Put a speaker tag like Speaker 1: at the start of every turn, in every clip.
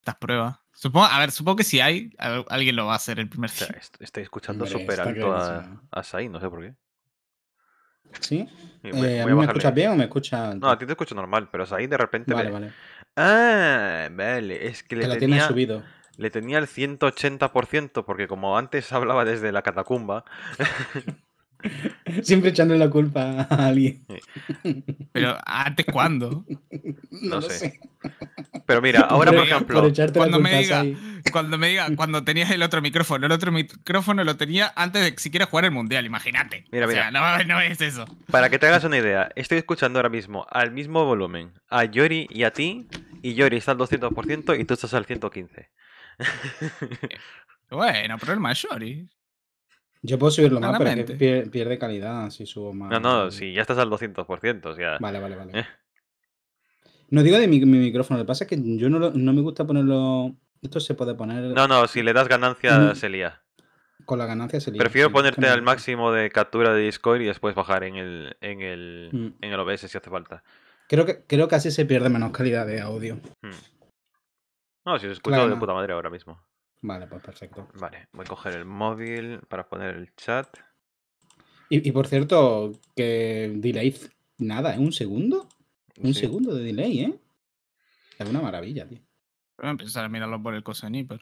Speaker 1: estas pruebas. Supongo, a ver, supongo que si hay, alguien lo va a hacer el primer día. estoy
Speaker 2: escuchando súper alto a, a no sé por qué. ¿Sí? Eh, a, ¿Me escuchas bien
Speaker 1: o me escuchas...? No,
Speaker 2: a ti te escucho normal, pero Saí de repente... Vale, vale. Ah, vale, es que, le tenía... subido. Le tenía el 180% porque como antes hablaba desde la catacumba...
Speaker 1: Siempre echando la culpa a alguien. Pero antes cuándo? No, sé.
Speaker 2: Pero mira, ahora por ejemplo, cuando, me diga,
Speaker 1: cuando me cuando tenías el otro micrófono, el otro micrófono lo tenía antes de siquiera jugar el mundial, imagínate. Mira, no, es eso.
Speaker 2: Para que te hagas una idea, estoy escuchando ahora mismo al mismo volumen a Yori y a ti, y Yori está al 200% y tú estás al 115.
Speaker 1: bueno, problema Yori. Yo puedo subirlo más, pero pierde, calidad si subo más. No,
Speaker 2: no, si ya estás al 200%. Vale, vale, vale. Eh.
Speaker 1: No digo de mi, micrófono, lo que pasa es que yo no, me gusta ponerlo. Esto se puede poner. No, no, si le das
Speaker 2: ganancia mm. se lía.
Speaker 1: Con la ganancia se lía. Prefiero
Speaker 2: ponerte al máximo de captura de Discord y después bajar en el, en el, mm. en el OBS si hace falta.
Speaker 1: Creo que, creo que así se pierde menos calidad de audio.
Speaker 2: Mm. No, si se escucha de puta madre ahora mismo. Vale, pues perfecto. Vale, voy a coger el móvil para poner el chat.
Speaker 1: Y, por cierto, que delay nada, ¿eh? ¿Un segundo? Un segundo de delay, ¿eh? Es una maravilla, tío. a empezar a mirarlo por el pero.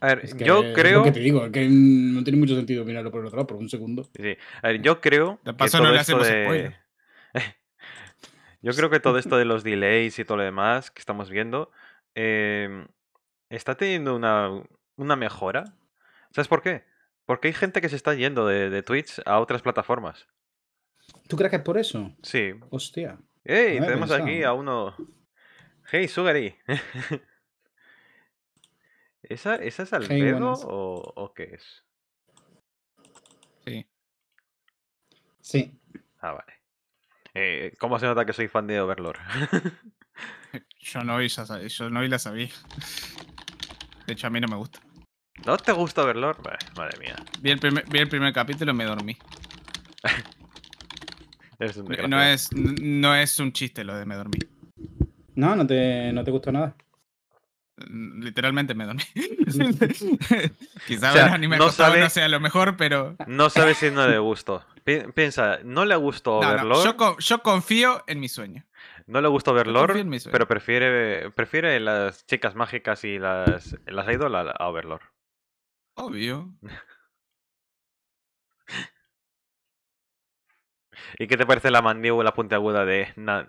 Speaker 1: A ver, yo creo. que te digo, que no tiene mucho sentido mirarlo por
Speaker 2: el otro lado por un segundo. Sí, a ver, yo creo. De paso, yo creo que todo esto de los delays y todo lo demás que estamos viendo eh, está teniendo una, una mejora. ¿Sabes por qué? Porque hay gente que se está yendo de, de Twitch a otras plataformas. ¿Tú crees que es por eso? Sí. Hostia. ¡Ey! tenemos aquí a uno. ¡Hey, Sugary! ¿Esa, es Albedo o, qué es? Sí. Sí. Ah, vale. Eh, ¿Cómo se nota que soy fan de Overlord?
Speaker 1: yo, no, yo no la sabía. De hecho, a mí no me gusta.
Speaker 2: ¿No te gusta Overlord? madre mía. Vi el, primer,
Speaker 1: capítulo y me dormí. no, es, no es un chiste lo de me dormí. No, no te, no gustó nada. Mm,
Speaker 2: literalmente me dormí. Quizás el anime no, sea
Speaker 1: lo mejor, pero.
Speaker 2: No sabes si no le gustó. piensa, no le gustó Overlord. yo, confío en mi sueño. No le gustó Overlord, pero prefiere, prefiere las chicas mágicas y las, las a Overlord. Obvio. ¿Y qué te parece la mandíbula puntiaguda de Na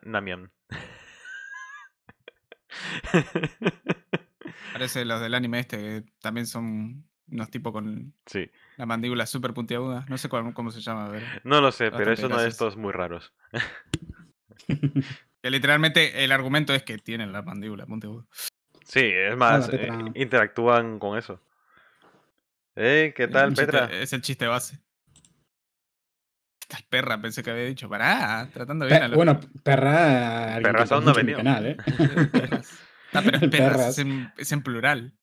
Speaker 1: Parece los del anime este, que también son unos tipos con sí. la mandíbula súper puntiaguda. No sé cómo se llama. No lo sé, pero es uno de
Speaker 2: estos muy raros.
Speaker 1: que literalmente el argumento es que tienen la mandíbula puntiaguda.
Speaker 2: Sí, es más, eh, interactúan con eso. ¿Qué tal, Petra? es el chiste base.
Speaker 1: tal, perra, pensé que había dicho. Pará, tratando bien Bueno, perra. Perra aún ¿eh? no venido?
Speaker 2: es perras, Es, en, plural.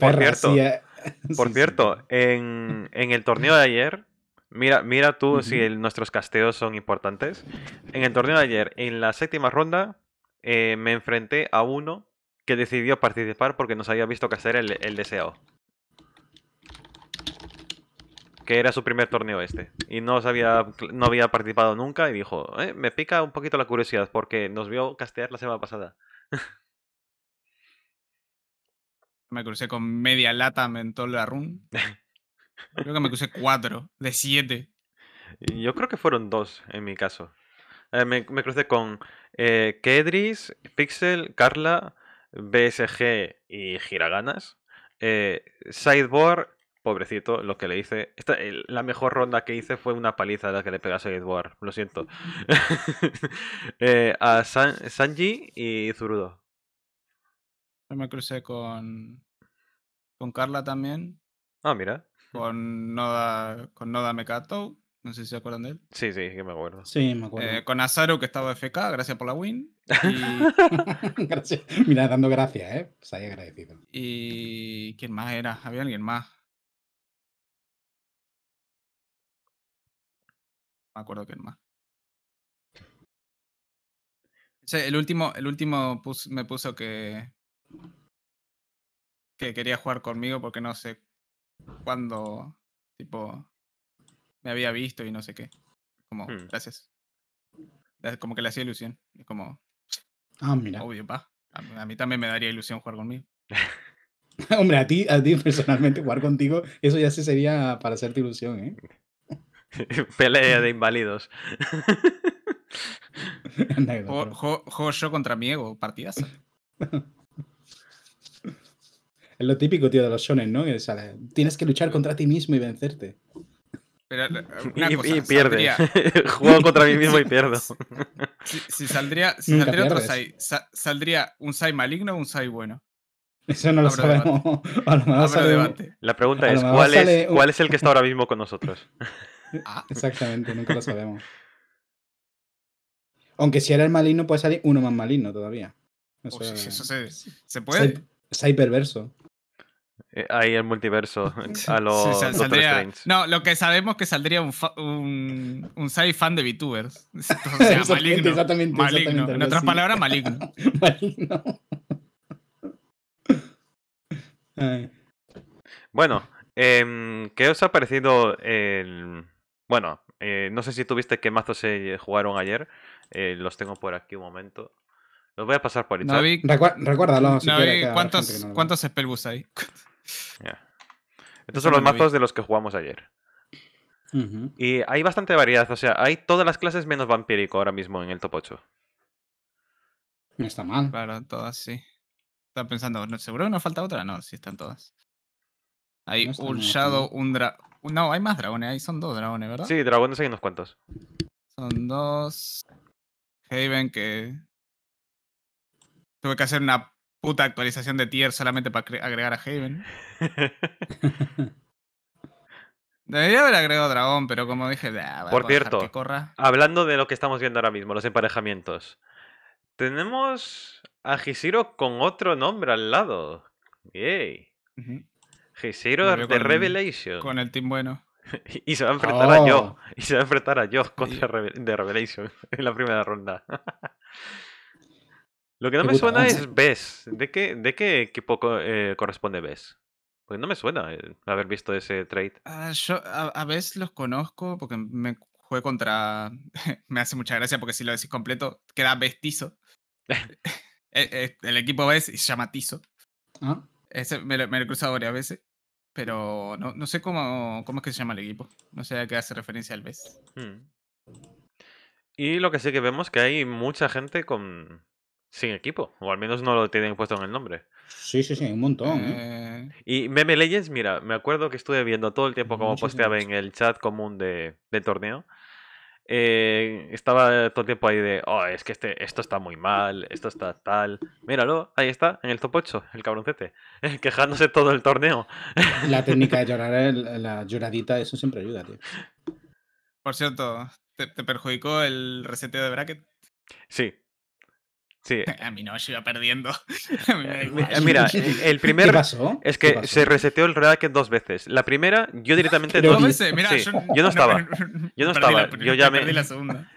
Speaker 2: por cierto, En, el torneo de ayer, mira, mira tú si nuestros casteos son importantes. En el torneo de ayer, en la séptima ronda, eh, me enfrenté a uno que decidió participar porque nos había visto castear el, el deseado que era su primer torneo este y no sabía no había participado nunca y dijo eh, me pica un poquito la curiosidad porque nos vio castear la semana pasada
Speaker 1: me crucé con media lata mentol la run
Speaker 2: creo que me crucé cuatro de siete yo creo que fueron dos en mi caso eh, me, crucé con eh, Kedris Pixel Carla BSG y Giraganas Sideboard pobrecito, lo que le hice. Esta, la mejor ronda que hice fue una paliza la que le pegase a Edward, lo siento. Eh, a Sanji y Zurudo.
Speaker 1: Yo me crucé con. con Carla también. Ah, mira. Con Noda, con Noda Mekato. No sé si se acuerdan de él.
Speaker 2: Sí, sí, que me acuerdo. Sí, me acuerdo. Eh, con
Speaker 1: Asaru, que estaba FK, gracias por la win. Mira, dando gracias, ¿eh? Pues ahí agradecido. ¿Y quién más era? Había alguien más.
Speaker 3: me acuerdo que es más.
Speaker 1: el último, el último me puso que. que quería jugar conmigo porque no sé cuándo. Tipo. Me había visto y no sé qué. Como, hmm. gracias. Como que le hacía ilusión. Es como. Ah, mira. Obvio, pa. A, a mí también me daría ilusión jugar conmigo. Hombre, a ti, a ti personalmente jugar contigo, eso ya sí sería para hacerte ilusión, ¿eh?
Speaker 2: Pelea de inválidos.
Speaker 1: yo contra ego partidas. Es lo típico, tío, de los shonen, ¿no? Que tienes que luchar contra ti mismo y vencerte.
Speaker 2: Eh, y, pierde. Juego contra mí mismo y pierdo. Si, saldría, si saldría otro Sai,
Speaker 1: ¿saldría un Sai maligno o un Sai bueno? Eso no lo sabemos.
Speaker 2: La pregunta es, ¿cuál, es, ¿cuál es el que está ahora mismo con nosotros?
Speaker 1: Ah. Exactamente, nunca lo sabemos. Aunque si era el maligno, puede salir uno más maligno todavía. se, puede. Sai perverso.
Speaker 2: Eh, ahí el multiverso.
Speaker 1: No, lo que sabemos que saldría un, Sai un, fan de VTubers. O sea, maligno. en otras palabras, maligno.
Speaker 2: Bueno, em, ¿qué os ha parecido el bueno, eh, no sé si tuviste qué mazos se jugaron ayer. Eh, los tengo por aquí un momento. Los voy a pasar por ahí recuérdalo. ¿Cuántos, hay? Estos son los mazos de los que jugamos ayer. Y hay bastante variedad. O sea, hay todas las clases menos vampírico ahora mismo en el top 8.
Speaker 1: No está mal. Claro, todas sí. Estaba pensando, ¿seguro que nos falta otra?
Speaker 2: No, sí están todas. Hay un Shadow, un, dra
Speaker 1: no, hay más dragones, ahí son dos dragones, ¿verdad? Sí,
Speaker 2: dragones hay unos cuantos.
Speaker 1: Son dos. Haven que. Tuve que hacer una puta actualización de tier solamente para agregar a Haven. Debería haber agregado dragón, pero como dije, ah, por cierto,
Speaker 2: hablando de lo que estamos viendo ahora mismo, los emparejamientos. Tenemos a Hishiro con otro nombre al lado. Yay. G-Zero de Revelation. Con
Speaker 1: el team bueno. y se va a enfrentar a yo. Oh.
Speaker 2: Y se va a enfrentar a yo contra de Revelation en la primera ronda. Lo que no me suena es Bess. ¿De qué, de qué equipo eh, corresponde Bess? Pues no me suena eh, haber visto ese trade.
Speaker 1: Ah, yo a, Bess los conozco porque me jugué contra. me hace mucha gracia porque si lo decís completo, queda Bess e, e, el, equipo Bess se llama Tizo. ¿Ah? Ese me lo, he cruzado varias veces, pero no, no sé cómo, cómo, es que se llama el equipo. No sé a
Speaker 2: qué hace referencia al BES. Mm. Y lo que sí que vemos es que hay mucha gente con sin equipo, o al menos no lo tienen puesto en el nombre.
Speaker 1: Sí, sí, sí, un montón.
Speaker 2: ¿eh? Eh, y Meme Legends, mira, me acuerdo que estuve viendo todo el tiempo cómo posteaba en el chat común de, del torneo eh, estaba todo el tiempo ahí de, oh, es que este, esto está muy mal, esto está tal. Míralo, ahí está, en el top 8, el cabroncete, quejándose todo el torneo.
Speaker 1: La técnica de llorar, la lloradita, eso siempre ayuda, tío. Por cierto, ¿te, te perjudicó el reseteo de bracket?
Speaker 2: Sí,
Speaker 1: A mí no, se iba perdiendo. Eh, eh, mira, el primer. Es que se
Speaker 2: reseteó el Real dos dos veces. La primera, yo directamente. mira, yo, no estaba. yo no estaba.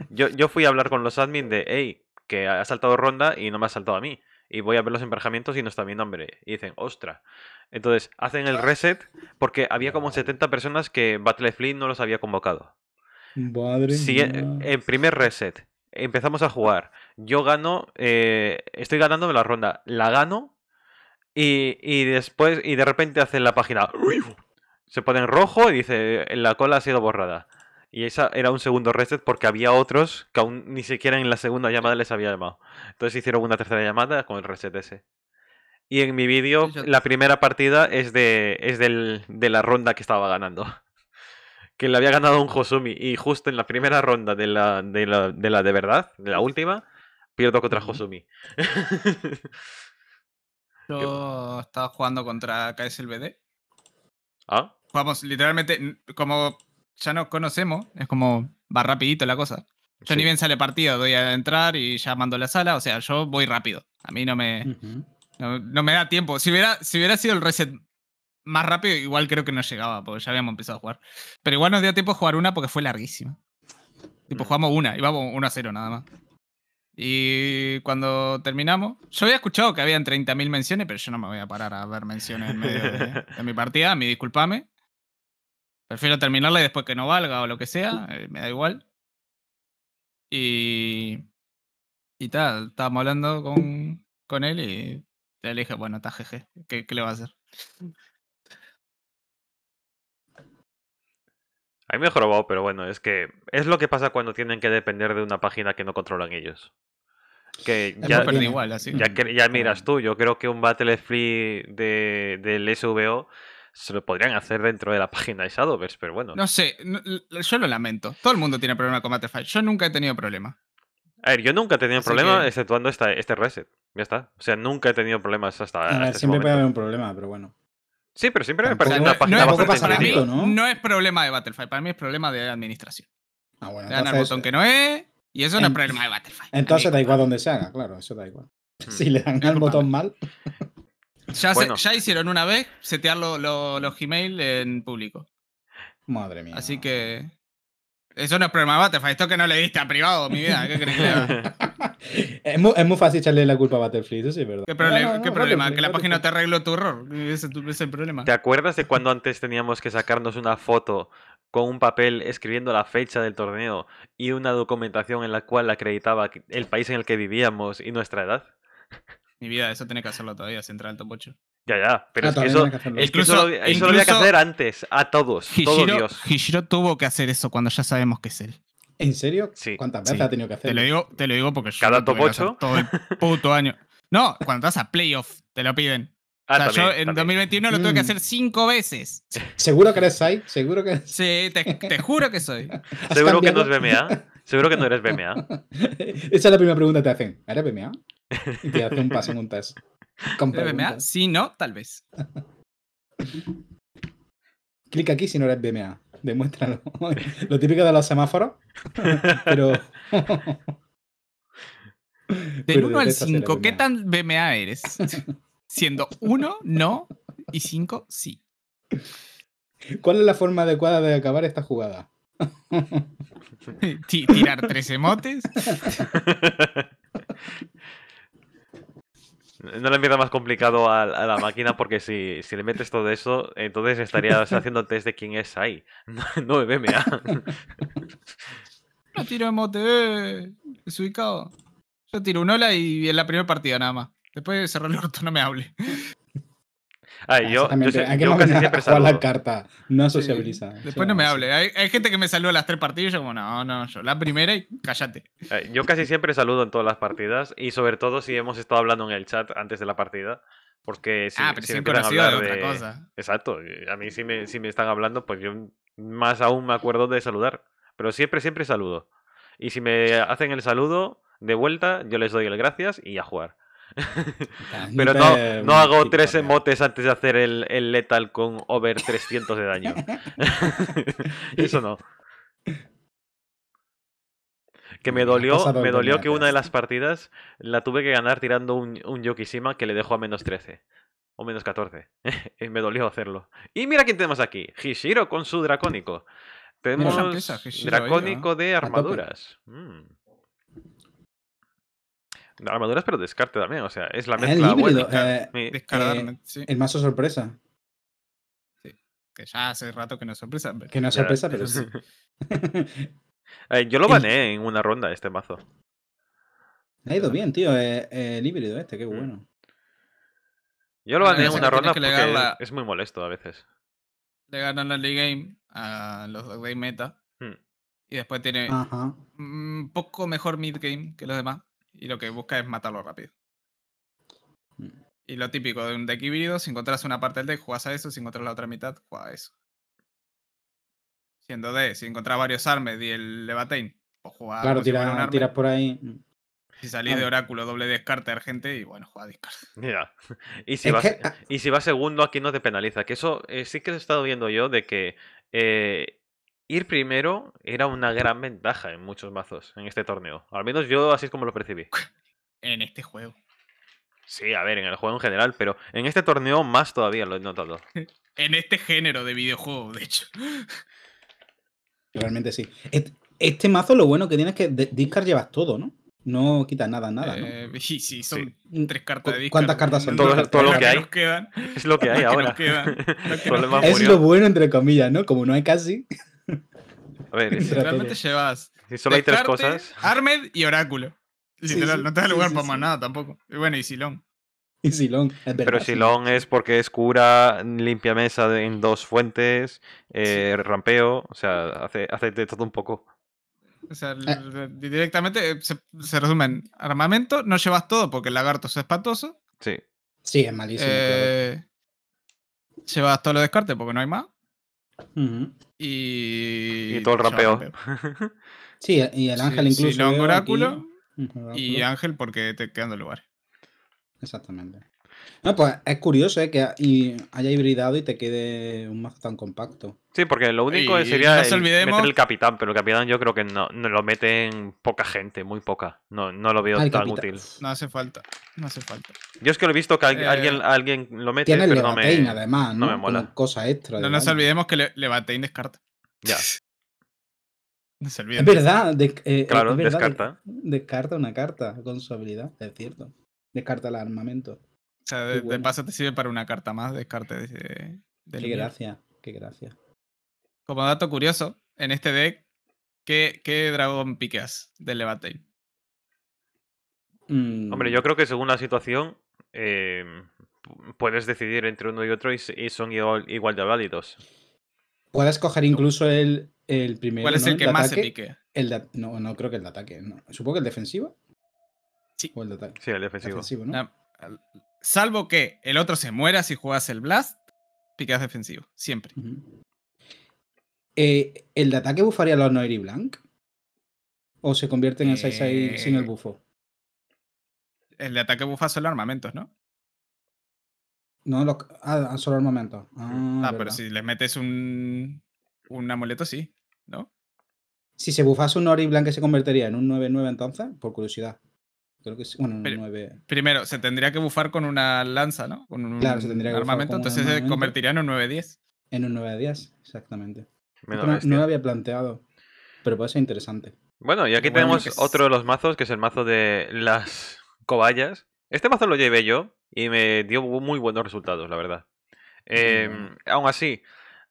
Speaker 2: yo Yo, fui a hablar con los admin de, hey, que ha saltado ronda y no me ha saltado a mí. Y voy a ver los emparejamientos y no está mi nombre. Y dicen, ostra. Entonces, hacen el reset porque había como 70 personas que flynn no los había convocado.
Speaker 1: Madre En
Speaker 2: primer reset, empezamos a jugar yo gano, eh, estoy ganando la ronda, la gano y, después, y de repente hacen la página, se pone en rojo y dice, la cola ha sido borrada. Y esa era un segundo reset porque había otros que aún ni siquiera en la segunda llamada les había llamado. Entonces hicieron una tercera llamada con el reset ese. Y en mi vídeo, la primera partida es de, es de la ronda que estaba ganando. Que le había ganado un Josumi Y justo en la primera ronda de la de, la, de, la de verdad, de la última, Pierdo contra Josumi.
Speaker 1: Yo estaba jugando contra KSLBD. ¿Ah? Vamos, literalmente, como ya nos conocemos, es como va rapidito la cosa. Yo ni bien sale partido, doy a entrar y ya mando la sala, o sea, yo voy rápido. A mí no me, no, me da tiempo. Si hubiera, si hubiera sido el reset más rápido, igual creo que no llegaba, porque ya habíamos empezado a jugar. Pero igual nos dio tiempo a jugar una porque fue larguísima. Tipo, mm. jugamos una y vamos 1 a 0 nada más. Y cuando terminamos, yo había escuchado que habían 30.000 menciones, pero yo no me voy a parar a ver menciones en medio de, mi partida, mi disculpame. Prefiero terminarla y después que no valga o lo que sea, eh, me da igual. Y. Y tal, estábamos hablando con, con él y le dije, bueno, está jeje, ¿qué, ¿qué le va a hacer?
Speaker 2: Hay mejorado, pero bueno, es que es lo que pasa cuando tienen que depender de una página que no controlan ellos. Que ya, Ya, ya, miras tú, yo creo que un Battle Free del SVO se lo podrían hacer dentro de la página de Shadowverse, pero bueno. No
Speaker 1: sé, yo lo lamento. Todo el mundo tiene problema con Battlefy. Yo nunca he tenido problema.
Speaker 2: A ver, yo nunca he tenido problema exceptuando este reset. Ya está. O sea, nunca he tenido problemas hasta. A siempre puede haber un
Speaker 1: problema, pero bueno. Sí, pero siempre me parece una no es, ¿no? es problema de Battlefield, para mí es problema de administración. Ah, bueno, Le dan al botón que no es, y eso no es problema de Battlefield. Entonces da igual donde se haga, claro, eso da igual. Hmm. Si le dan al botón mal. Ya, hicieron una vez setear los Gmail en público. Madre mía. Así que eso no es problema de Esto que no le diste a privado, mi vida. ¿Qué crees es, muy, es muy fácil echarle la culpa a Battlefield, eso sí verdad. ¿Qué, problema? Que la página te arregló tu error. Ese es el problema.
Speaker 2: ¿Te acuerdas de cuando antes teníamos que sacarnos una foto con un papel escribiendo la fecha del torneo y una documentación en la cual acreditaba el país en el que vivíamos y nuestra edad?
Speaker 1: Mi vida, eso tiene que hacerlo todavía, Central Topocho.
Speaker 2: Ya, ya, pero ah, eso, eso, lo había que hacer antes, a todos, Hishiro, tuvo que hacer
Speaker 1: eso cuando ya sabemos que es él. ¿En serio? Sí. ¿Cuántas veces ha tenido que hacer? Te lo
Speaker 2: digo, te lo digo porque yo Cada top 8?
Speaker 1: todo el puto año. No, cuando estás a playoff, te lo piden. Ah, yo en 2021 lo tuve que mm. hacer cinco veces. ¿Seguro que eres Sai? ¿Seguro que Sí, te, juro que soy.
Speaker 2: ¿Seguro que no es BMA? ¿Seguro que no eres BMA?
Speaker 1: Esa es la primera pregunta que te hacen. ¿Eres BMA? Y te hacen un paso en un test. Con BMA? Sí, no, tal vez. Clica aquí si no eres BMA. Demuéstralo. Lo típico de los semáforos. Pero. Del 1 al 5, ¿qué tan BMA eres? Siendo 1, no, y 5, sí. ¿Cuál es la forma adecuada de acabar esta jugada? Tirar tres emotes.
Speaker 2: No le metas más complicado a, la máquina porque si, le metes todo eso, entonces estarías haciendo test de quién es ahí. No, de BMA.
Speaker 1: No tiro mote, ubicado. Yo tiro un hola y en la primera partida nada más. Después de cerrar el orto, no me hable.
Speaker 2: Ay, ah, ah, yo, yo, la carta,
Speaker 1: no sociabiliza.
Speaker 2: Después no me hable.
Speaker 1: Hay, gente que me saluda las tres partidas y yo como, no, no, yo la primera y cállate.
Speaker 2: Ah, yo casi siempre saludo en todas las partidas y sobre todo si hemos estado hablando en el chat antes de la partida. Porque si, ah, pero si de, otra cosa. Exacto. A mí si me, si me están hablando, pues yo más aún me acuerdo de saludar. Pero siempre, siempre saludo. Y si me hacen el saludo de vuelta, yo les doy el gracias y a jugar.
Speaker 1: Pero no, no hago
Speaker 2: tres emotes antes de hacer el, el letal con over 300 de daño. Eso no. Que me dolió, me dolió que una de las pues. partidas la tuve que ganar tirando un, un Yokishima que le dejó a menos 13. O menos 14. y me dolió hacerlo. Y mira quién tenemos aquí. Hishiro con su dracónico. Tenemos dracónico de armaduras. Mmm Armaduras, pero descarte también. O sea, es la mezcla. El, buena. Eh, eh,
Speaker 1: el mazo sorpresa. Sí. Que ya hace rato que no es sorpresa. Que no es sorpresa, pero sí.
Speaker 2: Eh, yo lo baneé en una ronda, este mazo.
Speaker 1: Ha ido bien, tío. el híbrido este, qué bueno.
Speaker 2: Yo lo baneé en una ronda porque es muy molesto a veces.
Speaker 1: Le ganan la League Game a los de Meta. Hmm. Y después tiene un poco mejor mid game que los demás y lo que busca es matarlo rápido. Mm. Y lo típico de un deck híbrido, si encontrás una parte del deck, juegas a eso, si encontrás la otra mitad, juega a eso. Siendo de, si encontras varios armes y el Levatain, pues jugás Claro, tiras por ahí. Mm. Si salís de oráculo, doble descarte argente y bueno, juega descarte.
Speaker 2: Mira, y si, va, ah. si va segundo, aquí no te penaliza. Que eso eh, sí que he estado viendo yo de que eh, ir primero era una gran ventaja en muchos mazos en este torneo. Al menos yo así es como lo percibí.
Speaker 1: En este juego.
Speaker 2: Sí, a ver, en el juego en general, pero en este torneo más todavía lo he notado.
Speaker 1: en este género de videojuego, de hecho. Realmente sí. Este, mazo lo bueno que tiene es que de discard llevas todo, ¿no? No quitas nada, nada. ¿no? sí, eh, sí, son mm, tres cartas de discard. ¿Cuántas cartas son? Todo, lo que hay. es lo que hay ahora. es lo bueno, entre comillas, ¿no? Como no hay casi.
Speaker 2: A literalmente este, llevas. Si solo hay tres cosas.
Speaker 1: Armed y Oráculo. Literal, no te da lugar para más nada tampoco. Y bueno, y Silón. Y Silón, es verdad. Pero
Speaker 2: Silón es porque es cura, limpia mesa en dos fuentes, eh, rampeo, o sea, hace, hace de todo un poco.
Speaker 1: O sea, ah. directamente eh, se, resumen armamento, no llevas todo porque el lagarto es espantoso.
Speaker 2: Sí. Sí, es malísimo. Eh,
Speaker 1: llevas todo lo descarte porque no hay más
Speaker 2: y... todo el
Speaker 1: rapeo. sí, y el ángel incluso. oráculo y ángel porque te quedan dos lugares. Exactamente. No, pues es curioso eh, que haya hibridado y te quede un mazo tan compacto.
Speaker 2: Sí, porque lo único sería meter el capitán, pero el capitán yo creo que no, lo meten poca gente, muy poca. No, no lo veo tan útil.
Speaker 1: No hace falta,
Speaker 2: Yo es que lo he visto que alguien, eh, alguien lo mete, pero me, además, no, me mola. Cosa extra. No nos
Speaker 1: olvidemos que le, y descarta. Ya. Es verdad, eh, claro, descarta. descarta una carta con su habilidad, es cierto. Descarta el armamento. O sea, de, paso te sirve para una carta más, descarte. De, qué gracia, qué gracia. Como dato curioso, en este deck, ¿qué, dragón piqueas del levante? Hombre,
Speaker 2: mm. yo creo que según la situación em, puedes decidir entre uno y otro y, son igual, de válidos.
Speaker 1: Puedes coger incluso el, el primero. ¿Cuál es el que más se pique? El no, no creo que el de ataque. Supongo que el defensivo. Sí. el de Sí, el defensivo. Ah, salvo que el otro se muera si juegas el Blast, piqueas defensivo. Siempre. Eh, ¿el de ataque bufaría los Noir y Blanc? ¿O se convierte en el 6 6 eh, sin el bufo? El de ataque bufa solo armamentos, ¿no? No, ah, ah, solo armamentos. Ah, ah pero si le metes un, amuleto, sí, ¿no? Si se bufase un y Blanc, ¿se convertiría en un 9-9 entonces? Por curiosidad. Creo que sí. Bueno, un 9. Primero, se tendría que bufar con una lanza, ¿no? Con un, claro, se tendría que armamento, bufar con entonces un armamento. se convertiría en un 9-10. En un 9-10, exactamente. No, lo había planteado, pero puede ser interesante.
Speaker 2: Bueno, y aquí tenemos otro de los mazos, que es el mazo de las cobayas. Este mazo lo llevé yo y me dio muy buenos resultados, la verdad. Em, aún así,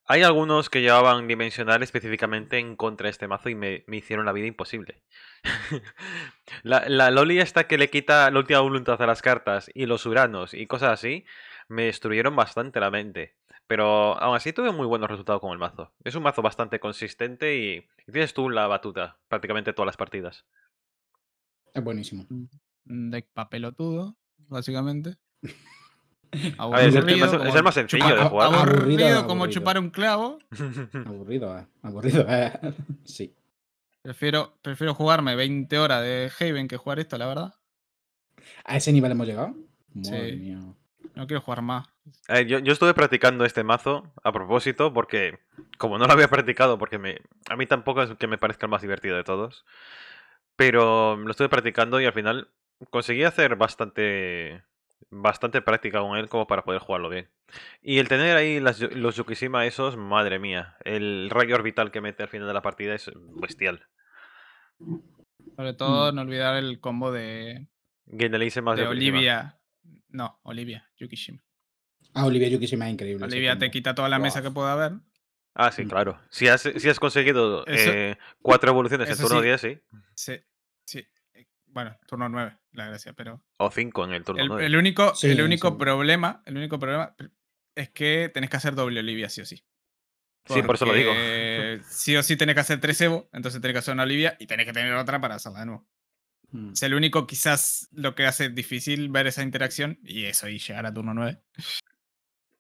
Speaker 2: hay algunos que llevaban dimensional específicamente en contra de este mazo y me, hicieron la vida imposible. la, la, Loli esta que le quita la última voluntad a las cartas y los uranos y cosas así, me destruyeron bastante la mente. Pero aún así tuve muy buenos resultados con el mazo. Es un mazo bastante consistente y, tienes tú la batuta prácticamente todas las partidas.
Speaker 1: Es buenísimo. Mm, mm, deck papelotudo, básicamente. es, el, más sencillo de jugar. Aburrido, como chupar un clavo. aburrido, eh. aburrido, eh. sí. Prefiero, prefiero jugarme 20 horas de Haven que jugar esto, la verdad. ¿A ese nivel hemos llegado? Madre no quiero jugar más.
Speaker 2: Eh, yo, estuve practicando este mazo a propósito porque, como no lo había practicado, porque me, a mí tampoco es que me parezca el más divertido de todos, pero lo estuve practicando y al final conseguí hacer bastante bastante práctica con él como para poder jugarlo bien. Y el tener ahí los Yukishima esos, madre mía, el rayo orbital que mete al final de la partida es bestial.
Speaker 1: Sobre todo mm. no olvidar el combo de...
Speaker 2: de, de Olivia.
Speaker 1: No, Olivia Yukishima. Ah, Olivia Yukishima es
Speaker 2: increíble. Olivia
Speaker 1: te quita toda la mesa que pueda haber.
Speaker 2: Ah, sí, mm. claro. Si has, has conseguido eh, cuatro evoluciones en turno 10, sí.
Speaker 1: Sí, sí. Eh, bueno, turno 9, la gracia, pero.
Speaker 2: O 5 en el turno el, El único, el único
Speaker 1: problema, el único problema es que tenés que hacer doble Olivia, sí o sí.
Speaker 2: sí, por eso lo digo.
Speaker 1: Sí o sí tenés que hacer tres Evo, entonces tenés que hacer una Olivia y tenés que tener otra para hacerla de nuevo. Mm. Es el único quizás lo que hace difícil ver esa interacción y eso, y llegar a turno 9.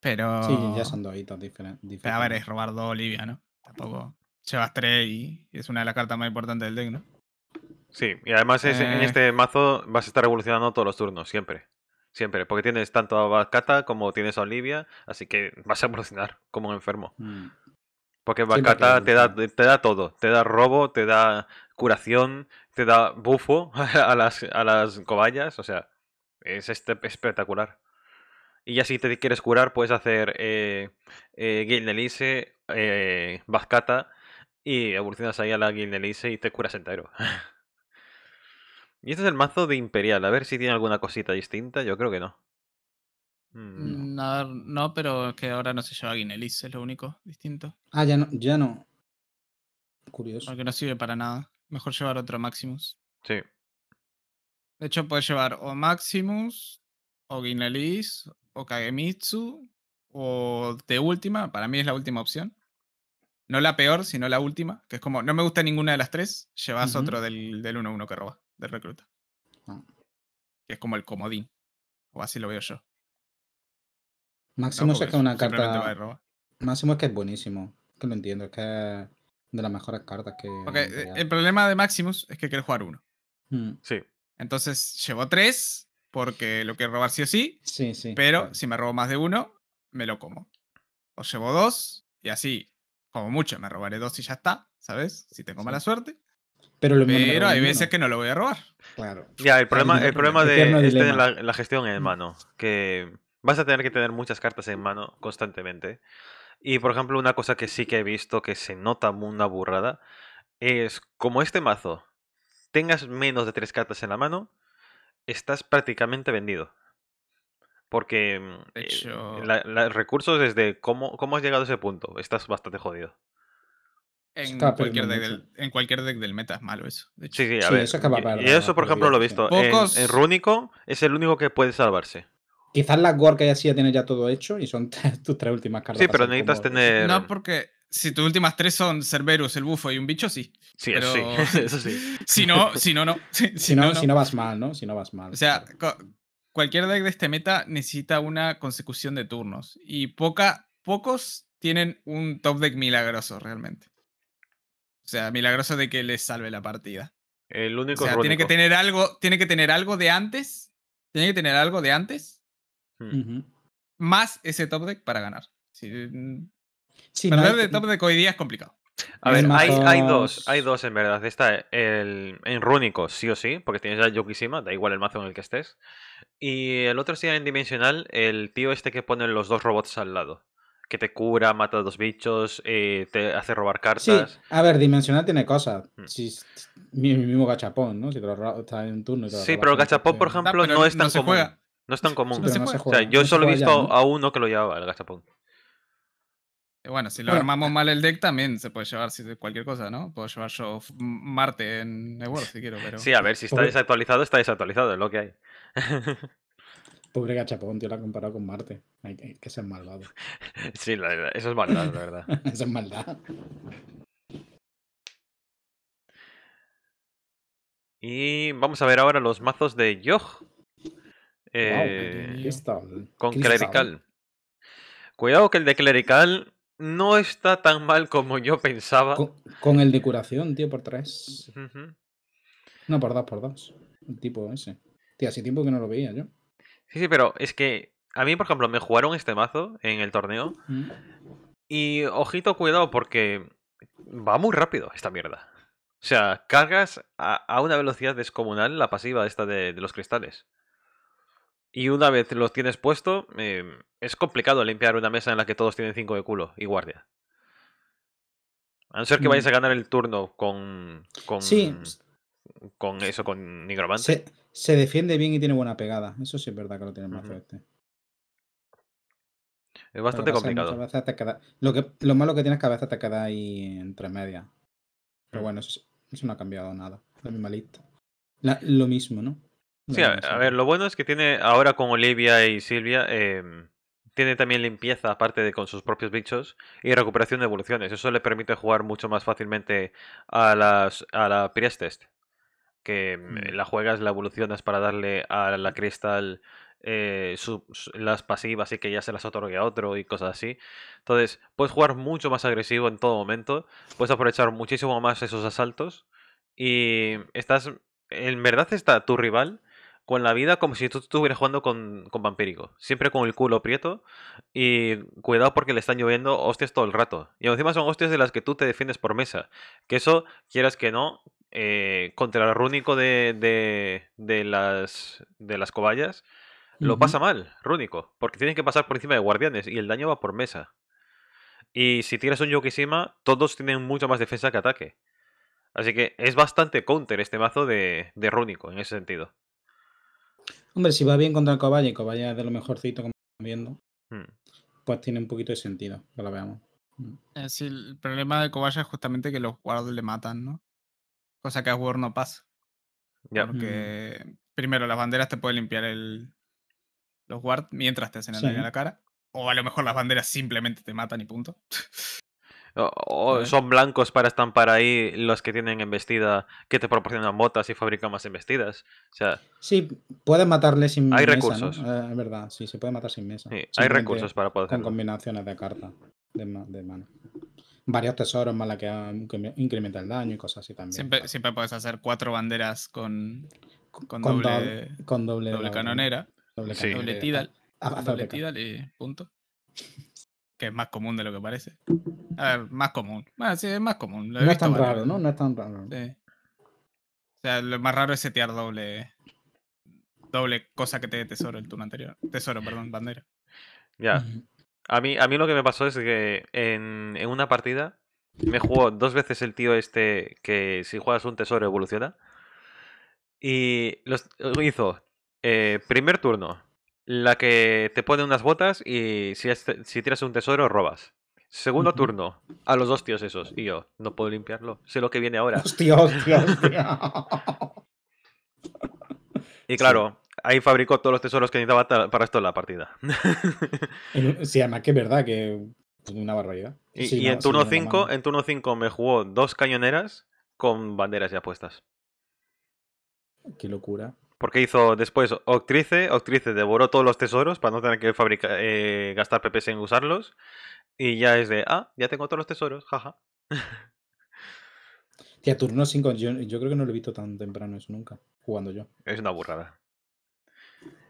Speaker 1: Pero... Sí, ya son dos hitos
Speaker 2: diferentes. A ver, es
Speaker 1: robar dos Olivia, ¿no? Tampoco llevas tres y es una de las cartas más importantes del deck, ¿no? Sí, y además es, en eh.
Speaker 2: este mazo vas a estar evolucionando todos los turnos, siempre. Siempre, porque tienes tanto a Bacata como tienes a Olivia, así que vas a evolucionar como un enfermo. Mm. Porque Bacata te da, te da todo, te da robo, te da curación, te da bufo a las, a las cobayas, o sea, es este, espectacular. Y ya si te quieres curar, puedes hacer eh, eh, eh y evolucionas ahí a la Gildelise y te curas entero. y este es el mazo de Imperial, a ver si tiene alguna cosita distinta, yo creo que no. Mm,
Speaker 1: mm, no, pero es que ahora no se lleva Guinelis, es lo único distinto. Ah, ya no, ya no. Curioso. Porque no sirve para nada. Mejor llevar otro Maximus. Sí. De hecho, puedes llevar o Maximus, o Guinelis, o Kagemitsu, o de última, para mí es la última opción. No la peor, sino la última, que es como, no me gusta ninguna de las tres, llevas otro del 1-1 que roba, del recluta. Ah. Que es como el comodín, o así lo veo yo. Máximo que es una carta. Máximo es que es buenísimo, que lo entiendo, es que de las mejores cartas que. Ok, eh, el problema de Maximus es que quiere jugar uno. Mm. Sí. Entonces llevo tres, porque lo quiero robar sí o sí. Sí, sí. Pero si me robo más de uno, me lo como. O llevo dos, y así, como mucho, me robaré dos y ya está, ¿sabes? Si tengo mala suerte. Pero, lo hay veces que no lo voy a robar. Claro. Ya, el problema, el problema de este la,
Speaker 2: gestión en mm. mano, que vas a tener que tener muchas cartas en mano constantemente. Y por ejemplo, una cosa que sí que he visto que se nota una burrada es como este mazo tengas menos de tres cartas en la mano, estás prácticamente vendido. Porque mm, eh, Los recursos desde cómo, cómo has llegado a ese punto, estás bastante jodido.
Speaker 4: En cualquier,
Speaker 2: deck del, meta es malo eso. Sí, sí, y, eso, por ejemplo, lo he visto. En, en Rúnico es el único que puede salvarse.
Speaker 1: Quizás las gore que ya sí ya ya todo hecho y son tus tres últimas cartas. Sí, pero necesitas tener. No, porque si tus últimas tres son Cerberus, el bufo y un bicho, sí. Sí, sí eso sí. si no, no, no. Si, no, vas mal, ¿no? Si no vas mal. O sea, cualquier deck de este meta necesita una consecución de turnos. Y poca, pocos tienen un top deck milagroso realmente. O sea, milagroso de que les salve la partida. El único. O sea, tiene que tener algo, tiene que tener algo de antes. Tiene que tener algo de antes Hmm. Más ese top deck para ganar. Sí, mm, sí, eh, de eh, top deck hoy día es complicado. A ver, hay, dos,
Speaker 2: hay dos en verdad. Está el, en Rúnico, sí o sí, porque tienes la Yokishima, da igual el mazo en el que estés. Y el otro sí en Dimensional, el tío este que pone los dos robots al lado. Que te cura, mata a dos bichos, eh, te hace robar cartas. Sí,
Speaker 1: a ver, Dimensional tiene cosas. Hmm. mi, mismo gachapón, ¿no? Si te está en turno. sí, pero el gachapón, por ejemplo, no, es tan común.
Speaker 2: No es tan común. yo solo he visto a uno que lo llevaba, el gachapón
Speaker 1: eh, Bueno, si lo armamos eh. mal el deck también se puede llevar cualquier cosa, ¿no? Puedo llevar yo Marte en World si quiero, Sí, a ver, si está
Speaker 2: desactualizado, está desactualizado, es lo que hay.
Speaker 1: Pobre gachapón, tío, lo ha comparado con Marte. Hay que, es ser malvado.
Speaker 2: Sí, eso es maldad, la verdad. eso es maldad. Y vamos a ver ahora los mazos de yo eh, con Clerical. Cuidado que el de Clerical no está tan mal como yo pensaba.
Speaker 1: Con, el de curación, tío, por tres. No, por dos, por dos. tipo ese. Tío, hace tiempo que no lo veía yo.
Speaker 2: Sí, sí, pero es que a mí, por ejemplo, me jugaron este mazo en el torneo. Mm. Y ojito, cuidado, porque va muy rápido esta mierda. O sea, cargas a, a una velocidad descomunal la pasiva esta de los cristales. Y una vez los tienes puesto, em, es complicado limpiar una mesa en la que todos tienen cinco de culo y guardia. A no ser que mm. vayas a ganar el turno con. con sí. Con eso, con Nigromante.
Speaker 1: Se, defiende bien y tiene buena pegada. Eso sí es verdad que lo tiene más fuerte.
Speaker 2: Es bastante complicado.
Speaker 1: lo, que, lo malo que tienes es que a veces te queda ahí entre media. Pero mm. bueno, eso, no ha cambiado nada. lo mismo, ¿no? Sí, a,
Speaker 2: ver, lo bueno es que tiene ahora con Olivia y Silvia, em, tiene también limpieza aparte de con sus propios bichos y recuperación de evoluciones. Eso le permite jugar mucho más fácilmente a, las, a la Priestess, que em, mm. la juegas, la evolucionas para darle a la cristal eh, las pasivas y que ya se las otorgue a otro y cosas así. Entonces, puedes jugar mucho más agresivo en todo momento, puedes aprovechar muchísimo más esos asaltos y estás, en verdad está tu rival con la vida como si tú estuvieras jugando con, con vampírico. Siempre con el culo prieto y cuidado porque le están lloviendo hostias todo el rato. Y encima son hostias de las que tú te defiendes por mesa. Que eso, quieras que no, eh, contra el rúnico de, de, de, las, de las cobayas, lo pasa mal, rúnico. Porque tienes que pasar por encima de guardianes y el daño va por mesa. Y si tienes un Yokishima, todos tienen mucho más defensa que ataque. Así que es bastante counter este mazo de, de rúnico en ese sentido.
Speaker 1: Hombre, si va bien contra el cobaye, y Cobaya es de lo mejorcito como estamos viendo, hmm. pues tiene un poquito de sentido que lo veamos. Hmm. Sí, el problema de Cobaya es justamente que los guards le matan, ¿no? Cosa que a Word no pasa. ya Porque hmm. primero las banderas te pueden limpiar el, los guard mientras te hacen el daño a la cara. O a lo mejor las banderas simplemente te matan y punto.
Speaker 2: O, son blancos para estampar ahí los que tienen embestida, que te proporcionan botas y fabrican más embestidas. O sea,
Speaker 1: sí, puedes matarle sin hay mesa. Hay recursos. Eh, es verdad, sí, se puede matar sin mesa. hay recursos para poder Con combinaciones de carta de, mano varios tesoros más la que incrementa el daño y cosas así también. Siempre, siempre puedes hacer cuatro banderas con, con, doble, con doble, doble canonera, doble, tidal, doble tidal y punto que es más común de lo que parece. A ver, más común. Bueno, sí, es más común. no es tan raro, ¿no? No es tan raro. Sí. O sea, lo más raro es setear doble doble cosa que te dé tesoro el turno anterior. Tesoro, perdón, bandera.
Speaker 2: Ya. A mí, a mí lo que me pasó es que en, una partida me jugó dos veces el tío este que si juegas un tesoro evoluciona. Y lo hizo eh, primer turno, la que te pone unas botas y si, tiras un tesoro robas. Segundo turno, a los dos tíos esos. Y yo, no puedo limpiarlo. Sé lo que viene ahora. Hostia, y claro, ahí fabricó todos los tesoros que necesitaba para esto la partida.
Speaker 1: sí, además que es verdad
Speaker 2: que una barbaridad. Y, en, turno en turno 5 me jugó dos cañoneras con banderas ya puestas. Qué locura. Porque hizo después Octrice, Octrice devoró todos los tesoros para no tener que fabricar, eh, gastar PPs en usarlos. Y ya es de, ah, ya tengo todos los tesoros, jaja.
Speaker 1: Tía, turno 5, yo, creo que no lo he visto tan temprano eso nunca, jugando yo.
Speaker 2: Es una burrada.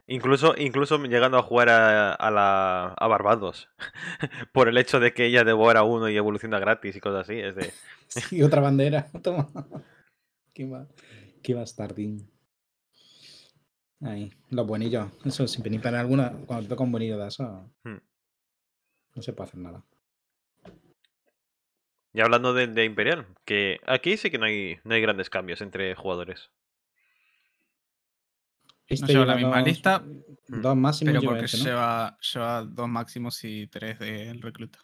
Speaker 2: Incluso, incluso llegando a jugar a, la, Barbados, por el hecho de que ella devora uno y evoluciona gratis y cosas así. Es de...
Speaker 1: Y otra bandera, toma. Qué, va, qué bastardín. Ahí, los buenillos. Eso, sin venir alguna, cuando te toca un buenillo de eso, hmm. no se puede hacer nada.
Speaker 2: Y hablando de, Imperial, que aquí sí que no hay, no hay grandes cambios entre jugadores.
Speaker 1: Este lleva la misma lista. Mm, dos máximos. Pero porque este, lleva, dos máximos y tres del recluta.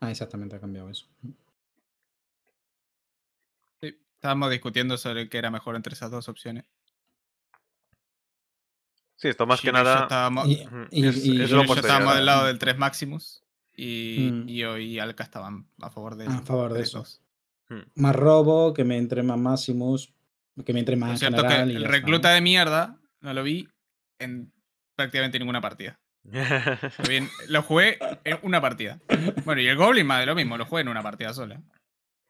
Speaker 1: Ah, exactamente, ha cambiado eso. Sí, estábamos discutiendo sobre qué era mejor entre esas dos opciones.
Speaker 2: Sí, esto más que nada está, y, y, lado
Speaker 1: del 3 Maximus y, yo mm. y Alca estaban a favor de, a favor de
Speaker 2: esos. Mm. Más robo,
Speaker 1: que me entre más Maximus, que me entre más. Es cierto el recluta de mierda no lo vi en prácticamente ninguna partida. lo jugué en una partida. Bueno, y el Goblin más de lo mismo, lo jugué en una partida sola.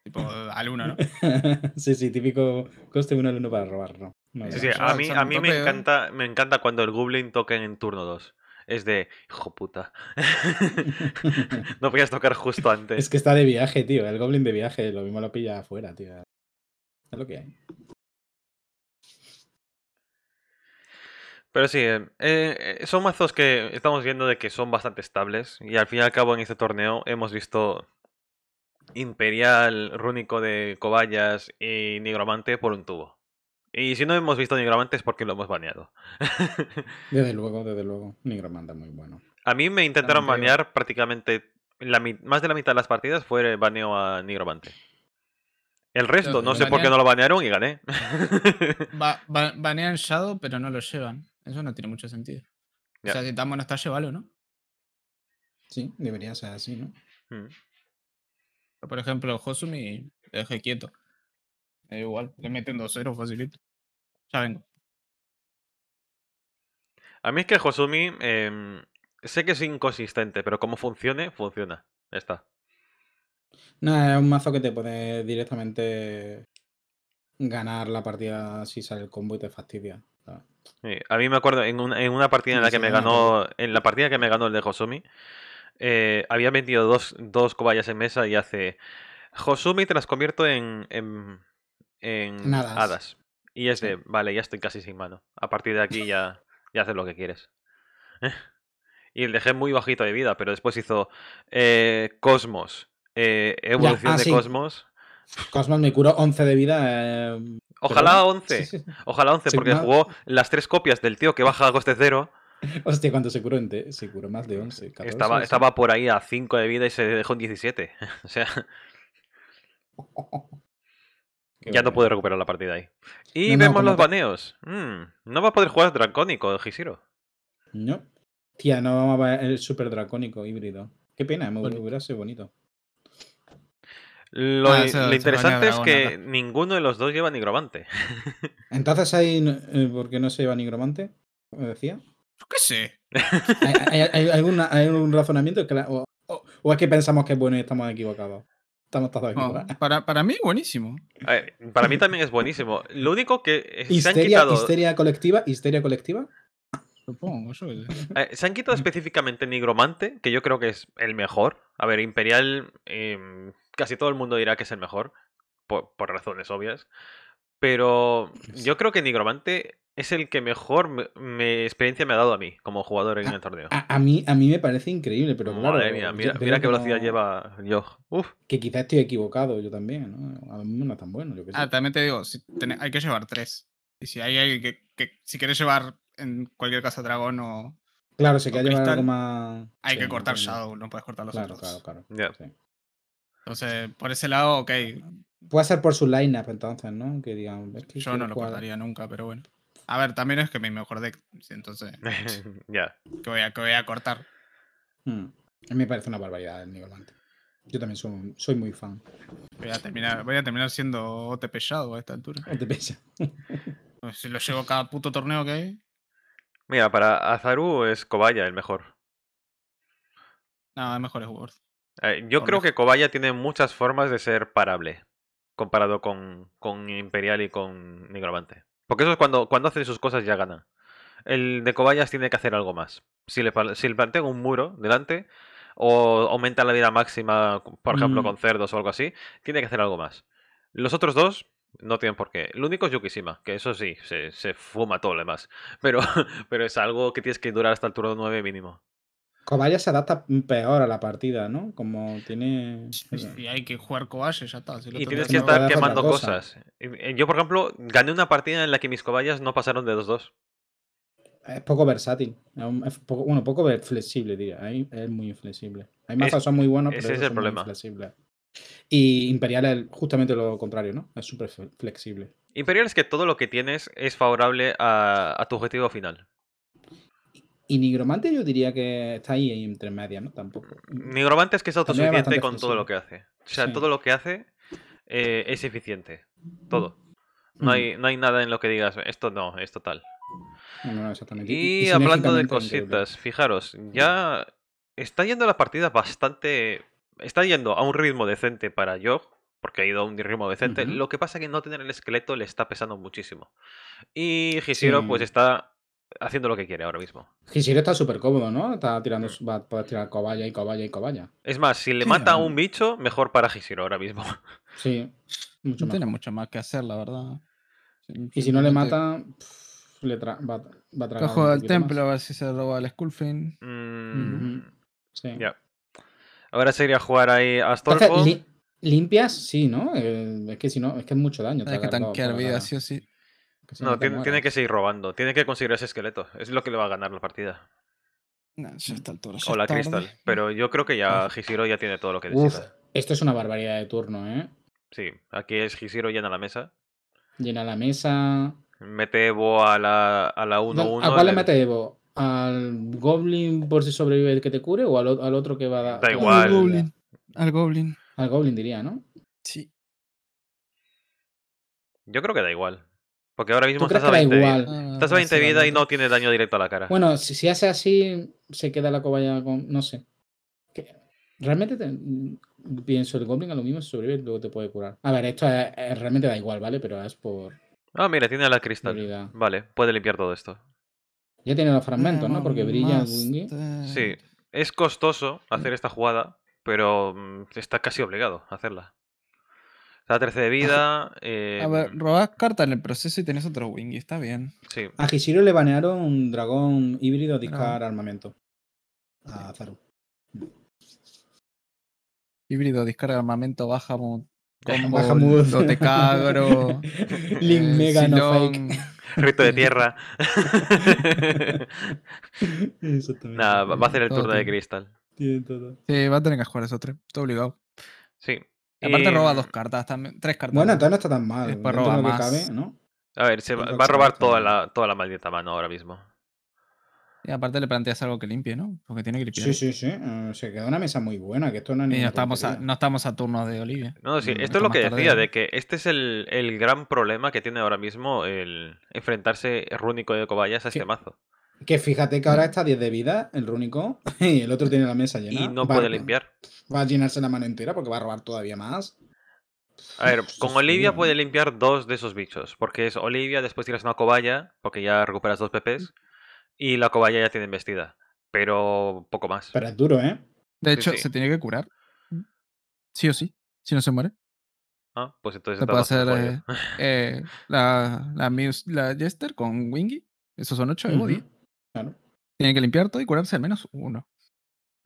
Speaker 1: Tipo al uno, ¿no? sí, sí, típico coste un uno para robarlo. Sí, a mí, a me, ¿eh? encanta,
Speaker 2: me encanta cuando el Goblin toca en turno 2. Es de, hijo puta. no podías tocar justo antes. Es que
Speaker 1: está de viaje, tío. El Goblin de viaje, lo mismo lo pilla afuera, tío. Es lo que hay.
Speaker 2: Pero sí, eh, eh, son mazos que estamos viendo de que son bastante estables. Y al fin y al cabo en este torneo hemos visto Imperial, Rúnico de Cobayas y Nigromante por un tubo. Y si no hemos visto a Nigromante es porque lo hemos baneado.
Speaker 1: desde luego, desde luego. Nigromante muy bueno.
Speaker 2: A mí me intentaron banear prácticamente más de la mitad de las partidas fue baneo a Nigromante. El resto, no sé por qué no lo banearon y gané.
Speaker 1: banean Shadow, pero no lo llevan. Eso no tiene mucho sentido. O sea, si estamos bueno está, llevalo, ¿no? Sí, debería ser así, ¿no? Mm. por ejemplo, Josumi, lo dejé quieto igual, le meten 2-0 facilito. Ya vengo.
Speaker 2: A mí es que Josumi, eh, em, sé que es inconsistente, pero como funcione, funciona. Ya está.
Speaker 1: No, es un mazo que te puede directamente ganar la partida si sale el combo y te fastidia.
Speaker 2: a mí me acuerdo en una, en una partida en la que me ganó, en la partida que me ganó el de Josumi, eh, había metido dos, dos cobayas en mesa y hace Josumi te las convierto en, en hadas. Y es de, vale, ya estoy casi sin mano. A partir de aquí ya, ya haces lo que quieres. y le dejé muy bajito de vida, pero después hizo eh, Cosmos, eh, Evolución ah, de Cosmos.
Speaker 1: Cosmos me curó 11 de vida. Eh, ojalá, 11, ojalá 11. porque
Speaker 2: jugó las tres copias del tío que baja a coste cero.
Speaker 1: Hostia, cuando se curó, en se curó más de 11.
Speaker 2: estaba, 11. estaba por ahí a 5 de vida y se dejó en 17. o sea ya no puede recuperar la partida ahí. Y vemos los baneos. Mm, no va a poder jugar Dracónico, Gisiro.
Speaker 1: No. Tía, no vamos a ver el Super Dracónico híbrido. Qué pena, me hubiera sido bonito.
Speaker 2: Lo, ah, interesante es que ninguno de los dos lleva nigromante.
Speaker 1: Entonces hay eh, ¿por qué no se lleva nigromante?
Speaker 2: Me decía. qué sé.
Speaker 1: ¿Hay, algún razonamiento? o, es que pensamos que es bueno y estamos equivocados? ¿eh?
Speaker 2: para, para mí, buenísimo. para mí también es buenísimo. Lo único que eh, ¿Histeria
Speaker 1: colectiva? ¿Histeria colectiva? Supongo, eso es.
Speaker 2: se han quitado específicamente Nigromante, que yo creo que es el mejor. A ver, Imperial, em, casi todo el mundo dirá que es el mejor, por razones obvias. Pero yo creo que Nigromante es el que mejor mi experiencia me ha dado a mí como jugador en ah, el torneo. A,
Speaker 1: mí, a mí me parece increíble, pero mira, qué velocidad
Speaker 2: lleva yo.
Speaker 1: Uf. Que quizás estoy equivocado yo también, ¿no? A mí no es tan bueno. Yo Ah, también te digo, hay que llevar tres. Y si hay alguien que, si quieres llevar en cualquier casa dragón o. Claro, si quieres llevar algo más. Hay que cortar Shadow, no puedes cortar los otros. Claro, claro. Entonces, por ese lado, ok. Puede ser por su lineup entonces, ¿no? Que digamos, yo no lo cortaría nunca, pero bueno. A ver, también es que mi mejor deck, entonces. Pues, ya. Que voy, a, que voy a cortar. Hmm. A mí me parece una barbaridad el nigromante. Yo también soy, soy, muy fan. Voy a terminar, voy a terminar siendo pesado a esta altura. Otepella. Pues si lo llevo cada puto torneo que hay.
Speaker 2: Mira, para Azaru es Cobaya el mejor. No, el mejor es Worth. Eh, yo creo que Cobaya tiene muchas formas de ser parable. Comparado con, Imperial y con Nigromante. Porque eso es cuando, cuando hacen sus cosas ya ganan. El de Cobayas tiene que hacer algo más. Si le, si le plantean un muro delante o aumenta la vida máxima, por ejemplo, mm. con cerdos o algo así, tiene que hacer algo más. Los otros dos no tienen por qué. Lo único es Yukishima, que eso sí, se, fuma todo lo demás. Pero, pero es algo que tienes que durar hasta el turno 9 mínimo.
Speaker 1: Cobaya se adapta peor a la partida, ¿no? Como tiene.
Speaker 2: Y hay que jugar cobayas ya está. y tienes que estar quemando cosas. Yo, por ejemplo, gané una partida en la que mis cobayas no pasaron de 2-2.
Speaker 1: Es poco versátil. Es poco, bueno, poco flexible, diría. Ahí es muy inflexible. Hay mazas son muy buenos, pero ese es el problema. Y Imperial es justamente lo contrario, ¿no? Es súper flexible.
Speaker 2: Imperial es que todo lo que tienes es favorable a tu objetivo final.
Speaker 1: Y Nigromante yo diría que está ahí, entre media ¿no? Tampoco. Nigromante es que es autosuficiente con todo lo que hace. O sea, todo
Speaker 2: lo que hace eh, es eficiente. Todo. No, hay, no hay nada en lo que digas, esto no, es total Y, hablando de cositas, fijaros, ya está yendo la partida bastante. Está yendo a un ritmo decente para Jog, porque ha ido a un ritmo decente. Lo que pasa es que no tener el esqueleto le está pesando muchísimo. Y Hishiro, pues está haciendo lo que quiere ahora mismo.
Speaker 1: Hishiro está súper cómodo, ¿no? Está tirando, mm. va a poder tirar cobaya y cobaya y cobaya.
Speaker 2: Es más, si le mata a un bicho, mejor para Hishiro ahora mismo. Sí,
Speaker 1: mucho tiene mucho más que hacer, la verdad. Y si no le mata, le va, va, a tragar. Cojo el templo a ver si se roba el Skullfin. Mm, sí. Ya.
Speaker 2: Ahora sería jugar ahí a
Speaker 1: limpias, sí, ¿no? Eh, es que si no, es que es mucho daño. Hay que tanquear vida, sí o sí
Speaker 2: no, tiene, que seguir robando. Tiene que conseguir ese esqueleto. Es lo que le va a ganar la partida.
Speaker 1: No, o la
Speaker 2: Pero yo creo que ya Hishiro ya tiene todo lo que necesita.
Speaker 1: Esto es una barbaridad de turno, ¿eh?
Speaker 2: Sí, aquí es Hishiro llena la mesa.
Speaker 1: Llena la mesa.
Speaker 2: Mete Evo a la 1-1. A, la ¿A cuál le mete
Speaker 1: Evo? ¿Al Goblin por si sobrevive el que te cure o al, otro que va a dar? Da igual. Al Goblin. Al Goblin diría, ¿no? Sí.
Speaker 2: Yo creo que da igual. Porque ahora mismo estás a 20, igual? estás vida y no tiene daño directo a la cara. Bueno,
Speaker 1: si, se hace así, se queda la cobaya con. No sé. Realmente pienso, el Goblin a lo mismo se sobrevive, luego te puede curar. A ver, esto eh, eh, realmente da igual, ¿vale? Pero es por.
Speaker 2: Ah, mira, tiene la cristal. Vale, puede limpiar todo esto.
Speaker 1: Ya tiene los fragmentos, ¿no? Porque brilla.
Speaker 2: Sí. Es costoso hacer esta jugada, pero mm, está casi obligado a hacerla. Da 13 de vida. A ver,
Speaker 1: em, robás carta en el proceso y tenés otro wing, y está bien. Sí. A Hishiro le banearon un dragón híbrido discar armamento. A Zaru. Híbrido discar armamento baja Combo, te cagro Link eh, Mega no
Speaker 2: fake. Rito de tierra. Nada, va a hacer el turno de cristal. Sí,
Speaker 1: va a tener que jugar esos tres. Está obligado. Sí, aparte roba eh, dos cartas, tres cartas. Bueno, entonces no está tan mal. más. ¿no?
Speaker 2: A ver, se va, a robar toda la, toda la maldita mano ahora mismo.
Speaker 1: Y aparte le planteas algo que limpie, ¿no? Porque tiene que Sí, sí, sí. Eh, se queda una mesa muy buena, que esto no, y no estamos a, no turnos de Olivia. No, sí, mm, esto es lo que decía, de
Speaker 2: que este es el, el, gran problema que tiene ahora mismo el enfrentarse Rúnico de Cobayas a este mazo.
Speaker 1: Que fíjate que ahora mm. está 10 de vida el runico y el otro tiene la mesa llena. Y no puede limpiar. Va a llenarse la mano entera porque va a robar todavía más.
Speaker 2: A ver, con Olivia puede limpiar dos de esos bichos. Porque es Olivia, después tiras una cobaya, porque ya recuperas dos PPs. Y la cobaya ya tiene vestida. Pero poco más. Pero es duro, ¿eh?
Speaker 1: De hecho, se tiene que curar. Sí o sí. Si no se muere.
Speaker 2: Ah, pues entonces. Se puede hacer eh,
Speaker 1: eh, la, la, la, Jester con Wingy. Esos son ocho de tiene Tienen que limpiar todo y curarse al menos uno.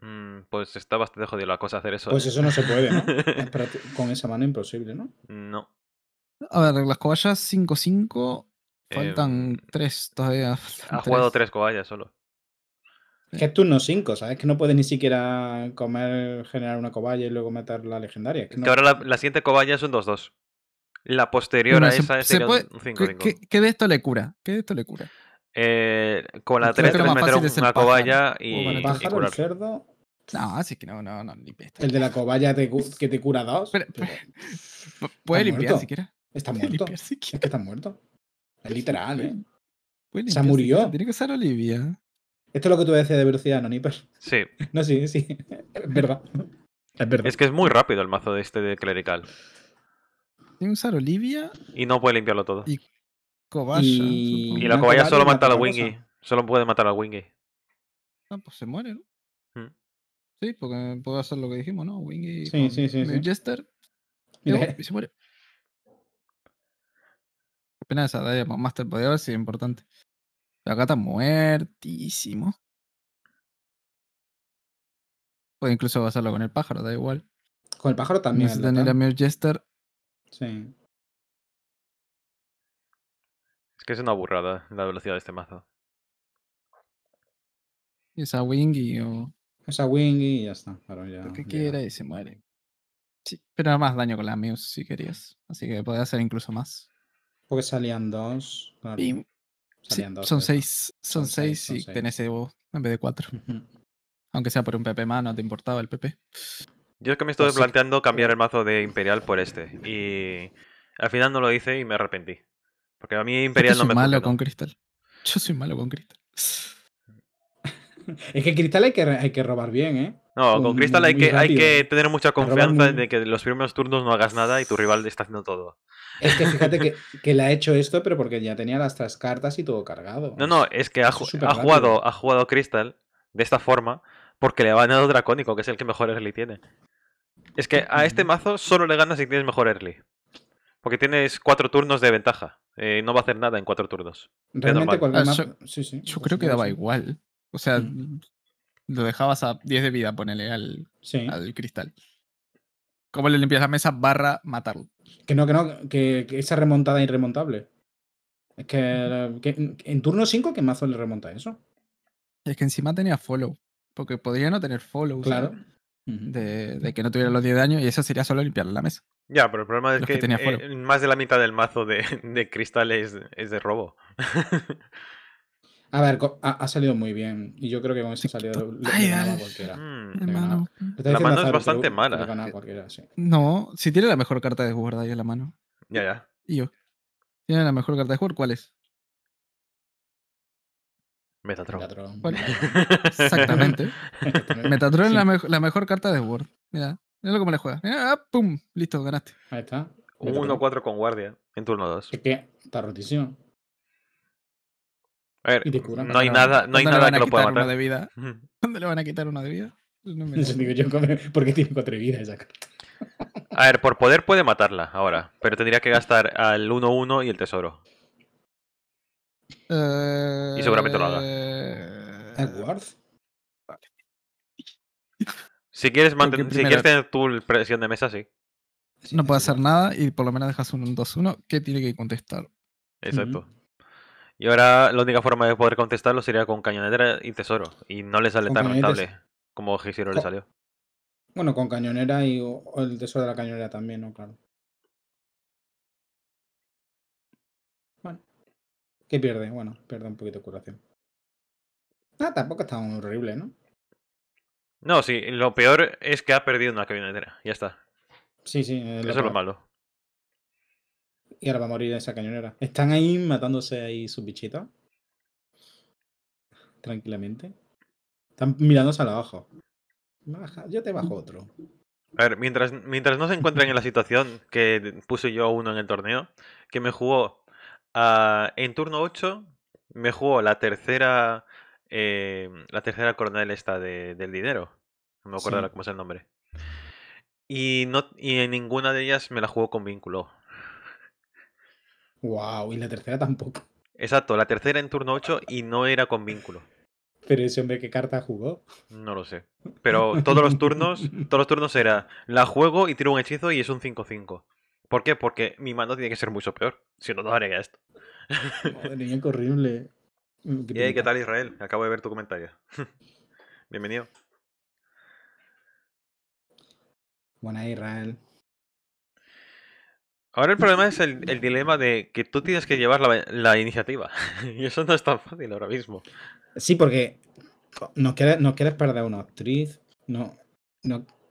Speaker 2: Mm, pues está bastante jodido la cosa hacer eso. Pues ¿eh? eso no se puede, ¿no? con esa mano imposible, ¿no? No.
Speaker 1: A ver, las cobayas 5-5. Faltan 3 em, todavía. Ha jugado
Speaker 2: 3 cobayas solo.
Speaker 1: Es que es turno 5, ¿sabes? Que no puedes ni siquiera comer, generar una cobaya y luego matar la legendaria. que,
Speaker 2: ahora la, siguiente cobaya es 2-2. La posterior a esa se, es 5-5. ¿qué,
Speaker 1: ¿qué, de esto le cura? ¿Qué de esto le cura?
Speaker 2: Eh,
Speaker 1: con la 3 meter una pájaro. cobaya y, y El cerdo. No, así que no, no, no, limpia. El de la cobaya que te cura dos. Puede limpiar siquiera. Está muerto. es que está muerto. literal, ¿eh? Se murió. Tiene que usar Olivia. Esto es lo que tú decías de velocidad, ¿no, Nipper? Sí. No, sí, sí. Es verdad.
Speaker 2: Es verdad. Es que es muy rápido el mazo de este de clerical.
Speaker 1: Tiene que usar Olivia.
Speaker 2: Y no puede limpiarlo todo. Y, la cobaya solo mata a la Wingy. Solo puede matar a Wingy.
Speaker 1: Ah, pues se muere, ¿no? Mm. Sí, porque puede hacer lo que dijimos, ¿no? Wingy. Sí, sí, Y, se muere. pena esa Master. Podría haber importante. la acá está
Speaker 3: muertísimo. Puede incluso hacerlo con el pájaro, da igual. Con el pájaro también. tener a Jester.
Speaker 2: Sí que es una burrada la velocidad de este mazo.
Speaker 1: Esa Wingy o. Esa Wingy y ya está. ya, lo que quiera y se muere. Sí, pero más daño con la Muse si querías. Así que podía hacer incluso más. Porque salían dos. son, seis, son, seis. y tenés Evo en vez de cuatro. Aunque sea por un PP más, no te importaba el PP. Yo es que me estoy pues
Speaker 2: planteando cambiar el mazo de Imperial por este. Y al final no lo hice y me arrepentí. Porque a mí Imperial yo no soy malo con
Speaker 1: Cristal. Yo soy malo con Cristal. es que Cristal hay que, hay que robar bien, ¿eh? No, con, Cristal hay que, hay que tener mucha confianza de
Speaker 2: que en los primeros turnos no hagas nada y tu rival está haciendo todo. Es que
Speaker 1: fíjate que, que le ha hecho esto, pero porque ya tenía las tres cartas y todo cargado.
Speaker 2: No, no, es que ha, jugado, ha jugado Crystal de esta forma porque le ha ganado Dracónico, que es el que mejor early tiene. Es que a este mazo solo le ganas si tienes mejor early. Porque tienes cuatro turnos de ventaja. Eh, no va a hacer nada en cuatro turnos. Realmente cualquier ah,
Speaker 1: yo, creo que daba igual. O sea, mm. lo dejabas a 10 de vida, ponele al, cristal. ¿Cómo le limpias la mesa barra matarlo? Que no, que no, que, esa remontada irremontable. Es que, en turno 5, ¿qué mazo le remonta eso? Es que encima tenía follow.
Speaker 2: Porque podría no tener follow. Claro.
Speaker 1: de, que no tuviera los 10 daños y eso sería solo limpiar la mesa.
Speaker 2: Ya, pero el problema es que, eh, más de la mitad del mazo de, de es, de robo.
Speaker 1: a ver, ha, salido muy bien. Y yo creo que con eso ha salido. Mm. La mano es bastante mala. No, si tiene la mejor carta de jugar ahí en la mano. Ya, ya. Y yo. ¿Tiene la mejor carta de jugar? ¿Cuál es?
Speaker 2: Metatron. exactamente. Metatron es la, la, mejor
Speaker 1: carta de Word. Mira lo cómo le juega. Ah, pum, listo, ganaste. Ahí está.
Speaker 2: un 1-4 con guardia en turno 2. Es que está rotísimo. A ver, no hay nada, no hay nada que lo pueda matar. De vida?
Speaker 1: ¿Dónde le van a quitar una de vida? No me Eso digo yo, porque tiene 4 de vida esa carta.
Speaker 2: A ver, por poder puede matarla ahora, pero tendría que gastar al 1-1 y el tesoro.
Speaker 1: Y seguramente lo haga.
Speaker 2: Es eh, guard? Si quieres, quieres tener tu presión de mesa, sí.
Speaker 1: No puede hacer nada y por lo menos dejas un 2-1 ¿Qué tiene que contestar. Exacto.
Speaker 2: Y ahora la única forma de poder contestarlo sería con cañonera y tesoro. Y no le sale tan rentable como hicieron le salió.
Speaker 1: Bueno, con cañonera y el tesoro de la cañonera también, ¿no? Claro. Bueno. ¿Qué pierde? Bueno, pierde un poquito de curación. Ah, tampoco está horrible, ¿no?
Speaker 2: No, sí, lo peor es que ha perdido una cañonera. ya está.
Speaker 1: Sí, sí. Eh, Eso es lo malo. Y ahora va a morir esa cañonera. Están ahí matándose ahí sus bichitos. Tranquilamente. Están mirándose a abajo. Baja, yo te bajo otro.
Speaker 2: A ver, mientras, mientras no se encuentren en la situación que puse yo uno en el torneo, que me jugó ah, en turno 8, me jugó la tercera eh, la tercera coronel esta del dinero. No me acuerdo cómo es el nombre. Y, no, y en ninguna de ellas me la jugó con vínculo.
Speaker 1: Wow, y la tercera tampoco.
Speaker 2: Exacto, la tercera en turno 8 y no era con vínculo.
Speaker 1: Pero ese hombre, ¿qué carta jugó?
Speaker 2: No lo sé. Pero todos los turnos, todos los turnos era la juego y tiro un hechizo y es un 5-5. ¿Por qué? Porque mi mano tiene que ser mucho peor. Si no, no haría esto.
Speaker 1: Madre horrible. Hey, mm, ¿Qué
Speaker 2: tal Israel? Acabo de ver tu comentario. Bienvenido. Buenas Israel. Ahora el problema es el, dilema de que tú tienes que llevar la, iniciativa. Y eso no es tan fácil ahora mismo.
Speaker 1: Sí, porque no quieres, no a perder una actriz. No,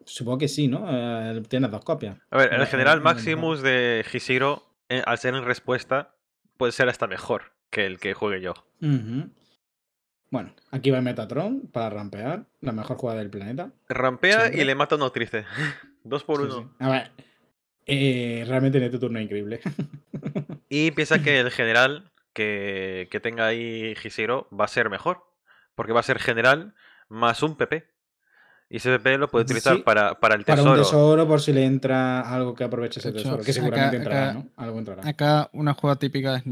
Speaker 1: supongo que sí, ¿no? Eh, tienes dos copias.
Speaker 2: A ver, el general Maximus de Hisiro, eh, al ser en respuesta, puede ser hasta mejor que el que juegue yo.
Speaker 1: Bueno, aquí va Metatron para rampear, la mejor jugada del planeta.
Speaker 2: Rampea y le mata a un Dos por uno.
Speaker 1: A ver, eh, realmente en este turno es increíble.
Speaker 2: y piensa que el general que, que tenga ahí Gisiro va a ser mejor. Porque va a ser general más un PP. Y ese PP lo puede utilizar para, para, el tesoro. Para un tesoro,
Speaker 1: por si le entra algo que aproveche ese tesoro, que seguramente entrará, ¿no? Algo entrará. Acá una jugada típica es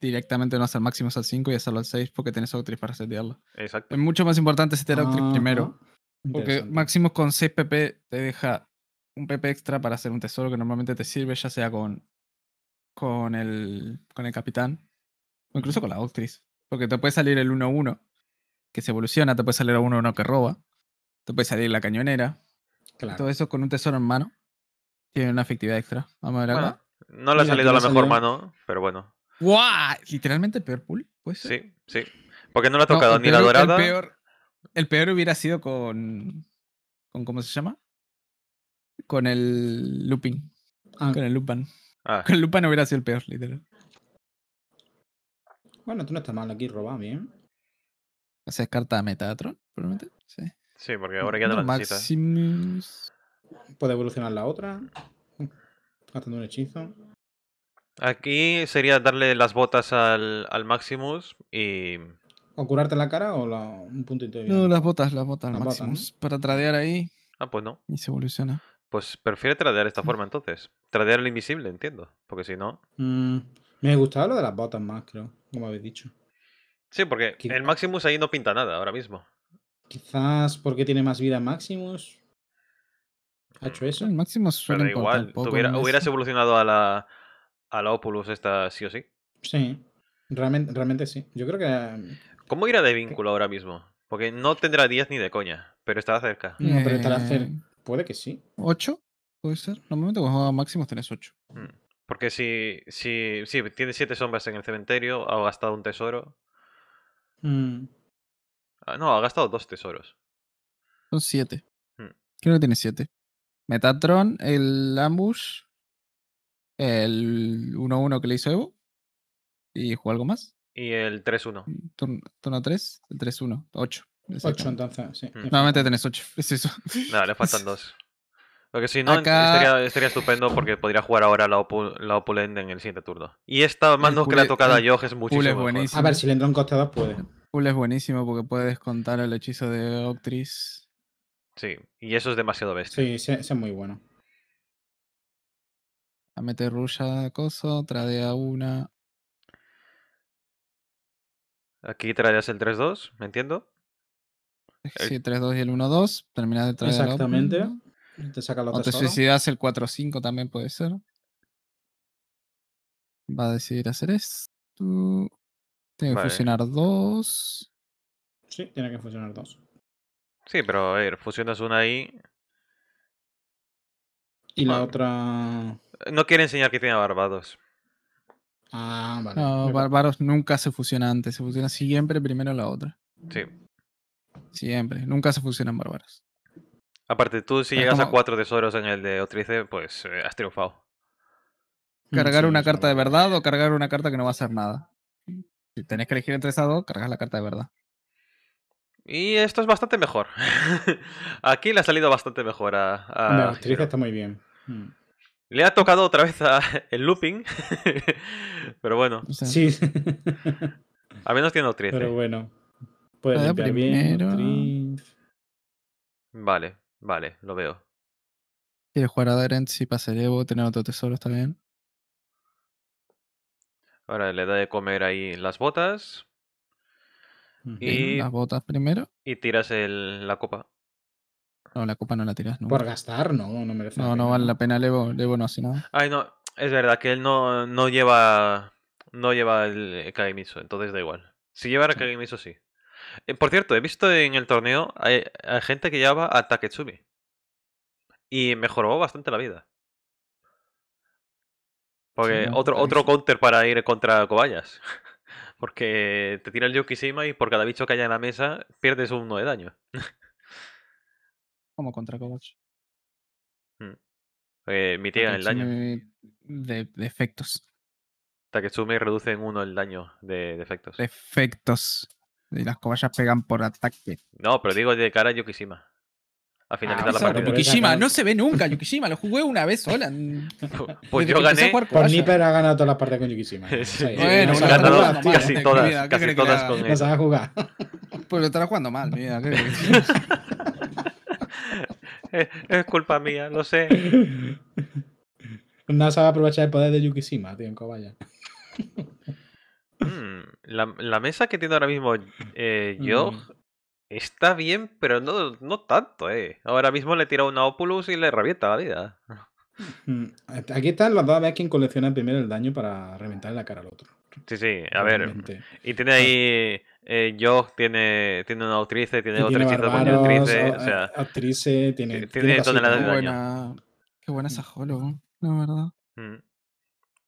Speaker 1: directamente no hacer máximos al 5 y hacerlo al 6 porque tienes octris para setearlo. Exacto. Es mucho más importante setear Octrix primero. Porque máximos con 6 PP te deja un PP extra para hacer un tesoro que normalmente te sirve, ya sea con, con, el, con el capitán o incluso con la Octris. Porque te puede salir el 1-1 que se evoluciona, te puede salir el 1-1 que roba tú puedes salir la cañonera. Claro. Todo eso con un tesoro en mano. Tiene una efectividad extra. Vamos a ver No le ha salido la mejor
Speaker 2: mano, pero bueno. ¡Wow! Literalmente el peor pull pues. Sí, sí. Porque no le ha tocado ni la dorada.
Speaker 1: El peor, hubiera sido con. con ¿Cómo se llama? Con el looping. Ah. Con el Lupin. Ah. Con el Lupin hubiera sido el peor, literal. Bueno, tú no estás mal aquí, robado bien. ¿eh? Haces carta a Metatron, probablemente. Sí. Sí, porque ahora ya no la necesita. Maximus. Puede evolucionar la otra. haciendo mm, un hechizo.
Speaker 2: Aquí sería darle las botas al, al Maximus y. ¿O curarte la
Speaker 1: cara o un punto de No, las botas, las botas, las Maximus. Para tradear ahí. Ah, pues no. Y se evoluciona.
Speaker 2: Pues prefiere tradear esta mm. forma entonces. Tradear el invisible, entiendo. Porque si no.
Speaker 1: Mm, me gustaba lo de las botas más, creo. Como habéis dicho.
Speaker 2: Sí, porque el Maximus ahí no pinta nada ahora mismo.
Speaker 1: Quizás porque tiene más vida máximos ¿Ha hecho eso? El Maximus suele Pero igual, hubieras
Speaker 2: evolucionado a la, a la Opulus esta sí o sí.
Speaker 1: Sí, realmente, realmente sí. Yo creo que... Mm,
Speaker 2: ¿Cómo irá de vínculo ahora mismo? Porque no tendrá 10 ni de coña, pero estará cerca. No, pero estará eh, cerca. Puede que sí.
Speaker 1: ¿8? ¿Puede ser? Normalmente cuando juegas máximos tenés 8.
Speaker 2: Mm, porque si, si, si tienes 7 sombras en el cementerio, ha gastado un tesoro. Mm. Ah, no, ha gastado dos tesoros. Son siete. Hmm.
Speaker 1: Creo que tiene siete. Metatron, el Ambush, el 1-1 que le hizo Evo. ¿Y jugó algo más?
Speaker 2: Y el 3-1. Mm,
Speaker 1: turno, 3, el 3-1, 8. 8 entonces, sí. Hmm. Nuevamente tenés 8, es eso.
Speaker 2: No, le faltan dos Porque si no, estaría, estupendo porque podría jugar ahora la, Opulent en el siguiente turno. Y esta más dos que le ha tocado a Yog es muchísimo. A ver, si le
Speaker 1: entra un puede. Hul es buenísimo porque puedes contar el hechizo de Octris.
Speaker 2: Sí, y eso es demasiado bestia. Sí, es muy bueno.
Speaker 1: A meter rulla coso, tradea una.
Speaker 2: Aquí traías el 3-2, ¿me entiendo?
Speaker 1: Sí, el... 3-2 y el 1-2. Terminas de traer Exactamente. Te saca o te suicidas el 4-5 también puede ser. Va a decidir hacer esto. Tiene que fusionar dos.
Speaker 2: Sí, tiene que fusionar dos. Sí, pero a ver, fusionas una ahí. Y la ah. otra. No quiere enseñar que tiene Barbados. Ah, vale.
Speaker 1: No, Barbaros nunca se fusiona antes. Se fusiona siempre primero la otra. Sí. Siempre. Nunca se fusionan bárbaros.
Speaker 2: Aparte, tú si llegas a cuatro tesoros en el de Otrice, pues eh, has triunfado. Mm, cargar una
Speaker 1: carta de verdad o cargar una carta que no va a hacer nada. Si tenés que elegir entre esas dos, cargas la carta de verdad.
Speaker 2: Y esto es bastante mejor. Aquí le ha salido bastante mejor a. a la
Speaker 1: está muy bien. Mm.
Speaker 2: Le ha tocado otra vez el looping. Pero bueno. Sí. a menos tiene Pero bueno. Puede Vale, vale, lo veo.
Speaker 1: Si el jugador Eren, si Evo, tener otro tesoro, también
Speaker 2: Ahora le da de comer ahí las botas. Y las botas primero. Y tiras el, la copa.
Speaker 1: No, la copa no la tiras, ¿no? Por gastar, no, no merece. No, no vale la pena, Levo, no así nada.
Speaker 2: Ay, no, es verdad que él no, no lleva no lleva el Kagemiso, entonces da igual. Si llevara sí. Kagemiso, sí. Eh, por cierto, he visto en el torneo hay, gente que lleva a Taketsumi. Y mejoró bastante la vida. Porque otro, otro counter para ir contra cobayas. Porque te tira el Yokishima y por cada bicho que haya en la mesa pierdes uno de daño.
Speaker 1: ¿Cómo contra cobayas.
Speaker 2: Mm. mitigan el daño.
Speaker 1: De, efectos.
Speaker 2: Taketsume reduce en uno el daño de, efectos.
Speaker 1: efectos. Y las cobayas pegan por ataque.
Speaker 2: No, pero digo de cara a Yokishima a finalizar ah, la partida. Yukishima, no
Speaker 1: se ve nunca Yukishima, lo jugué una vez sola. Pues yo gané. Con Nipper ha ganado todas las partidas con Yukishima. Bueno, casi todas, casi todas con él. a jugar. Pues lo estará jugando mal, mira.
Speaker 2: es, culpa mía, no sé.
Speaker 1: No sabe aprovechar el poder de Yukishima, tío, en Cobaya.
Speaker 2: La, mesa que tiene ahora mismo eh, mm. yo Está bien, pero no, no tanto, eh. Ahora mismo le tira una Opulus y le revienta la vida.
Speaker 1: Mm, aquí están las dos a ver quién colecciona primero el daño para
Speaker 2: reventarle la cara al otro. Sí, sí, a ver. Y tiene ahí. Ah. Eh, yo tiene, tiene una actriz, tiene, tiene otra actriz.
Speaker 1: actriz, tiene. Tiene, tiene Buena, qué buena mm. esa Holo, la verdad.
Speaker 2: Mm.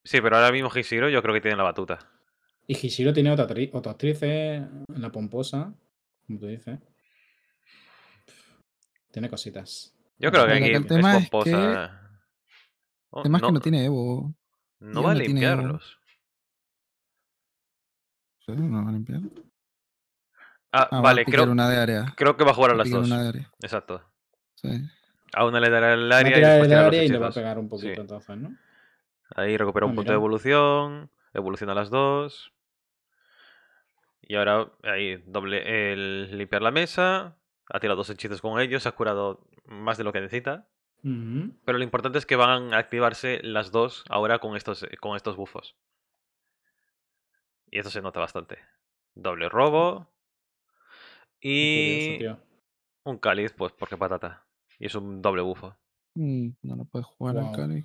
Speaker 2: Sí, pero ahora mismo Hishiro yo creo que tiene la batuta.
Speaker 1: Y Hishiro tiene otra, otra actriz, eh, la pomposa como tú dices. Tiene cositas. Yo creo que aquí el tema es, que... el oh, tema es que no tiene Evo. No va a limpiarlos.
Speaker 3: Sí, no va a limpiar.
Speaker 2: Ah, ah vale, creo, creo que va a jugar a las dos. Exacto. Sí. A una le dará el área, a y, le va a pegar un poquito entonces, ¿no? Ahí recupera ah, un punto de evolución, evoluciona a las dos. Y ahora ahí doble el limpiar la mesa. Ha tirado dos hechizos con ellos, ha curado más de lo que necesita.
Speaker 3: Pero
Speaker 2: lo importante es que van a activarse las dos ahora con estos, eh, con estos bufos. Y eso se nota bastante. Doble robo. Y. un cáliz, pues, porque patata. Y es un doble bufo.
Speaker 1: Mm, no lo puede jugar al cáliz.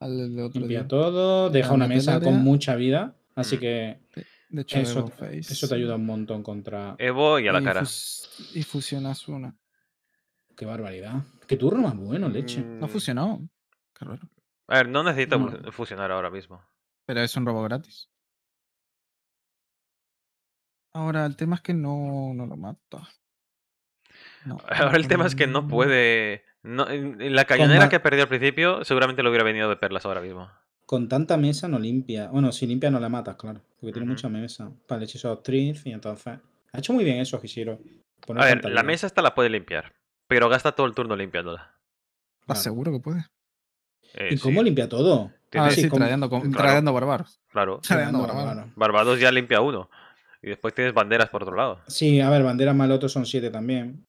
Speaker 1: Al otro día. todo, deja una mesa con mucha vida. Así mm. que. De hecho, eso, te ayuda un eh, montón
Speaker 2: contra. Evo y a la cara.
Speaker 1: y fusionas una. Qué barbaridad. Qué turno más bueno, leche. No ha mm. fusionado. Qué raro.
Speaker 2: A ver, no necesito fusionar ahora mismo.
Speaker 1: Pero es un robo gratis. Ahora, el tema es que no, lo mata.
Speaker 2: Ahora el tema es que no mm. puede. la cañonera que perdió al principio seguramente lo hubiera venido de perlas ahora mismo
Speaker 1: con tanta mesa no limpia. Bueno, si limpia no la matas, claro. Porque tiene mucha mesa. Para el hechizo actriz y entonces. Ha hecho muy bien eso, Hishiro. a ver, la mesa
Speaker 2: esta la puede limpiar. Pero gasta todo el turno limpiándola.
Speaker 1: Ah, claro. seguro que puede? Eh, ¿Y cómo limpia todo? Ah, sí, trayendo, con, claro. trayendo barbaros.
Speaker 2: Claro. barbaros. Barbados ya limpia uno. Y después tienes banderas por otro lado.
Speaker 1: Sí, a ver, banderas más otro son siete también.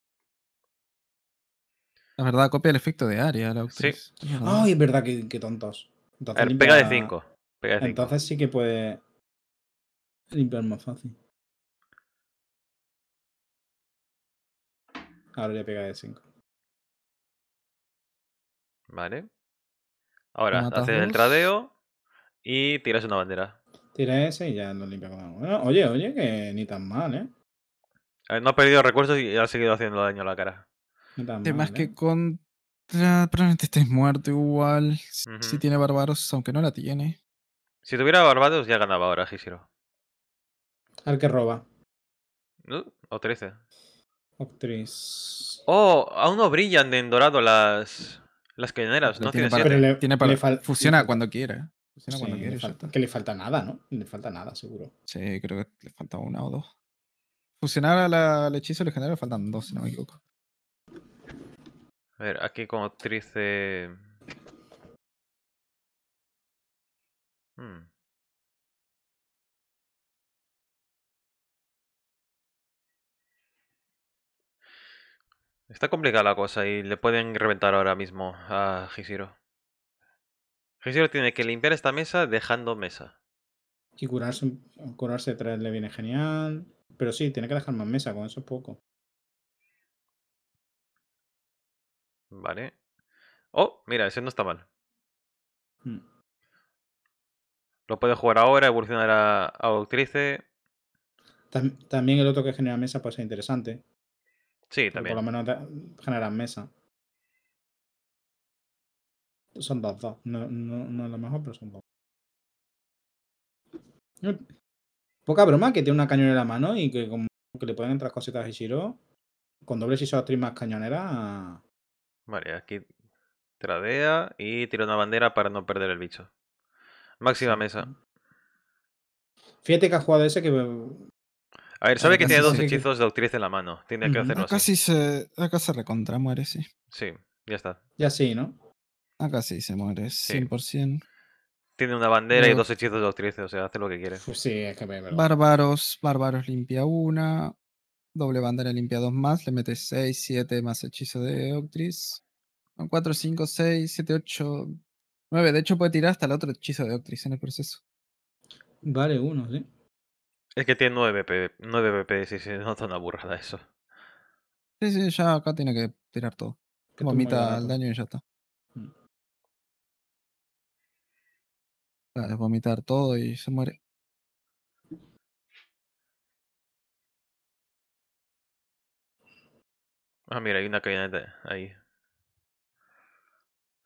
Speaker 1: La verdad, copia el efecto de área. La sí. Ay, es verdad que tontos pega de 5. Entonces sí que puede limpiar más fácil.
Speaker 3: Ahora le pega de 5.
Speaker 2: Vale. Ahora haces el tradeo y tiras una bandera.
Speaker 1: Tira ese y ya lo limpia con oye, oye, que ni tan mal, ¿eh?
Speaker 2: no ha perdido recursos y ha seguido haciendo daño a la cara.
Speaker 1: Ni más que ¿eh? con Probablemente estés muerto igual. Si tiene Barbaros, aunque no la tiene.
Speaker 2: Si tuviera barbaros ya ganaba ahora, A Al que roba. ¿No? O 13. O 3. Oh, aún no brillan en dorado las. Las cañoneras, ¿no? Tiene, para,
Speaker 1: Fusiona cuando quiera. Fusiona cuando quiere.
Speaker 2: que le falta nada, ¿no?
Speaker 1: Le falta nada, seguro. Sí, creo que le falta una o dos. Fusionar al hechizo legendario le faltan dos, si no me equivoco.
Speaker 2: A ver, aquí como actriz de... Hmm. Está complicada la cosa y le pueden reventar ahora mismo a Hishiro. Hishiro tiene que limpiar esta mesa dejando mesa.
Speaker 1: Y curarse, curarse le viene genial. Pero sí, tiene
Speaker 3: que dejar más mesa, con eso es poco.
Speaker 2: Vale. Oh, mira, ese no está mal. Hmm. Lo puedes jugar ahora, evolucionar a, a
Speaker 1: también el otro que genera mesa puede ser interesante. Sí, también. Por lo menos genera mesa. Son dos, dos. No, no, no es lo mejor, pero son dos. Poca broma que tiene una cañonera en la mano y que, como que le pueden entrar cositas a Ishiro. Con doble si son actriz más cañonera.
Speaker 2: Vale, aquí tradea y tira una bandera para no perder el bicho. Máxima mesa.
Speaker 1: Fíjate que ha jugado ese que... A ver, sabe que tiene dos hechizos
Speaker 2: de autriz en la mano. Tiene que hacerlo ah, Acá
Speaker 1: se... Acá ah, se recontra muere, sí.
Speaker 2: Sí, ya está.
Speaker 1: Ya sí, ¿no? Acá ah, sí se muere, 100%.
Speaker 2: Tiene una bandera y dos hechizos de actriz, o sea, hace lo que quiere. Pues sí, es que me... Bárbaros,
Speaker 1: bárbaros limpia una. Doble bandera limpia 2 más. Le mete 6, 7 más hechizo de Octris. Son 4, 5, 6, 7, 8, 9. De hecho, puede tirar hasta el otro hechizo de Octris en el proceso. Vale, uno, sí.
Speaker 2: Es que tiene 9 PP. 9 PP, sí, sí, no está una burrada eso.
Speaker 1: Sí, sí, ya acá tiene que tirar todo. vomita
Speaker 2: el
Speaker 3: daño y ya está. Mm. vomitar todo y se muere.
Speaker 2: Ah, mira, hay una viene ahí.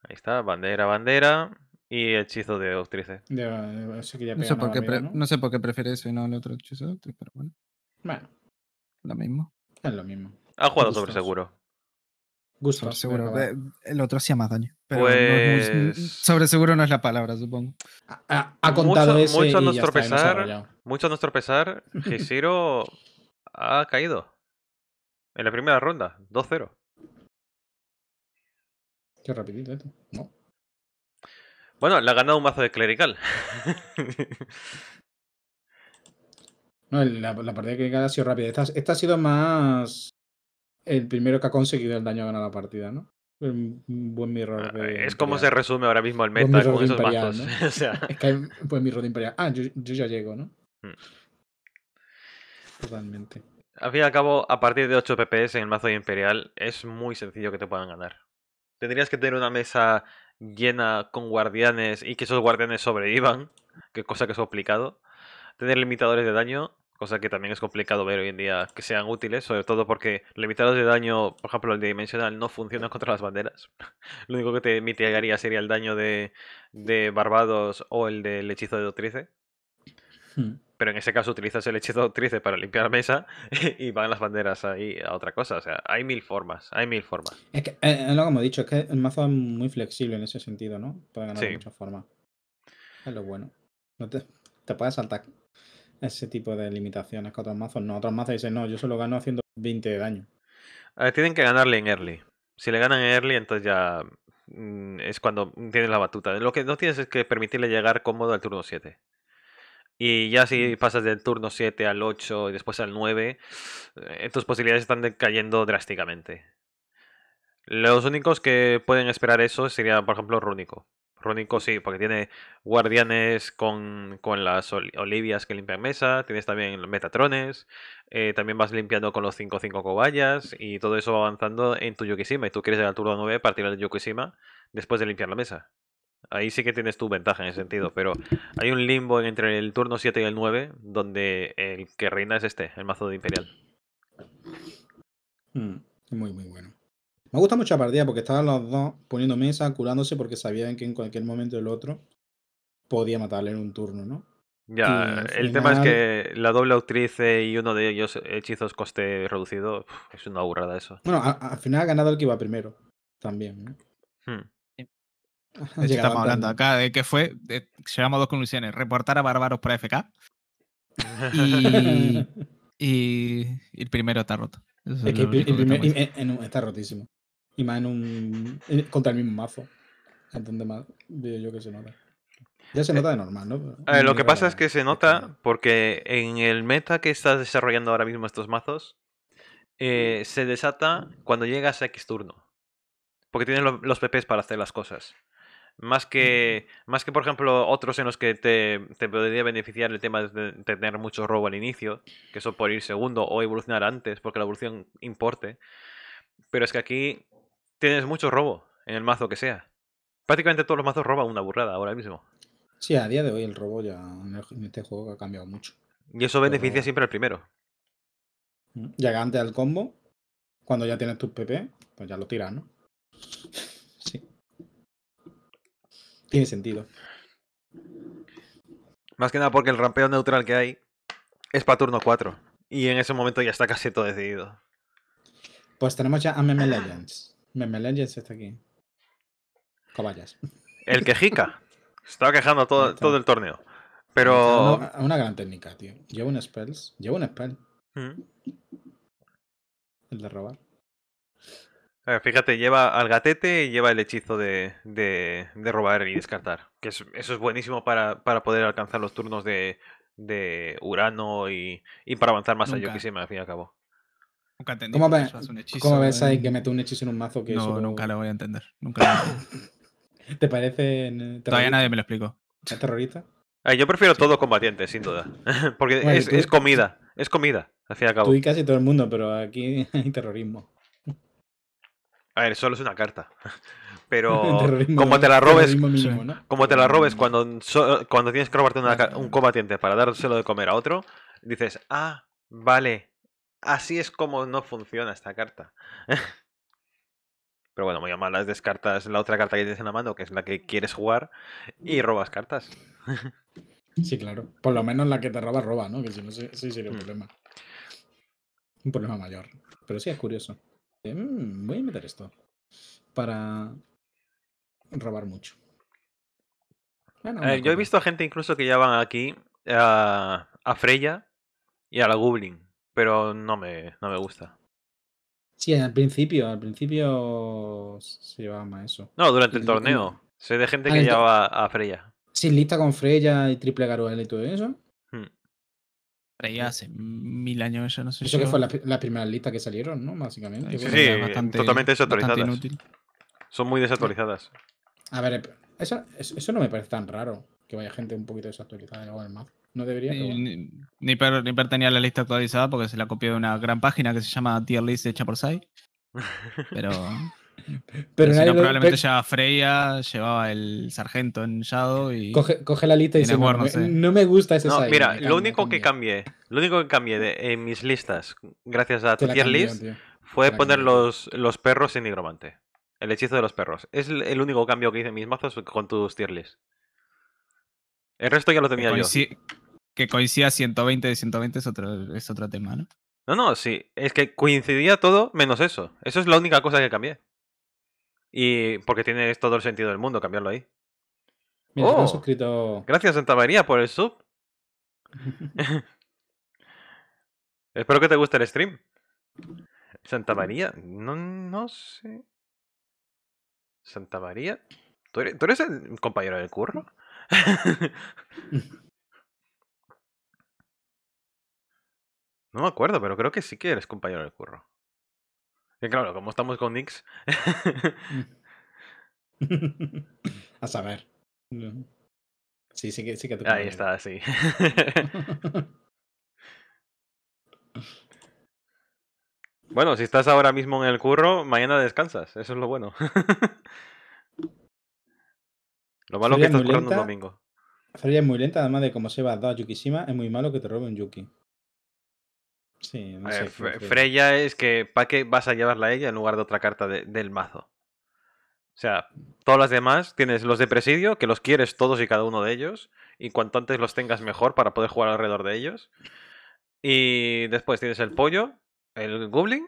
Speaker 2: Ahí está, bandera, bandera y hechizo de austrice.
Speaker 1: no, sé por qué ¿no? sé por qué prefiere eso y no el otro hechizo de octrice, pero bueno. Bueno. Lo mismo. Es lo mismo.
Speaker 2: Ha jugado sobre seguro.
Speaker 1: Gusto. seguro. El otro hacía más daño. Pero no pues sobre seguro no es la palabra, supongo. Ha, contado mucho, y a nuestro pesar,
Speaker 2: mucho a nuestro pesar, Hishiro ha caído. En la primera ronda, 2-0.
Speaker 1: Qué rapidito esto. No.
Speaker 2: Bueno, le ha ganado un mazo de clerical.
Speaker 1: no, la, partida que ha sido rápida. Esta, ha sido más el primero que ha conseguido el daño a ganar la partida, ¿no? Un buen mirror. Ah, es como se resume ahora mismo el meta con esos mazos. Es que hay un buen mirror de imperial. Ah, yo, ya llego, ¿no?
Speaker 2: Hmm. Totalmente al fin y al cabo, a partir de 8 PPS en el mazo de Imperial, es muy sencillo que te puedan ganar. Tendrías que tener una mesa llena con guardianes y que esos guardianes sobrevivan, que cosa que es complicado. Tener limitadores de daño, cosa que también es complicado ver hoy en día que sean útiles, sobre todo porque limitadores de daño, por ejemplo, el de dimensional no funciona contra las banderas. Lo único que te mitigaría sería el daño de, de Barbados o el del hechizo de Doctrice. Hmm pero en ese caso utilizas el hechizo triste para limpiar mesa y van las banderas ahí a otra cosa. O sea, hay mil formas, hay mil formas.
Speaker 1: Es que, eh, lo que hemos dicho, es que el mazo es muy flexible en ese sentido, ¿no? Puede ganar de muchas formas. Es lo bueno. No te, puedes saltar ese tipo de limitaciones que otros mazos no. Otros mazos dicen, no, yo solo gano haciendo 20 de daño.
Speaker 2: tienen que ganarle en early. Si le ganan en early, entonces ya mm, es cuando tienes la batuta. Lo que no tienes es que permitirle llegar cómodo al turno 7. Y ya si pasas del turno 7 al 8 y después al 9, eh, tus posibilidades están decayendo drásticamente. Los únicos que pueden esperar eso sería, por ejemplo, Rúnico. Rúnico sí, porque tiene guardianes con, con las olivias que limpian mesa, tienes también metatrones, eh, también vas limpiando con los 5-5 cobayas y todo eso va avanzando en tu Yukishima. Y tú quieres al turno 9 partir del Yukishima después de limpiar la mesa. Ahí sí que tienes tu ventaja en ese sentido, pero hay un limbo entre el turno 7 y el 9 donde el que reina es este, el mazo de Imperial.
Speaker 1: Hmm, muy, muy bueno. Me gusta mucho la partida porque estaban los dos poniendo mesa, curándose porque sabían que en cualquier momento el otro podía matarle en un turno, ¿no? Ya, el tema es
Speaker 2: que la doble autriz y uno de ellos hechizos coste reducido, es una burrada eso. Bueno,
Speaker 1: al, final ha ganado el que iba primero, también, ¿no?
Speaker 2: Hmm.
Speaker 1: estamos
Speaker 2: hablando acá de que fue. se llegamos dos conclusiones:
Speaker 1: reportar a bárbaros para FK. Y, el primero está roto. está rotísimo. Y más en un. contra el mismo mazo. Entonces, más, yo que se nota. Ya se eh, nota de normal,
Speaker 2: ¿no? lo que pasa es que se nota porque en el meta que estás desarrollando ahora mismo estos mazos, eh, se desata cuando llegas a X turno. Porque tienes los PPs para hacer las cosas más que, más que por ejemplo otros en los que te, te podría beneficiar el tema de tener mucho robo al inicio, que eso por ir segundo o evolucionar antes, porque la evolución importe. Pero es que aquí tienes mucho robo en el mazo que sea. Prácticamente todos los mazos roban una burrada ahora mismo.
Speaker 1: Sí, a día de hoy el robo ya en este juego ha cambiado mucho. Y eso beneficia siempre al primero. ya antes al combo, cuando ya tienes tus PP, pues ya lo tiras, ¿no? Tiene sentido.
Speaker 2: Más que nada porque el rampeo neutral que hay es para turno 4. Y en ese momento ya está casi todo decidido.
Speaker 1: Pues tenemos ya a Meme Legends. Meme Legends está aquí.
Speaker 2: Caballas. El quejica. Estaba quejando todo, todo el torneo. Pero.
Speaker 1: Una, gran técnica, tío. Lleva un spell. Lleva un spell. Mm. El de robar.
Speaker 2: Eh, fíjate, lleva al gatete y lleva el hechizo de, robar y descartar. Que eso es buenísimo para, poder alcanzar los turnos de, Urano y, para avanzar más allá que Yokishima, al fin y al cabo.
Speaker 1: Nunca entendí ¿Cómo, ves, un hechizo, ¿cómo ves que mete un hechizo en un mazo que No, nunca lo voy a entender. Nunca ¿Te parece...? Terrorista? Todavía nadie me lo explico. ¿Es terrorista?
Speaker 2: Eh, yo prefiero todo combatiente, sin duda. Porque es, es, comida. Es comida, al fin cabo. Tú y casi
Speaker 1: todo el mundo, pero aquí hay terrorismo.
Speaker 2: A ver, solo es una carta. Pero como te la robes, como te la robes cuando, cuando tienes que robarte un combatiente para dárselo de comer a otro, dices, ah, vale, así es como no funciona esta carta. Pero bueno, muy mal, descartas la otra carta que tienes en la mano, que es la que quieres jugar, y robas cartas.
Speaker 1: Sí, claro. Por lo menos la que te roba, roba, ¿no? Que si no, sí sería un mm. problema. Un problema mayor. Pero sí es curioso. Mm, voy a meter esto. Para robar mucho.
Speaker 2: Eh, yo he visto a gente incluso que ya van aquí a, Freya y a la Goblin, pero no me, no me gusta.
Speaker 1: Sí, al principio, al principio se llevaba
Speaker 2: más eso. No, durante el torneo. Sé de gente ah, que lleva a Freya.
Speaker 1: Sí, lista con Freya y triple Garuel y todo eso hace mil años, eso no sé. Eso que fue la, la, primera lista que salieron, ¿no? Básicamente. Sí, sí totalmente desactualizadas.
Speaker 2: Son muy desactualizadas.
Speaker 1: A ver, eso, no me parece tan raro que vaya gente un poquito desactualizada en el map. No debería. Ni, ni, ni, per, la lista actualizada porque se la copió de una gran página que se llama Tier List hecha por Sai. Pero. Pero, probablemente
Speaker 2: llevaba Freya, llevaba el sargento en Shadow y. Coge, la lista y se no, no, me gusta ese No, mira, lo único que cambié, lo único que cambié en mis listas, gracias a tu list, fue poner los, perros en Nigromante. El hechizo de los perros. Es el, único cambio que hice en mis mazos con tus tier El resto ya lo tenía yo.
Speaker 1: Que coincidía 120 de 120 es otro, es otro tema, ¿no?
Speaker 2: No, no, sí. Es que coincidía todo menos eso. Eso es la única cosa que cambié. Y porque tiene todo el sentido del mundo cambiarlo ahí.
Speaker 1: Oh.
Speaker 2: Gracias, Santa María, por el sub. Espero que te guste el stream. Santa María, no, no sé. Santa María, ¿tú eres el compañero del curro? no me acuerdo, pero creo que sí que eres compañero del curro claro, como estamos con Nix.
Speaker 3: A saber.
Speaker 2: Sí, sí que, sí que Ahí está, sí. bueno, si estás ahora mismo en el curro, mañana descansas. Eso es lo bueno.
Speaker 1: lo malo es que estás currando un domingo. Feria es muy lenta, además de cómo se va a dar Yukishima, es muy malo que te robe un Yuki. Eh, Freya
Speaker 2: es que ¿para qué vas a llevarla a ella en lugar de otra carta del mazo? O sea, todas las demás tienes los de presidio, que los quieres todos y cada uno de ellos, y cuanto antes los tengas mejor para poder jugar alrededor de ellos. Y después tienes el pollo, el goblin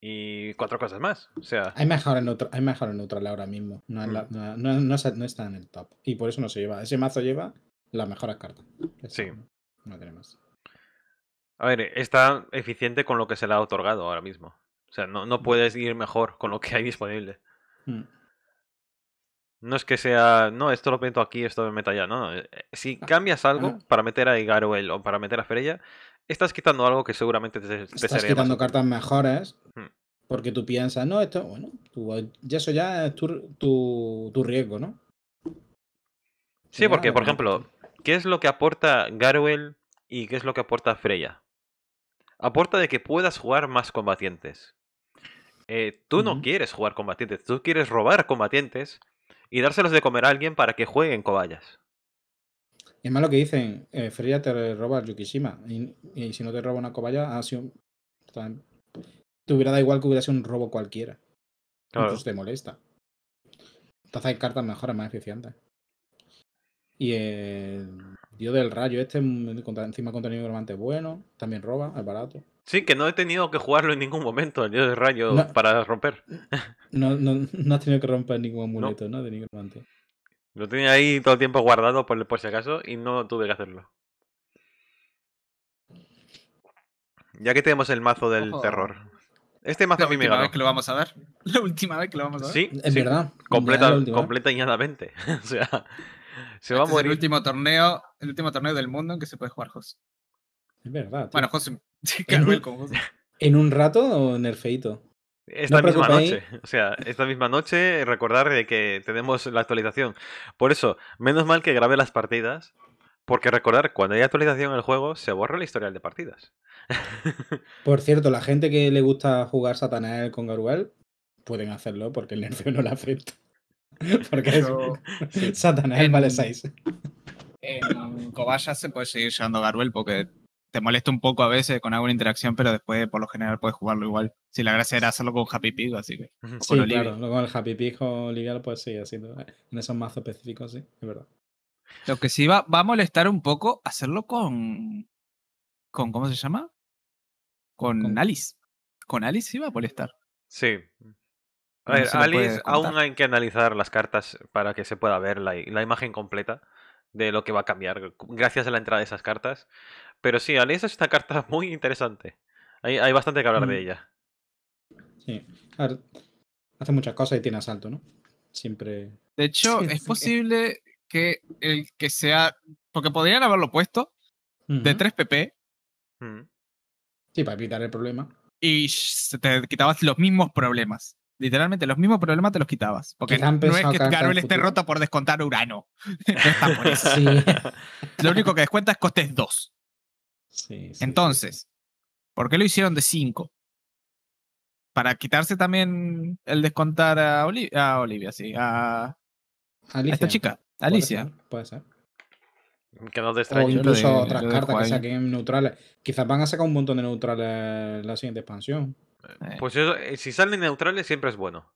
Speaker 2: y cuatro cosas más. O sea...
Speaker 1: Hay mejor en neutral, hay mejor en ahora mismo. Mm. No, está en el top. Y por eso no se lleva. Ese mazo lleva la mejor carta
Speaker 2: sí. No tenemos. más. A ver, está eficiente con lo que se le ha otorgado ahora mismo. O sea, no, no mm. puedes ir mejor con lo que hay disponible. Mm. No es que sea, no, esto lo meto aquí, esto lo meto allá. No, no. Eh, eh, si ah, cambias algo para meter a Garuel o para meter a Freya, estás quitando algo que seguramente te, Estás quitando cartas mejores mm.
Speaker 1: porque tú piensas, no, esto, bueno, eh, ya eso ya es tu, tu, tu riesgo, ¿no?
Speaker 2: Sí, porque, por ejemplo, ¿qué es lo que aporta Garuel y qué es lo que aporta Freya? aporta de que puedas jugar más combatientes. Eh, tú no quieres jugar combatientes, tú quieres robar combatientes y dárselos de comer a alguien para que jueguen cobayas.
Speaker 1: es más lo que dicen, eh, Freya te roba Yukishima y, si no te roba una cobaya, ah, te hubiera dado igual que hubiera sido un robo cualquiera. Entonces te molesta. Entonces hay cartas mejores, más eficientes. Y el dios del rayo, este mm, encima contra el nigromante bueno, también roba, es barato.
Speaker 2: Sí, que no he tenido que jugarlo en ningún momento, el dios del rayo, para romper.
Speaker 1: No, no, no, has tenido que romper ningún amuleto, ¿no? De nigromante.
Speaker 2: Lo tenía ahí todo el tiempo guardado por, por si acaso y no tuve que hacerlo. Ya que tenemos el mazo del terror. Este mazo a mí me gana. que lo vamos a dar.
Speaker 1: La última vez que lo vamos a dar. Sí, es verdad. Completa, ¿eh?
Speaker 2: completa y o sea, se va a este el último torneo, el último torneo del mundo en que se puede jugar José. Es verdad. Bueno, José,
Speaker 1: ¿En un rato o feito
Speaker 2: Esta misma noche, o sea, esta misma noche recordar que tenemos la actualización. Por eso, menos mal que grabé las partidas, porque recordar, cuando hay actualización en el juego, se borra el historial de partidas.
Speaker 1: Por cierto, la gente que le gusta jugar satanás con Garuel, pueden hacerlo porque el nerfeo no le afecta. Porque es Satanás en, vale 6. Cobaya se puede seguir llevando Garuel porque te molesta un poco a veces con alguna interacción, pero después por lo general puedes jugarlo igual. Si la gracia era hacerlo con Happy Pig, así que. claro, con el Happy Pig o pues sí, así. En esos mazos específicos, sí, es verdad. Lo que sí va, a molestar un poco hacerlo con. con ¿Cómo se llama? Con, con... Alice. Con Alice sí va a molestar. Sí. A ver, Alice aún
Speaker 2: hay que analizar las cartas para que se pueda ver la, imagen completa de lo que va a cambiar gracias a la entrada de esas cartas. Pero sí, Alice es una carta muy interesante. Hay, bastante que hablar de mm. ella.
Speaker 1: Sí. hace muchas cosas y tiene asalto, ¿no? Siempre. De hecho, es posible que el que sea. Porque podrían haberlo puesto de 3 PP. Mm. Sí, para evitar el problema. Y te quitabas los mismos problemas. Literalmente, los mismos problemas te los quitabas. Porque no, es que Garoel esté roto por descontar Urano. Lo único que descuenta es costes 2. Entonces, ¿por qué lo hicieron de 5? Para quitarse también el descontar a, a Olivia, sí. A, esta chica, Alicia. Puede ser.
Speaker 2: Que o incluso otras cartas que saquen
Speaker 1: neutrales. Quizás van a sacar un montón de neutrales la siguiente expansión.
Speaker 2: Eh. Pues eso, eh, si salen neutrales siempre es bueno.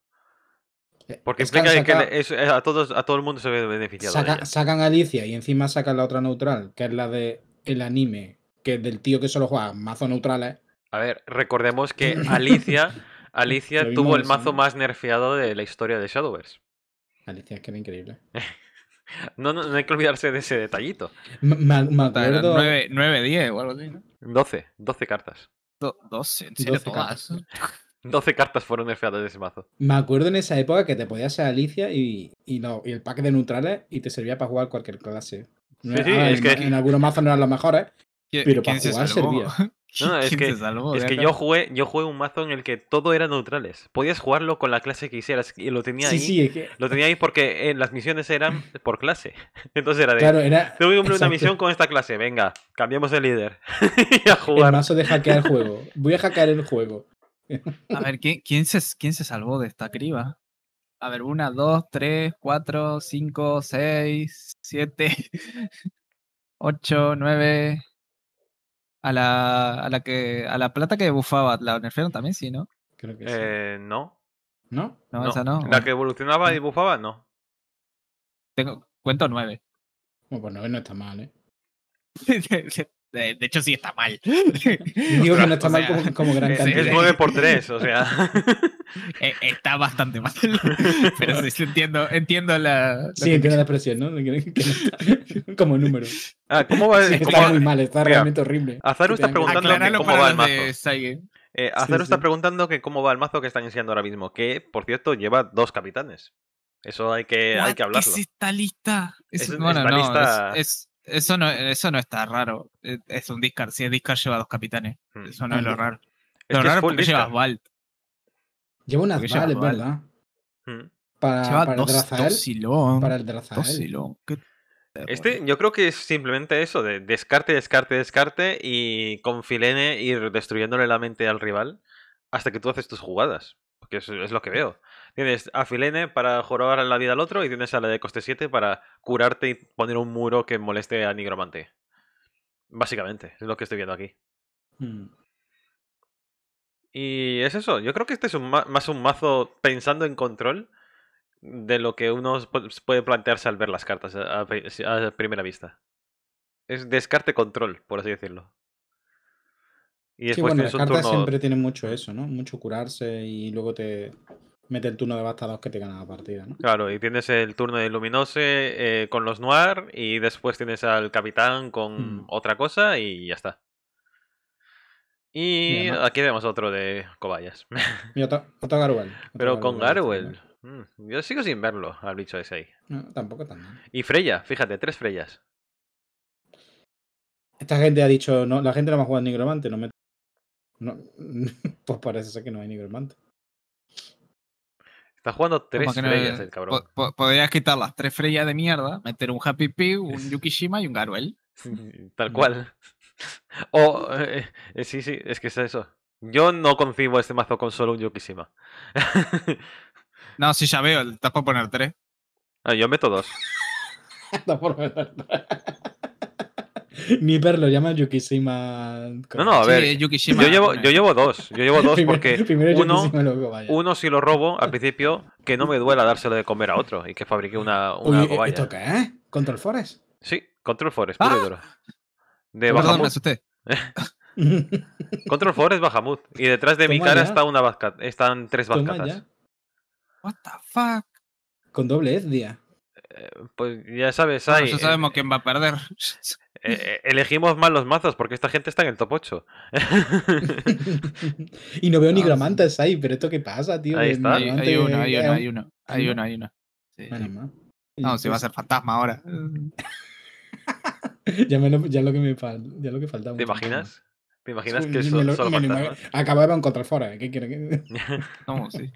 Speaker 2: Eh, Porque que, a, todos, a todo el mundo se ve beneficiado.
Speaker 1: sacan a Alicia y encima sacan la otra neutral, que es la de el anime, que es del tío que solo juega mazo neutrales.
Speaker 2: A ver, recordemos que Alicia, Alicia tuvo el mazo más nerfeado de la historia de Shadowverse. Alicia es que era increíble. no, hay que olvidarse de ese detallito.
Speaker 1: 9,
Speaker 2: 10 o algo así, ¿no? 12, 12 cartas. 12, Cartas. 12 cartas fueron de ese mazo.
Speaker 1: Me acuerdo en esa época que te podías ser Alicia y, el pack de neutrales y te servía para jugar cualquier clase. Ah, en algunos mazos no eran los mejores, pero para jugar servía. No, es que, yo
Speaker 2: jugué, yo jugué un mazo en el que todo era neutrales. Podías jugarlo con la clase que hicieras. Y lo tenía ahí. Lo tenía porque eh, las misiones eran por clase. Entonces era de. Claro, era... Tengo cumplir una misión con esta clase. Venga, cambiamos de líder. y a jugar.
Speaker 1: El de hackear el juego. Voy a hackear el juego. a ver, ¿quién, ¿quién se salvó de esta criba? A ver, una, dos, tres, cuatro, cinco, seis, siete, ocho, nueve. A la, a la, que, a la plata que bufaba, la nerfearon también, sí, ¿no? Creo que sí.
Speaker 2: Eh, no.
Speaker 1: ¿No? No, no. esa no. La
Speaker 2: que evolucionaba y bufaba, no. Tengo, cuento nueve. Bueno, pues nueve
Speaker 1: no está mal, ¿eh?
Speaker 2: De, hecho, sí está mal.
Speaker 1: Digo que no está mal como, gran cantidad. Es 9 por 3, o sea. E, está bastante mal. Pero sí, entiendo, entiendo la. sí, entiendo la presión, ¿no? como número. Ah, ¿cómo va Está muy mal, está realmente horrible. Azaru está preguntando cómo va el
Speaker 2: mazo. Eh, Azaru está preguntando que cómo va el mazo que están enseñando ahora mismo, que por cierto lleva dos capitanes. Eso hay que, hay que hablarlo. es
Speaker 1: esta lista? Es, lista... es eso no, eso no está raro. E, es un Discard. Si es Discard, lleva dos capitanes. Hmm. Eso no es lo raro. Es lo raro es porque llevas Valt. Lleva una Valt, verdad. Hmm. Para, lleva para, el para el Drazael.
Speaker 2: este, yo creo que es simplemente eso: de descarte, descarte, descarte y con Filene ir destruyéndole la mente al rival hasta que tú haces tus jugadas. Porque eso es lo que veo. Tienes Afilene Filene para jorobar la vida al otro y tienes a la de coste 7 para curarte y poner un muro que moleste a nigromante. Básicamente, es lo que estoy viendo aquí. Mm. Y es eso, yo creo que este es más un mazo pensando en control de lo que uno pues, puede plantearse al ver las cartas a, primera vista. Es descarte control, por así decirlo. Y después sí, bueno, las cartas siempre
Speaker 1: tienen mucho eso, ¿no? Mucho curarse y luego te, mete el turno bastados que te gana la
Speaker 2: partida, ¿no? Claro, y tienes el turno de Luminose eh, con los Noir y después tienes al Capitán con hmm. otra cosa y ya está. Y aquí vemos otro de cobayas.
Speaker 1: otro, Garwell. Pero con Garwell.
Speaker 2: Este, mm, yo sigo sin verlo al bicho ese ahí. No, tampoco tanto. Y Freya, fíjate, tres Freyas.
Speaker 1: Esta gente ha dicho, no, la gente no va a jugar Nigromante, no me... No, pues parece ser que no hay Nigromante.
Speaker 2: Está jugando tres freyas el cabrón.
Speaker 1: podrías quitar las tres freyas de mierda, meter un Happy Pig, un Yukishima y un
Speaker 2: Garuel. Tal cual. o, eh, eh, sí, sí, es que es eso. Yo no concibo este mazo con solo un Yukishima. no, sí, ya veo, estás por poner tres. Ah, yo meto dos. Estás por meter
Speaker 1: ni lo llama Yukishima. No, no, a ver. yo, llevo, yo
Speaker 2: llevo dos. Yo llevo dos porque uno, uno si lo robo al principio, que no me duela dárselo de comer a otro y que fabrique una, una Uy, ¿Esto qué
Speaker 1: es? ¿Control Forest?
Speaker 2: Sí, Control Forest, ¡Ah! duro. Control Forest Bahamut. Y detrás de mi cara está una están tres bazcatas.
Speaker 1: What the fuck? Con doble Ezdia.
Speaker 2: Eh, pues ya sabes, hay. Eh, sabemos quién va a perder. Eh, eh, elegimos mal los mazos porque esta gente está en el top 8.
Speaker 1: y no veo ni ah, gramantas ahí, pero ¿esto qué pasa, tío? Ahí está. Hay, eh, uno, hay uno, hay uno. Hay uno, No, se va a ser fantasma ahora. ya, me lo, lo que me ya falta. ¿Te
Speaker 2: imaginas? ¿Te imaginas que eso solo
Speaker 1: Acababa de encontrar fuera. ¿Qué quiere que.? no, sí.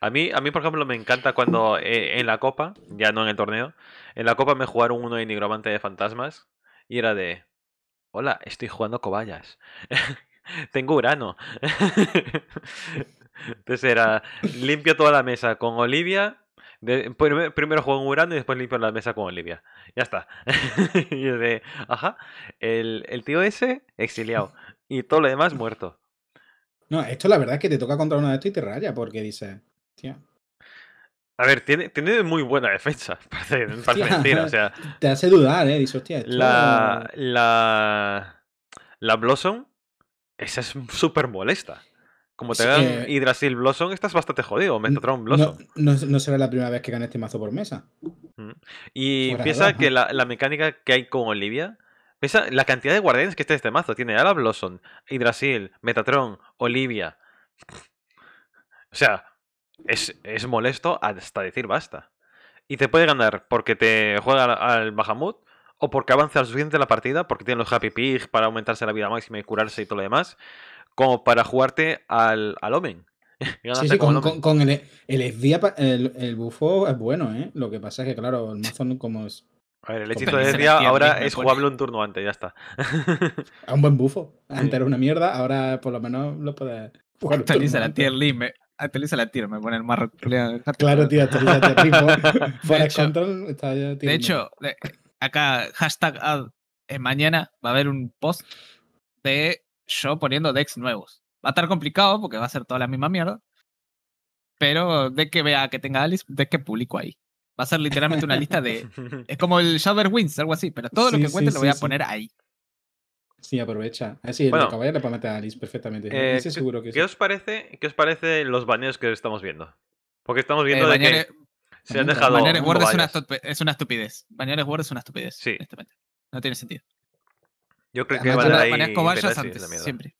Speaker 2: A mí, a mí, por ejemplo, me encanta cuando en la copa, ya no en el torneo, en la copa me jugaron uno de nigromante de fantasmas y era de... Hola, estoy jugando cobayas. Tengo Urano. Entonces era, limpio toda la mesa con Olivia. primero juego un Urano y después limpio la mesa con Olivia. Ya está. y de, ajá, el, el tío ese exiliado y todo lo demás muerto.
Speaker 1: No, esto la verdad es que te toca contra uno de estos y te raya porque dice tío,
Speaker 2: a ver, tiene, tiene muy buena defensa, parece, mentira. O sea,
Speaker 1: te hace dudar, ¿eh? dice, hostia, la,
Speaker 2: la, la Blossom, esa es súper molesta. Como te dan Hydrasil, eh, Blossom, estás bastante jodido. Metatron Blossom.
Speaker 1: No, no, será la primera vez que gane este mazo por mesa.
Speaker 2: Mm. Y piensa que la, mecánica que hay con Olivia. Piensa la cantidad de guardianes que está este mazo. Tiene la Blossom, Hydrasil, Metatron, Olivia. O sea, es, es molesto hasta decir basta. Y te puede ganar porque te juega al Bahamut o porque avanza al suficiente la partida, porque tiene los Happy Pig para aumentarse la vida máxima y curarse y todo lo demás, como para jugarte al, al Omen. sí, sí, con,
Speaker 1: el, el, el, el, bufo es bueno, ¿eh? Lo que pasa es que, claro, el mazo como es.
Speaker 2: A ver, el hechizo de día ahora es jugable un turno antes, ya está.
Speaker 1: Es un buen bufo. Antes era una mierda, ahora por lo menos lo puede jugar. la
Speaker 2: Actualiza ah, la tira, me pone el marro.
Speaker 1: Claro, tío, te la Fuera control. Está ya, de hecho, acá, hashtag ad, eh, mañana va a haber un post de yo poniendo decks nuevos. Va a estar complicado porque va a ser toda la misma mierda. Pero de que vea que tenga Alice, de que publico ahí. Va a ser literalmente una lista de. Es como el Shadow Wins, algo así, pero todo lo que cuente lo voy a poner ahí. Sí, aprovecha. Así, ah, el caballo le puede a Alice perfectamente. Eh, que ¿qué,
Speaker 2: os parece, ¿Qué os parece los baneos que estamos viendo? Porque estamos eh, viendo de que se han dejado.
Speaker 1: es una, estupidez. Banear Word es una
Speaker 2: estupidez. Sí. No tiene sentido. Yo creo que van baneas cobayas antes. Siempre.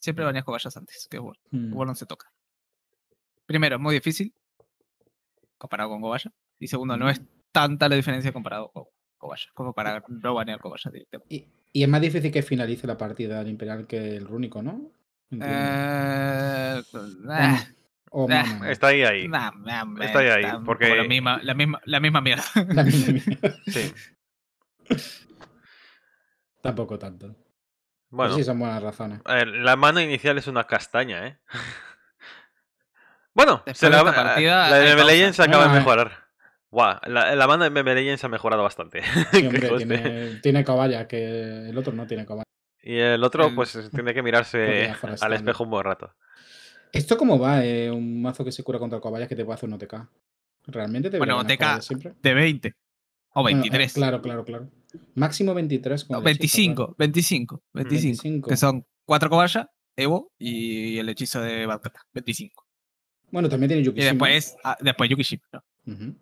Speaker 1: Siempre mm. bañas cobayas antes que Word. Mm. Word no se toca. Primero, es muy difícil. Comparado con Cobaya. Y segundo, no es mm. tanta la diferencia comparado con como para no banear Cobasa directamente. Y, y, es más difícil que finalice la partida del Imperial que el Rúnico, ¿no? está ahí, ahí. está ahí, ahí. Porque... La misma, la, misma, la misma mierda. sí. Tampoco tanto. Bueno, sí son buenas razones.
Speaker 2: la mano inicial es una castaña, ¿eh? bueno, se la, la de acaba de mejorar la, banda de Meme se ha mejorado bastante.
Speaker 1: tiene, caballa, que el otro no tiene caballa.
Speaker 2: Y el otro, mm. pues, tiene que mirarse al espejo un buen rato.
Speaker 1: ¿Esto cómo va? Eh? Un mazo que se cura contra caballas que te puede hacer un OTK. ¿Realmente te Bueno, OTK siempre?
Speaker 2: de 20 o 23. Eh, claro,
Speaker 1: claro, claro. Máximo 23. 25, 25, 25, Que son 4 caballas, Evo y el hechizo de Batata. 25. Bueno, también tiene Yukishima. Y ah, después, Yukishima. ¿no?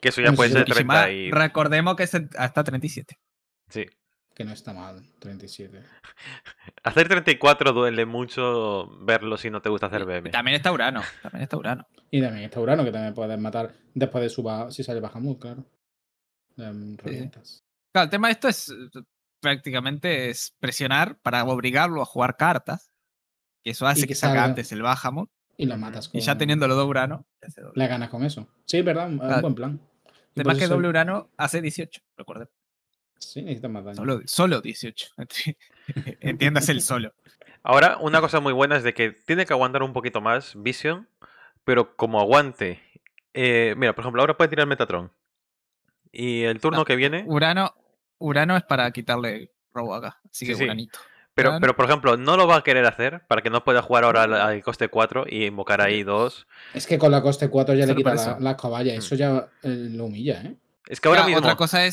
Speaker 1: Que eso ya puede ser 30 Recordemos que es hasta 37. Sí. Que no está mal, 37.
Speaker 2: hacer 34 duele mucho verlo si no te gusta hacer BM. también está Urano,
Speaker 1: también está Urano. Y también está Urano, que también puedes matar después de su... si sale Bahamut, claro. Mm, claro, el tema de esto es eh, prácticamente es presionar para obligarlo a jugar cartas. Que eso hace que, salga... antes el Bahamut. Y lo matas con... Y ya teniendo los dos Urano. Le ganas con eso. Sí, verdad, un buen plan. Además que doble Urano hace 18, recuerden. Sí, necesita más daño. Solo, 18. Entiendas el
Speaker 2: solo. Ahora, una cosa muy buena es de que tiene que aguantar un poquito más Vision, pero como aguante. Eh, mira, por ejemplo, ahora puede tirar Metatron. Y el turno que viene.
Speaker 1: Urano, Urano es para quitarle robo acá. Así que Uranito.
Speaker 2: Pero, pero, por ejemplo, no lo va a querer hacer para que no pueda jugar ahora al, coste 4 y invocar ahí dos. Es
Speaker 1: que con la coste 4 ya le quita la, la, mm. eso ya eh, lo humilla, ¿eh?
Speaker 2: Es que ahora mismo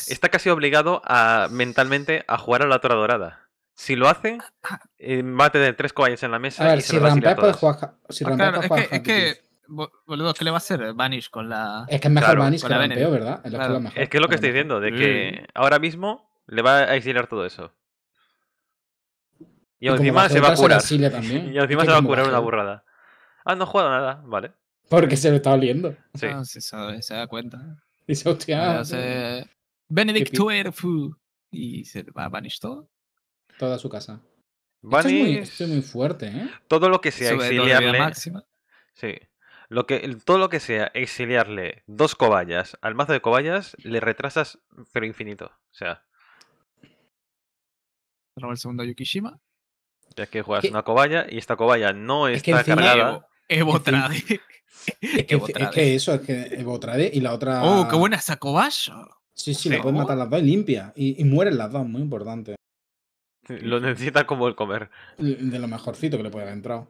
Speaker 2: está casi obligado a mentalmente a jugar a la Tora Dorada. Si lo hace, ah, ah. Eh, va a tener tres cobayas en la mesa. A ver, si rampea puede jugar. Ah, es, que, es que,
Speaker 1: boludo, ¿qué le va a hacer
Speaker 2: Vanish con la. Es que es mejor Vanish que Rampeo, ¿verdad? Es, que es lo que estoy diciendo, de que ahora mismo le va a exiliar todo eso. Y, encima se va a curar. se va a una burrada. Ah, no ha jugado nada, vale. Porque se
Speaker 1: lo está oliendo.
Speaker 2: Sí. Ah, se da cuenta. Dice, hostia. Eh".
Speaker 1: Benedict Tuerfu. Y se va a banish todo. Toda su casa. Banish...
Speaker 2: es muy, fuerte, ¿eh? Todo lo que sea exiliarle. Sí. Lo que, todo lo que sea exiliarle dos cobayas al mazo de cobayas, le retrasas, pero infinito. O sea.
Speaker 1: Roba el segundo Yukishima
Speaker 2: es que juegas una cobaya y esta cobaya no es está que es, que, es que
Speaker 1: eso, es que Evo Trade y la otra. ¡Oh, qué buena esa cobaya! Sí, sí, le puedes matar las dos y limpia. Y, mueren las dos, muy importante.
Speaker 2: Lo necesita como el comer.
Speaker 1: De lo mejorcito que le puede haber entrado.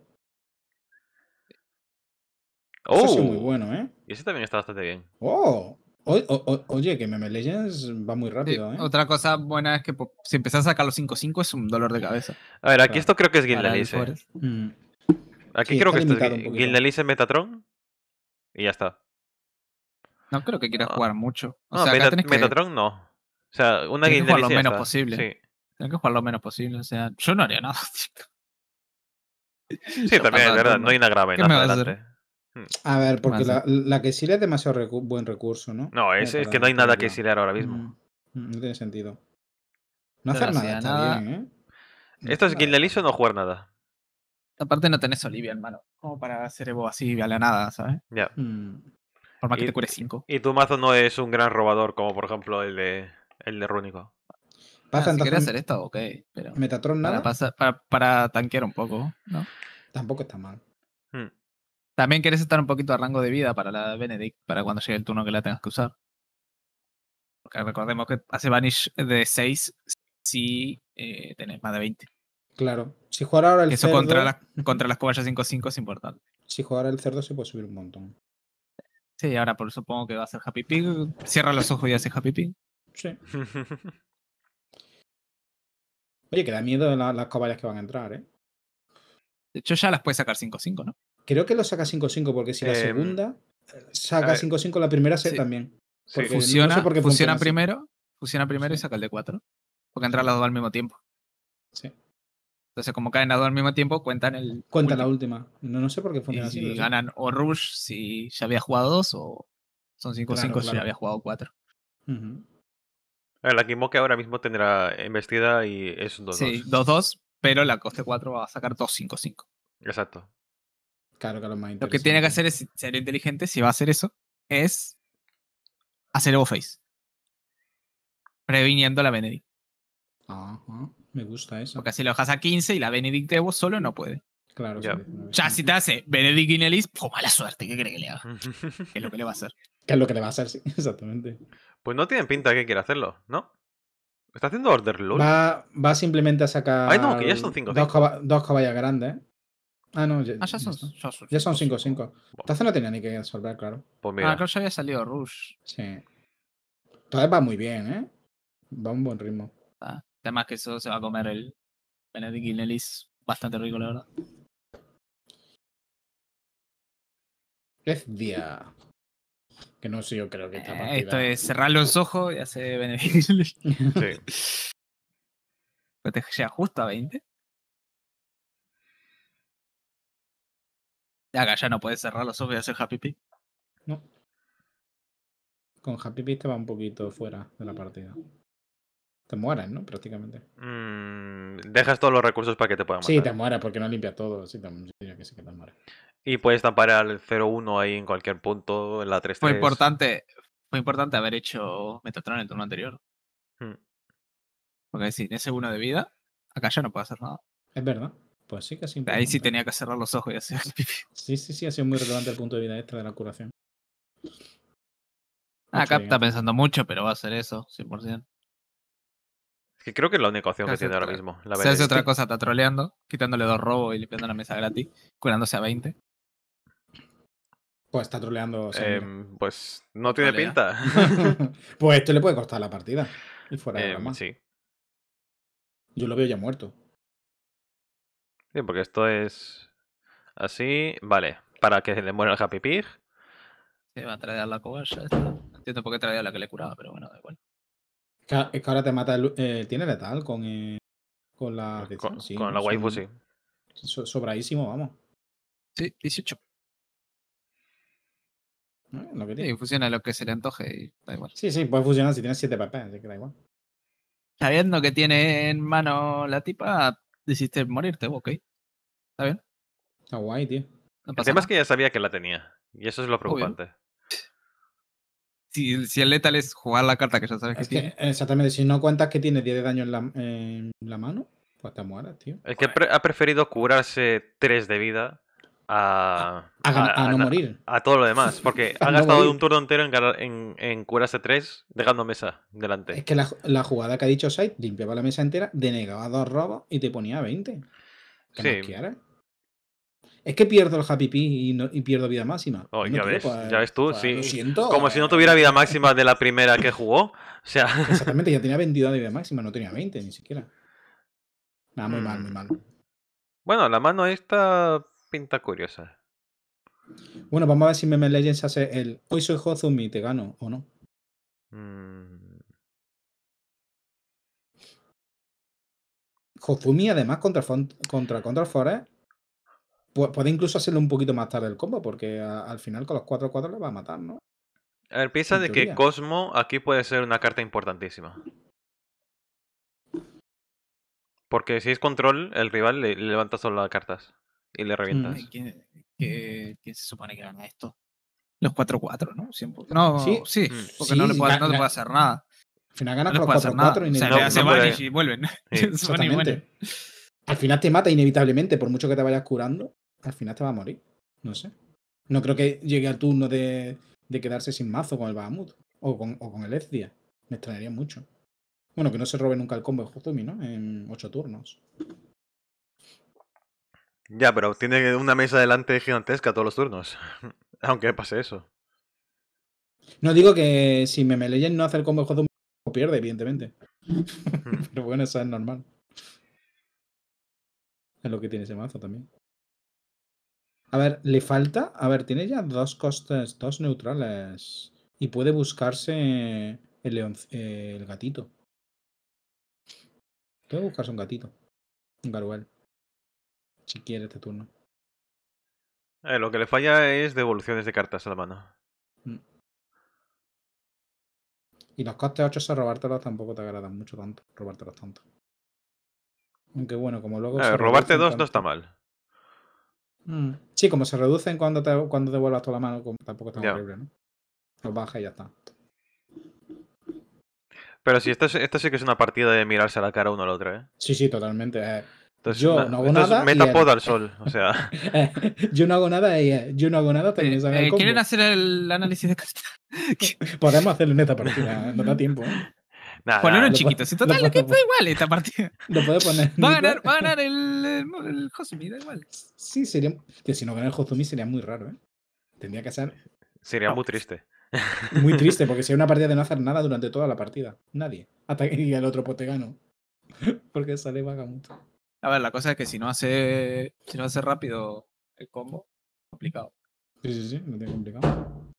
Speaker 2: Oh. Eso es muy oh. bueno, ¿eh? Y ese también está bastante bien.
Speaker 1: ¡Oh! oye, que Meme Legends va muy rápido. ¿eh? Otra cosa buena es que si empezás a sacar los 5-5 es un dolor de cabeza. A ver, aquí esto creo que es Guildalice. ¿eh?
Speaker 2: Mm. Aquí creo que esto es Metatron. Y ya está.
Speaker 1: No creo que quieras jugar mucho. O no, sea, Metatron no. O
Speaker 2: sea, una Tienes que jugar lo menos posible. Sí.
Speaker 1: Tienes que jugar lo menos posible. O sea, yo no haría nada,
Speaker 2: Sí, también es verdad. No hay una grave. en me Hmm.
Speaker 1: A ver, porque la, que sirve es demasiado buen recurso, ¿no? No, es, que no hay nada que
Speaker 2: sirve ahora mismo. Mm, mm, no tiene sentido. No hacer nada, nada. ¿eh? Esto es o no jugar nada.
Speaker 1: Aparte no tenés Olivia, hermano. Como para hacer Evo así a nada, ¿sabes?
Speaker 2: Ya. Mm. Por más que te cure 5. Y tu mazo no es un gran robador, como por ejemplo el de, el de Rúnico. Ah, hacer
Speaker 1: esto, ok. Pero ¿Metatron nada? Para, para, para tanquear un poco, ¿no? Tampoco está mal. También quieres estar un poquito a rango de vida para la Benedict, para cuando llegue el turno que la tengas que usar. Porque recordemos que hace Vanish de 6 si eh, tenés más de 20. Claro. Si jugar ahora el Eso cerdo. Eso contra, las cobayas 5-5 es importante. Si jugar el cerdo se puede subir un montón. Sí, ahora por supongo que va a ser Happy Pig. Cierra los ojos y hace Happy Pig. Sí. Oye, que da miedo las cobayas que van a entrar, ¿eh? De hecho, ya las puedes sacar 5-5, ¿no? Creo que lo saca 5-5, porque si la em, segunda saca 5-5, la primera se también. sí. Fusiona, primero, funciona primero y saca el de 4. Porque entran las dos al mismo tiempo. Sí. Entonces, como caen las dos al mismo tiempo, cuentan el. Cuentan la última. No, sé por qué funciona así. Y ganan o Rush si ya había jugado dos, o son 5-5 si ya había jugado 4.
Speaker 2: La Kimoke ahora mismo tendrá embestida y es un 2-2. Sí, 2-2,
Speaker 1: pero la coste 4 va a sacar 2-5-5. Exacto lo que tiene que hacer es ser inteligente, si va a hacer eso, es hacer Evo Face. Previniendo a la Benedict. Ajá, me gusta eso. Porque si lo bajas a 15 y la Benedict Evo solo no puede. Claro, Ya, si te hace Benedict Inelis, pues mala suerte, ¿qué cree que le haga? ¿Qué es lo que le va a hacer? ¿Qué es lo que le va a hacer? Sí, exactamente.
Speaker 2: Pues no tienen pinta que quiera hacerlo, ¿no? ¿Está haciendo Order Lord?
Speaker 1: Va, simplemente a sacar. Ay, Dos, caballas grandes. Ah, no, ya, son ah, 5-5. Ya, son, no tenía ni que resolver, claro. Pues Ah, creo que había salido Rush. Sí. Todavía va muy bien, ¿eh? Va a un buen ritmo. Ah, además que eso se va a comer el Benedict
Speaker 3: bastante rico, la verdad.
Speaker 1: Es día. Que no sé, yo creo que está eh, partida... Esto es cerrar los ojos y hacer Benedict sí. Pero te justo a 20.
Speaker 3: Acá ya no puedes cerrar los ojos y hacer Happy Pig.
Speaker 1: No. Con Happy Pig te va un poquito fuera de la partida. Te mueres, ¿no? Prácticamente.
Speaker 2: Mm, dejas todos los recursos para que te puedan matar. Sí, te
Speaker 1: muera porque no limpia todo. Sí, te, que sí que te mueres.
Speaker 2: Y puedes tampar al 0-1 ahí en cualquier punto, en la 3 Fue importante, fue importante haber hecho Metatron en el turno anterior. Hmm. Porque Porque en ese 1 de vida,
Speaker 1: acá ya no puede hacer nada. Es verdad. Pues sí casi. Ahí sí tenía que cerrar los ojos y hacer Sí, sí, sí, ha sido muy relevante el punto de vista extra este de la curación. Ah, acá está pensando mucho, pero va a ser eso, 100%. Es que creo que
Speaker 2: es la única opción que tiene ahora mismo. La se hace otra cosa,
Speaker 1: está troleando, quitándole dos robos y limpiando la mesa gratis, curándose a 20. Pues está troleando. Em, pues
Speaker 2: no tiene pinta.
Speaker 1: pues esto le puede costar la partida. Y fuera de eh, Sí. Yo lo veo ya muerto.
Speaker 2: Sí, porque esto es así. Vale, para que le muera el Happy Pig.
Speaker 1: se va a traer la No Entiendo por qué traía la que le curaba, pero bueno, da igual. Es que ahora te mata el. Eh, tiene letal con, eh, con la. Pues con, sí, la waifu, sí. sobraísimo, sobradísimo, vamos. Sí, 18. y fusiona lo que se le antoje y da igual. Sí, sí, puede fusionar si tiene 7 pp así que da igual. Sabiendo que tiene en mano la tipa, Deciste morirte, ok. Está bien. Está guay, tío. el tema es
Speaker 2: que ya sabía que la tenía. Y eso es lo preocupante.
Speaker 1: Si, si, el letal es jugar la carta que ya sabes que, tiene. Exactamente, si no cuentas que tiene 10 de daño en la, mano, pues te mueras, tío.
Speaker 2: Es que ha preferido curarse 3 de vida a, no morir. A todo lo demás, porque ha gastado un turno entero en, en, en, 3 tres, dejando mesa delante. Es
Speaker 1: que la, jugada que ha dicho side limpiaba la mesa entera, denegaba dos robos y te ponía 20. Que es que pierdo el Happy P y, y pierdo vida máxima. Oh, ya, ves, pues,
Speaker 2: ya ves tú, pues, sí. siento. Como si no tuviera vida máxima de la primera que jugó. O sea.
Speaker 1: Exactamente, ya tenía 22 de vida máxima, no tenía 20 ni siquiera. Nada, muy mm. mal, muy
Speaker 2: mal. Bueno, la mano esta curiosa.
Speaker 1: Bueno, vamos a ver si Meme Legends hace el Hoy soy Hozumi te gano, ¿o no?
Speaker 2: Mm.
Speaker 1: Hozumi, además, contra, contra Contra Forest, puede incluso hacerle un poquito más tarde el combo, porque al final con los 4-4 le va a matar, ¿no?
Speaker 2: A ver, piensa de que Cosmo aquí puede ser una carta importantísima. Porque si es control, el rival le levanta solo las cartas y le mm, revientas.
Speaker 1: ¿quién se supone que gana esto? Los 4-4, ¿no? 100%. No, sí, mm, porque no, le puedo, no te puede hacer nada. Al final ganas con los 4-4 y se van y vuelven. Al final te mata inevitablemente, por mucho que te vayas curando, al final te va a morir. No sé. No creo que llegue al turno de, de quedarse sin mazo con el Bahamut o con, o con el Ezdia. Me extrañaría mucho. Bueno, que no se robe nunca el combo de mí, ¿no? En 8 turnos.
Speaker 2: Ya, pero tiene una mesa delante gigantesca todos los turnos. Aunque pase eso.
Speaker 1: No digo que si me Leyen no hace el combo de pierde, evidentemente. pero bueno, eso es normal. Es lo que tiene ese mazo también. A ver, le falta. A ver, tiene ya dos costes, dos neutrales. Y puede buscarse el, eh, el gatito. Puede buscarse un gatito. Un garuel si quiere este turno.
Speaker 2: Eh, lo que le falla es devoluciones de cartas a la mano.
Speaker 1: Mm. Y los costes 8 son robártelos tampoco te agradan mucho tanto, robártelos tanto. Aunque bueno, como luego... Eh, robarte 2 no está mal. Mm. Sí, como se reducen cuando, cuando devuelvas toda la mano, tampoco está horrible, ¿no? Los baja y ya está.
Speaker 2: Pero sí, esta, sí que es una partida de mirarse a la cara uno al otro, ¿eh?
Speaker 1: Sí, sí, totalmente. Eh yo no hago nada. Metapod al
Speaker 2: sol, o sea.
Speaker 1: yo no hago nada y eh, yo no hago nada, eh, ¿Quieren hacer el análisis de Podemos hacerlo en esta partida, no da tiempo. ¿eh? Poner Nada, chiquito. Si total, lo que está igual esta partida. Lo puede poner. Va a ganar, a ganar el, el,
Speaker 2: da igual. Sí,
Speaker 1: sería. Que si no gana el Josumi sería muy raro, ¿eh? Tendría que ser.
Speaker 2: Sería ah. muy triste.
Speaker 1: Muy triste, porque sería una partida de no hacer nada durante toda la partida. Nadie. Hasta que el otro pote pues gano. porque sale mucho.
Speaker 2: A ver, la cosa es que si no
Speaker 1: hace, si no hace rápido el combo, complicado. Sí, sí, sí, no tiene
Speaker 3: complicado.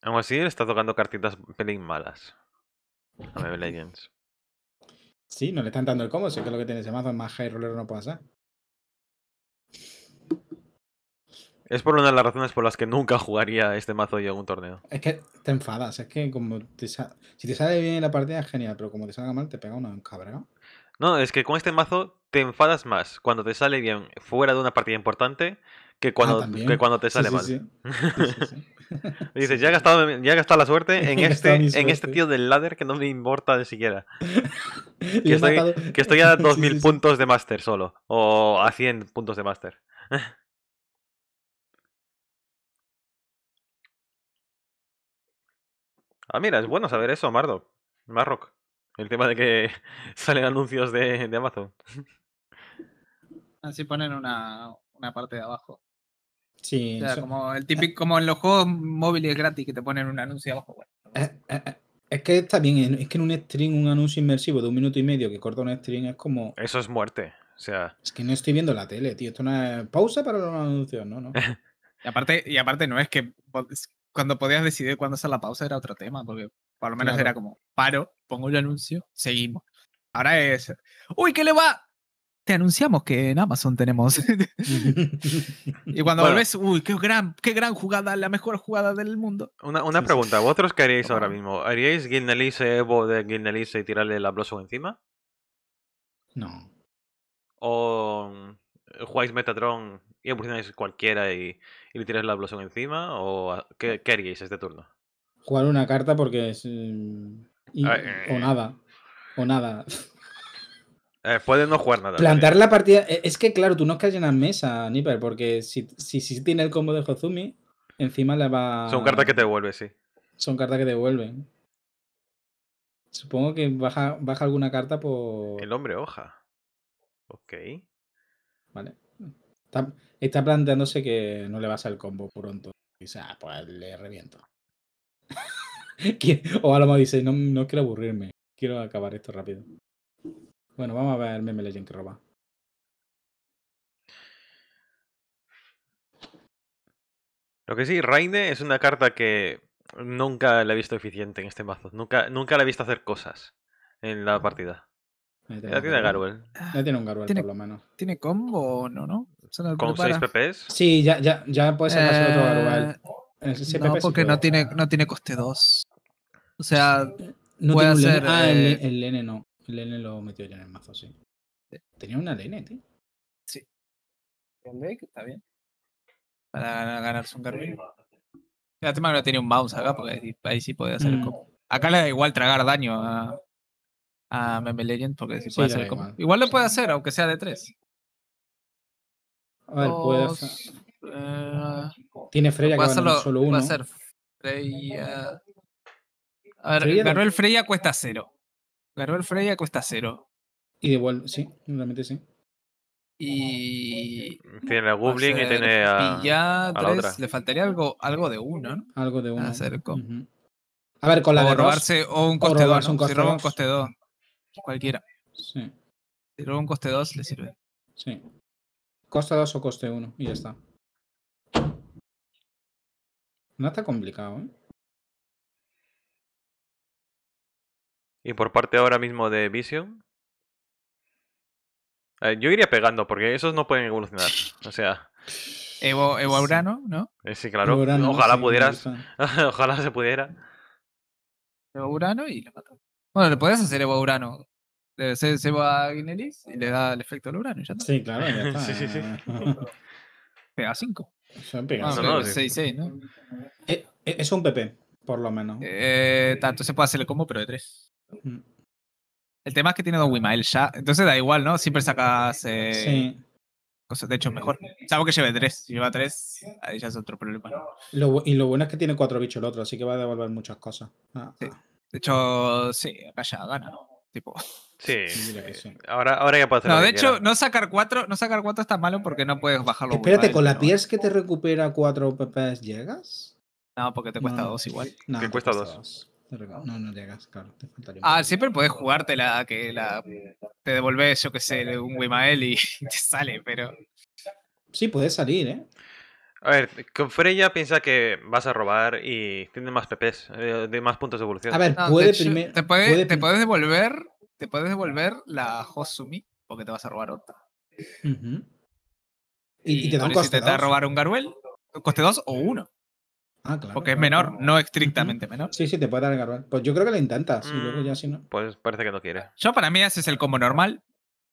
Speaker 3: Aún así, está tocando cartitas
Speaker 2: pelín malas. A Legends.
Speaker 1: Sí, no le están dando el combo, si es que lo que tiene ese mazo es más high roller no puede
Speaker 2: Es por una de las razones por las que nunca jugaría este mazo yo en un torneo.
Speaker 1: Es que te enfadas, es que como si te sale bien la partida es genial, pero como te salga mal te pega una encabreado.
Speaker 2: No, es que con este mazo te enfadas más cuando te sale bien fuera de una partida importante que cuando, ah, cuando te sale sí, mal. Sí. Dices, ya he, gastado, ya la suerte en este, en este tío del ladder que no me importa ni siquiera. que, estoy, que, estoy, a 2000 puntos de máster solo, o a 100 puntos de máster. Ah, mira, es bueno saber eso, Mardo. Marrock. El tema de que salen anuncios de, Amazon.
Speaker 1: Así ponen una, parte de abajo. Sí. O como, el eh. típico, como en los juegos móviles gratis que te ponen un anuncio abajo. Eh, eh, es que está bien, es que en un stream un anuncio inmersivo de un minuto y medio que corta un stream es como...
Speaker 2: Eso es muerte, o sea...
Speaker 1: Es que no estoy viendo la tele, tío, esto no es pausa para los anuncios, no, y, aparte, y aparte no es que cuando podías decidir cuándo hacer la pausa era otro tema, porque por lo menos era como, paro, pongo el anuncio, seguimos. Ahora es, uy, ¿qué le va? Te anunciamos que en Amazon tenemos. y cuando vuelves, uy, qué gran, qué gran jugada, la mejor jugada del mundo.
Speaker 2: Una, una pregunta, ¿vosotros qué haríais ahora mismo? ¿Haríais Guinness, Evo eh, de Guinness y tirarle el Blossom encima? No. ¿O mm, jugáis Metatron y evolucionáis cualquiera y, y le la explosión encima? ¿O qué, haríais este turno?
Speaker 1: Jugar una carta porque es. Mm, ah, o eh. nada. O nada.
Speaker 2: Eh, puedes no jugar nada. Plantar la
Speaker 1: partida. E, es que, claro, tú no caes en la mesa, Nipper, porque si, si, si tiene el combo de Hozumi, encima le va. Son cartas
Speaker 2: que te devuelven sí.
Speaker 1: Son cartas que te devuelven. Supongo que baja, baja alguna carta por. El hombre hoja. Ok. Vale. Está, está planteándose que no le va vas al combo pronto. Dice, ah, pues le reviento. o a lo dice, no, no quiero aburrirme, quiero acabar esto rápido. Bueno, vamos a ver el meme
Speaker 2: legend que roba. Lo que sí, Raine es una carta que nunca la he visto eficiente en este mazo. Nunca, nunca la he visto hacer cosas en la partida. Ya tiene Garuel ah,
Speaker 1: Ya tiene un Garuel por lo menos. ¿Tiene combo o no, no? ¿Con 6 PPs? Sí, ya, puede ser más otro eh, igual. No, porque no, tiene, coste 2. O sea, no puede ser Ah, eh, el, N no. El N lo metió ya en el mazo, sí. Tenía una N, tío. Sí. El está bien. Para ganarse un Garmin. El tema que no tenía un bounce acá, porque ahí sí puede hacer mm. Acá le da igual tragar daño a, a Meme porque sí, puede hacer el combo. Igual. igual lo puede hacer, aunque sea de 3. A ver, puede hacer.
Speaker 3: Eh, tiene Freya que hacerlo, solo uno. Va a ser
Speaker 1: Freya. A ver, Freya ganó el Freya cuesta cero. Ganó el Freya cuesta cero. Y de vuelta, sí, realmente sí.
Speaker 2: Y. Tiene a Goblin y tiene a. Y ya tres, le
Speaker 1: faltaría algo, algo de uno, ¿no? Algo de uno. A, ver, con la o robarse o un coste 2. Si roba un coste 2. Cualquiera. Sí. Si roba un coste 2, le sirve. Sí. ¿Costa 2 o coste 1 y ya está.
Speaker 3: No está complicado, ¿eh?
Speaker 2: Y por parte ahora mismo de Vision. Eh, yo iría pegando, porque esos no pueden evolucionar. O sea. Evo, Evo Aurano, ¿no? Eh, sí, claro. ojalá pudieras. ojalá se pudiera.
Speaker 1: Evo Urano y Bueno, le puedes hacer Evo Urano.
Speaker 2: Eh, se, se va a Guinelis y
Speaker 1: le da el efecto al Ya está. Sí, claro, ya está. sí, sí, sí. Pega 5. Pega 6-6, ah, ¿no? Eh, eh, es un PP, por lo menos. Eh, tanto se puede hacer el combo, pero de 3. Mm. El tema es que tiene dos Él ya. Entonces da igual, ¿no? Siempre sacas. Eh, sí. Cosas, de hecho, mejor. Salvo que lleve 3. Si lleva 3, ahí ya es otro problema. Lo, y lo bueno es que tiene 4 bichos el otro, así que va a devolver muchas cosas. Ah, sí. Ah. De hecho, sí, acá ya gana. ¿no? Tipo. Sí. Ahora, ahora ya puedo hacer. No, de hecho, no sacar 4 no sacar cuatro está malo porque no puedes bajarlo. Espérate, ¿con la pies que te recupera cuatro PPs llegas? No, porque te cuesta 2 igual. No, te, cuesta 2. No, no llegas, claro. Te faltaría ah, siempre puedes jugarte la que la, te devuelve, yo que sé,
Speaker 2: un Wimael y te sale, pero.
Speaker 1: Sí, puedes salir, ¿eh?
Speaker 2: A ver, con Freya piensa que vas a robar y tiene más PPs, eh, de más puntos de evolución. A ver, puede
Speaker 1: Te, puedes devolver, te puedes devolver la Hosumi porque te vas a robar otra. y, te da coste. te a robar un Garuel, coste dos o uno. Ah, claro. Porque es menor, no estrictamente menor. Sí, sí, te puede dar el Garuel. Pues yo creo que lo intentas mm, Pues parece que no quiere. Yo para mí ese es el combo normal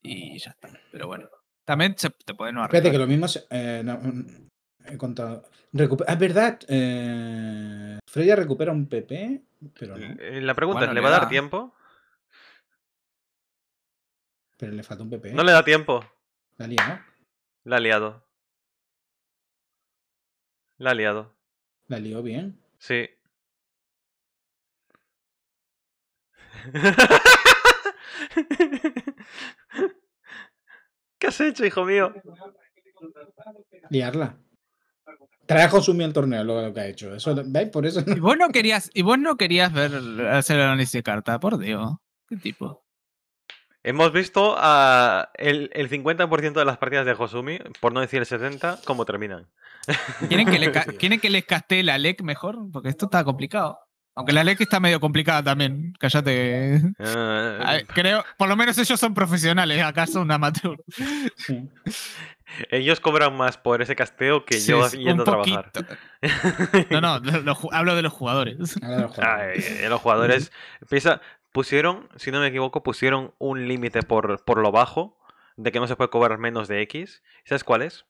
Speaker 1: y ya está. Pero bueno. También te pueden no Espérate, que lo mismo. Eh, es ah, verdad. Eh, Freya recupera un PP, pero eh, La pregunta no ¿le va a dar tiempo? Pero le falta un PP.
Speaker 3: No le da tiempo. La ha liado. La ha liado.
Speaker 2: La ha liado. La lió bien. Sí. ¿Qué has hecho, hijo mío?
Speaker 1: Liarla. Trae Josumi el torneo lo, que ha hecho. Eso, Por eso. Y
Speaker 2: vos no querías, y vos no querías ver
Speaker 1: hacer el análisis de carta, por Dios. ¿Qué tipo?
Speaker 2: Hemos visto a el, 50% de las partidas de Josumi, por no decir el 70%, cómo terminan.
Speaker 1: ¿Quieren que, les caste la LEC mejor? Porque esto está complicado. Aunque la LEC está medio complicada también. Cállate. Ah. creo, por lo menos ellos son profesionales, acaso un amateur. Sí.
Speaker 2: Ellos cobran más por ese casteo que yo yendo a trabajar. No, no, hablo de los jugadores. los jugadores, eh, eh, pusieron, si no me equivoco, pusieron un límite por, por lo bajo de que no se puede cobrar menos de X. ¿Sabes cuál es?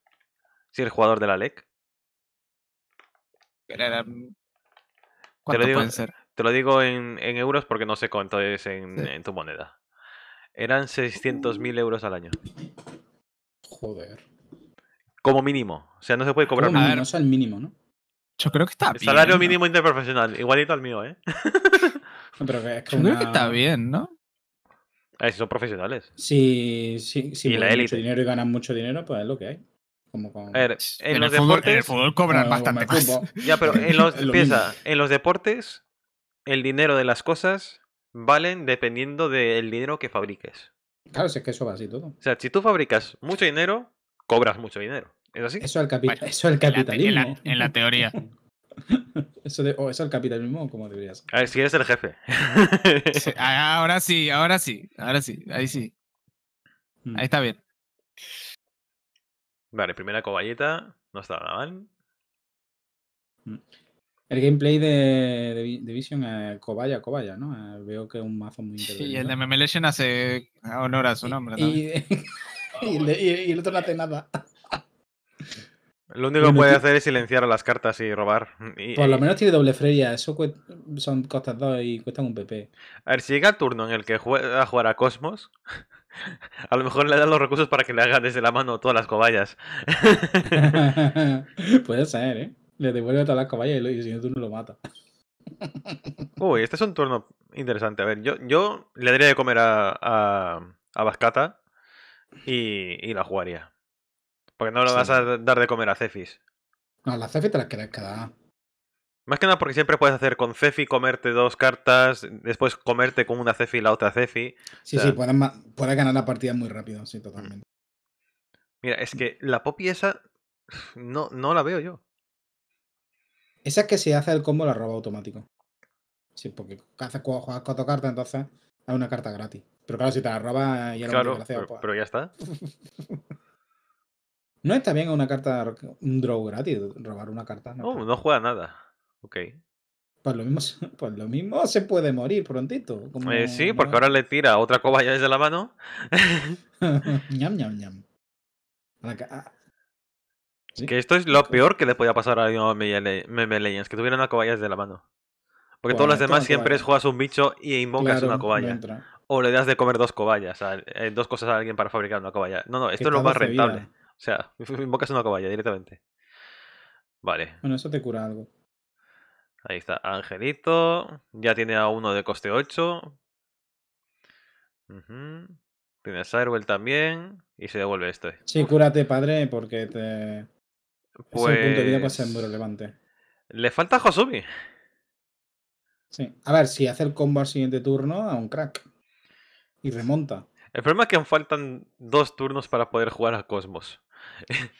Speaker 2: Si el jugador de la LEC. Mm, te lo digo, te lo digo en, euros porque no sé cuánto es en, en tu moneda. Eran 600.000 uh. euros al año. Joder. Como mínimo. O sea, no se puede cobrar nada. No es el
Speaker 1: mínimo, ¿no? Yo creo que está bien. Salario mínimo
Speaker 2: interprofesional, igualito al mío, ¿eh? que
Speaker 1: Yo creo que está bien, ¿no?
Speaker 2: A ver, si son profesionales.
Speaker 1: Sí, sí, sí. Y la dinero ganan mucho dinero, pues es lo que hay. Como con...
Speaker 2: A ver, en, los el deportes. Fútbol, fútbol cobran bastante más. Ya, pero en los, en los deportes, el dinero de las cosas valen dependiendo del dinero que fabriques.
Speaker 1: Claro, si es que eso va así todo. O
Speaker 2: sea, si tú fabricas mucho dinero, cobras mucho dinero. ¿Es así?
Speaker 1: Eso es el, eso el capitalismo. En la, teoría. Eso, eso es el capitalismo, como deberías.
Speaker 2: A si eres el jefe.
Speaker 1: ahora sí, ahora sí, ahora sí, ahí sí. Mm. Ahí está bien.
Speaker 2: Vale, primera coballeta, no está nada mal.
Speaker 1: Mm. El gameplay de, de Vision cobaya, cobaya, ¿no? Eh, veo que es un mazo muy interesante. Sí, el de Memelation hace honor a su nombre. Y, y, el, otro no hace nada.
Speaker 2: Lo único que puede hacer es silenciar a las cartas y robar. Y, por lo menos tiene
Speaker 1: doble freya, eso son costas 2 y cuestan
Speaker 2: un PP. A ver, si llega turno en el que juega a jugar a Cosmos, a lo mejor le dan los recursos para que le haga desde la mano todas las cobayas. puede ser,
Speaker 1: ¿eh? Le devuelve todas las caballas y, si el siguiente turno lo mata.
Speaker 2: Uy, este es un turno interesante. A ver, yo, yo le daría de comer a, a, a y, la jugaría. Porque no le vas a dar de comer a Cefis.
Speaker 1: No, la Cefis te la querés quedar.
Speaker 2: Más que nada porque siempre puedes hacer con Cefi comerte dos cartas, después comerte con una Cefi y la otra Cefi.
Speaker 1: Sí, sí, puedes, ganar la partida muy rápido, sí,
Speaker 2: totalmente. Mira, es que la Poppy esa no, no la veo yo.
Speaker 1: Esa es que si hace el combo la roba automático. Sí, porque cuando juegas cuatro cartas, entonces es una carta gratis. Pero claro, si te la roba eh, ya claro, pero, pero ya está. no está bien una carta, un draw gratis, robar
Speaker 2: una carta. No, oh, no, juega nada. Ok.
Speaker 1: Pues lo, mismo, pues lo mismo se puede morir prontito. Como... Eh, sí, porque
Speaker 2: ahora le tira otra ya desde la mano.
Speaker 1: ñam, ñam, ñam.
Speaker 2: Que esto es lo peor que le podía pasar a alguien Meme Legends, que tuviera una cobaya de la mano. Porque todas las demás siempre es juegas un bicho y invocas una cobaya. o le das de comer dos cobayas, eh, dos cosas a alguien para fabricar una cobaya. No, no, esto es lo más rentable. O sea, invocas una cobaya directamente. Vale. Bueno, eso te cura algo. Ahí está, Angelito. Ya tiene a uno de coste 8. Uh Tiene a también. Y se devuelve esto
Speaker 1: Sí, cúrate, padre, porque te. Pues... punto de vida puede ser muy pues, relevante.
Speaker 2: Le falta Hosumi.
Speaker 1: Sí. A ver, si hace el combo al siguiente turno, a un crack. Y remonta.
Speaker 2: El problema es que faltan dos turnos para poder jugar a Cosmos.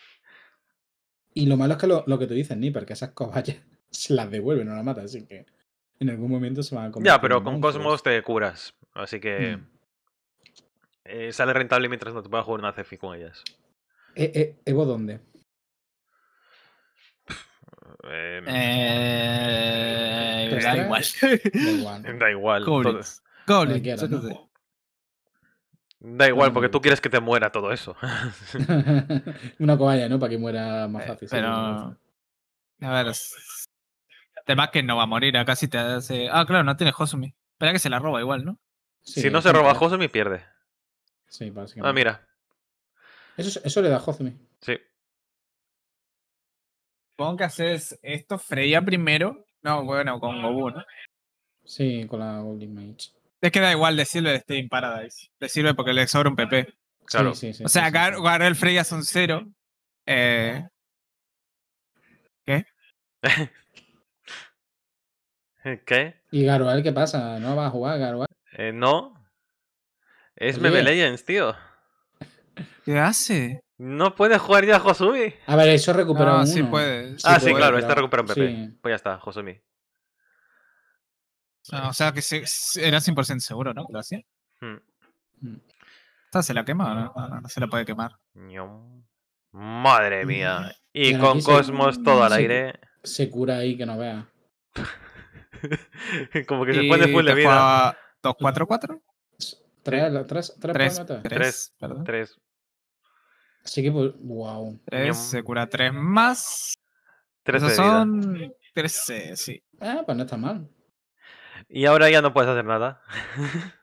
Speaker 1: y lo malo es que lo, que tú dices, Ni, que esas cobayas se las devuelve, no las mata, así que en algún momento se van a comer. Ya, pero con Cosmos
Speaker 2: te curas. Así que. Hmm. Eh, sale rentable mientras no te puedas jugar una Cefi con ellas.
Speaker 1: ¿E -E evo dónde?
Speaker 2: da, igual. da igual. da igual. Da igual, porque tú quieres que te muera todo eso.
Speaker 1: Una cobaya, ¿no? Para que muera más eh, fácil. pero. A ver. que no va a morir, acá si te hace. Ah, claro, no tiene Hosumi. Espera que se la roba igual, ¿no? si no se roba
Speaker 2: Hosumi, pierde. Sí, ah, básicamente. Ah, mira.
Speaker 3: Eso, eso le da Hosumi.
Speaker 2: Sí.
Speaker 1: Supongo que haces esto Freya primero. No, bueno, con Gobu, Sí, con la Goblin Mage. Es que da igual, le sirve de Steam Paradise. Le sirve porque le sobra un PP. Claro. Sí, sí, sí, o sea, el Freya son cero. Eh, ¿Qué? ¿Qué? ¿Y Garual qué pasa? ¿No va a jugar Garual?
Speaker 2: Eh, no. Es Meme Legends, tío.
Speaker 1: ¿Qué hace?
Speaker 2: No puede jugar ya Josumi. A ver, eso recupera ah, sí puede. ah, sí, claro, está recuperando Pepe. PP. Pues ya está, Josumi.
Speaker 1: Ah, o sea que era 100% seguro, ¿no? Lo hacía. Hmm. Esta se la quema, ¿no? No, no, se la puede quemar.
Speaker 2: Madre mía. Y con Cosmos todo al aire.
Speaker 1: Se cura ahí que no vea.
Speaker 2: Como que se puede full de vida.
Speaker 1: 2-4-4. 3, 3, 3, 3,
Speaker 2: perdón. 3,
Speaker 1: Así que, wow. Pues, se cura tres más. tres son
Speaker 2: 13, sí. Ah, pues no está mal. Y ahora ya no puedes hacer nada.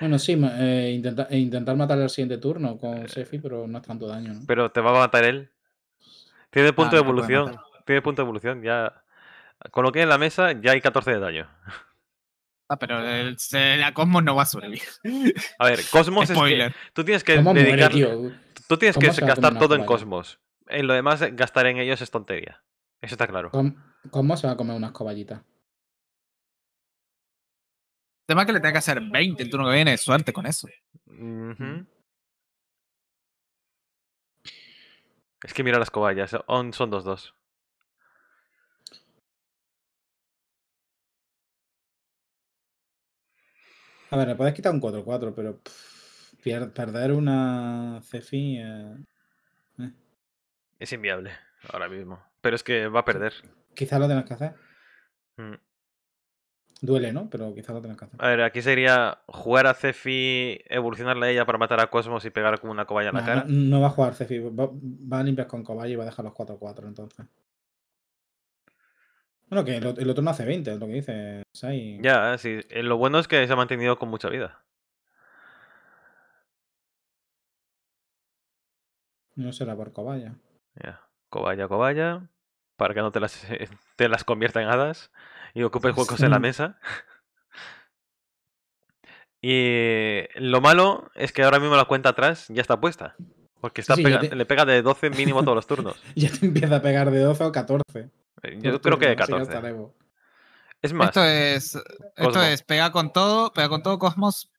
Speaker 1: bueno, sí, eh, eh, intentar matar al siguiente turno con eh. Sefi, pero no es tanto daño. ¿no?
Speaker 2: Pero te va a matar él. Tiene punto ah, de evolución. Tiene punto de evolución, ya. Coloqué en la mesa, ya hay 14 de daño. Ah, pero el, la Cosmos no va a sobrevivir. A ver, Cosmos es que tú tienes que tú tienes que gastar todo en Cosmos. En lo demás, gastar en ellos es tontería. Eso está claro.
Speaker 1: Cosmos se va a comer unas coballitas. El
Speaker 3: tema que le tenga que hacer 20 el turno que viene. Suerte con eso.
Speaker 1: Mm.
Speaker 2: Es que mira las cobayas. Son Dos, dos.
Speaker 1: A ver, le puedes quitar un 4-4, pero perder una Cefi eh, eh,
Speaker 2: es inviable ahora mismo. Pero es que va a perder.
Speaker 1: Quizás lo tengas que hacer. Mm. Duele, ¿no? Pero quizás lo tengas que
Speaker 2: hacer. A ver, aquí sería jugar a Cefi, evolucionarle a ella para matar a Cosmos y pegar como una cobaya en la cara.
Speaker 1: No, va a jugar Cefi, va, va, a limpiar con cobaya y va a dejar los 4-4 entonces. Bueno, que el, otro no hace 20, es lo que dice
Speaker 2: Ya, sí. Eh, lo bueno es que se ha mantenido con mucha vida.
Speaker 1: No será por cobaya.
Speaker 2: Ya. Cobaya, cobaya. Para que no te las, eh, te las convierta en hadas y ocupes huecos en la mesa. y lo malo es que ahora mismo la cuenta atrás ya está puesta. Porque le pega de 12 mínimo todos los turnos.
Speaker 1: ya te empieza a pegar de 12 o 14.
Speaker 2: Eh, yo creo que de 14.
Speaker 1: es más. Esto es, esto es pega con todo, pega con todo Cosmos.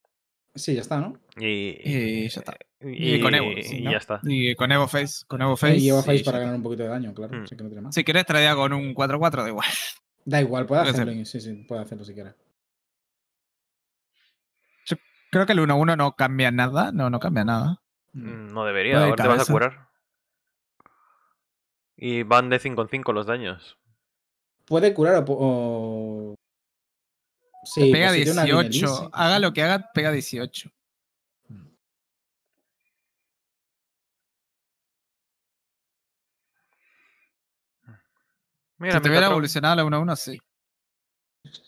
Speaker 1: Sí, ya está, ¿no? Y, ya está. Y, con Evo. y ya está. Y con Evo Face. Con Evo Face. Y Evo Face para ganar un poquito de daño, claro. Mm. Si quieres traería con un 4-4, da igual. Da igual, puede hacerlo. Sí, sí, hacerlo si quieres. creo que el 1-1 no cambia nada. No, no cambia nada.
Speaker 2: Mm, no debería. Ahora te vas a curar. Y van de 5 con 5 los daños.
Speaker 1: Puede curar o. Sí, pues pega 18. Haga lo que haga, pega 18. Mm.
Speaker 3: Mira, si te hubiera evolucionado la 1-1, a sí.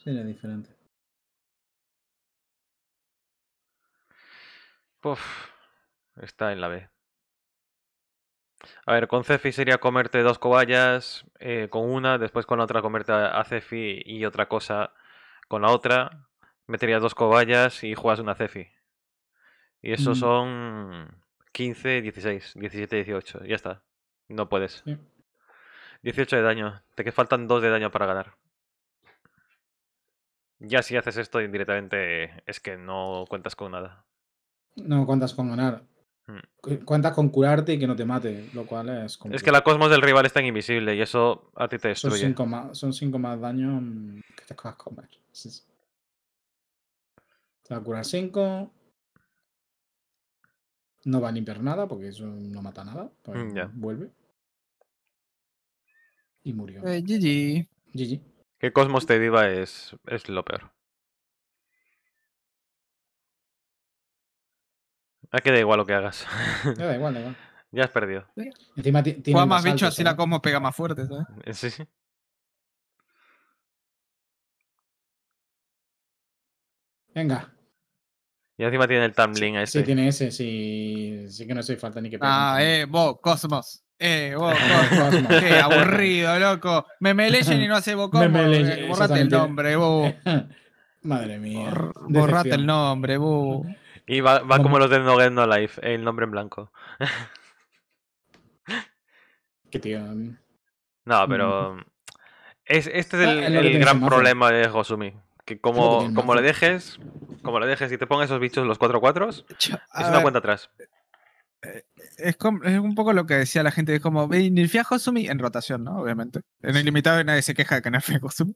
Speaker 3: Sería diferente. Puf,
Speaker 2: está en la B. A ver, con Cefi sería comerte dos cobayas eh, con una, después con la otra comerte a Cefi y otra cosa con la otra. Meterías dos cobayas y juegas una Cefi. Y eso mm. son 15, 16, 17, 18. Ya está. No puedes. 18 de daño. Te que faltan 2 de daño para ganar. Ya si haces esto indirectamente es que no cuentas con nada.
Speaker 1: No cuentas con ganar. Cuentas con curarte y que no te mate, lo cual es Es que
Speaker 2: la cosmos del rival es invisible y eso a ti te destruye.
Speaker 1: Son 5 más, daño mm, que te a comer. Te va a curar 5. No va a limpiar nada porque eso no mata nada. Pues
Speaker 2: mm, vuelve. Y murió. GG. Eh, GG. Que Cosmos te diva es, es lo peor. Ah, que da igual lo que hagas. Ya da igual, da igual. ya has perdido. Encima tiene más bicho, así la ¿eh?
Speaker 1: Cosmos pega más fuerte,
Speaker 3: ¿sabes?
Speaker 2: Eh, sí, sí. Venga. Y encima tiene el Tumbling ese. Sí, este. tiene ese, sí. Sí que no soy falta ni que pegue. Ah,
Speaker 1: eh, vos, Cosmos. Eh, vos, Cosmos. Qué aburrido,
Speaker 2: loco. Me leyen y no hace eh, vos Cosmos. Borrate el nombre, vos.
Speaker 1: Madre mía. borrate el
Speaker 2: nombre, vos. Y va, como los de No Get No Life, el nombre en blanco. Qué tío. No, mm. pero. este es ah, el, gran problema de Josumi. Que como, como le dejes, como le dejes y te pongas esos bichos los 4 4 es una cuenta atrás.
Speaker 1: Eh, es, es, un poco lo que decía la gente, es como, nerfea Josumi en rotación, ¿no? Obviamente. En el limitado nadie se queja de que nerfia Josumi.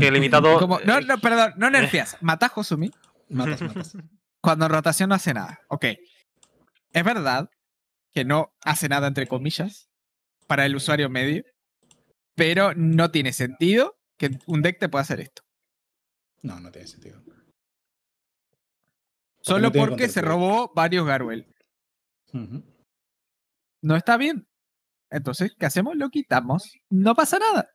Speaker 1: Que el limitado... no, eh, no, perdón, no eh. nerfías. ¿Matas Hosumi. Matas, matas cuando en rotación no hace nada. Ok. Es verdad que no hace nada, entre comillas, para el usuario medio, pero no tiene sentido que un deck te pueda hacer esto. No, no tiene sentido. Solo porque, se robó varios Garwell. No está bien. Entonces, ¿qué hacemos? Lo quitamos. No pasa nada.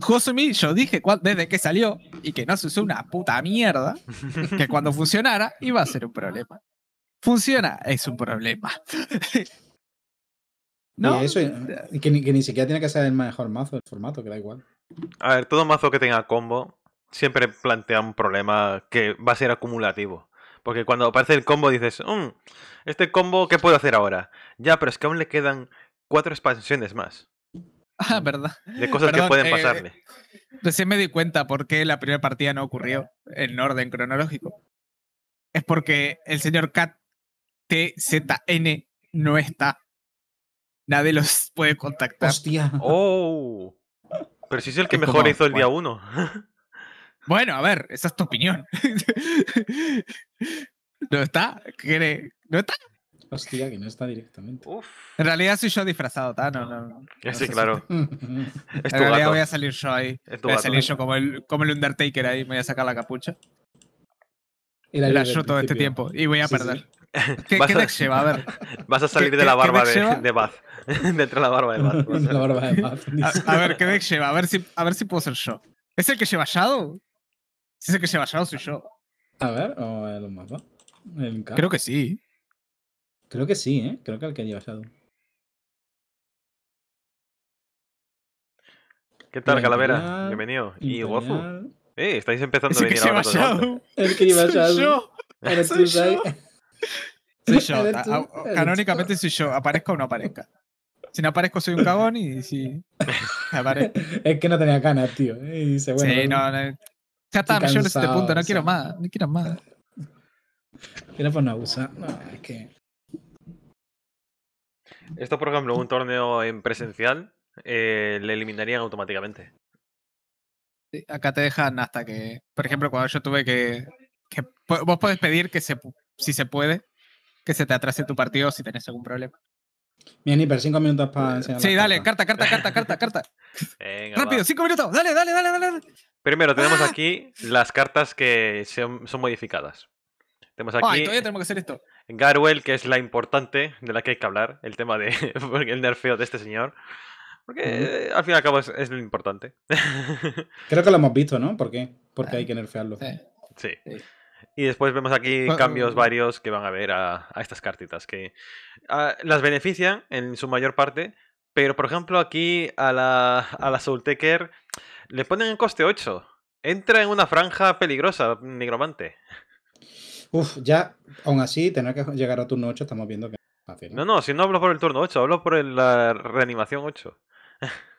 Speaker 1: Josumi, yo dije desde que salió y que no se usó una puta mierda, que cuando funcionara iba a ser un problema. Funciona, es
Speaker 2: un problema. ¿No?
Speaker 1: que, ni, que siquiera tiene que ser el mejor mazo, el formato, que da igual.
Speaker 2: A ver, todo mazo que tenga combo siempre plantea un problema que va a ser acumulativo. Porque cuando aparece el combo dices, mm, este combo, ¿qué puedo hacer ahora? Ya, pero es que aún le quedan cuatro expansiones más.
Speaker 1: Ah, verdad. De cosas que pueden eh, pasarle. entonces me di cuenta por qué la primera partida no ocurrió en orden cronológico. Es porque el señor Cat TZN no está. Nadie los puede contactar. Hostia.
Speaker 2: Oh. Pero si es el que mejor hizo el día uno.
Speaker 1: Bueno, a ver, esa es tu opinión. ¿No está? ¿Quiere? ¿No está? Hostia, que no está directamente. Uf. En realidad soy yo disfrazado, ¿tá? No, no, sí, claro. en realidad voy a salir yo ahí. Voy a salir yo como el, como el Undertaker ahí. Me voy a sacar la capucha. y la yo todo este tiempo. Y voy a perder. ¿Qué, lleva? A ver. Vas a salir de la barba de, de
Speaker 2: Bath. de la barba de Bath. la barba de Bath. A, ver, ¿qué
Speaker 1: deck lleva? A ver, si, a ver si puedo ser yo. ¿Es el que lleva Shadow? Si es el que lleva Shadow, soy yo. A ver, o el los mapas. Creo que sí.
Speaker 3: Creo que sí, ¿eh? Creo que el que llevas dado.
Speaker 2: ¿Qué tal, Calavera? Bienvenido. Y Wazu. Eh, estáis empezando a venir a todo
Speaker 1: El que lleva Shadow. El que lleva Soy yo. Canónicamente soy yo. Aparezco o no aparezca. Si no aparezco soy un cagón y si es que no tenía ganas, tío. sí, no, Ya está, yo en este punto. No quiero más. No quiero más. Quiero por no abusar. No, es que...
Speaker 2: Esto, por ejemplo, un torneo en presencial eh, le eliminarían automáticamente.
Speaker 1: acá te dejan hasta que, por ejemplo, cuando yo tuve que, vos podés pedir que se, si se puede, que se te atrase tu partido si tenés algún problema. Bien, Hiper, cinco minutos para eh, Sí, dale,
Speaker 2: carta, carta, carta, carta, carta. Rápido, cinco minutos. Dale, dale, dale, dale. Primero, tenemos ah. aquí las cartas que son modificadas. Tenemos aquí. que Garwell, que es la importante de la que hay que hablar. El tema de el nerfeo de este señor. Porque eh, al fin y al cabo es, lo importante.
Speaker 1: Creo que lo hemos visto, ¿no? Porque eh, hay que nerfearlo.
Speaker 2: Sí. Y después vemos aquí cambios varios que van a ver a, estas cartitas, que ah, las benefician en su mayor parte, pero por ejemplo aquí a la, a Soul Taker le ponen en coste 8. Entra en una franja peligrosa, nigromante.
Speaker 1: Uf, ya, aún así, tener que llegar a turno 8 estamos
Speaker 2: viendo que es No, no, si no hablo por el turno 8, hablo por la reanimación 8.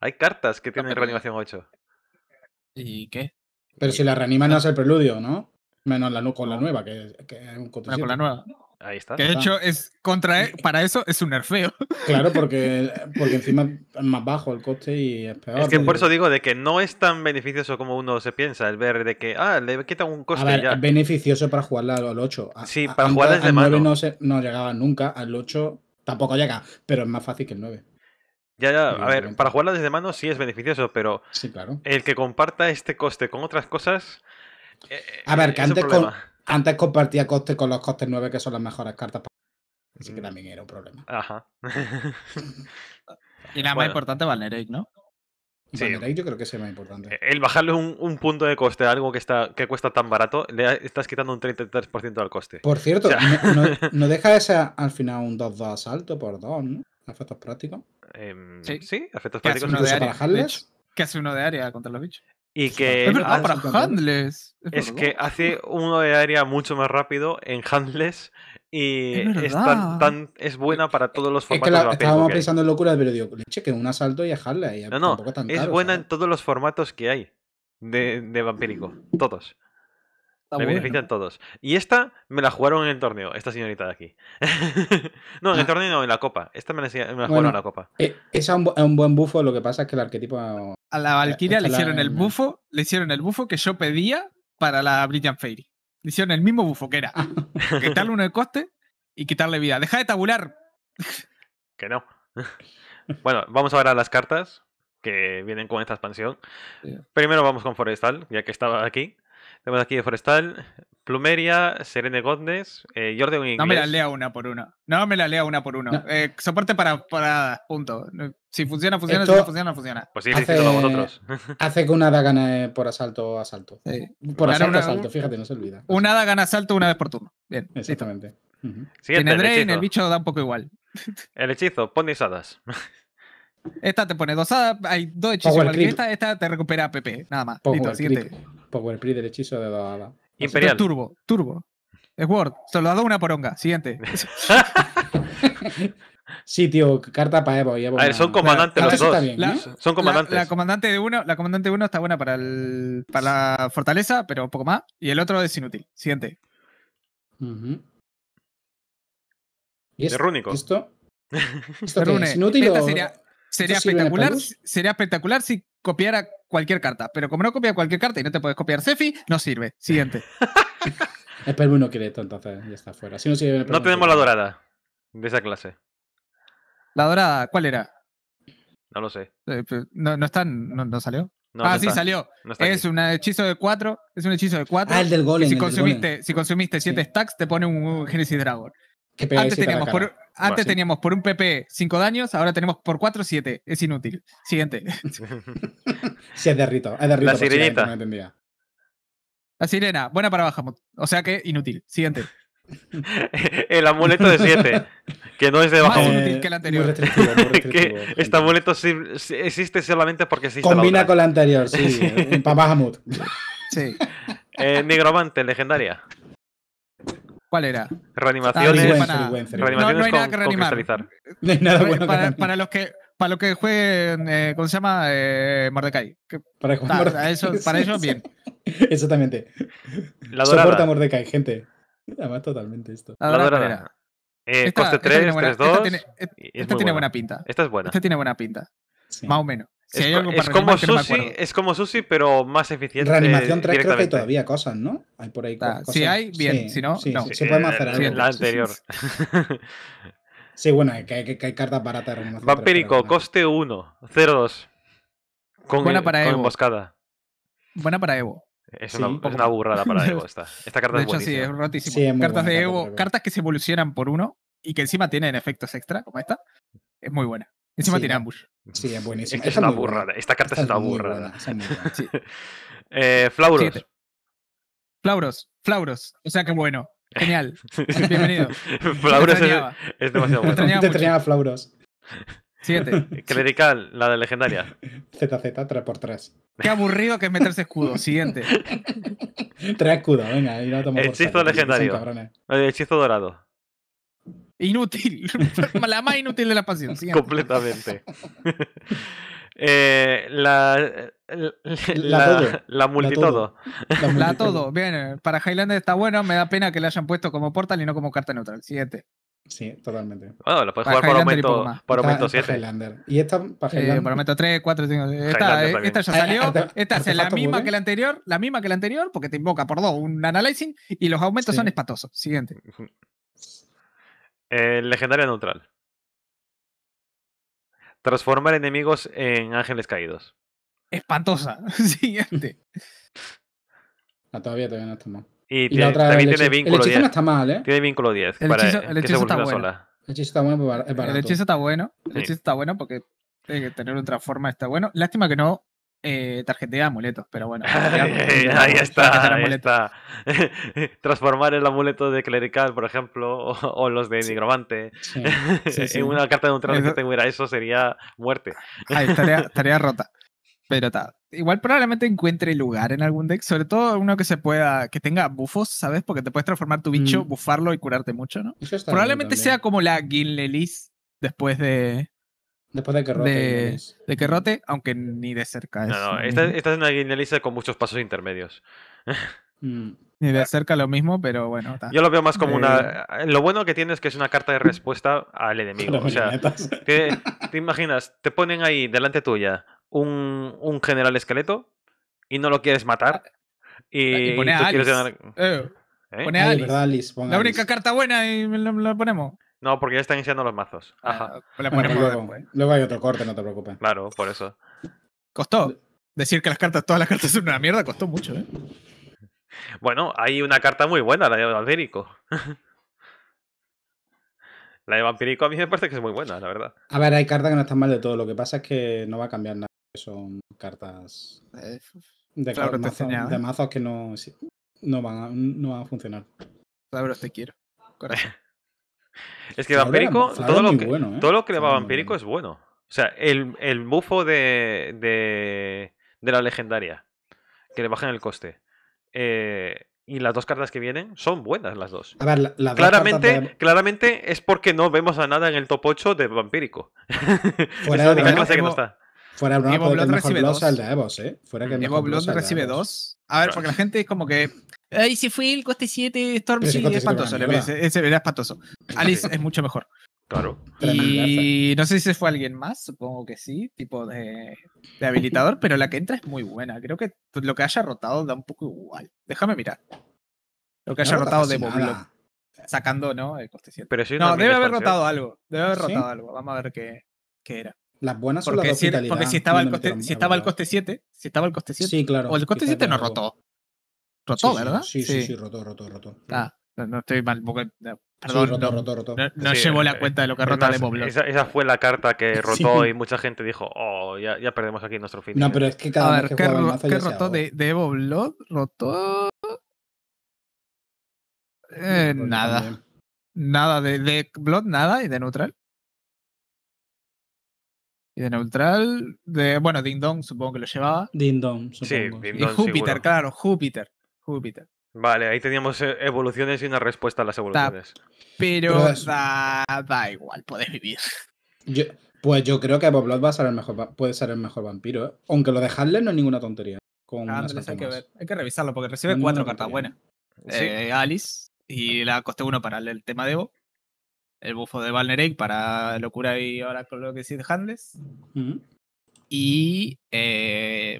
Speaker 2: Hay cartas que tienen reanimación 8. ¿Y qué?
Speaker 1: Pero si la eh, reanima no ah. es el preludio, ¿no? Menos la, con la nueva, que, es un Con la nueva de hecho es contra e, para eso es un nerfeo. Claro, porque, porque encima es más bajo el coste y es peor. Es que por eso
Speaker 2: digo de que no es tan beneficioso como uno se piensa el ver de que ah, le quita un coste a ver,
Speaker 1: beneficioso para jugarla al 8.
Speaker 2: sí, para jugar desde al mano.
Speaker 1: 9 no, llegaba nunca, al 8 tampoco llega, pero es más fácil que el 9.
Speaker 2: Ya, ya, a ver, para jugarla desde mano sí es beneficioso, pero sí, el que comparta este coste con otras cosas. Eh, a ver, eh, que antes con,
Speaker 1: antes compartía coste con los costes 9, que son las mejores cartas. Para... Así que mm. también era un problema.
Speaker 2: Ajá.
Speaker 1: y la más importante, Valnerake, ¿no? Sí. yo creo que es el más importante. E-,
Speaker 2: el bajarle un, punto de coste a algo que, está, que cuesta tan barato, le estás quitando un 33% al coste. Por cierto,
Speaker 1: no, deja ese al final un 2-2 asalto por 2, ¿no? Efectos prácticos. Em,
Speaker 2: sí. sí, efectos prácticos.
Speaker 1: ¿Qué hace uno de área contra los bichos.
Speaker 2: Y que. Es para handles. Es, que hace uno de área mucho más rápido en handles. Y es, tan, tan, es buena para todos los formatos. Es que estábamos pensando
Speaker 1: en locuras, pero digo, leche, que un asalto y a handles. Y no, no, es buena
Speaker 2: en todos los formatos que hay de, de vampírico. Todos. Me benefician todos. Y esta me la jugaron en el torneo, esta señorita de aquí. no, en el ah. torneo no, en la copa. Esta me la, jugaron en la copa. Esa eh,
Speaker 1: es un, un, buen bufo, lo que pasa es que el arquetipo a la Valkyria le hicieron el
Speaker 2: bufo, le hicieron el bufo
Speaker 1: que yo pedía para la Brilliant Fairy. Le hicieron el mismo bufo que era. quitarle uno de coste y quitarle vida. Deja de tabular.
Speaker 2: que no. bueno, vamos ahora a las cartas que vienen con esta expansión. Primero vamos con Forestal, ya que estaba aquí. Tenemos aquí Forestal, Plumeria, Serene Godness, eh, inglés. No me la lea
Speaker 1: una por una. No me la lea una por una. Eh, soporte para paradas, punto. Si funciona, funciona. si no funciona, funciona. Pues sí, hace, vosotros. hace que una hada gane por asalto
Speaker 2: asalto. Por asalto asalto, fíjate, no se olvida.
Speaker 1: Una hada gana asalto una vez por turno. Bien. Exactamente.
Speaker 2: Uh en el, drain, el, el
Speaker 1: bicho da un poco igual.
Speaker 2: El hechizo, pones hadas.
Speaker 1: Esta te pone dos hadas, hay dos hechizos. Esta, esta te recupera PP, nada más. Power, Listo, Power del hechizo de dos hadas. Imperial. turbo, turbo. Es Word. Solo lo ha dado una poronga. Siguiente. sí, tío, carta para Evo. son comandantes los dos. la, son comandantes. La, comandante de uno, la comandante uno está buena para, la fortaleza, pero un poco más. Y el otro es inútil. Siguiente. es, rúnico. ¿Esto? es inútil sería, espectacular, sería espectacular si copiara cualquier carta, pero como no copia cualquier carta y no te puedes copiar Cefi, no sirve. Siguiente.
Speaker 2: Espero no quiere entonces ya está fuera. no, tenemos la dorada de esa clase.
Speaker 1: ¿La dorada? ¿Cuál era?
Speaker 2: No lo sé. Eh,
Speaker 1: no, no, salió. ah, sí, salió. es un hechizo de cuatro. Es un hechizo de 4. Ah, el del golem. Si, consumiste, si consumiste siete stacks, te pone un Genesis Dragon antes teníamos, por, antes teníamos por un PP 5 daños, ahora tenemos por 4 7. Es inútil. Siguiente. sí, es derrito La sirenita. La sirena, buena para Bahamut O sea que inútil. Siguiente. el amuleto de 7, que no es de Bahamut Más inútil que el anterior. que este
Speaker 2: amuleto existe solamente porque existe. Combina con el anterior, sí. para Bahamut. Sí. Eh, Nigromante, legendaria. ¿Cuál era? Reanimaciones. Reanimaciones no, no, hay nada con, que No hay nada bueno para,
Speaker 1: para los que para los que jueguen, eh, ¿cómo se llama? Eh, Mordecai. para, eso, ellos, bien. Exactamente. La dorada. Soporta Mordecai, gente. Además, totalmente esto. La dorada. La eh, esta, coste 3, 3, 2. Esta, tiene, esta tiene buena. pinta. Esta es buena. Esta tiene buena pinta. Más o menos es, como sushi,
Speaker 2: es como pero más eficiente. Reanimación 3 creo que hay todavía
Speaker 1: cosas, ¿no? Hay por ahí cosas. Si hay, bien. si no, no. se puede eh, hacer algo. Eh, la anterior. Sí, bueno, que hay, cartas baratas de Vampírico,
Speaker 2: coste 1, 0-2. Con, Buena e- para Evo. emboscada.
Speaker 1: Buena para Evo.
Speaker 2: Es, una, es, burrada para Evo esta. Esta carta de es buenísima. Sí, es cartas de Evo, cartas
Speaker 1: que se evolucionan por uno y que encima tienen efectos extra, como esta. Es muy buena. Encima tiene ambush. Sí, es buenísimo. Es, es una burrada. Esta carta es una burrada.
Speaker 2: Eh,
Speaker 1: Flauros. Flauros, Flauros. O sea que bueno. Genial. Bienvenido. Flauros es, demasiado bueno. Te Flauros. Siguiente.
Speaker 2: Clerical, la de legendaria.
Speaker 1: ZZ, 3x3. Qué aburrido que es meterse escudo. Siguiente. Tres escudos, venga, y no tomo Hechizo legendario.
Speaker 2: Hechizo dorado. Inútil. la más inútil de la pasión. Completamente. Eh, la, la, la, multitodo. La
Speaker 1: todo. Bien, eh, para Highlander está bueno. Me da pena que la hayan puesto como portal y no como carta neutral. Siguiente. Sí, totalmente.
Speaker 2: Bueno, lo puedes jugar por aumento, por aumento 7. Y esta para eh, Highlander. por aumento
Speaker 1: 3, 4, 5. Esta, esta ya salió. esta es la misma que la anterior. La misma que la anterior, porque te invoca por 2 un analyzing y los aumentos son espatosos. Siguiente.
Speaker 2: El eh, legendaria neutral. Transformar enemigos en ángeles caídos.
Speaker 1: Espantosa. Siguiente. No, todavía, todavía no está mal.
Speaker 2: Y, también tiene vínculo 10. El hechizo no está mal, ¿eh? Tiene vínculo 10. El hechizo, para, está bueno.
Speaker 1: El hechizo está bueno, El hechizo está bueno. El hechizo está porque tener otra forma está bueno. Lástima que no eh, tarjetea amuletos, pero bueno. ahí, está, ahí
Speaker 2: Transformar el amuleto de clerical, por ejemplo, o, los de nigromante en una carta de un tránsito, que te eso sería muerte. Ah, ahí estaría rota. Pero tal.
Speaker 1: Igual probablemente encuentre lugar en algún deck, sobre todo uno que se pueda, que tenga bufos, ¿sabes? Porque te puedes transformar tu bicho, mm. bufarlo y curarte mucho, ¿no? Probablemente sea como la Guinlelis después de, Después de que De, aunque ni de cerca. Es, no, esta,
Speaker 2: es una con muchos pasos intermedios.
Speaker 1: Mm. Ni de cerca lo mismo, pero bueno. Yo lo veo más como una.
Speaker 2: Eh. Eh, lo bueno que tienes es que es una carta de respuesta al enemigo. O sea, te, te, imaginas, te ponen ahí delante tuya un, un, general esqueleto y no lo quieres matar. Ah, y, tú eh, pone Alice.
Speaker 1: Pone verdad, la única carta buena y la ponemos.
Speaker 2: No, porque ya están iniciando los mazos. Ah, pues.
Speaker 1: luego, hay otro corte, no te preocupes.
Speaker 2: Claro, por eso.
Speaker 1: Costó. Decir que las cartas, todas las cartas son una mierda, costó mucho, ¿eh?
Speaker 2: Bueno, hay una carta muy buena, la de vampírico. la de vampírico a mí me parece que es muy buena, la verdad.
Speaker 1: A ver, hay cartas que no están mal de todo. Lo que pasa es que no va a cambiar nada. Son cartas eh, de, mazos, de ¿eh? mazos que no, no, van a, no van a funcionar. Claro, te quiero. correcto.
Speaker 2: Es que Vampírico, todo, lo que, ¿eh? todo lo que le va a Vampírico es bueno. O sea, el, el bufo de, de, de, la legendaria, que le bajan el coste. Eh, y las dos cartas que vienen son buenas las dos. A ver, la, la claramente, claramente es porque no vemos a nada en el top 8 de Vampírico. Fuera es la única clase que no está. Fuera Evo Blood recibe
Speaker 1: dos. A ver, porque la gente es como que ¿Y si fue el coste 7, Storm sí, es espantoso. Ese era espantoso. Alice es mucho mejor. Claro. Y no sé si se fue alguien más, supongo que sí, tipo de, habilitador, pero la que entra es muy buena. Creo que lo que haya rotado da un poco igual. Déjame mirar. Lo que haya rotado de Boblock. Sacando, ¿no? El coste 7. Pero sí, no, debe haber rotado algo. Debe haber rotado algo. Vamos a ver qué, era. Las buenas son las si, Porque si estaba, el coste, si estaba el coste 7, si estaba el coste 7, sí, claro, o el coste 7 no rotó. Rotó, ¿verdad? Sí, sí, sí,
Speaker 2: roto, roto, roto.
Speaker 1: Ah, no estoy mal, porque, Perdón, no, se no, la eh, cuenta de lo que rota de Moblo. Esa,
Speaker 2: esa, fue la carta que rotó y mucha gente dijo, oh, ya, ya perdemos aquí nuestro fin. No, pero es que A ver, ¿qué, rotó
Speaker 1: de, de Evo Blood? Rotó. Eh, nada. Nada, de, de Blood nada y de Neutral. Y de neutral, de, bueno, Ding Dong supongo que lo llevaba. Ding Dong, supongo. Sí, y Júpiter, claro, Júpiter.
Speaker 2: Vale, ahí teníamos eh, evoluciones y una respuesta a las evoluciones.
Speaker 1: pero, da, igual, puedes vivir. pues yo creo que Bob va a ser el mejor, puede ser el mejor vampiro, ¿eh? aunque lo de Handles no es ninguna tontería. Ah, hay, que revisarlo porque recibe cuatro cartas buenas. Eh, Alice y la coste uno para el, tema de Evo. El bufo de Valnerake para locura y ahora con lo que sí de Handles. Y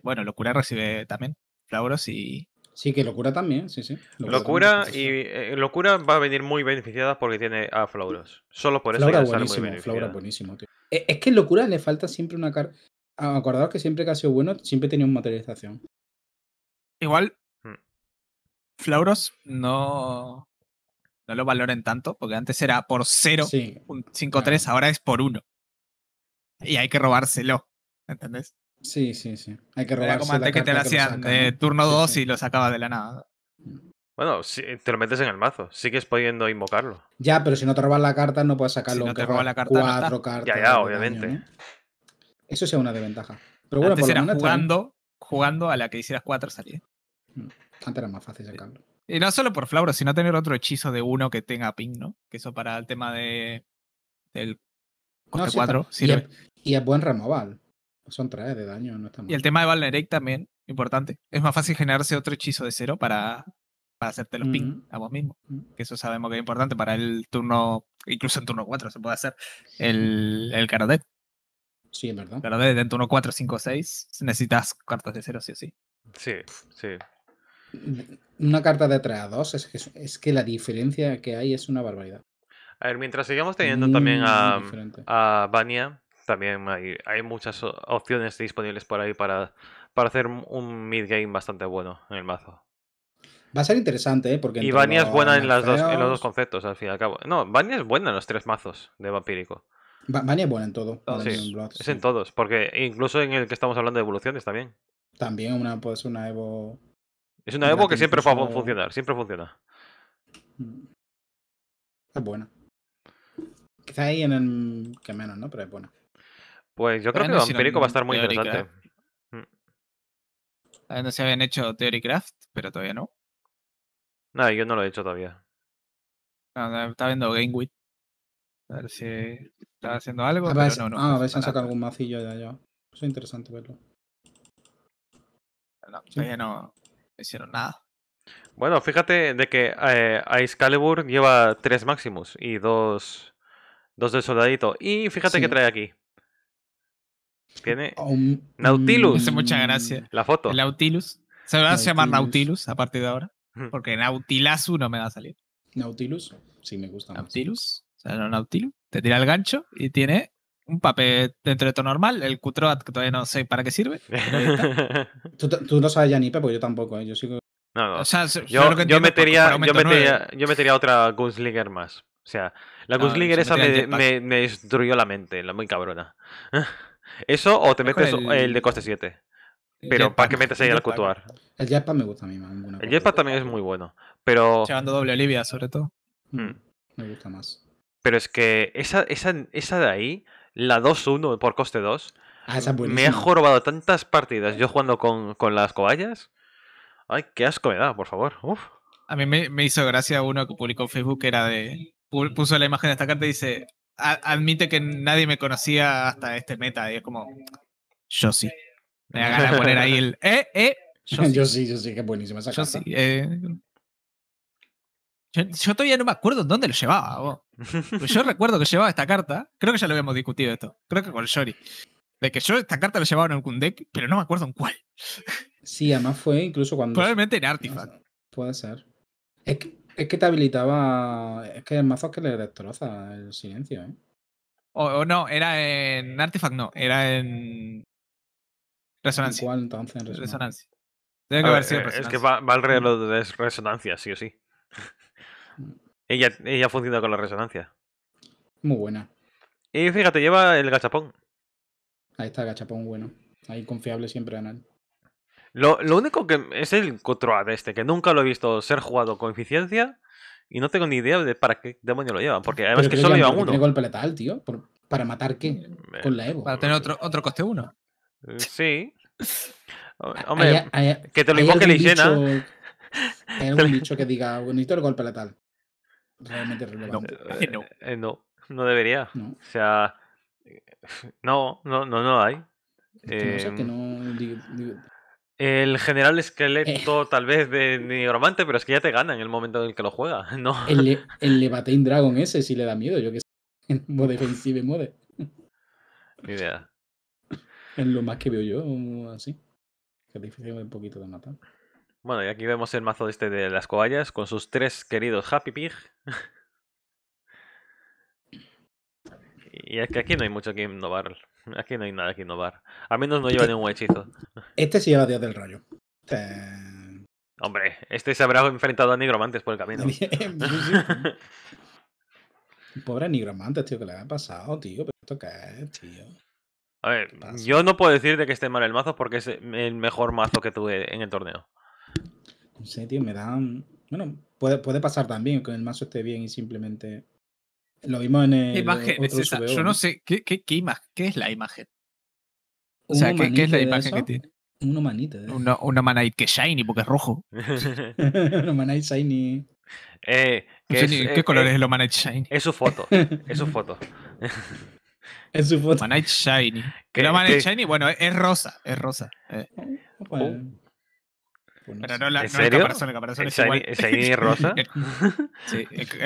Speaker 1: bueno, locura recibe también Flauros y Sí, que locura también, sí, sí. Locura,
Speaker 2: y eh, locura va a venir muy beneficiada porque tiene a Flauros. Solo por eso a buenísimo, muy Flaura buenísimo, tío.
Speaker 1: Eh, es que locura le falta siempre una carta. Acordaos que siempre que ha sido bueno, siempre tenía una materialización. Igual, hmm. Flauros no, no lo valoren tanto, porque antes era por 0.53, ahora es por 1. Y hay que robárselo, ¿entendés? Sí, sí, sí. Hay que robarse Era como antes que te la hacían de turno 2 y lo sacabas de la nada.
Speaker 2: Bueno, te lo metes en el mazo, sigues pudiendo invocarlo.
Speaker 1: Ya, pero si no te robas la carta, no puedes sacarlo. Si no te robas la carta, cuatro cartas. Ya, ya,
Speaker 2: obviamente.
Speaker 1: Eso sea una desventaja. Pero bueno, antes mm. jugando, a la que hicieras 4 salía. Mm. Antes era más fácil sacarlo. Y no solo por Flauro, sino tener otro hechizo de uno que tenga ping, ¿no? Que eso para el tema de del
Speaker 2: coste 4 Y, es,
Speaker 1: y es buen removal. Son 3 de daño, no está mal. Y el tema de Valneric también, importante. Es más fácil generarse otro hechizo de cero para, para hacerte los ping mm. a vos mismo. Mm. Que eso sabemos que es importante para el turno, incluso en turno 4 se puede hacer el, el Karadet. Sí, es verdad. Karate, en turno 4, 5, o 6 necesitas cartas de cero sí o sí. Sí, sí. Mm, una carta de 3 a 2 es que, la diferencia que hay es una barbaridad.
Speaker 2: A ver, mientras sigamos teniendo también a, a también hay, muchas opciones disponibles por ahí para, para hacer un mid-game bastante bueno en el mazo. Va a ser
Speaker 1: interesante, ¿eh? Porque y Vania es buena en, las dos, en los dos
Speaker 2: conceptos, al fin y al cabo. No, Vania es buena en los tres mazos de vampírico.
Speaker 1: Vania es buena en todo. Ah, es en
Speaker 2: todos, porque incluso en el que estamos hablando de evoluciones también.
Speaker 1: También una, puede ser una Evo. Es una Evo que siempre va a funcionar,
Speaker 2: siempre funciona.
Speaker 1: Mm. Es buena. Quizá ahí en el que menos, ¿no? Pero es buena.
Speaker 2: Pues yo creo que Vampirico va a estar muy ¿eh? interesante.
Speaker 1: interesante. Mm. No se habían hecho Theorycraft,
Speaker 2: pero todavía no. No, yo no lo he hecho todavía. Está viendo Game A ver si está haciendo algo.
Speaker 1: Ah, a ver, si han sacado algún macillo de allá. Eso es interesante verlo. No, todavía no hicieron nada.
Speaker 2: Bueno, fíjate de que eh, Ice Calibur lleva tres Maximus y dos, dos soldadito. Y fíjate que trae aquí. Tiene Nautilus. Hace mucha gracia. La foto. Nautilus. Se va a llamar Nautilus
Speaker 1: a partir de ahora. Porque Nautilazu no me va a salir. Nautilus, sí me gusta. Nautilus. O sea, no Nautilus. Te tira el gancho y tiene un papel dentro de todo normal, el cutroat que todavía no sé para qué sirve. ¿Tú, tú, no sabes ya ni porque yo tampoco, ¿eh? yo
Speaker 2: No, yo, yo, metería, yo, metería, yo, metería, otra Gunslinger más. O sea, la ah, no, esa me, me, destruyó la mente, la muy cabrona. Eso o te metes el... de coste 7. Pero para que metes ahí al cutuar?
Speaker 1: El jetpack me gusta a mí
Speaker 2: más. El jetpack también es muy bueno. Pero. Llevando doble
Speaker 1: Olivia, sobre todo. Mm, mm. Me gusta
Speaker 2: más. Pero es que esa, esa, esa de ahí, la 2-1 por coste 2,
Speaker 1: ah, me ha
Speaker 2: jorobado tantas partidas. Yo jugando con, con, las cobayas. Ay, qué asco me da, por favor.
Speaker 1: A mí me, me hizo gracia uno que publicó en Facebook que era de. Puso la imagen de esta carta y dice: admite que nadie me conocía hasta este meta. Y es como, yo sí. Me van a poner ahí el, eh, eh. Yo sí, yo sí, que buenísima esa yo Sí, eh. yo, todavía no me acuerdo en dónde lo llevaba. Pues yo recuerdo que llevaba esta carta. Creo que ya lo habíamos discutido esto. Creo que con Shori. De que yo esta carta la llevaba en algún deck, pero no me acuerdo en cuál. Sí, además fue incluso cuando. Probablemente en Artifact. Puede ser. Es que es que te habilitaba. Es que el mazo que le destroza el silencio, ¿eh? O, no, era en Artifact, no, era en. Resonancia. ¿Cuál entonces? resonancia. Tiene que ah, haber sido resonancia. Eh, es que va,
Speaker 2: al alrededor mm. de resonancia, sí o sí. ella, ella funciona con la resonancia. Muy buena. Y fíjate, lleva el gachapón.
Speaker 1: Ahí está, el gachapón bueno. Ahí confiable siempre él.
Speaker 2: Lo, lo, único que es el de este, que nunca lo he visto ser jugado con eficiencia y no tengo ni idea de para qué demonio lo llevan, porque además que, solo lleva uno. Tiene golpe
Speaker 1: letal, tío. ¿Para matar qué? Con la Evo. Para tener
Speaker 2: otro, otro coste uno. Eh, sí. Hombre, que te lo invoque ¿no?
Speaker 1: Hay algún bicho que diga, bonito el golpe letal. Realmente relevante. Eh, no,
Speaker 2: eh, no, no, debería. O sea, no, no, no, no hay. que no.
Speaker 1: Em,
Speaker 2: el general esqueleto, eh. tal vez, de Nigromante, pero es que ya te gana en el momento en el que lo juega, ¿no? El,
Speaker 1: el Dragon ese sí le da miedo, yo que sé. Mode defensive mode. Ni idea. Es lo más que veo yo, así. Que es difícil un poquito de matar.
Speaker 2: Bueno, y aquí vemos el mazo este de las cobayas con sus tres queridos Happy Pig. y es que aquí no hay mucho que innovar, Aquí no hay nada que innovar. A menos no lleva este ningún hechizo.
Speaker 1: Este sí lleva Dios del Rayo. Este
Speaker 2: Hombre, este se habrá enfrentado a nigromantes por el camino.
Speaker 1: Pobre nigromantes, tío, que le ha pasado, tío. ¿Pero esto qué es, tío?
Speaker 2: A ver, yo no puedo decir de que esté mal el mazo porque es el mejor mazo que tuve en el torneo.
Speaker 1: No sé, tío, me dan. Bueno, puede, puede pasar también que el mazo esté bien y simplemente lo vimos en Yo no sé. ¿Qué, qué, qué, ¿Qué es la imagen?
Speaker 2: O sea, ¿qué, es la imagen que tiene?
Speaker 1: Un manita. ¿eh? Una, manite que shiny porque es rojo. una manite shiny. Eh, eh, ¿Qué, color eh, es el Omanite Shiny? Es su foto. Es su foto. es su foto. Omanite Shiny. el Omanite Shiny, bueno, es rosa. Es rosa. Eh. Pero no, la, el caparazón, es igual. rosa?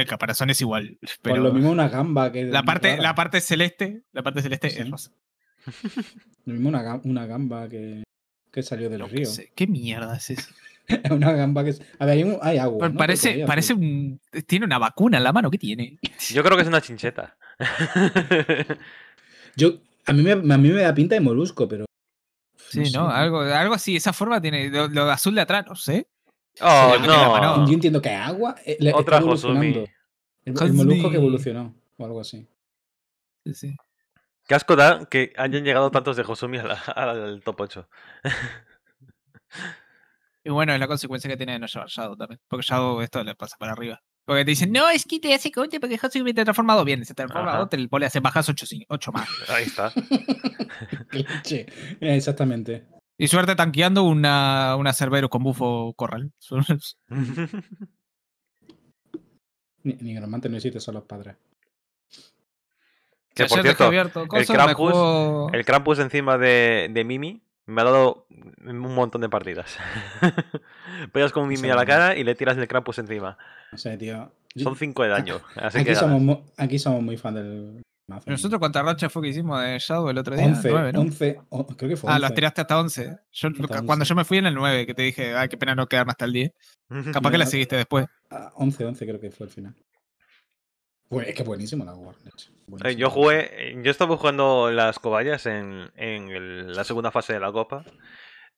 Speaker 1: caparazón es igual. Pero lo mismo una gamba que. La parte, la parte celeste, la parte celeste es rosa. Lo mismo una, una gamba que, salió del los río. ¿Qué mierda es eso? una gamba que. A ver, hay, hay agua. Parece, parece un. Tiene una vacuna en la mano, ¿qué tiene?
Speaker 2: Yo creo que es una chincheta.
Speaker 1: Yo, a, mí me, a mí me da pinta de molusco, pero
Speaker 2: Sí, ¿no? Algo, algo así, esa forma tiene. Lo, azul de atrás, no sé.
Speaker 1: Oh, no. Yo entiendo que agua. Eh, Otra Hosumi.
Speaker 2: El, molusco que
Speaker 1: evolucionó, o algo así. Sí, sí.
Speaker 2: Qué asco da que hayan llegado tantos de Josumi al, al top 8. y bueno, es la consecuencia
Speaker 1: que tiene de no llevar Shadow también. Porque Shadow esto le pasa para arriba. Porque te dicen, no, es que te hace coche porque Hatsumi te ha transformado bien. Se transforma te pone le hace bajas 8, más. Ahí está. sí, exactamente. Y suerte tanqueando una, una Cerbero con bufo corral. ni, gromante no existe, son los padres.
Speaker 2: Que, por cierto, el Krampus, el Krampus, encima de, de Mimi me ha dado un montón de partidas. Pegas con un medio a la cara y le tiras el Krampus encima. Son 5 de daño. aquí,
Speaker 1: somos muy, fans del mazo. ¿Nosotros cuántas rachas fue que hicimos de Shadow el otro día? 11, creo que fue Ah, las tiraste hasta 11. cuando yo me fui en el 9, que te dije, ay, qué pena no quedarme hasta el 10. Capaz que la seguiste después. 11, ah, 11 creo que fue el final. Es que buenísimo la Warner.
Speaker 2: Eh, yo jugué, yo estaba jugando las cobayas en, la segunda fase de la copa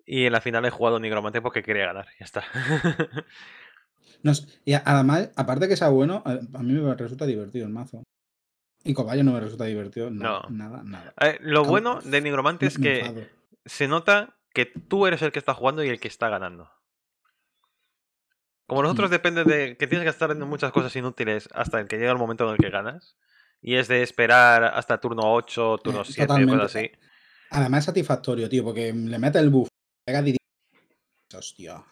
Speaker 2: y en la final he jugado Nigromante porque quería ganar, ya está.
Speaker 1: y además, aparte que sea bueno, a mí me resulta divertido el mazo. Y Cobayo no me resulta divertido, no,
Speaker 2: nada, nada. Eh, lo bueno de Nigromante es que se nota que tú eres el que está jugando y el que está ganando. Como nosotros mm. depende de que tienes que estar en muchas cosas inútiles hasta el que llega el momento en el que ganas. Y es de esperar hasta turno 8, turno 7, eh, cosas así.
Speaker 1: Además es satisfactorio, tío, porque le mete el buff, Hostia.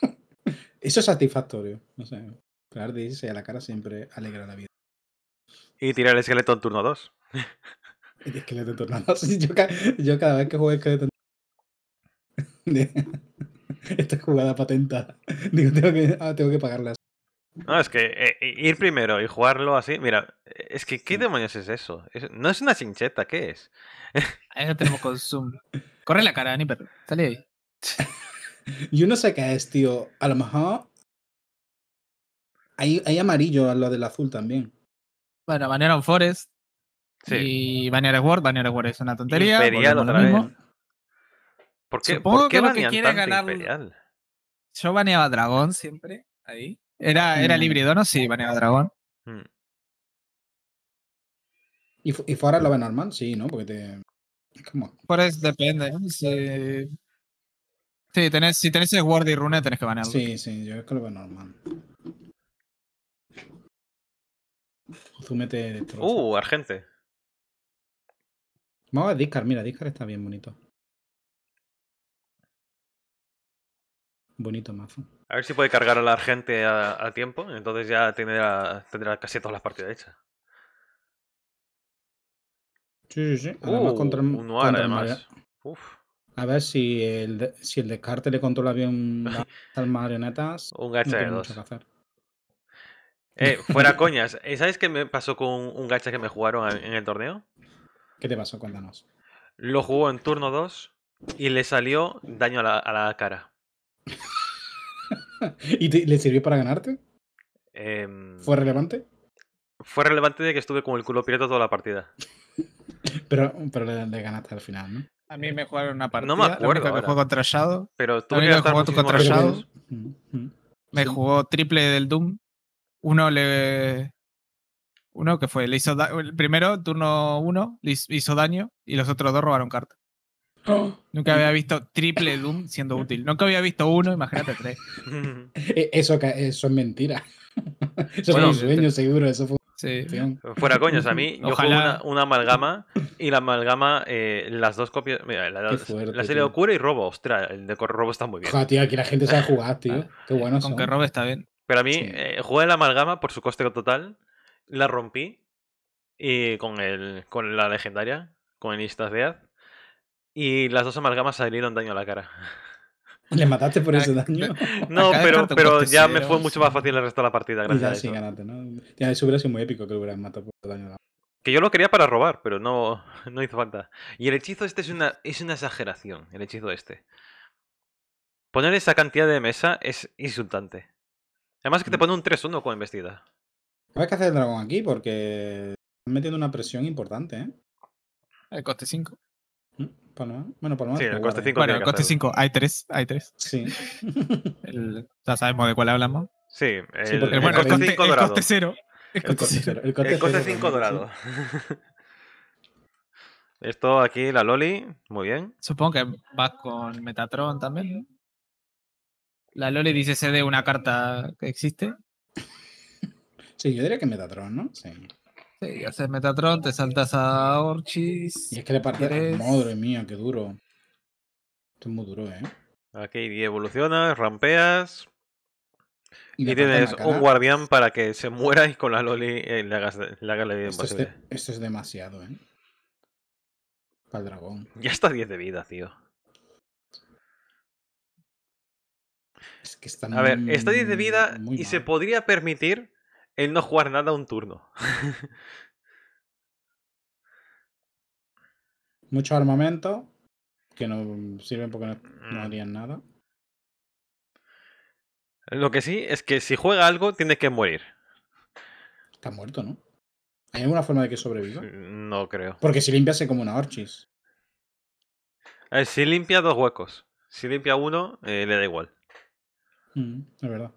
Speaker 1: Eso es satisfactorio. No sé. de 16 a la cara siempre alegra la vida.
Speaker 2: Y tirar el esqueleto en turno 2.
Speaker 1: El esqueleto en turno 2. Yo, cada vez que juego esqueleto en Esta jugada patenta. Digo, tengo que, ah, tengo que pagarlas.
Speaker 2: No, es que eh, ir primero y jugarlo así. Mira, es que ¿qué demonios es eso? no es una chincheta, ¿qué es? Ahí no tenemos consumo Corre la cara, Aniper. Sale ahí.
Speaker 1: Yo no sé qué es, tío. A lo mejor. Hay, hay amarillo a lo del azul también. Bueno, Banner on Forest. Sí. Y Banner ward Banner ward es una tontería. ¿Por qué, lo ganar. Yo baneaba dragón siempre. Ahí.
Speaker 3: ¿Era, era híbrido, mm. ¿no? Sí, baneaba dragón.
Speaker 1: Mm. ¿Y, ¿Y fuera lo ve normal? Sí, ¿no? Porque te. ¿Cómo? Por eso depende. Sí. tenés, si tenés Word y Rune, tenés que banearlo. Sí, sí, yo creo que lo veo normal. Zúmete
Speaker 3: Uh, argente.
Speaker 1: Vamos a Discar, mira, Discar está bien bonito. Bonito mazo.
Speaker 2: A ver si puede cargar a la gente a, tiempo, entonces ya tendrá, tendrá casi todas las partidas hechas.
Speaker 1: Sí, sí, sí. Uh, contra, un además. A ver si el, si el descarte le controla bien las marionetas. un gacha de dos. Eh, fuera
Speaker 2: coñas. Eh, ¿Sabes qué me pasó con un gacha que me jugaron en el torneo?
Speaker 1: ¿Qué te pasó? Cuéntanos.
Speaker 2: Lo jugó en turno 2 y le salió daño a la cara.
Speaker 1: ¿Y le sirvió para ganarte?
Speaker 2: Em, ¿Fue relevante? Fue relevante de que estuve con el culo pirata toda la partida.
Speaker 1: pero le, ganaste al final, ¿no? A mí me jugaron una partida. No me que juego contra Pero me jugó contra Shadow. Me jugó triple del Doom. Uno le. Uno que fue, le hizo el primero, turno uno, hizo daño y los otros dos robaron carta. Nunca había visto triple Doom siendo útil. Nunca había visto uno, imagínate tres. E, eso, eso es mentira. Eso bueno, fue un sueño, seguro. Eso fue Fuera coños, a mí yo jugué una,
Speaker 2: amalgama y la amalgama, eh, las dos copias. Mira, la, serie de Ocura y Robo, ostras, el de Robo está muy bien. tío, aquí la gente sabe jugar, tío.
Speaker 1: Qué bueno. Con Robo
Speaker 2: está bien. Pero a mí, eh, jugué la amalgama por su coste total, la rompí y con, el, con la legendaria, con el Instas ad y las dos amalgamas salieron daño a la cara.
Speaker 1: ¿Le mataste por ah, ese daño? No, pero, pero ya me fue mucho más fácil el resto
Speaker 2: de la partida, gracias. Ya, eso.
Speaker 1: ganaste, ¿no? eso hubiera sido muy épico que lo hubieras matado
Speaker 2: por daño a Que yo lo quería para robar, pero no, no hizo falta. Y el hechizo este es una, es una exageración, el hechizo este. Poner esa cantidad de mesa es insultante. Además que te mm. pone un 3-1 con embestida.
Speaker 1: Hay que hacer el dragón aquí porque están metiendo una presión importante, ¿eh? El eh, coste 5. Bueno, Palma. Sí, el coste 5. ¿eh? Bueno, el coste 5. Hay 3. Sí. ya sabemos de cuál hablamos. Sí, el, sí, coste 5 El coste 0. El coste 5 dorado.
Speaker 2: Esto aquí, la Loli, muy bien.
Speaker 1: Supongo que vas con Metatron también.
Speaker 2: La Loli dice CD
Speaker 1: una carta que existe. Sí, yo diría que Metatron, ¿no? Sí. Sí, haces Metatron, te saltas a Orchis. Y es que le partes... Madre mía, qué duro. Esto es muy duro, ¿eh?
Speaker 2: Aquí evolucionas, rampeas. Y,
Speaker 1: tienes un
Speaker 2: guardián para que se muera y con la Loli eh, le hagas, la vida esto, es
Speaker 1: esto es demasiado, ¿eh? Para el dragón.
Speaker 2: Ya está 10 de vida, tío.
Speaker 1: Es que a ver,
Speaker 2: está 10 de vida y se podría permitir el no jugar nada un turno.
Speaker 1: Mucho armamento que no sirven porque no, mm. harían nada.
Speaker 2: Lo que sí es que si juega algo, tiene que morir. Está muerto, ¿no?
Speaker 1: ¿Hay alguna forma de que sobreviva? No creo. Porque si limpiase como una orchis.
Speaker 2: Eh, si limpia dos huecos. Si limpia uno, eh, le da igual. Mm, es verdad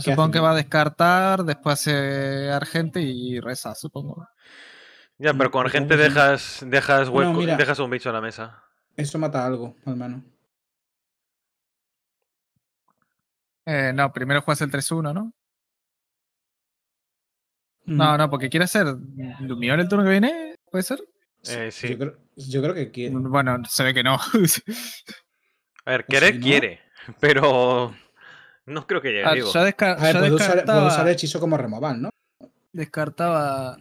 Speaker 1: supongo que va a descartar, después hace Argente y reza, supongo.
Speaker 2: Ya, pero con Argente dejas, dejas hueco, dejas un bicho a la mesa.
Speaker 1: Eso mata algo, hermano.
Speaker 3: Eh, no, primero juegas el 3-1, ¿no?
Speaker 1: Mm. No, no, porque quiere hacer Lumión el turno que viene, ¿puede ser? Eh, sí. Yo creo, que quiere. Bueno, se ve que no. a ver, querer pues quiere, pero
Speaker 2: no creo que llegue ah, ya descartaba, descartaba... Puedo usar
Speaker 1: hechizo como removal, ¿no? Descartaba...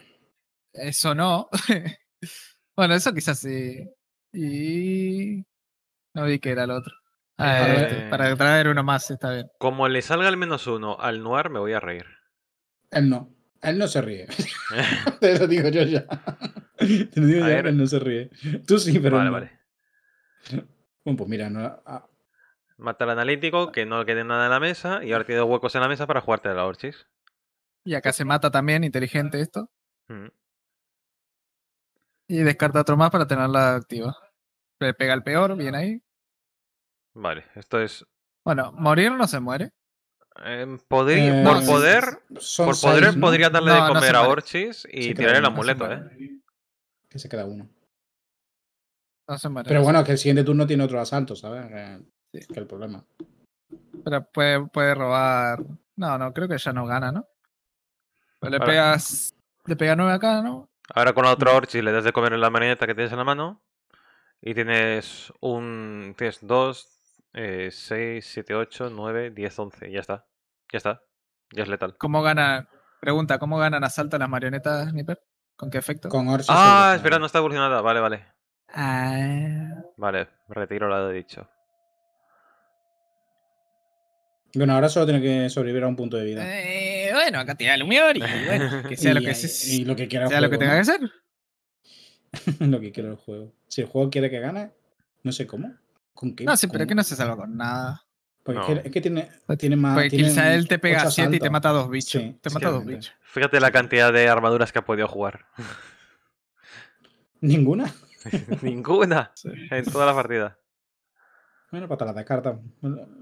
Speaker 1: Eso no. bueno, eso quizás sí. Y... No vi que era el otro.
Speaker 2: Ah, eh, este, para
Speaker 1: traer uno más, está bien.
Speaker 2: Como le salga al menos uno al Noir, me voy a reír.
Speaker 1: Él no. Él no se ríe.
Speaker 2: Te lo digo yo ya. Te
Speaker 1: lo digo a ver. él no se ríe. Tú sí, pero. Vale, vale. Bueno, pues mira, no, ah,
Speaker 2: Mata al analítico, que no quede nada en la mesa, y ahora tiene huecos en la mesa para jugarte a la Orchis.
Speaker 1: Y acá se mata también, inteligente esto. Mm. Y descarta otro más para tenerla activa. Le pega el peor, bien ahí.
Speaker 2: Vale, esto es.
Speaker 1: Bueno, morir no se muere.
Speaker 2: Em, eh, por poder, por poder podría darle de comer a Orchis y tirar el amuleto, ¿eh?
Speaker 1: Que se queda uno. Pero bueno, que el siguiente turno tiene otro asalto, ¿sabes? Eh, Sí. Que el problema. Pero puede, robar. No, no, creo que ya no gana, ¿no?
Speaker 2: le pegas.
Speaker 1: Le pega nueve acá, ¿no?
Speaker 2: Ahora con la otra mm. Orchi le das de comer la marioneta que tienes en la mano. Y tienes un. Tienes 2, 6, 7, 8, 9, 10, 11. Ya está. Ya está. Ya es letal. ¿Cómo gana? Pregunta, ¿cómo ganan asalto a las marionetas, Nipper? ¿Con qué efecto? Con Orchi. Ah, espera, no está evolucionada. Vale, vale.
Speaker 1: Ah.
Speaker 2: Vale, retiro lo dicho.
Speaker 1: Bueno, ahora solo tiene que sobrevivir a un punto de vida. Eh, bueno, acá tiene el humor y bueno, que sea lo que, sea. y lo que quiera sea lo que tenga que hacer. lo que quiera el juego. Si el juego quiere que gane, no sé cómo. ¿Con qué? No sí, pero que no se salva con nada. Porque es que tiene, pues tiene más. Porque quizá él te pega 7 y te mata dos bichos. te mata dos bichos.
Speaker 2: Fíjate la cantidad de armaduras que ha podido jugar.
Speaker 1: ¿Ninguna?
Speaker 2: Ninguna. En toda la partida.
Speaker 1: Bueno, patada de carta,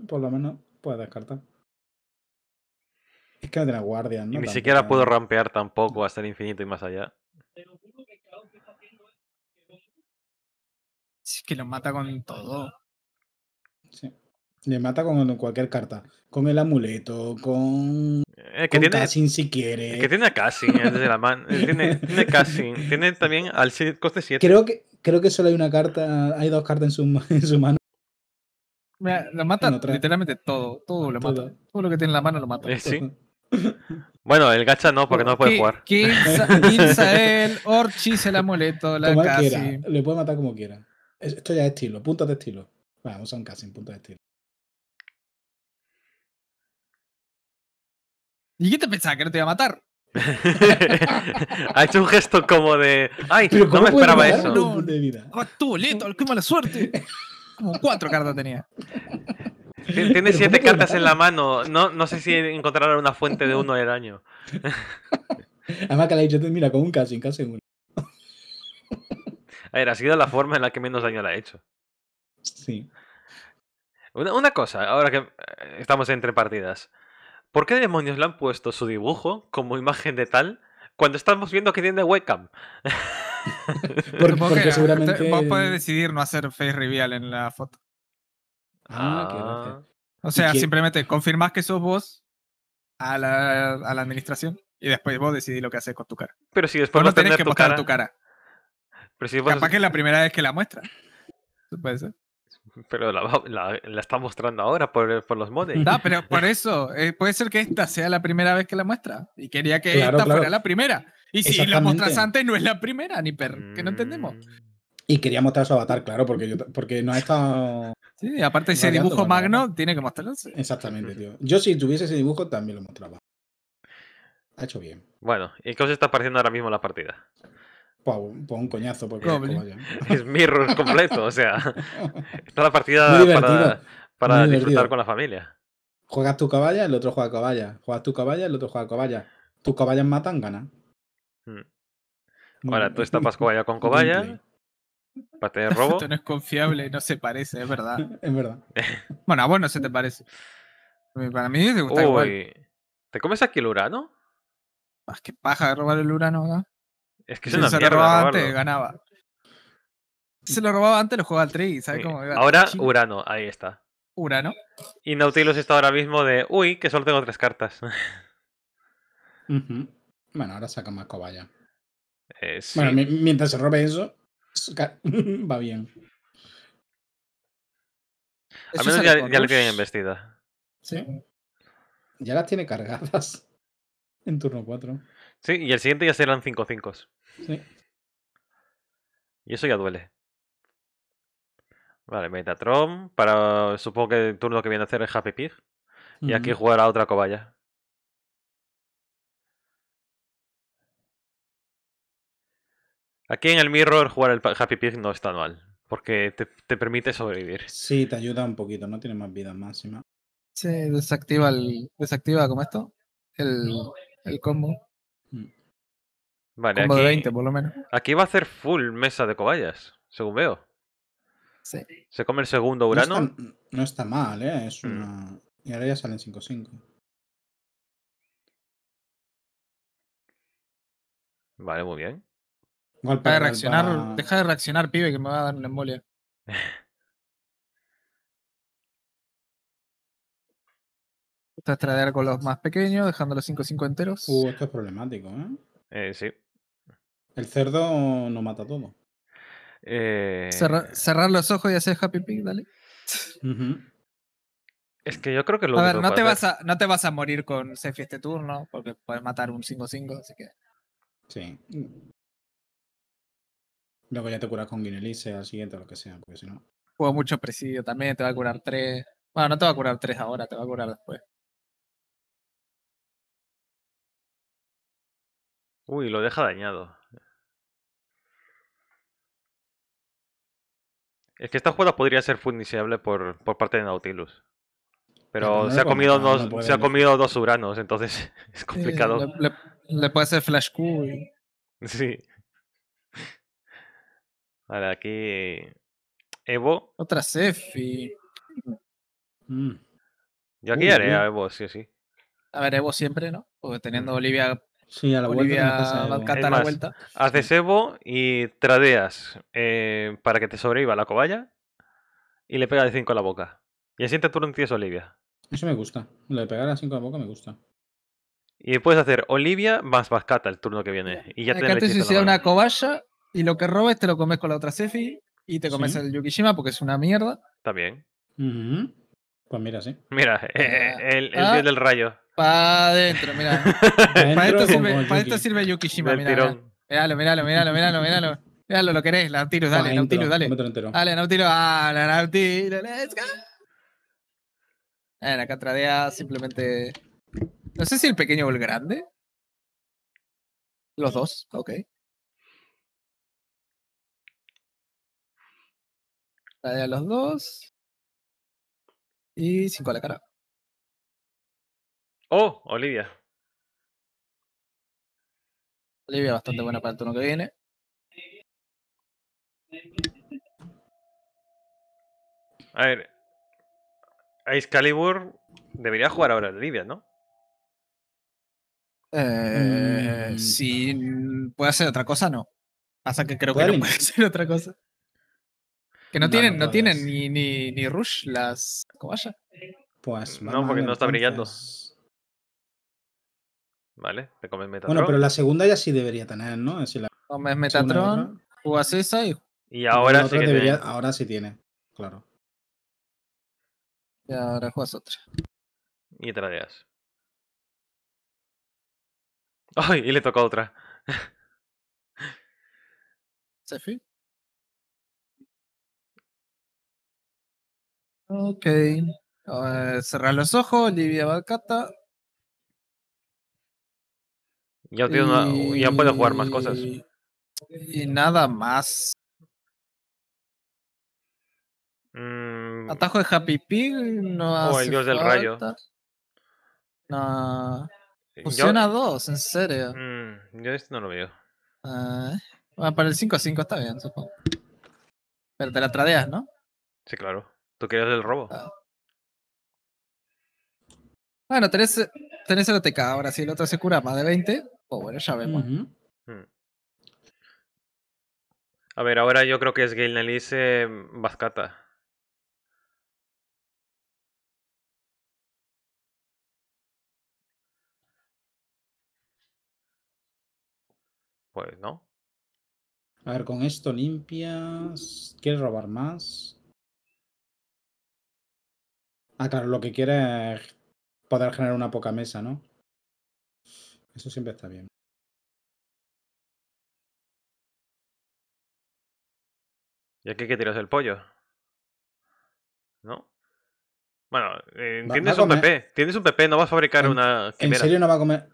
Speaker 1: por lo menos puedes descartar. Es que es de la guardia, ¿no? ni siquiera puedo
Speaker 2: rampear tampoco hasta el infinito y más allá. Es que lo mata con
Speaker 1: todo. Sí. Le mata con cualquier carta. Con el amuleto, con. Eh, es que tiene, Kassin, si quiere. que
Speaker 2: tiene a Cassin, la mano. tiene, tiene Tiene también al coste 7. Creo
Speaker 1: que, creo que solo hay una carta. Hay dos cartas en en su mano
Speaker 2: Mira, lo mata literalmente todo, todo lo mata. Todo lo que tiene en la mano lo mata. Eh, bueno, el gacha no, porque no puede jugar. Kinsael,
Speaker 1: Orchis, el amuleto, la casi. Le puede matar como quiera. Esto ya es estilo, puntos de estilo. Vamos, ah, son casi puntos de estilo. ¿Y qué te pensaba? ¿Que no te iba a matar?
Speaker 2: ha hecho un gesto como de. ¡Ay! no me esperaba eso.
Speaker 1: Ah, ¡Qué mala suerte! cuatro cartas tenía.
Speaker 2: Tiene siete cartas en la mano. No, no sé si encontrará una fuente de uno de daño
Speaker 1: Además que la he dicho, mira, con un casi, casi uno.
Speaker 2: A ver, ha sido la forma en la que menos daño la ha hecho. Sí. Una, una cosa, ahora que eh, estamos entre partidas. ¿Por qué demonios le han puesto su dibujo como imagen de tal cuando estamos viendo que tiene webcam? porque, seguramente... vos podés decidir no
Speaker 1: hacer face reveal en la foto.
Speaker 2: Ah, ah. O sea,
Speaker 1: simplemente confirmás que sos vos a la, a la, administración y después vos decidís lo que haces con tu cara. Pero si después no tenés que mostrar tu cara. Pero Capaz que es la primera vez que la muestra.
Speaker 2: Pero la, la, está mostrando ahora por, por, los mods. No, pero por
Speaker 1: eso. Eh, puede ser que esta sea la primera vez que la muestra.
Speaker 2: Y quería que esta fuera la
Speaker 1: primera. Y si lo mostras antes, no es la primera, ni per, que no entendemos. Mm. Y quería mostrar su avatar, claro, porque, yo, porque no ha estado. Sí, aparte ese dibujo magno tiene que mostrarlo. Exactamente, tío. Yo si tuviese ese dibujo también lo mostraba. Ha hecho bien.
Speaker 2: Bueno, ¿y qué os está pareciendo ahora mismo la partida?
Speaker 1: Pues un coñazo, porque es, ¿eh?
Speaker 2: es mirror completo, o sea. Está la partida para, para disfrutar con la familia.
Speaker 1: Juegas tu caballa, el otro juega caballa. Juegas tu caballa, el otro juega caballa. Tus caballas matan, ganan.
Speaker 2: Hmm. Ahora, tú estapas cobaya con cobaya. Para tener robo. Esto
Speaker 1: no es confiable, no se parece, es verdad. es verdad.
Speaker 2: bueno, a vos no se te parece.
Speaker 1: Para mí te gusta
Speaker 2: ¿Te comes aquí el urano?
Speaker 1: Más ah, que paja de robar el urano, ¿no? Es que se lo robaba antes,
Speaker 2: ganaba. se lo robaba
Speaker 1: antes, lo juega al tri, ¿sabes cómo? ahora,
Speaker 2: Urano, ahí está. Urano. Y Nautilus está ahora mismo de, uy, que solo tengo tres cartas.
Speaker 1: Mhm. Bueno, ahora saca más cobaya. Eh, bueno, mientras se robe eso, va bien. Al menos ya, ya, le tienen
Speaker 2: vestida.
Speaker 1: Sí. Ya las tiene cargadas en turno 4.
Speaker 2: Sí, y el siguiente ya serán 5 5 Sí. Y eso ya duele. Vale, Metatron. Para, supongo que el turno que viene a hacer es Happy Pig. Y aquí jugará otra cobaya. Aquí en el Mirror jugar el Happy Pig no está mal, porque te, permite sobrevivir. Sí, te ayuda un poquito, no tiene más vida máxima.
Speaker 1: Se desactiva el. Desactiva como esto. El, el combo.
Speaker 2: Mm. Vale, combo aquí, por lo menos. Aquí va a hacer full mesa de cobayas, según veo. Sí. Se come el segundo Urano.
Speaker 1: No está, mal, ¿eh? Es mm. una...
Speaker 3: Y ahora ya salen 5-5. Vale, muy bien deja de reaccionar, deja de reaccionar, pibe, que me va a dar una embolia.
Speaker 1: es tradear con los más pequeños, dejando los 5-5 enteros. Uh, esto es problemático, ¿eh? ¿eh? sí. El cerdo no mata todo.
Speaker 2: Eh... cerrar los ojos y hacer Happy Pig, dale. Es que yo creo que lo A ver, no te, vas
Speaker 1: a, no te vas a morir con Sefi este turno, porque puedes matar un 5-5, así que. Sí. Luego ya te curas con Guinelice al siguiente o lo que sea, porque si no. Juego mucho presidio también, te va a curar tres. Bueno, no te va a curar tres ahora, te
Speaker 3: va a curar después.
Speaker 2: Uy, lo deja dañado. Es que esta jugada podría ser funiciable por, por parte de Nautilus. Pero, se, ha comido dos, se ha comido dos uranos, entonces es complicado.
Speaker 1: le, puede hacer flash Q. Sí.
Speaker 2: A ver, aquí Evo.
Speaker 1: Otra Sefi.
Speaker 3: Mm.
Speaker 2: Yo aquí haré a Evo, sí, sí.
Speaker 1: A ver, Evo siempre, ¿no? Porque teniendo
Speaker 2: Olivia... Sí, a la Bolivia vuelta. Va a, la vuelta. Haces Evo y tradeas eh, para que te sobreviva la cobaya y le pegas de 5 a la boca. Y el siguiente turno tienes Olivia. Eso
Speaker 1: me gusta. Lo de pegar a 5 a la boca me gusta.
Speaker 2: Y puedes hacer Olivia más vascata el turno que viene. Y ya te si sea una
Speaker 1: cobaya, y lo que robes te lo comes con la otra Sefi y te comes el Yukishima porque es una mierda. Está bien. Pues mira, sí.
Speaker 2: Mira, eh, eh, el, el ah. del rayo. Para adentro, mira. para esto, sirve, el sirve
Speaker 1: Yukishima, mira. Míralo, míralo, míralo, míralo, míralo. Míralo, lo querés, Nautilus, dale, Nautilus, dale. Dale, Nautilus, Dale, Nautilus, let's go. ver, acá tradea simplemente. No sé si el pequeño o el grande.
Speaker 3: Los dos, ok. La a los dos. Y cinco a la cara. Oh, Olivia. Olivia bastante buena para el turno que viene.
Speaker 2: A ver. Excalibur debería jugar ahora Olivia, ¿no?
Speaker 1: Eh, mm. Si puede hacer otra cosa, no.
Speaker 2: Pasa que creo que no puede
Speaker 1: hacer otra cosa. Que no, tienen, no, tienen ni, ni, Rush las cobayas. Pues. No, porque no está brillando.
Speaker 2: Vale, te comes Metatron. Bueno, pero la segunda
Speaker 1: ya sí debería tener, ¿no? Si la...
Speaker 2: Comes Metatron,
Speaker 1: jugas esa y.
Speaker 2: Y ahora sí. tiene.
Speaker 1: Ahora sí tiene, claro. Y ahora juegas otra.
Speaker 3: Y tradeas. ¡Ay! Y le toca otra. ¿Sefi? Ok. Eh, cerrar los ojos, Livia Balcata. Ya, uh,
Speaker 2: ya puedo jugar más cosas.
Speaker 1: Y nada más. Mm. Atajo de Happy Pig. No o el dios del rayo. No. Eh, Funciona dos, en serio.
Speaker 2: Mm, yo esto no lo veo.
Speaker 1: Ah, para el 5 5 está bien, supongo.
Speaker 2: Pero te la tradeas, ¿no? Sí, claro. ¿Tú quieres el robo? Ah.
Speaker 1: Bueno, tenés, eh, tenés el OTK ahora. Si el otro se cura más de 20, pues bueno, ya vemos.
Speaker 3: Hmm.
Speaker 2: A ver, ahora yo creo que es Gail Nalice
Speaker 3: mm, Vazcata. Pues no.
Speaker 1: A ver, con esto limpias. ¿Quieres robar más? Ah, claro, lo que quiere es poder generar una poca mesa, ¿no? Eso siempre está bien.
Speaker 3: ¿Y aquí qué
Speaker 2: tiras el pollo? ¿No? Bueno, eh, entiendes tienes un PP, tienes un PP, no vas a fabricar una quimera. ¿En serio no va a comer?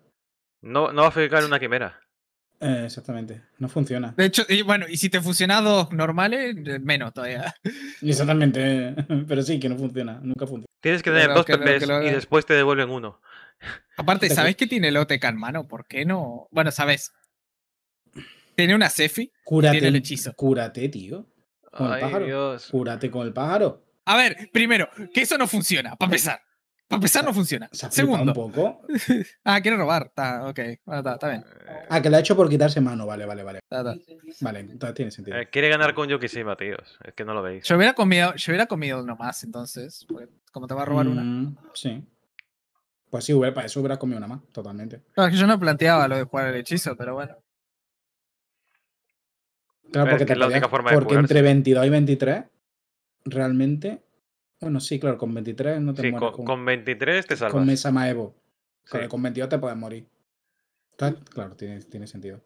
Speaker 2: No, no va a fabricar una quimera.
Speaker 1: Eh, exactamente, no funciona. De hecho, bueno, y si te funciona dos normales, eh, menos todavía. Exactamente, pero sí, que no funciona, nunca funciona. Tienes que tener dos que y
Speaker 2: después te devuelven uno. Aparte, ¿sabes
Speaker 1: qué tiene el OTK en mano? ¿Por qué no? Bueno, ¿sabes? Tiene una Cefi, tiene el
Speaker 2: hechizo. Cúrate, tío. Con
Speaker 1: Cúrate con el pájaro. A ver, primero, que eso no funciona, para empezar. Para
Speaker 2: empezar, no funciona. Segundo. Un poco.
Speaker 1: ah, quiere robar. Está, ok. está, bien. Ah, que lo ha hecho por quitarse mano. Vale, vale, vale. Vale, entonces tiene sentido.
Speaker 2: Eh, quiere ganar con sí, tíos. Es que no lo veis. Yo hubiera
Speaker 1: comido, yo hubiera comido nomás, entonces. Como te va a robar una.
Speaker 2: Mm, sí.
Speaker 1: Pues sí, hubiera, para eso hubiera comido una más, totalmente. Claro, es que yo no planteaba lo de jugar el hechizo, pero
Speaker 2: bueno. Claro, porque, entre
Speaker 1: 22 y 23, realmente bueno, sí, claro, con 23 no te sí, mueres. Con,
Speaker 2: con, 23 te salvas. Con Mesa Maevo. con
Speaker 1: 22 te puedes morir. claro, tiene,
Speaker 3: sentido.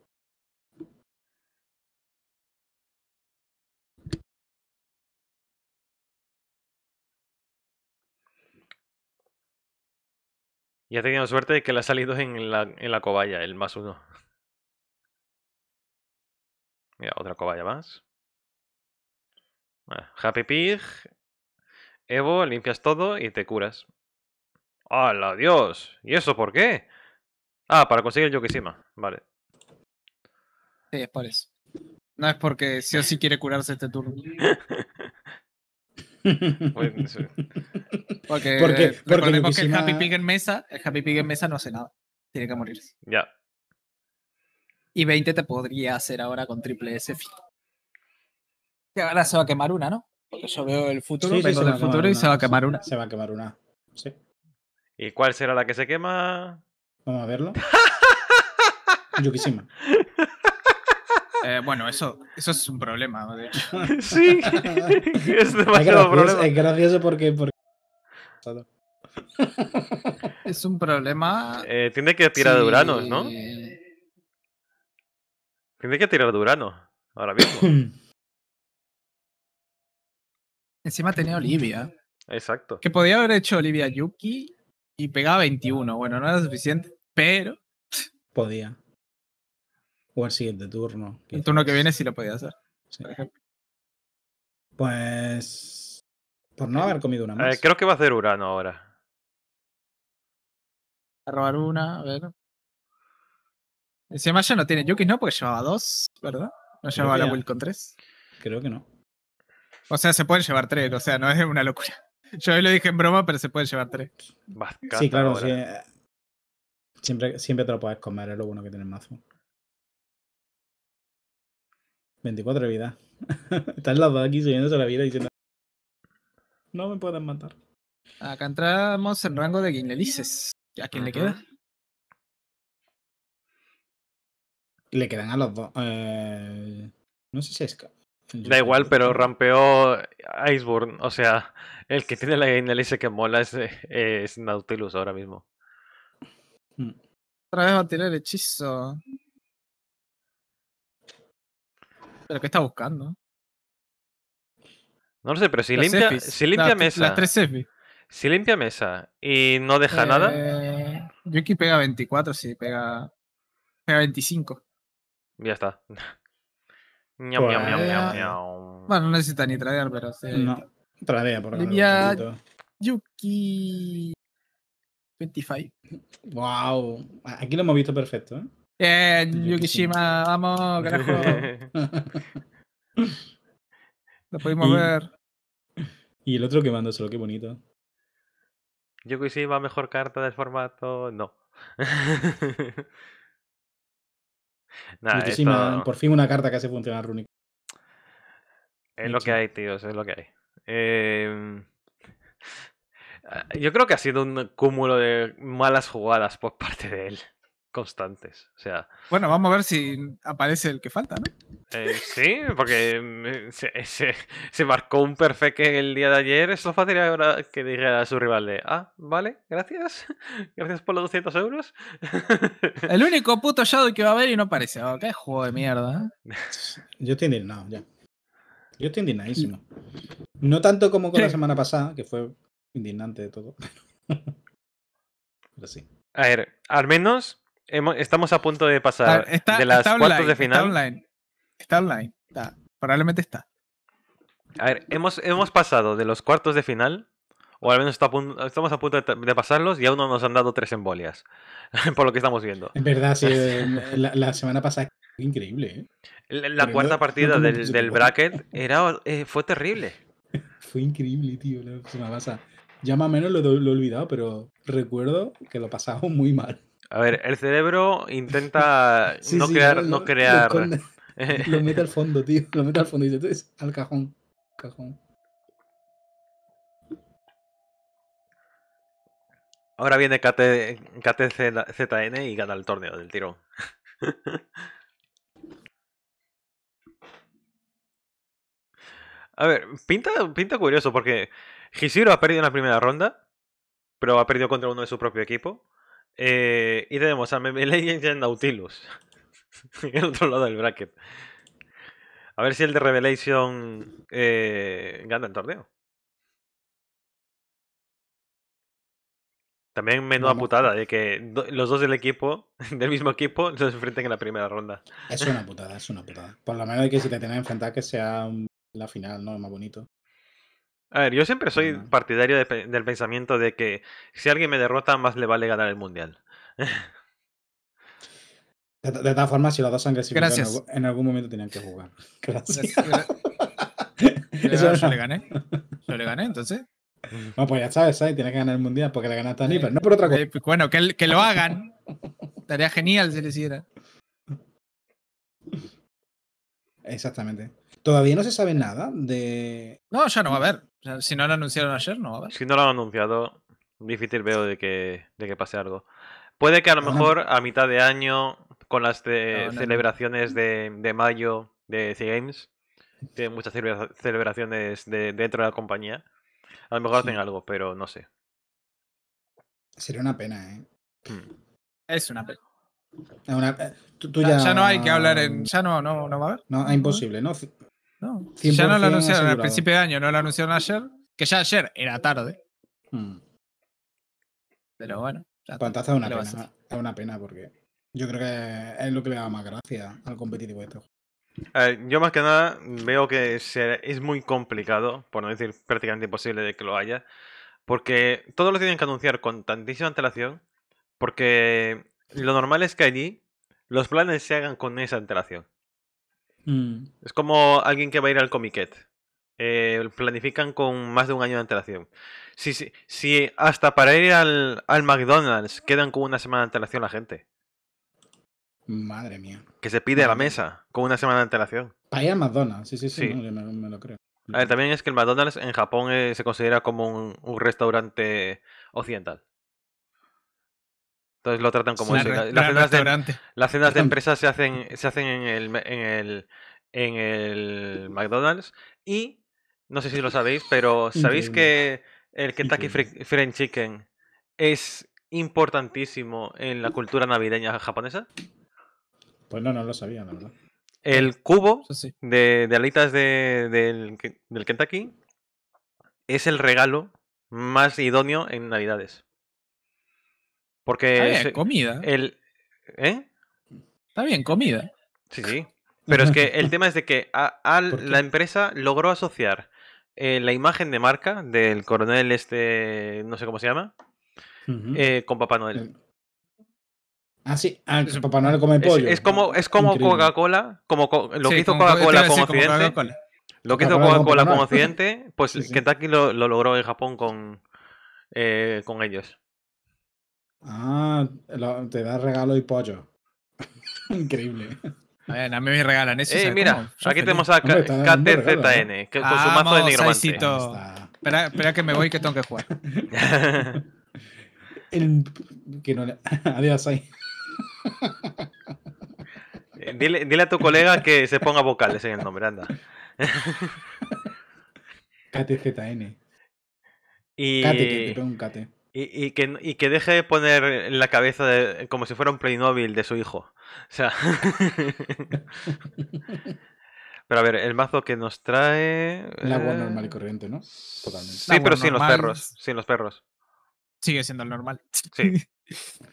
Speaker 3: Y ha tenido suerte de que le ha salido en la, en la cobaya, el más uno. Mira, otra cobaya más.
Speaker 2: Bueno, ah, Happy Pig, Evo, limpias todo y te curas. ¡Hala, Dios! ¿Y eso por qué? Ah, para conseguir el Yokishima. Vale.
Speaker 1: Sí, es por eso. No es porque si o sí quiere curarse este turno.
Speaker 3: Eh,
Speaker 4: porque,
Speaker 1: el Happy Pig en mesa, el Happy Pig en mesa no hace nada. Tiene que morirse. Ya. Y 20 te podría hacer ahora con triple S. Que ahora se va a quemar una, ¿no?
Speaker 2: Porque yo veo el futuro, y se va
Speaker 1: a quemar una. Se va a quemar una, sí.
Speaker 2: ¿Y cuál será la que se quema?
Speaker 1: Vamos a verlo. Yukishima.
Speaker 2: Eh, bueno, eso, eso es un problema, de hecho. Sí, es demasiado problema. Es
Speaker 1: gracioso porque...
Speaker 2: es un problema... Eh, tiene que tirar sí. de Uranos, ¿no? Tiene que tirar de Urano, ahora mismo.
Speaker 1: Encima tenía Olivia.
Speaker 2: Exacto. Que
Speaker 1: podía haber hecho Olivia Yuki y pegaba 21. Bueno, no era suficiente, pero. Podía.
Speaker 2: O el siguiente turno.
Speaker 1: El turno que viene sí lo podía hacer. Pues. Por no haber comido una eh, más.
Speaker 2: creo que va a hacer Urano ahora.
Speaker 3: A robar una, a ver. Encima ya no
Speaker 1: tiene Yuki, ¿no? Porque llevaba dos, ¿verdad? No llevaba la Will con tres. Creo que no. O sea, se pueden llevar tres, o sea, no es una locura. Yo hoy lo dije en broma, pero se pueden llevar tres. sí, claro, siempre, siempre te lo puedes comer, es lo bueno que tiene más. mazo. 24 de vida. Están los dos aquí subiéndose la vida diciendo. No me pueden matar. Acá entramos en rango
Speaker 3: de Guinelices. ¿A quién le queda?
Speaker 1: Le quedan a los dos. Eh, no sé si es. Da igual, pero
Speaker 2: rampeó Iceborne. O sea, el que tiene la inalicia que mola eh, es, Nautilus ahora mismo.
Speaker 1: Mm. Otra vez va a tener el hechizo. ¿Pero qué está buscando?
Speaker 2: No lo sé, pero si limpia, si limpia mesa. tres Si limpia mesa y no deja nada.
Speaker 1: nada. Eh, Yuki pega 24, sí, pega. Pega 25.
Speaker 2: Ya está. Bueno, no necesita ni tradear, pero sí. No, tradea por Ya...
Speaker 1: Yuki. 25. Wow. Aquí lo hemos visto perfecto, ¿eh? ¡Eh, Yukishima, vamos, carajo.
Speaker 2: lo
Speaker 1: podemos ver. Y el otro que solo, qué bonito.
Speaker 2: Yukishima, mejor carta del formato. No.
Speaker 1: Por fin una carta que hace funcionar Runic.
Speaker 2: Es lo que hay, tíos es lo que hay. Em, ah, yo creo que ha sido un cúmulo de malas jugadas por parte de él constantes. O sea.
Speaker 1: Bueno, vamos a ver si mm. aparece el que falta, ¿no?
Speaker 2: Eh, sí, porque mm, eh, se, marcó un perfecto el día de ayer. Es lo fácil ahora que diga a su rival de ah, vale, gracias. Gracias por los 200 euros.
Speaker 1: El único puto Shadow que va a haber y no aparece. Oh, qué juego de mierda. ¿eh? Yo estoy indignado, ya. Yo estoy indignadísimo. Mm. No tanto como con la semana pasada, que fue indignante de todo.
Speaker 2: Pero sí. A ver, al menos estamos a punto de pasar de las cuartos de final. Está
Speaker 1: online. Está online. Probablemente está.
Speaker 2: A ver, hemos, hemos pasado de los cuartos de final, o al menos estamos a punto de, pasarlos, y aún no nos han dado tres embolias, por lo que estamos viendo. en verdad,
Speaker 1: la, semana pasada fue increíble.
Speaker 2: ¿eh? La, cuarta partida del, bracket era, eh, fue terrible.
Speaker 1: fue increíble, tío, la semana pasada. Ya más o menos lo, lo he olvidado, pero recuerdo que lo pasamos muy mal.
Speaker 2: A ver, el cerebro intenta no, crear, lo, no, crear, mete
Speaker 1: al fondo, tío. Lo mete al fondo y al cajón. Cajón.
Speaker 2: Ahora viene KT, KTZN y gana el torneo del tirón. A ver, pinta, pinta curioso porque Hishiro ha perdido en la primera ronda, pero ha perdido contra uno de su propio equipo. Eh, y tenemos a Meme y a Nautilus. en el otro lado del bracket. A ver si el de Revelation eh, gana el torneo. También menuda putada de que los dos del equipo, del mismo equipo, se enfrenten en la primera ronda.
Speaker 1: Es una putada, es una putada. Por lo menos hay que si te tenés que enfrentar que sea la final, ¿no? más
Speaker 2: bonito. A ver, yo siempre soy partidario del pensamiento de que si alguien me derrota, más le vale ganar el mundial.
Speaker 1: De, todas formas, si los dos han crecido, en, en, algún momento tenían que jugar. Gracias. Yo, le gané. Yo le gané, entonces. No, pues ya sabes, ahí Tienes que ganar el mundial porque le ganaste a Nipper, eh, no por otra cosa. Eh, pues, bueno, que, lo hagan. Tarea genial si le hiciera. Exactamente. Todavía no se sabe nada de. No, ya no va a
Speaker 2: haber. si no lo anunciaron ayer, no va a haber. Si no lo han anunciado, difícil veo de que, de que pase algo. Puede que a lo mejor a mitad de año, con las eh, celebraciones De, mayo de The Games, Tienen muchas celebraciones dentro de la compañía. A lo mejor hacen algo, pero no sé.
Speaker 1: Sería una pena, ¿eh? Hmm. Es una pena. Eh, ya... no hay que hablar en. Ya no, no, no va a haber. No, es imposible, ¿no? No, ya no lo anunciaron al principio de año, no lo anunciaron ayer, que ya ayer era tarde. Hmm. Pero bueno. es una pena, es una pena porque yo creo que es lo que le da más gracia al competitivo este
Speaker 2: yo más que nada veo que es muy complicado, por no decir prácticamente imposible de que lo haya, porque todos lo tienen que anunciar con tantísima antelación, porque lo normal es que allí los planes se hagan con esa antelación. Mm. Es como alguien que va a ir al comiquet. Eh, planifican con más de un año de antelación. Si, si, hasta para ir al, McDonald's quedan con una semana de antelación la gente.
Speaker 1: Madre mía.
Speaker 2: Que se pide a la mesa con una semana de antelación.
Speaker 1: Para ir al McDonald's, sí, sí, sí, me, lo creo.
Speaker 2: también es que el McDonald's en Japón eh, se considera como un restaurante occidental. Entonces lo tratan como eso. las, cenas de, las, empresa se hacen, se hacen en, el, McDonald's. Y no sé si lo sabéis, pero ¿sabéis que el Kentucky Fried Chicken es importantísimo en la cultura navideña japonesa?
Speaker 1: Pues no, no lo sabía, la verdad.
Speaker 2: El cubo de, alitas de, del Kentucky es el regalo más idóneo en Navidades. Porque. comida. El, ¿Eh?
Speaker 1: Está bien, comida.
Speaker 2: Sí, sí. Pero es que el tema es de que la empresa logró asociar eh, la imagen de marca del coronel este, no sé cómo se llama, eh, con Papá Noel.
Speaker 1: Ah, sí, ah, Papá Noel come pollo. Es,
Speaker 2: como, es como Coca-Cola, como lo que hizo Coca-Cola con, Occidente. Lo que hizo Coca-Cola con Occidente, pues Kentucky lo, logró en Japón con, eh, con ellos.
Speaker 1: Ah, te da regalo y pollo. Increíble. A, ver, a mí me regalan eso. Eh, mira, aquí tenemos a KTZN, con su ah, mazo de nigromante. Espera, espera que me voy que tengo que jugar. Adiós, ahí.
Speaker 2: Eh, dile, dile, a tu colega que se ponga vocales en el nombre, anda.
Speaker 1: KTZN.
Speaker 2: Y... Kate, que te pego un KT y, y, que, y que deje de poner la cabeza como si fuera un Playmobil de su hijo. O sea. pero a ver, el mazo que nos trae. El agua eh, normal y corriente, ¿no? Totalmente. Sí, pero sin los perros. Sin los perros. Sigue siendo el normal. Sí.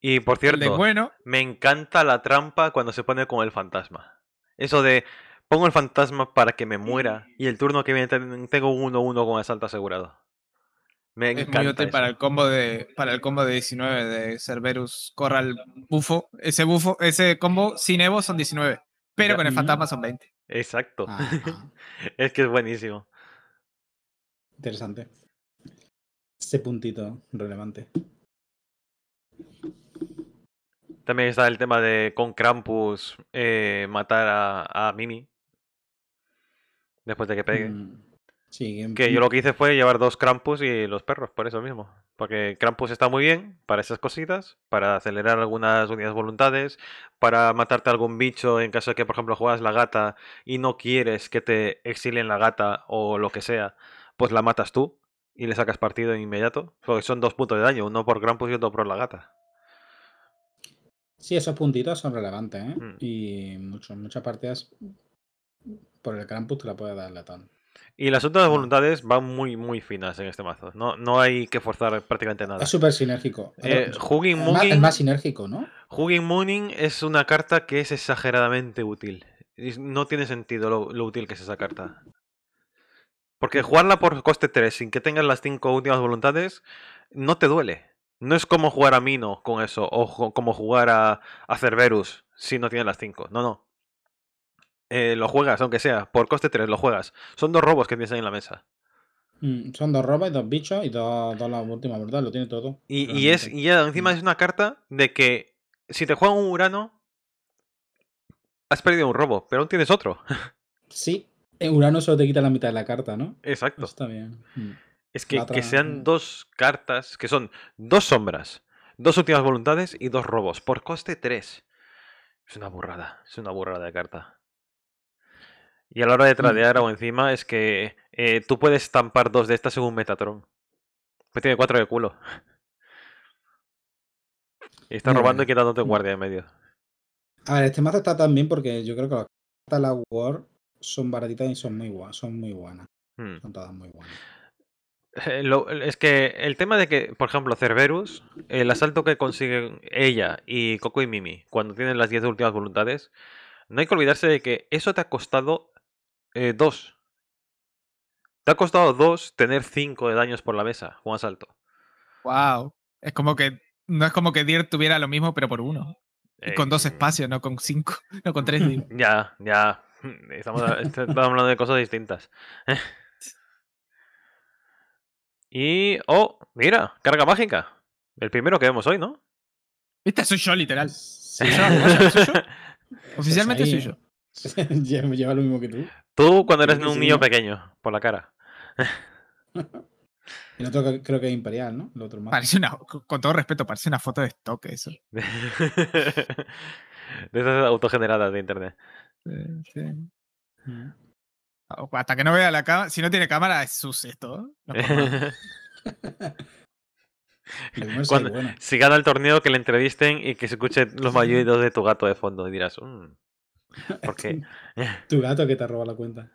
Speaker 2: Y por cierto, me encanta la trampa cuando se pone con el fantasma. Eso de Pongo el fantasma para que me muera. Y el turno que viene tengo 1-1 con el asalto asegurado. Me es muy útil para
Speaker 1: el combo de para el combo de 19 de Cerberus Corral Bufo. Ese bufo, ese combo sin Evo son 19, pero con el fantasma son 20.
Speaker 2: Exacto. Ah. es que es buenísimo. Interesante.
Speaker 1: Ese puntito relevante.
Speaker 2: También está el tema de con Krampus eh, matar a, a Mimi después de que pegue. Mm, que yo lo que hice fue llevar dos Krampus y los perros, por eso mismo. Porque Krampus está muy bien para esas cositas, para acelerar algunas unidades voluntades, para matarte a algún bicho en caso de que, por ejemplo, juegas la gata y no quieres que te exilen la gata o lo que sea, pues la matas tú y le sacas partido inmediato. Porque son dos puntos de daño, uno por Krampus y otro por la gata.
Speaker 1: Sí, esos puntitos son relevantes, ¿eh? mm. Y muchas muchas partidas por el campus la puede dar Latón.
Speaker 2: Y las otras ah. voluntades van muy, muy finas en este mazo. No, no hay que forzar prácticamente nada. Es súper sinérgico. Eh, más,
Speaker 1: sinérgico, ¿no?
Speaker 2: Hugging Mooning es una carta que es exageradamente útil. No tiene sentido lo, útil que es esa carta. Porque mm. jugarla por coste 3 sin que tengas las 5 últimas voluntades no te duele. No es como jugar a Mino con eso o como jugar a, a Cerberus si no tienes las 5. No, no. Eh, lo juegas, aunque sea, por coste 3 lo juegas. Son dos robos que tienes ahí en la mesa.
Speaker 1: Mm, son dos robos y dos bichos y toda la última verdad, lo tiene todo.
Speaker 2: Y, es, encima mm. es una carta de que si te juegan un Urano, has perdido un robo, pero aún tienes otro.
Speaker 1: sí, Urano solo te quita la mitad de la carta, ¿no?
Speaker 2: Exacto. Está bien. Mm. Es que, que sean dos cartas, que son dos sombras, dos últimas voluntades y dos robos, por coste 3. Es una burrada, es una burrada de carta. Y a la hora de mm. tradear o encima es que eh, tú puedes estampar dos de estas según Metatron. Pues tiene cuatro de culo. Y está robando y eh, quitándote mm. guardia de medio.
Speaker 1: A ver, este mazo está tan bien porque yo creo que las cartas la War son baratitas y son muy Son muy buenas. Hmm. Son todas muy buenas.
Speaker 2: Eh, es que el tema de que, por ejemplo, Cerberus, el asalto que consiguen ella y Coco y Mimi cuando tienen las 10 últimas voluntades, no hay que olvidarse de que eso te ha costado eh, dos. Te ha costado dos tener cinco de daños por la mesa, Juan Salto.
Speaker 1: Wow. Es como que. No es como que Dier tuviera lo mismo, pero por uno. con dos eh, espacios, no con cinco. No con tres.
Speaker 2: Ya, ya. Este, estamos, hablando de cosas distintas. y. Oh, mira, carga mágica. El primero que vemos hoy, ¿no? Este soy yo, literal. Sí. ¿Soy yo? ¿Soy Oficialmente soy yo.
Speaker 1: Lleva lo mismo que tú.
Speaker 2: Tú cuando eres un niño pequeño, por la cara.
Speaker 1: El otro creo que es Imperial, ¿no? con todo respeto, parece una foto de stock eso. de
Speaker 2: esas autogeneradas de internet.
Speaker 1: Sí, mm. ah, Hasta que no vea la cámara. Si no tiene cámara, es sus esto.
Speaker 2: si gana el torneo, que le entrevisten y que se escuchen los maullidos de tu gato de fondo y dirás, mm, porque...
Speaker 1: tu gato que te roba la cuenta.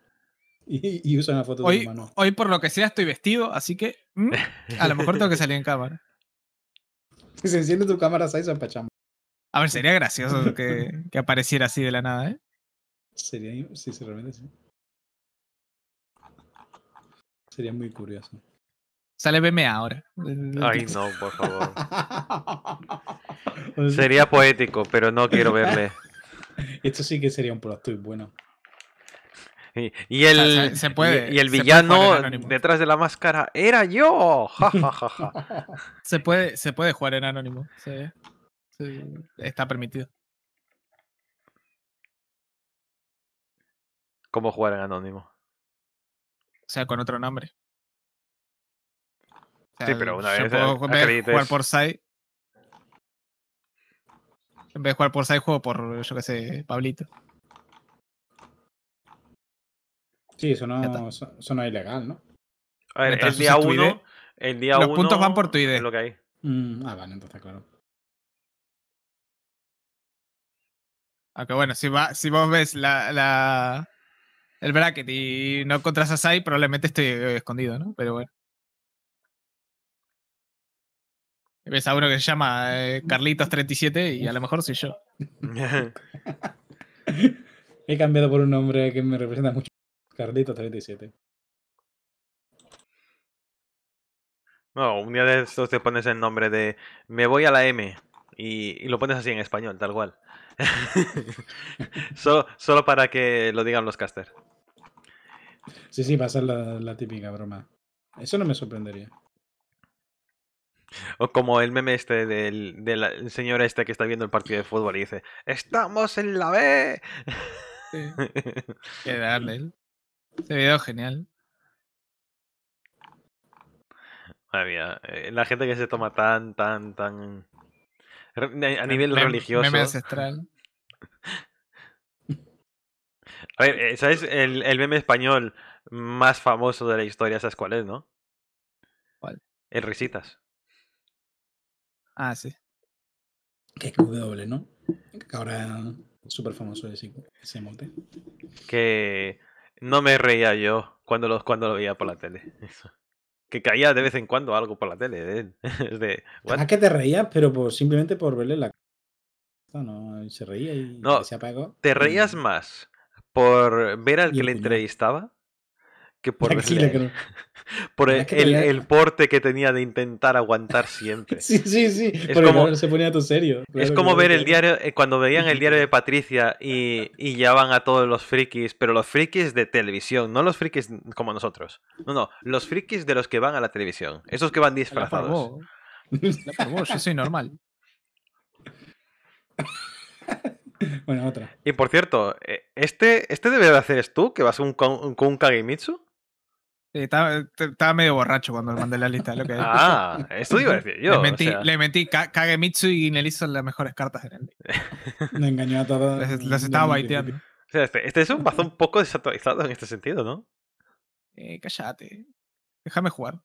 Speaker 1: Y, usa una foto hoy, de tu mano. Hoy por lo que sea estoy vestido, así que mm, a lo mejor tengo que salir en cámara. Si se enciende tu cámara, ahí Empachamos. A ver, sería gracioso que, apareciera así de la nada, ¿eh? Sería, sí, realmente sí. Sería muy curioso. Sale BMA
Speaker 2: ahora. Ay, no, por favor. Sería poético, pero no quiero verle.
Speaker 1: Esto sí que sería un plot twist bueno.
Speaker 2: Y, el, se, puede, y, el villano detrás de la máscara era yo.
Speaker 1: se, puede, se puede jugar en anónimo. Sí, está
Speaker 3: permitido. ¿Cómo jugar en anónimo? O sea, con otro nombre.
Speaker 4: sí, pero una vez. jugar por
Speaker 1: site. En vez de jugar por Sai, juego por, yo qué sé, Pablito. Sí, eso no, es ilegal, ¿no? A ver, el día uno, los puntos van por tu ID. lo que hay. Mm,
Speaker 2: ah, vale, entonces, claro.
Speaker 1: Aunque bueno, si, va, si vos ves la, el bracket y no encontras a Sai, probablemente esté eh, escondido, ¿no? Pero bueno. Ves a uno que se llama eh, Carlitos37 y a lo mejor soy yo. He cambiado por un nombre que me representa mucho. Carlitos37.
Speaker 2: No, un día de estos te pones el nombre de me voy a la M y, lo pones así en español, tal cual. solo, solo, para que lo digan los casters.
Speaker 1: Sí, sí, va a ser la típica broma. Eso no me sorprendería.
Speaker 2: O como el meme este del, del señor este que está viendo el partido de fútbol y dice, ¡Estamos en la B! Qué que darle. ¿eh? Se video genial. Madre mía, eh, la gente que se toma tan, tan, tan... A nivel religioso. Meme
Speaker 1: ancestral.
Speaker 2: A ver, eh, ¿sabes el, el meme español más famoso de la historia? ¿Sabes cuál es, no? ¿Cuál? El Risitas.
Speaker 1: Ah, sí. Que es W, ¿no? Que ahora es súper famoso ese, ese mote.
Speaker 2: Que no me reía yo cuando lo, cuando lo veía por la tele. Que caía de vez en cuando algo por la tele Es de, ah, que te reías,
Speaker 1: pero simplemente por verle la no, se reía y se apagó. Te reías
Speaker 2: más por ver al que le entrevistaba por, el, el, porte que tenía de intentar aguantar siempre. sí, sí, sí. Es
Speaker 1: se ponía todo serio. es como ver el
Speaker 2: diario, eh, cuando veían el diario de Patricia y, y ya van a todos los frikis, pero los frikis de televisión, no los frikis como nosotros. No, no, los frikis de los que van a la televisión, esos que van disfrazados.
Speaker 1: La normal.
Speaker 2: Y por cierto, eh, este, este debe de hacer tú, que vas con un,
Speaker 1: estaba, estaba, medio borracho cuando le mandé la lista. Lo que ah, eso iba a decir yo. Le mentí, le mentí Kagemitsu y Nel son las mejores cartas en
Speaker 2: el.
Speaker 1: Le engañó a todos. Las, estaba baiteando.
Speaker 2: Este, este, es un mazo un poco desactualizado en este sentido, ¿no? Eh, cállate. Déjame jugar.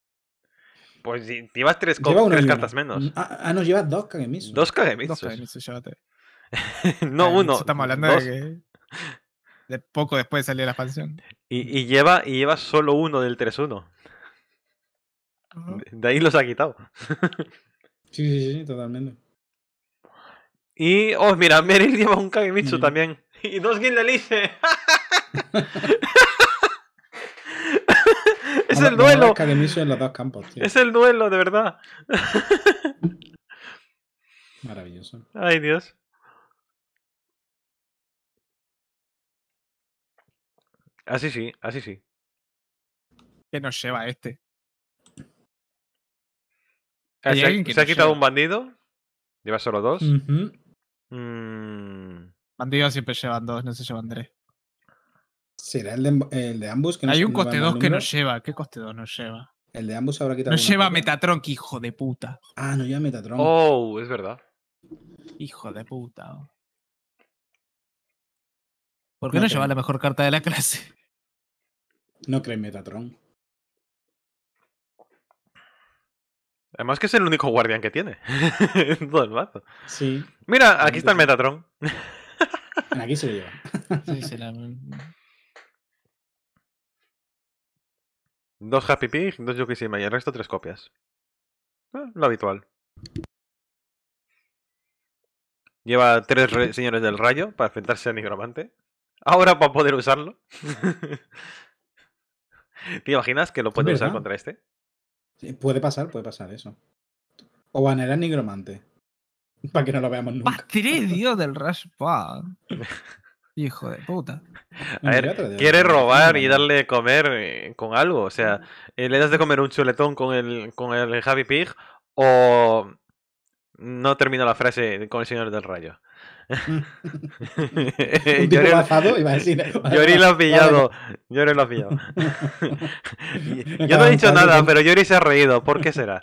Speaker 2: Pues llevas tres, tres cartas menos. Mm, ah,
Speaker 1: ah, no, llevas dos Kagemitsu. Dos Kagemitsu. Dos Kagemitsu, llévate. no uno. Estamos hablando de De poco después de salir la expansión.
Speaker 2: Y, lleva, y lleva solo uno del 3-1. De, ahí los ha quitado.
Speaker 1: Sí, sí, sí, totalmente.
Speaker 2: Y, oh, mira, Meryl lleva un Kagemitsu también. Y dos Gildelice. es el duelo. Es el duelo, de verdad.
Speaker 1: Maravilloso.
Speaker 2: Ay, Dios. Así ah, sí, así ah, sí.
Speaker 3: ¿Qué nos lleva este?
Speaker 2: Ah, ¿Se, ha, quitado un este. bandido? ¿Lleva solo dos? Mm.
Speaker 1: Bandidos siempre llevan dos, no se llevan tres. ¿Será el de, el de ambos? Que Hay un coste dos que nos lleva. ¿Qué coste 2 nos lleva? El de ambos habrá quitado. Nos lleva Metatron, hijo de puta. Ah, no lleva Metatron.
Speaker 2: Oh, es verdad. Hijo de puta. Oh.
Speaker 1: ¿Por qué no, lleva la mejor carta de la clase? No cree Metatron.
Speaker 2: Además que es el único guardián que tiene. todo Sí. Mira, aquí está el Metatron. aquí se lo lleva. sí, se Dos Happy Pig, dos Sima y el resto tres copias. Ah, lo habitual. Lleva tres señores del rayo para enfrentarse a Nigromante. Ahora para poder usarlo. ¿Te imaginas que lo puede usar contra este?
Speaker 1: puede pasar, puede pasar eso. O van al nigromante. Para que no lo veamos nunca. ¡Patridio Dios del Raspa! Hijo de puta. A ver, quiere robar y darle
Speaker 2: comer eh, con algo. O sea, eh, le das de comer un chuletón con el, con el Pig o no termino la frase con el señor del rayo. Un tipo Yori lo ha pillado. Yori lo ha pillado. Yo no he dicho nada, pero Yori se ha reído. ¿Por qué será?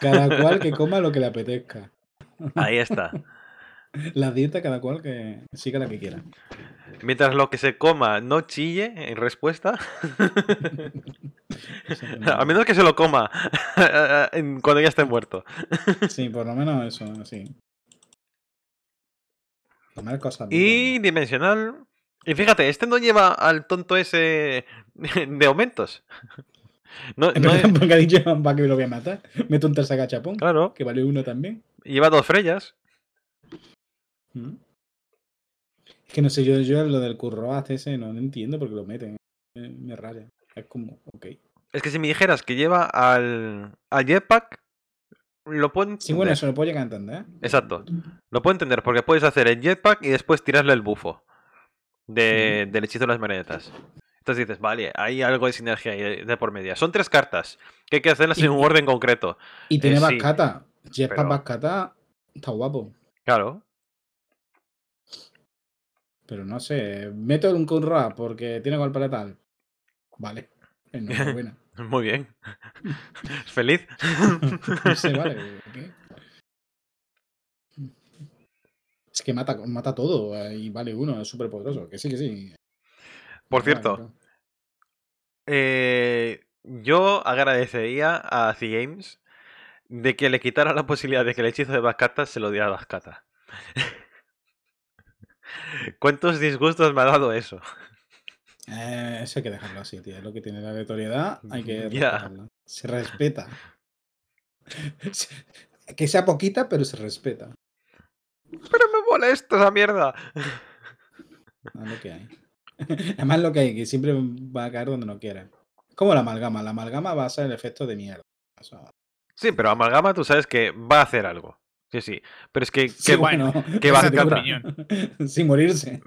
Speaker 2: Cada cual que
Speaker 1: coma lo que le apetezca. Ahí está. La dieta, cada cual que siga la que quiera.
Speaker 2: Mientras lo que se coma no chille en respuesta. a menos que se lo coma cuando ya esté muerto.
Speaker 1: sí, por lo menos eso, sí.
Speaker 2: Y dimensional. Y fíjate, este no lleva al tonto ese de aumentos. No, no porque ha
Speaker 1: dicho va que lo voy a matar. Meto un Claro. Que vale uno también.
Speaker 2: Lleva dos frellas. Mm.
Speaker 1: Es que no sé, yo, lo del curroaz ese no, entiendo entiendo porque lo meten. Me, Es como, ok.
Speaker 2: Es que si me dijeras que lleva al, al jetpack, Sí, bueno, eso lo
Speaker 1: puedo llegar a entender.
Speaker 2: Exacto. Lo puedo entender porque puedes hacer el jetpack y después tirarle el bufo del hechizo de las marionetas. Entonces dices, vale, hay algo de sinergia ahí, de por media. Son tres cartas que hay que hacerlas en un orden concreto. Y eh, tiene eh, Bascata.
Speaker 1: jetpack Bascata está guapo. Claro. Pero no sé, meto un Kunra porque tiene para
Speaker 2: tal Vale. buena Muy bien. ¿Feliz?
Speaker 1: Es que mata, mata todo y vale uno, es súper poderoso. Que sí, que sí.
Speaker 2: Por cierto, eh, yo agradecería a The Games de que le quitara la posibilidad de que el hechizo de Bascata se lo diera a Bascata. ¿Cuántos disgustos me ha dado eso?
Speaker 1: Eh, eso hay que dejarlo así, tío. lo que tiene la aleatoriedad, hay que Se respeta. que sea poquita, pero se respeta. Pero me
Speaker 2: molesta esa mierda.
Speaker 1: lo Además, lo que hay, que siempre va a caer donde no quiera. Como la amalgama. La amalgama va a ser el efecto de mierda.
Speaker 2: sí, pero amalgama tú sabes que va a hacer algo. Sí, sí. Pero es que, qué bueno, qué va
Speaker 1: Sin morirse.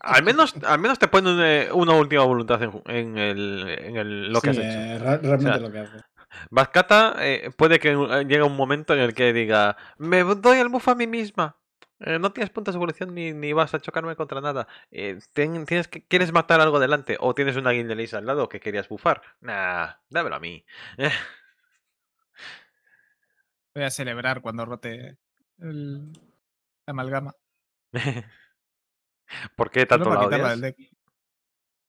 Speaker 2: Al menos, al menos te ponen eh, una, última voluntad en, el, lo que has hecho. Eh, realmente lo que hace. Vascata eh, puede que llegue un momento en el que diga: Me doy el buff a mí misma. no tienes puntos de evolución ni, vas a chocarme contra nada. tienes que, ¿Quieres matar algo delante? ¿O tienes una guindelisa al lado que querías bufar? Nah, dámelo a mí.
Speaker 1: Voy a celebrar cuando rote el, la amalgama.
Speaker 2: ¿Por qué tanto la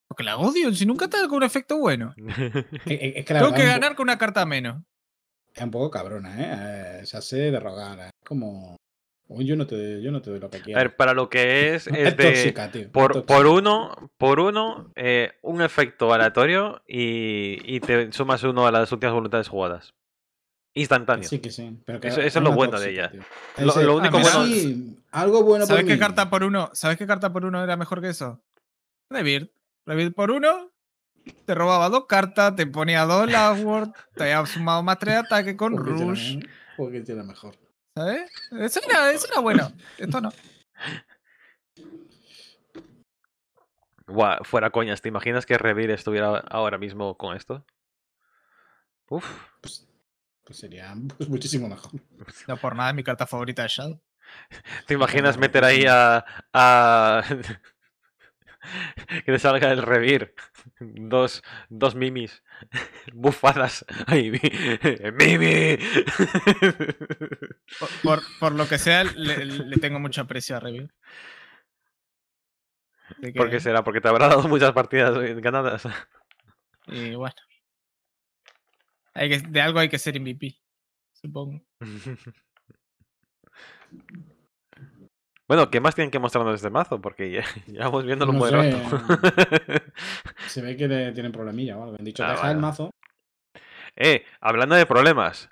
Speaker 1: Porque la odio, si nunca te da un efecto bueno. Tengo que ganar
Speaker 2: con una carta menos.
Speaker 1: Es un poco cabrona, ¿eh? eh Se hace de rogar. ¿eh? Es como. yo no te, doy lo que quiero. A ver,
Speaker 2: para lo que es. es, Por, por uno, por uno eh, un efecto aleatorio y te sumas uno a las últimas voluntades jugadas instantáneo. Sí que sí. Pero eso, es lo bueno de ella. Lo, único bueno.
Speaker 1: Sí, algo bueno ¿Sabes qué carta por uno? ¿Sabes qué carta por uno era mejor que eso? Rebirth Revirt por uno. Te robaba dos cartas, te ponía dos Last Word, te había sumado más tres ataques con Rush. porque tiene mejor. ¿Sabes? Eso era, eso bueno. Esto no.
Speaker 2: Guau, fuera coñas, ¿te imaginas que Revir estuviera ahora mismo con esto? Uf. Pues pues
Speaker 1: sería pues, muchísimo mejor. No por nada, mi carta favorita es Shadow. ¿Te imaginas pues meter ahí
Speaker 2: a. que le salga el revir? Dos, dos mimis bufadas. ahí, ¡Mimi!
Speaker 1: Por, por, lo que sea, le, tengo mucho aprecio a
Speaker 2: revir. ¿Por qué será? Porque te habrá dado muchas partidas ganadas. Y bueno
Speaker 1: de algo hay que ser MVP, supongo.
Speaker 2: Bueno, ¿qué más tienen que mostrarnos este mazo? Porque ya, vamos viéndolo no muy mm, Se ve que tienen problemilla ah, ¿vale? mazo. Eh, hablando de problemas.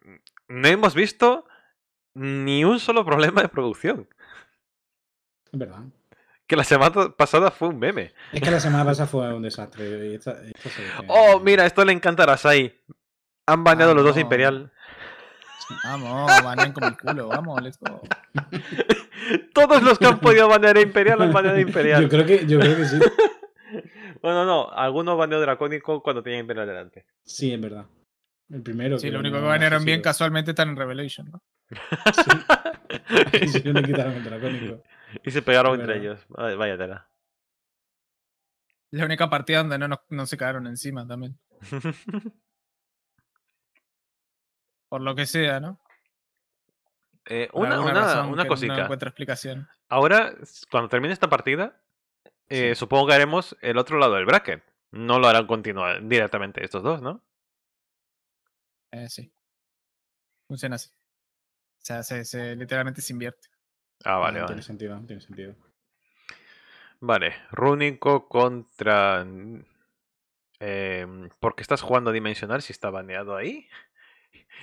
Speaker 2: Mm, no hemos visto ni un solo problema de producción. Es verdad. Que la semana pasada fue un meme.
Speaker 1: Es que la semana pasada fue un desastre.
Speaker 2: Oh, mira, esto le encantará a Sai. Han baneado los dos Imperial. Vamos, banean con el culo, vamos, let's Todos los que han podido banear a Imperial han baneado a Imperial. Yo creo que, sí. bueno, no, algunos baneó Dracónico cuando tenían Imperial delante.
Speaker 1: Sí, en verdad. El primero. Sí, lo único que banearon bien casualmente están en Revelation, ¿no? Sí. no le quitaron el Dracónico
Speaker 2: y se pegaron entre ellos. Vaya tela.
Speaker 1: La única partida donde no, no se quedaron encima también. Por lo que sea, ¿no?
Speaker 2: Eh, una, una, cosita. No encuentro explicación. Ahora, cuando termine esta partida, eh, supongo que haremos el otro lado del bracket. No lo harán continuar directamente estos dos, ¿no?
Speaker 1: Eh, sí. Funciona así. O sea, se, se, literalmente se invierte. Ah, vale, vale. Tiene
Speaker 2: sentido, tiene sentido. Vale, Rúnico contra... Em, ¿Por qué estás jugando Dimensional si está baneado ahí?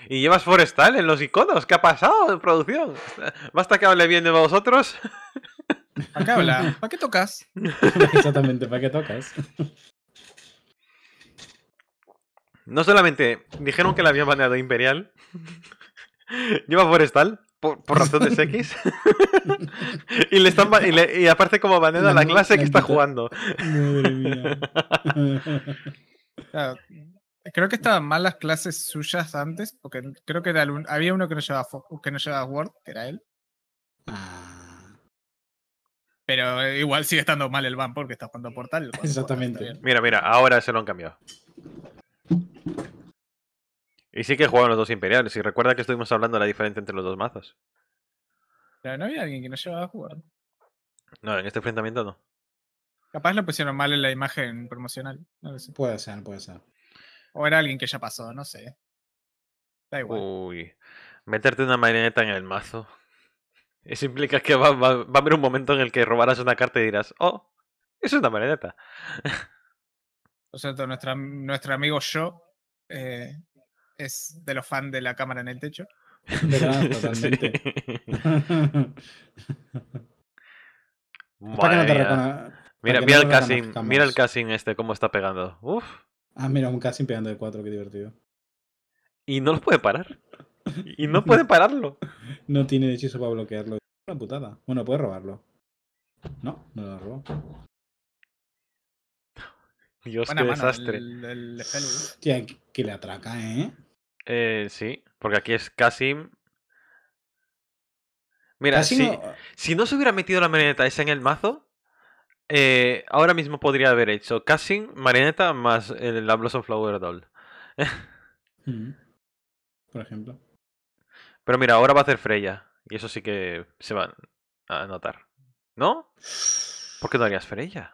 Speaker 2: Y llevas Forestal en los iconos. ¿Qué ha pasado en producción? Basta que hable bien de vosotros. ¿Para qué habla?
Speaker 1: ¿Para qué tocas? Exactamente, ¿para qué tocas?
Speaker 2: No solamente dijeron que la habían baneado Imperial, lleva Forestal por, razones X. y, le están, y, como bandera la clase que está jugando. Madre mía.
Speaker 1: Ah, creo que estaban mal las clases suyas antes, porque creo que había uno que no, llevaba, que no llevaba Word, que era él. Ah. Pero eh, igual sigue estando mal el ban porque está jugando Portal. Exactamente.
Speaker 2: mira, mira, ahora se lo han cambiado. Y sí que jugaban los dos imperiales. Y recuerda que estuvimos hablando de la diferencia entre los dos mazos.
Speaker 1: Pero no había alguien que no llevaba a jugar.
Speaker 2: No, en este enfrentamiento no.
Speaker 1: Capaz lo pusieron mal en la imagen promocional. No Puede ser, puede ser. O era alguien que ya pasó, no sé.
Speaker 2: Da igual. Uy. Meterte una marioneta en el mazo. Eso implica que va, a haber un momento en el que robarás una carta y dirás, oh, eso es una marioneta.
Speaker 1: Por cierto, nuestro amigo yo eh, es de los fans de la cámara en el techo. ¿Verdad? Totalmente.
Speaker 2: mira, mira, el casting, mira el este, cómo está pegando. Uf.
Speaker 1: Ah, mira, un casting pegando de 4, qué divertido. Y no
Speaker 2: lo puede parar. Y no puede pararlo.
Speaker 1: No tiene hechizo para bloquearlo. Una putada. Bueno, puede robarlo. No, no lo robó.
Speaker 2: Dios, qué desastre.
Speaker 1: El, que le atraca,
Speaker 2: ¿eh? Eh, sí, porque aquí es Cassim. Mira, ah si, no... se hubiera metido la marioneta esa en el mazo, eh, ahora mismo podría haber hecho Cassim, marioneta más el, la Blossom Flower Doll.
Speaker 1: Por ejemplo.
Speaker 2: Pero mira, ahora va a hacer Freya. Y eso sí que se va a notar. ¿No? ¿Por qué no harías Freya?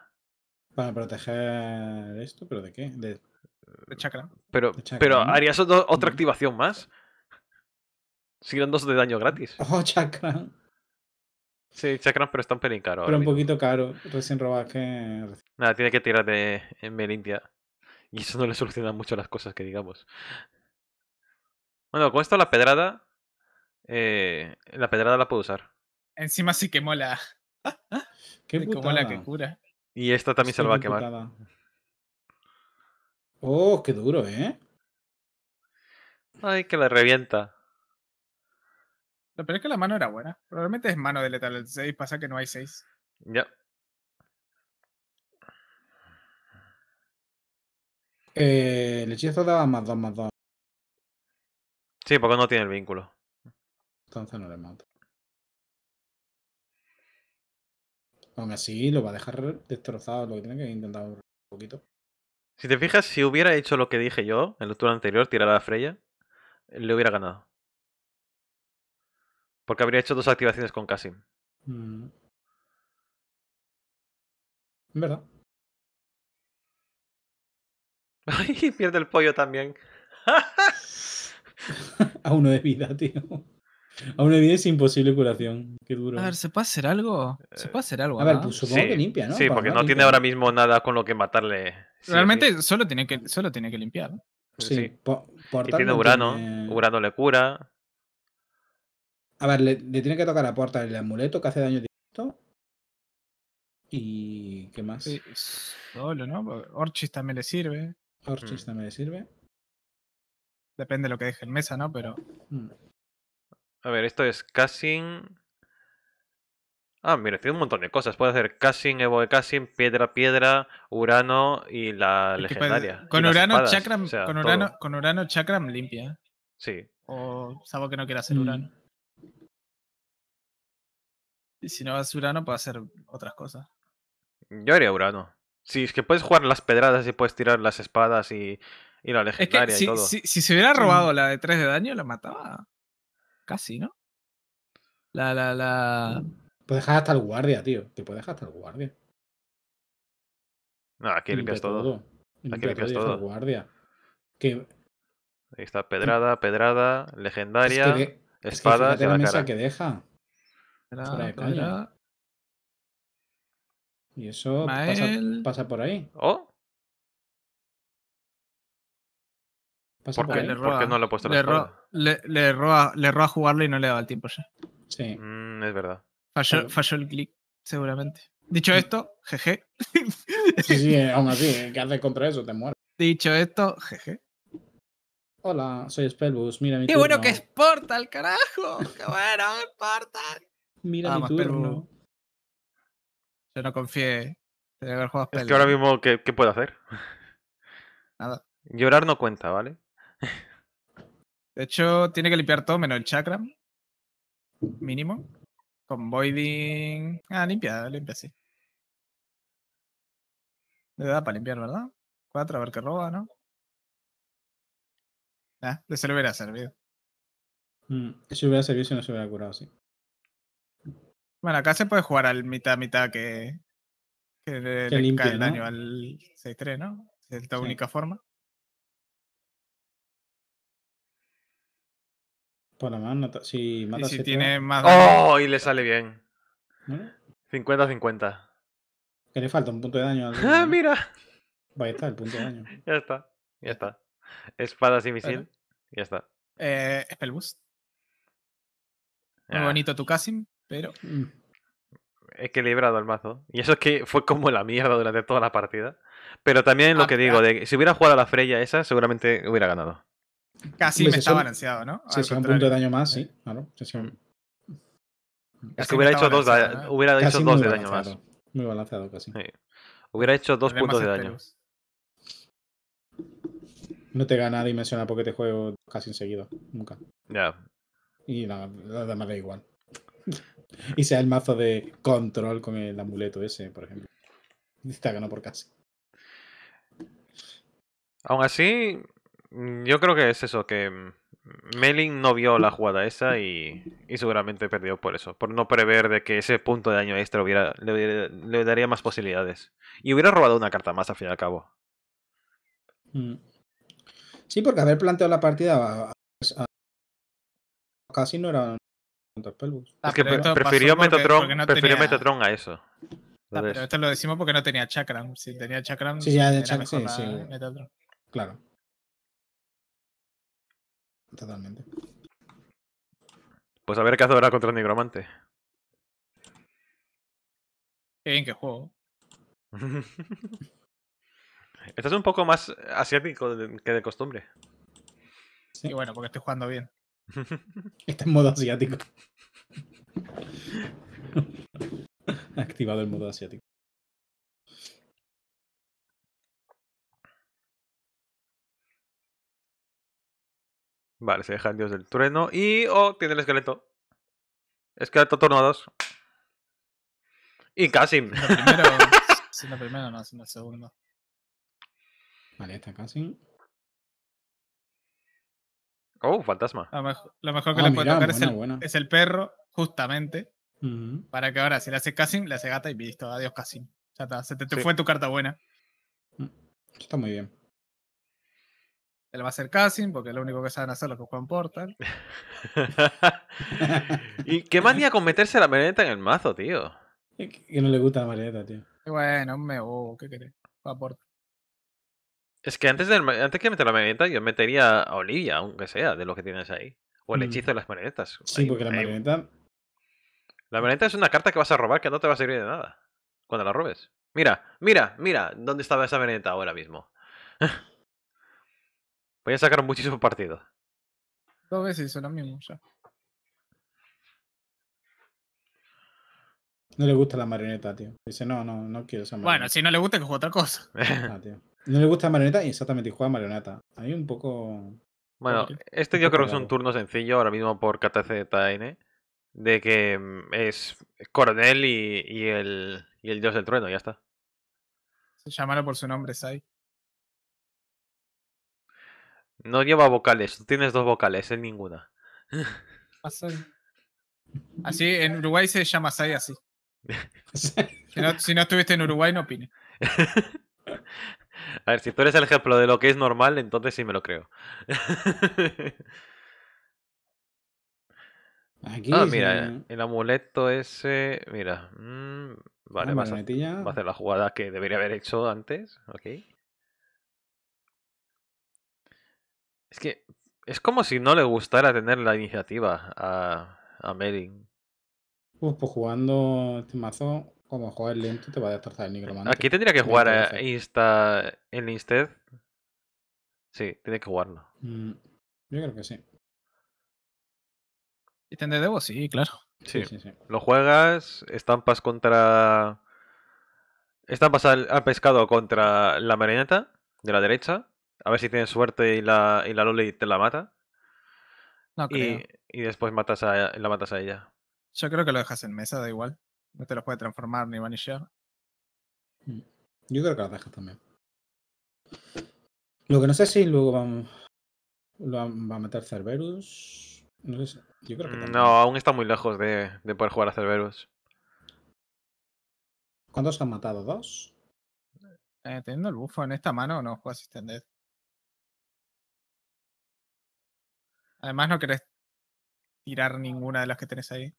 Speaker 1: Para proteger esto, pero ¿de qué? De
Speaker 2: pero, pero harías otra activación más. Siguen dos de daño gratis.
Speaker 1: Oh, chakra.
Speaker 2: Sí, chakra pero está un pelín caro. Pero un poquito
Speaker 1: caro, recién robas Nada,
Speaker 2: tiene que tirar de en Y eso no le soluciona mucho las cosas que digamos. Bueno, con esto la pedrada. Eh, la pedrada la puedo usar.
Speaker 1: Encima sí que mola. Qué que mola que cura.
Speaker 2: Y esta también se la va a quemar. Oh, qué duro, ¿eh? Ay, que le revienta.
Speaker 1: Lo es que la mano era buena. Probablemente es mano de letal 6, pasa que no hay 6.
Speaker 2: Ya.
Speaker 3: Eh, el hechizo daba más 2, más 2. Sí, porque no tiene el vínculo. Entonces no le mato.
Speaker 1: Aún así, lo va a dejar destrozado, lo que tiene que intentar un
Speaker 2: poquito. Si te fijas, si hubiera hecho lo que dije yo en el turno anterior, tirar a la Freya, le hubiera ganado. Porque habría hecho dos activaciones con Kasim.
Speaker 3: Mm. ¿Verdad?
Speaker 2: Ay, pierde el pollo también.
Speaker 1: a uno de vida, tío. A uno de vida es imposible curación. Qué duro. A ver, ¿se puede hacer algo? ¿Se eh, puede hacer algo? A ver, pues supongo que limpia, ¿no? Sí, porque no tiene ahora
Speaker 2: mismo nada con lo que matarle Realmente
Speaker 1: Solo, tiene que, solo tiene que limpiar.
Speaker 2: Sí, sí. tiene Urano, Urano le cura.
Speaker 1: A ver, le, tiene que tocar la puerta el amuleto que hace daño directo.
Speaker 2: ¿Y qué más? solo, ¿no?
Speaker 1: Orchis también le sirve. Orchis mm. también le sirve. Depende de lo que deje en mesa, ¿no? Pero.
Speaker 2: Mm. A ver, esto es Cassin. Ah, mira, tiene un montón de cosas. Puede hacer Cassin, Evo de Cassin, Piedra, Piedra, Urano y la legendaria. Con Urano, Chakram, con,
Speaker 1: con Urano, Chakram limpia. ¿eh? Sí. O salvo que no quiera hacer mm. Urano. Y si no vas Urano, puede hacer otras cosas.
Speaker 2: Yo haría Urano. Si es que puedes jugar las pedradas y puedes tirar las espadas y, y la legendaria si, todo. Si,
Speaker 1: se hubiera robado mm. la de 3 de daño, la mataba. Casi, ¿no? La, la, la. Mm. Puedes dejar hasta el guardia, tío. Te puedes dejar hasta el guardia.
Speaker 2: No, aquí limpias todo. aquí limpias todo. El guardia. Que... Ahí está pedrada, pedrada, legendaria, espada espada. Es que la, mesa que
Speaker 1: deja. de Y eso pasa, por ahí. ¿Oh?
Speaker 3: ¿Por, qué? no le he puesto la le espada?
Speaker 1: le, roba a, le jugarlo y no le da el tiempo Sí. Mm, es verdad. Falló, el clic, seguramente. Dicho mm. esto, jeje. Sí, sí, eh, aún así, ¿qué haces contra eso? Te mueres. Dicho esto, jeje. Hola, soy Spellbus, mira mi ¡Qué bueno que es Portal, carajo! ¡Qué bueno es Portal! Mira ah, mi
Speaker 2: turno. Yo no confié
Speaker 1: en haber jugado Es que ahora
Speaker 2: mismo, ¿qué, ¿qué, puedo hacer? Nada. Llorar no cuenta, ¿vale?
Speaker 1: De hecho, tiene que limpiar todo menos el chakra. Mínimo. Con voiding. Ah, limpia, limpia, sí. Le da para limpiar,
Speaker 3: ¿verdad? Cuatro, a ver qué roba, ¿no? Ah, de ser hubiera servido.
Speaker 1: Mm, eso hubiera servido si no se hubiera curado, sí. Bueno, acá se puede jugar al mitad-mitad que, que, le cae el daño al 6-3, ¿no? Es la única forma. Por la mano, si si tiene más ¡Oh!
Speaker 2: Y le sale bien. 50-50.
Speaker 1: Que le falta un punto de daño. ¡Ah, mira! Pues ahí está, el punto de daño.
Speaker 2: ya está, ya está. Espadas y misil, ya está. Eh, Spellboost. Muy ah. bonito
Speaker 1: tu Casim, pero. Mm.
Speaker 2: Equilibrado el mazo. Y eso es que fue como la mierda durante toda la partida. Pero también lo ah, que digo, de si hubiera jugado a la Freya esa, seguramente hubiera ganado.
Speaker 1: Casi me está balanceado, ¿no? Sí, se un punto de daño más, sí, claro. que
Speaker 2: hubiera hecho dos, hubiera dos de daño más. Muy balanceado, casi. Hubiera hecho dos puntos de daño.
Speaker 1: No te gana dimensionar porque te juego casi enseguida, nunca. Ya. Y nada, más da igual. y sea el mazo de control con el amuleto ese, por ejemplo. Está ganado por casi.
Speaker 2: Aún así, Mm, yo creo que es eso, que mm, Melin no vio la jugada esa y, seguramente perdió por eso, por no prever de que ese punto de daño extra le, daría más posibilidades. Y hubiera robado una carta más al fin y al cabo.
Speaker 3: Mm.
Speaker 1: Sí, porque haber planteado la partida casi no era Es que prefirió, Metatron,
Speaker 2: a eso. pero esto
Speaker 1: lo decimos porque no tenía Chakram. Si tenía Chakram, sí, ya
Speaker 3: sí,
Speaker 2: sí. Metatron. Claro. Totalmente. Pues a ver qué hace ahora contra el nigromante.
Speaker 1: Qué bien que juego.
Speaker 2: Estás un poco más eh, asiático que de costumbre.
Speaker 1: Sí, bueno, porque estoy jugando bien. Está en modo asiático. Activado el modo asiático.
Speaker 3: Vale, se
Speaker 2: deja el dios del trueno. Y. Oh, tiene el esqueleto. Esqueleto turno 2. Y Casim.
Speaker 1: sin la primera, no, sin la segunda. Vale, está Casim.
Speaker 2: Oh, fantasma. Lo mejor, lo mejor que ah, le puede tocar es, el, es,
Speaker 1: el, perro, justamente. Para que ahora, si le hace Casim, le hace gata y listo. Adiós, Casim. se te, fue tu carta buena.
Speaker 2: Mm, está muy bien
Speaker 1: va a ser casting porque es lo único que saben hacer los que juegan Portal.
Speaker 2: ¿Y qué manía con meterse la marioneta en el mazo, tío?
Speaker 1: Que no le gusta la marioneta, tío. bueno, me oh, ¿qué querés? Va Portal.
Speaker 2: Es que antes, de, antes que meter la marioneta, yo metería a Olivia, aunque sea, de lo que tienes ahí. O el mm. hechizo de las marionetas.
Speaker 1: Sí, porque la marioneta.
Speaker 2: La marioneta es una carta que vas a robar que no te va a servir de nada. Cuando la robes. Mira, mira, mira, ¿dónde estaba esa marioneta ahora mismo? Voy a sacar muchísimos partidos.
Speaker 1: Dos veces son lo mismo ya. No le gusta la marioneta, tío. Dice, no, no, no quiero esa marioneta. Bueno, si no le gusta, que juegue otra cosa. Ah, ah, no le gusta la marioneta y exactamente juega marioneta. Hay un poco.
Speaker 2: Bueno, este yo creo que es un turno sencillo ahora mismo por KTZN. ¿eh? De que mm, es Coronel y, el, y el Dios del Trueno, ya está.
Speaker 1: Se por su nombre, Sai.
Speaker 2: No lleva vocales, tú tienes dos vocales, en ninguna.
Speaker 1: Así, en Uruguay se llama Asai así. Si no, estuviste en Uruguay, no opines.
Speaker 2: A ver, si tú eres el ejemplo de lo que es normal, entonces sí me lo creo.
Speaker 1: ah, mira,
Speaker 2: el amuleto ese. Mira. Mm, vale, ah, va a, a, hacer la jugada que debería haber hecho antes. Ok. Es que es como si no le gustara tener la iniciativa a, a Merin.
Speaker 1: pues jugando este mazo, como juegas lento, te va a destrozar el nigromante. Aquí tendría que jugar
Speaker 2: eh, Insta, el Instead. Sí, tiene que jugarlo.
Speaker 1: Mm, yo creo que sí. ¿Y de debo? Sí, claro. Sí. Sí,
Speaker 2: Lo juegas, estampas contra. Estampas al, pescado contra la marineta de la derecha. A ver si tienes suerte y la, y Loli te la mata. Y, después matas la matas a ella.
Speaker 1: Yo creo que lo dejas en mesa, da igual. No te lo puede transformar ni vanishar. Mm.
Speaker 2: Yo creo que la dejas también.
Speaker 1: Lo que no sé si luego va a meter Cerberus. No, sé
Speaker 2: mm, no aún está muy lejos de, poder jugar a Cerberus.
Speaker 1: ¿Cuántos han matado? ¿Dos? Eh, teniendo el bufo en
Speaker 3: esta mano, no juegas Extended. Además,
Speaker 1: no querés tirar ninguna de las que tenés ahí.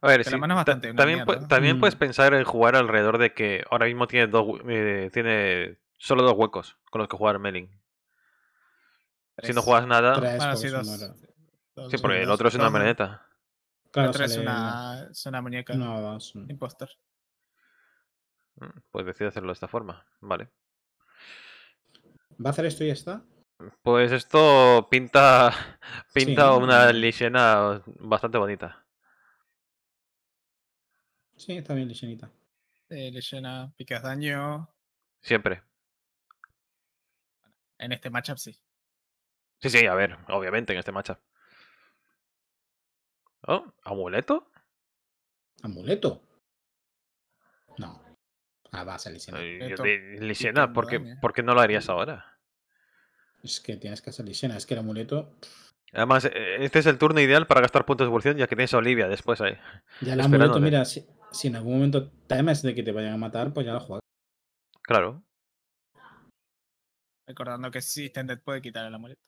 Speaker 2: A ver, sí, también, también puedes mm. pensar en jugar alrededor de que ahora mismo tiene, eh, tiene solo dos huecos con los que jugar Melin. Si no juegas nada. bueno, sí, dos, sí, porque el otro es una marioneta.
Speaker 3: Claro, es una,
Speaker 1: es una muñeca. No, dos. Mm. Impostor.
Speaker 2: Mm, pues decide hacerlo de esta forma. Vale.
Speaker 1: ¿Va a hacer esto y está?
Speaker 2: Pues esto pinta, pinta una lisena bastante bonita.
Speaker 1: Sí, está bien lisenita. Eh, lisena, picas daño. Siempre. En este matchup sí.
Speaker 2: Sí, sí, a ver,
Speaker 3: obviamente en este matchup. Oh, ¿amuleto?
Speaker 1: ¿Amuleto?
Speaker 2: No. Ah, va, a ser Lisena. ¿por qué no lo harías ahora?
Speaker 1: Es que tienes que hacer Lisena, es que el amuleto.
Speaker 2: Además, eh, este es el turno ideal para gastar puntos de evolución, ya que tienes a Olivia después ahí. Ya el amuleto, mira,
Speaker 1: si, en algún momento temes de que te vayan a matar, pues ya lo juegas. Claro. Recordando que sí, Tended puede quitar el amuleto.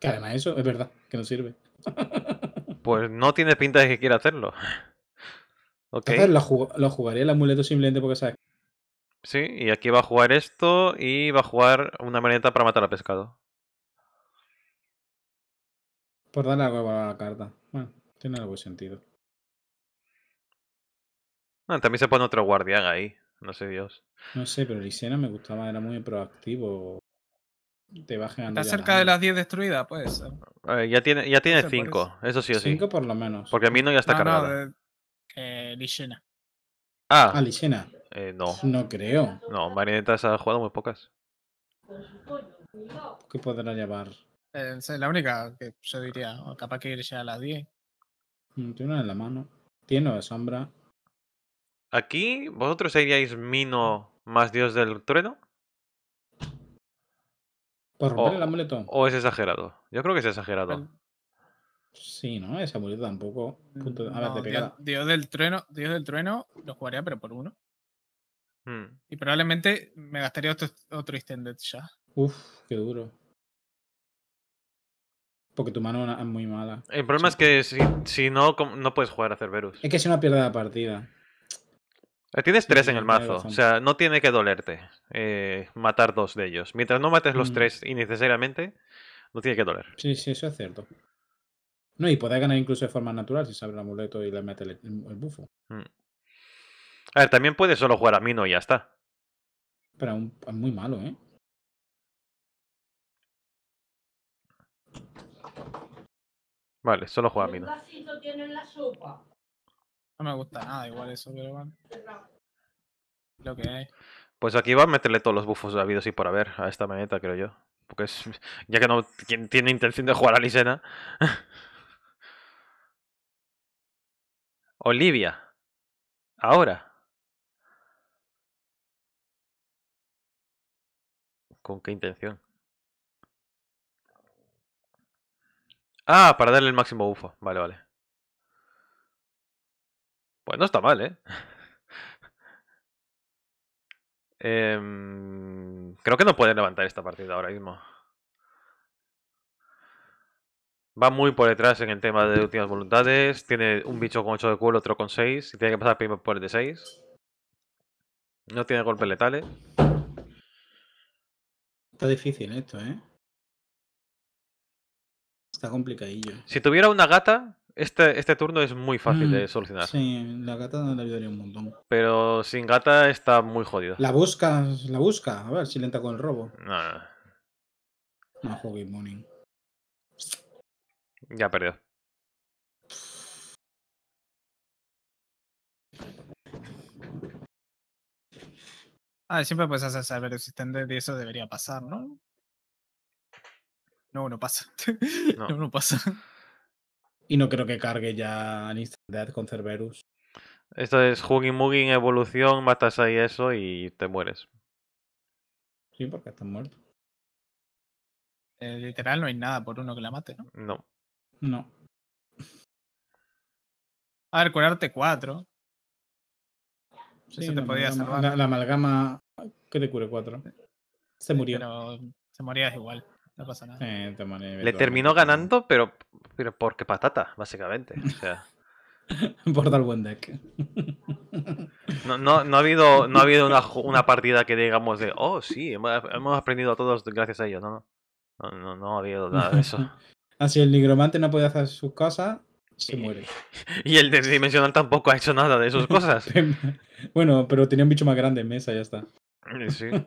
Speaker 1: Que además eso es verdad, que no sirve.
Speaker 2: Pues no tiene pinta de que quiera hacerlo. Okay. Entonces,
Speaker 1: lo, jugaré el amuleto simplemente porque sabes
Speaker 2: Sí, y aquí va a jugar esto y va a jugar una maneta para matar al pescado.
Speaker 1: Por pues darle a la carta. Bueno, tiene algo de sentido.
Speaker 2: Bueno, ah, también se pone otro guardián ahí. No sé, Dios.
Speaker 1: No sé, pero Lisena me gustaba, era muy proactivo. Te va Está cerca de las 10 destruidas, pues.
Speaker 2: ¿eh? Eh, ya tiene 5, ya tiene eso sí o sí. 5 por lo menos. Porque no ya está no, cargada.
Speaker 1: No, eh,
Speaker 2: Ah. Ah, eh, no. No creo. No, marionetas ha jugado muy pocas. ¿Qué podrá llevar?
Speaker 1: Eh, la única que se diría, capaz que irse a las 10. Mm, tiene una en la mano. Tiene de sombra.
Speaker 2: ¿Aquí vosotros seríais Mino más Dios del Trueno?
Speaker 1: ¿Por romper o, el amuleto?
Speaker 2: ¿O es exagerado? Yo creo que es exagerado.
Speaker 1: Sí, ¿no? esa amuleto tampoco. A Dios, del trueno, Dios del trueno lo jugaría, pero por uno. Mm. Y probablemente me gastaría otro, extended ya. Uf, qué duro. Porque tu mano es muy mala.
Speaker 2: El problema es que si, no, no puedes jugar a Cerberus.
Speaker 1: Es que es una pierda de partida.
Speaker 2: Eh, tienes tres en el mazo, o sea, no tiene que dolerte eh, matar dos de ellos. Mientras no mates los mm. tres innecesariamente, no tiene que doler.
Speaker 1: Sí, sí, eso es cierto. No, y puede ganar incluso de forma natural si sabes el amuleto y le mete el, el, bufo.
Speaker 2: Mm. A ver, también puede solo jugar a Mino y ya está.
Speaker 3: Pero es muy malo, ¿eh?
Speaker 2: Vale, solo juega a
Speaker 3: Mino. tiene la sopa?
Speaker 1: No me gusta nada, igual eso, pero vale. Lo que hay.
Speaker 2: Pues aquí va a meterle todos los bufos habidos y por haber a esta maneta, creo yo. Porque es. Ya que no tiene intención de jugar a Lisena.
Speaker 3: Olivia. Ahora. ¿Con qué intención? Ah, para darle el máximo bufo. Vale, vale.
Speaker 2: Pues no está mal, ¿eh? Em, creo que no puede levantar esta partida ahora mismo. Va muy por detrás en el tema de últimas voluntades. Tiene un bicho con 8 de culo, otro con 6. Y tiene que pasar primero por el de 6. No tiene golpes letales.
Speaker 1: Está difícil esto, ¿eh?
Speaker 2: Está complicadillo. Si tuviera una gata, este, este turno es muy fácil mm, de solucionar.
Speaker 1: Sí, la gata no le ayudaría un montón.
Speaker 2: Pero sin gata está muy jodido. La busca,
Speaker 1: la busca. A ver si le entra con el robo.
Speaker 2: No, no. No, Morning. Ya perdió.
Speaker 3: Ah, siempre puedes
Speaker 1: hacer saber existente y eso debería pasar, ¿no? No, no pasa. No, no, pasa. Y no creo que cargue ya al Instant con Cerberus.
Speaker 2: Esto es Hugging Mugging, evolución, matas ahí eso y te mueres.
Speaker 1: Sí, porque estás muerto. Eh, literal, no hay nada por
Speaker 3: uno que la mate, ¿no? No. No. A ver, curarte 4 la
Speaker 1: amalgama que te cure cuatro Se murió. se moría igual. No pasa nada. Eh, Le terminó
Speaker 2: ganando, pero, pero porque patata, básicamente. O sea. Por dar buen deck. No, ha habido, no ha habido una, partida que digamos de, oh, sí, hemos aprendido a todos gracias a ellos. No, no, no, ha habido nada de eso.
Speaker 1: Así el nigromante no puede hacer sus cosas, se eh, muere.
Speaker 2: Y el desdimensional tampoco ha hecho nada de esas cosas.
Speaker 1: bueno, pero tenía un bicho más grande en mesa, ya está.
Speaker 2: Eh, sí.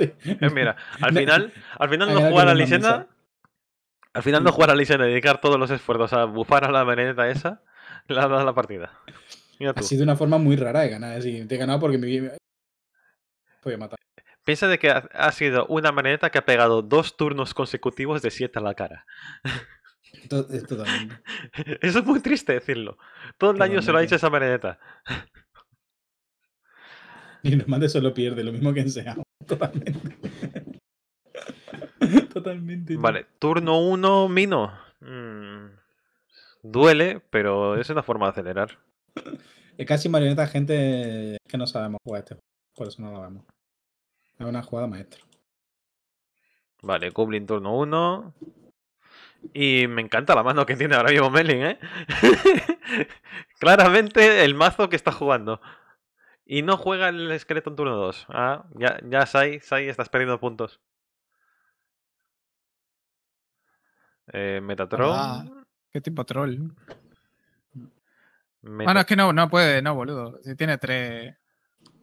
Speaker 2: Eh, mira, al final, al final no jugar a Lisena. Al final no jugar a Lisena y dedicar todos los esfuerzos a bufar a la maneta esa, la da la partida.
Speaker 1: Ha sido una forma muy rara de ganar. te he ganado porque me voy a matar.
Speaker 2: Piensa de que ha sido una maneta que ha pegado dos turnos consecutivos de siete a la cara. Eso es muy triste decirlo. Todo el daño se lo ha hecho esa marioneta.
Speaker 1: Y normalmente solo pierde,
Speaker 2: lo mismo que enseñamos Totalmente. Totalmente. Vale, turno 1, Mino. Mm, duele, pero es una forma de acelerar.
Speaker 1: Es casi marioneta gente que no sabemos jugar este juego. Por eso no lo vemos. Es una jugada maestra.
Speaker 2: Vale, Goblin turno 1. Y me encanta la mano que tiene ahora mismo Melin, ¿eh? Claramente el mazo que está jugando. Y no juega el esqueleto en turno 2. Ah, ya, ya Sai, Sai, estás perdiendo puntos. Eh, Ah,
Speaker 1: ¿Qué tipo troll? Bueno, es que no, no puede, no, boludo. Si tiene tres.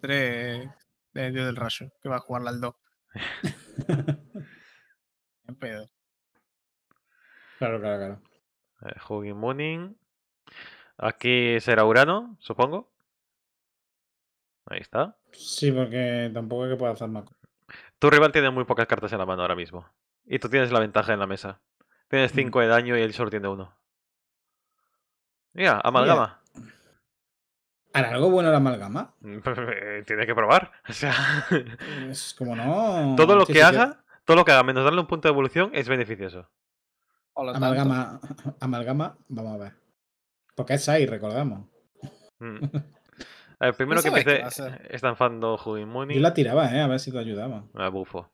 Speaker 1: Tres. Eh, Dios del rayo, que va a jugarla al 2. pedo.
Speaker 2: Claro, claro, claro. Hugging Mooning. Aquí será Urano, supongo. Ahí está.
Speaker 1: Sí, porque tampoco hay que pueda hacer más.
Speaker 2: Tu rival tiene muy pocas cartas en la mano ahora mismo. Y tú tienes la ventaja en la mesa. Tienes 5 mm. de daño y él solo tiene 1.
Speaker 1: Mira, amalgama.
Speaker 2: ¿Hará algo bueno la amalgama?
Speaker 1: Tiene que probar. O sea. Es pues, como no. Todo lo que haga,
Speaker 2: todo lo que haga, menos darle un punto de evolución, es beneficioso amalgama,
Speaker 1: amalgama, vamos a ver. Porque es ahí recordamos.
Speaker 2: Mm. A ver, primero que empiece estanfando Jugimuni. Yo la tiraba, ¿eh? A ver si te ayudaba. Me ah, bufo.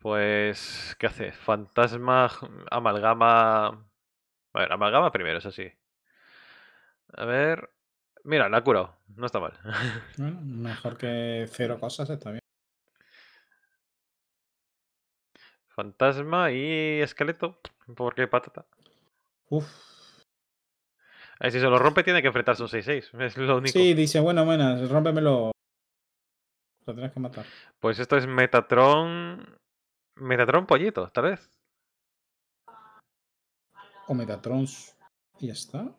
Speaker 2: Pues, ¿qué hace? Fantasma, amalgama. A ver, amalgama primero, es así A ver. Mira, la ha curado. No está mal.
Speaker 1: mejor que cero cosas, está bien.
Speaker 2: Fantasma y esqueleto. Porque patata. Uf. si se lo rompe, tiene que enfrentarse un 6-6. Es lo único. Sí,
Speaker 1: dice, bueno, bueno, rompemelo. Lo tienes que matar.
Speaker 2: Pues esto es Metatron. Metatron Pollito, tal vez.
Speaker 1: O Metatron. Y ya está.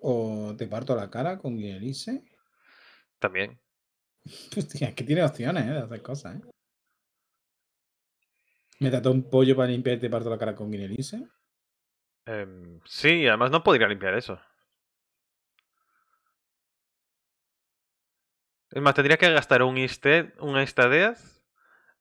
Speaker 1: O te parto la cara con Guielice. También. Hostia, es que tiene opciones ¿eh? de hacer cosas, ¿eh? ¿Me trató un pollo para limpiarte parto la cara con Guinalice?
Speaker 2: Em, sí, además no podría limpiar eso. Es más, tendría que gastar un iste, una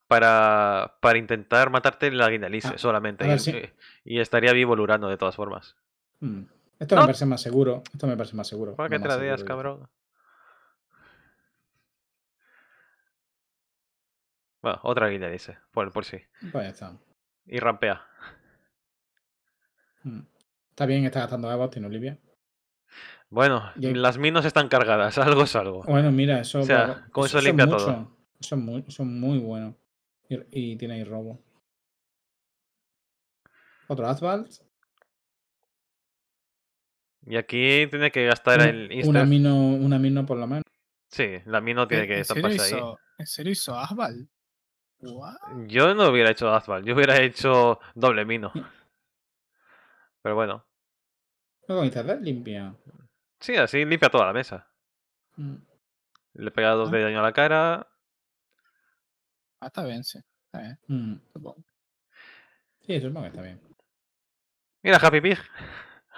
Speaker 2: para, para intentar matarte la guinalice ah, solamente. Eh, y, estaría vivo Lurano de todas formas.
Speaker 1: Mm, esto me parece más seguro. Esto me parece más seguro. ¿Para qué te la deas, cabrón?
Speaker 2: Bueno, otra guía dice, por, por sí. Pues está. Y rampea.
Speaker 1: Hmm. Está bien, está gastando agua, tiene Olivia.
Speaker 2: Bueno, las minas están cargadas, algo es algo. Bueno, mira, eso. O sea, con eso, limpia todo.
Speaker 1: muy, son muy buenos. Y, tiene ahí robo. Otro asfalt.
Speaker 2: Y aquí tiene que gastar el Insta. Una
Speaker 1: mino, por la mano.
Speaker 2: Sí, la mino tiene que estar ahí.
Speaker 1: ¿En serio hizo asfalt?
Speaker 2: Yo no hubiera hecho Azval, yo hubiera hecho doble mino. Pero bueno.
Speaker 1: con limpia.
Speaker 2: Sí, así limpia toda la mesa. Le mm. Le pega dos de daño a la cara.
Speaker 1: Ah, está bien, sí. Está bien. Mm, sí, supongo que está bien.
Speaker 2: Mira, Happy Pig.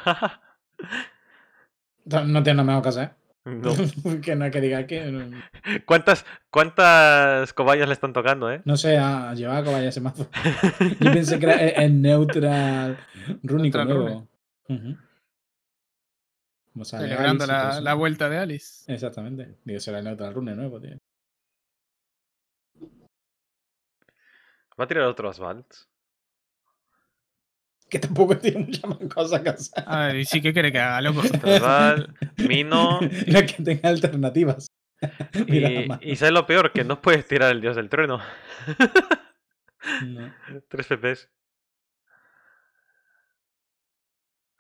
Speaker 1: no, no tiene nada mejor que hacer. No. que
Speaker 2: no que diga que. ¿Cuántas, ¿Cuántas cobayas le están tocando, eh? No sé,
Speaker 1: a ah, llevaba cobayas ese mazo. Yo pensé que era en neutral rúnico nuevo.
Speaker 2: Celebrando la, la,
Speaker 1: vuelta de Alice. Exactamente. Digo, será el neutral rune nuevo, tío.
Speaker 2: Va a tirar otro Asvalt
Speaker 3: que
Speaker 1: tampoco tiene mucha más cosa que hacer. A ver, ¿y sí que quiere que haga,
Speaker 2: loco? Mino. No
Speaker 1: que tenga alternativas. y,
Speaker 2: sabes lo peor, que no puedes tirar el dios del trueno. no. 3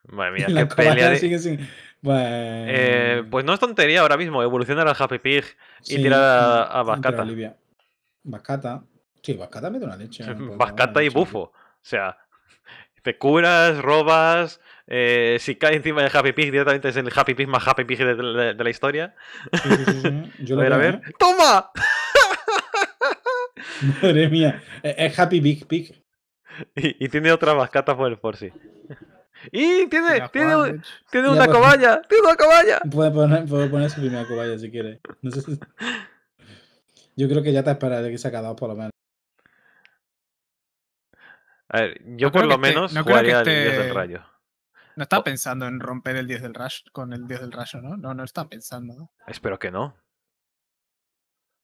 Speaker 2: Madre mía, qué pelea. Eh, pues no es tontería ahora mismo, evolucionar al Happy Pig y tirar a, a Bascata.
Speaker 1: Bascata. Sí, Bascata da una leche. Bascata y Bufo.
Speaker 2: O sea, te curas, robas. Eh, si cae encima de Happy Pig, directamente es el Happy Pig más Happy Pig de, la historia. Yo a ver, a ver. ¡Toma! Madre mía, eh, es Happy Big Pig. Y, tiene otra mascata por el por ¡Y
Speaker 1: tiene, tiene, tiene una pues, cobaya! ¡Tiene una cobaya! Puede poner, poner su primera cobaya si quiere. Yo creo que ya te esperas de que se ha quedado por lo menos.
Speaker 2: A ver, yo por lo menos no jugaría el 10 del rayo.
Speaker 1: No está pensando en romper el 10 del rayo con el 10 del rayo, ¿no? No, no está pensando.
Speaker 2: Espero que no.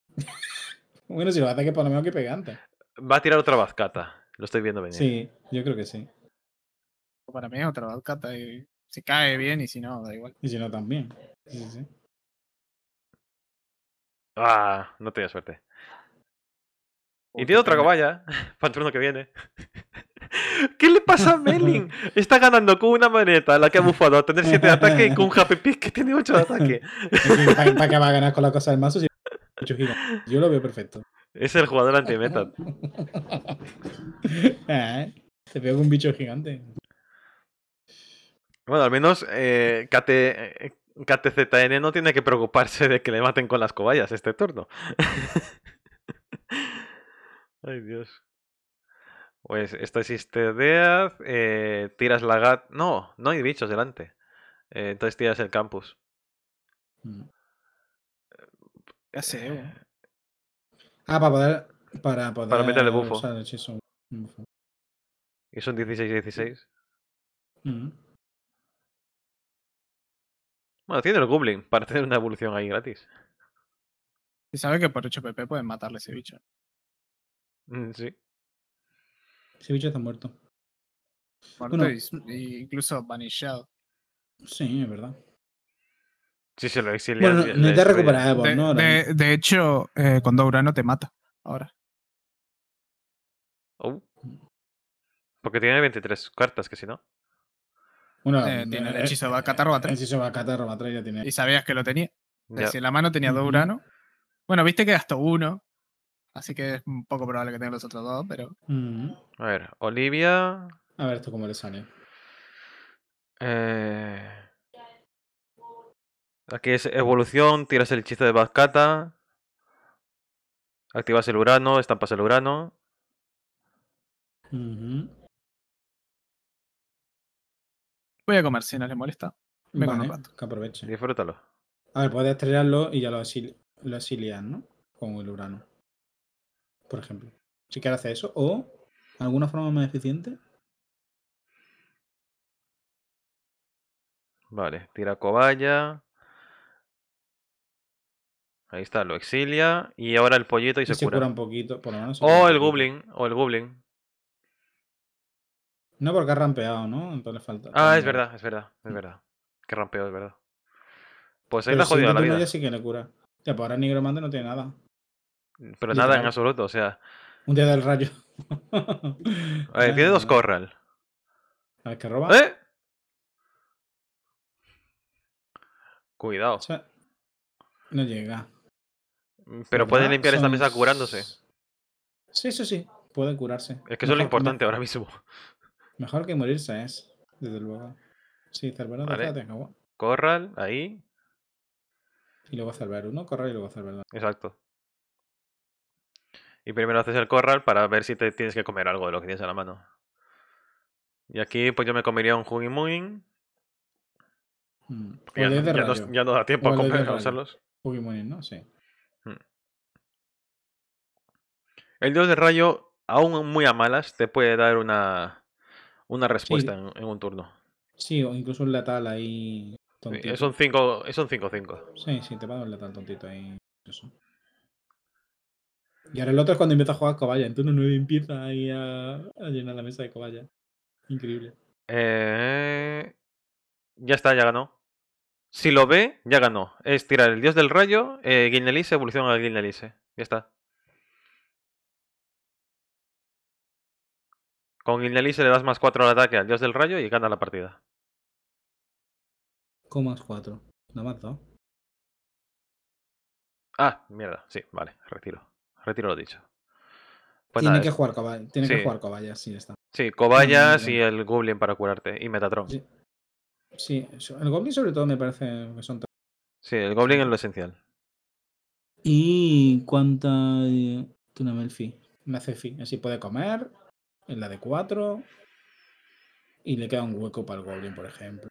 Speaker 1: bueno, si lo hace que por lo menos que pegante.
Speaker 2: Va a tirar otra bazcata. Lo estoy viendo venir. Sí, yo creo que sí.
Speaker 1: Para mí es otra bazcata y si cae bien y si no, da igual. Y si no también.
Speaker 2: Sí, sí, Ah, no tenía suerte. Y tiene otra cobaya para el turno que viene. ¿Qué le pasa a Melin? Está ganando con una maneta, la que ha bufado a tener 7 de ataque y con un Happy Pick que tiene 8 de ataque.
Speaker 1: ¿Para qué va a ganar con la cosa del mazo? Yo lo veo perfecto.
Speaker 2: Es el jugador anti-meta.
Speaker 1: Eh, te veo con un bicho gigante.
Speaker 2: Bueno, al menos eh, KTZN eh, no tiene que preocuparse de que le maten con las cobayas este turno. Ay, Dios. Pues esto existe ideas. eh, tiras la gat... No, no hay bichos delante. Eh, entonces tiras el campus.
Speaker 4: Mm. Eh,
Speaker 1: ya sé. Eh. Ah, para poder... Para, poder para meterle bufo.
Speaker 2: Y son 16-16. Mm. Bueno, tiene el Goblin para tener una evolución ahí gratis.
Speaker 3: Y sabe que por 8 PP pueden matarle ese bicho. Mm, sí. Ese bicho está muerto. Muerto bueno,
Speaker 1: incluso vanillado. Sí, es verdad. Sí,
Speaker 2: se lo exiliaron. Bueno, no, te te recuperado, de, ¿no? De,
Speaker 1: hecho, con eh, cuando Urano te mata ahora.
Speaker 2: Oh. Mm. Porque tiene 23 cartas, que si no.
Speaker 1: Bueno, eh, eh, tiene el hechizo de a El hechizo de ya tiene. Y sabías que lo tenía. en la mano tenía dos Urano. Bueno, viste que gastó uno Así que es un poco probable que tengan los otros dos, pero. Mm. A ver, Olivia. A ver, esto cómo le sale.
Speaker 2: Eh... Aquí es evolución, tiras el hechizo de bascata. Activas el Urano, estampas el Urano.
Speaker 1: Mm-hmm. Voy a comer si no le molesta. Venga, vale, que aproveche. Disfrútalo. A ver, puedes estrellarlo y ya lo, exilian, ¿no? Con el Urano por ejemplo. Si quieres hacer eso. O, ¿alguna forma más eficiente?
Speaker 2: Vale, tira cobaya. Ahí está, lo exilia. Y ahora el pollito y, se, se cura. un poquito.
Speaker 1: Por lo menos o el
Speaker 2: goblin. O el goblin.
Speaker 1: No, porque ha rampeado,
Speaker 2: ¿no? Entonces le falta. Ah, es verdad, es verdad, es verdad. Que rampeo, es verdad. Pues ahí la jodida la vida.
Speaker 1: sí que le cura. Ya, pues ahora el nigromante no tiene nada.
Speaker 2: Pero nada en absoluto, o sea.
Speaker 1: Un día del rayo. a ver, tiene
Speaker 2: dos corral.
Speaker 1: A ver, que roba. ¿Eh? Cuidado. no llega. Pero puede limpiar esta mesa curándose. Sí, sí, sí. Pueden curarse. Es que eso es lo importante ahora mismo. Mejor que morirse es, desde luego. Sí, cerrar vale.
Speaker 2: Corral, ahí.
Speaker 1: Y luego salvar uno Corral y luego salvar Exacto.
Speaker 2: Y primero haces el corral para ver si te tienes que comer algo de lo que tienes a la mano. Y aquí pues yo me comería un Huggy mm,
Speaker 1: Ya, no, ya, no, da tiempo a comer, a usarlos. ¿no? Sí.
Speaker 2: Mm. El dios de rayo, aún muy a malas, te puede dar una, una respuesta en, un turno. Sí,
Speaker 1: o incluso un letal ahí.
Speaker 2: Tontito. es un 5-5. Sí, sí, te va a dar un letal tontito ahí. Eso. Y ahora el
Speaker 1: otro es cuando empieza a jugar cobaya. entonces turno empieza ahí a, llenar la mesa de cobaya. Increíble.
Speaker 2: Eh, ya está, ya ganó. Si lo ve, ya ganó. Es tirar el dios del rayo, eh, evoluciona evolución al Guinness. Ya está. Con Guinness le das más 4 al ataque al dios del
Speaker 3: rayo y gana la partida. Con más 4. No más 2.
Speaker 2: Ah, mierda. Sí, vale, retiro retiro lo dicho.
Speaker 1: Pues tiene, que jugar, que jugar Cobayas, sí, está.
Speaker 2: Sí, Cobayas y el Goblin para curarte, y Metatron.
Speaker 1: Sí. el Goblin sobre todo me parece que son...
Speaker 2: Sí, el Goblin es lo esencial.
Speaker 1: ¿Y cuánta... Eh, no el Me hace fi, así puede comer, en la de 4, y le queda un hueco para el Goblin, por ejemplo.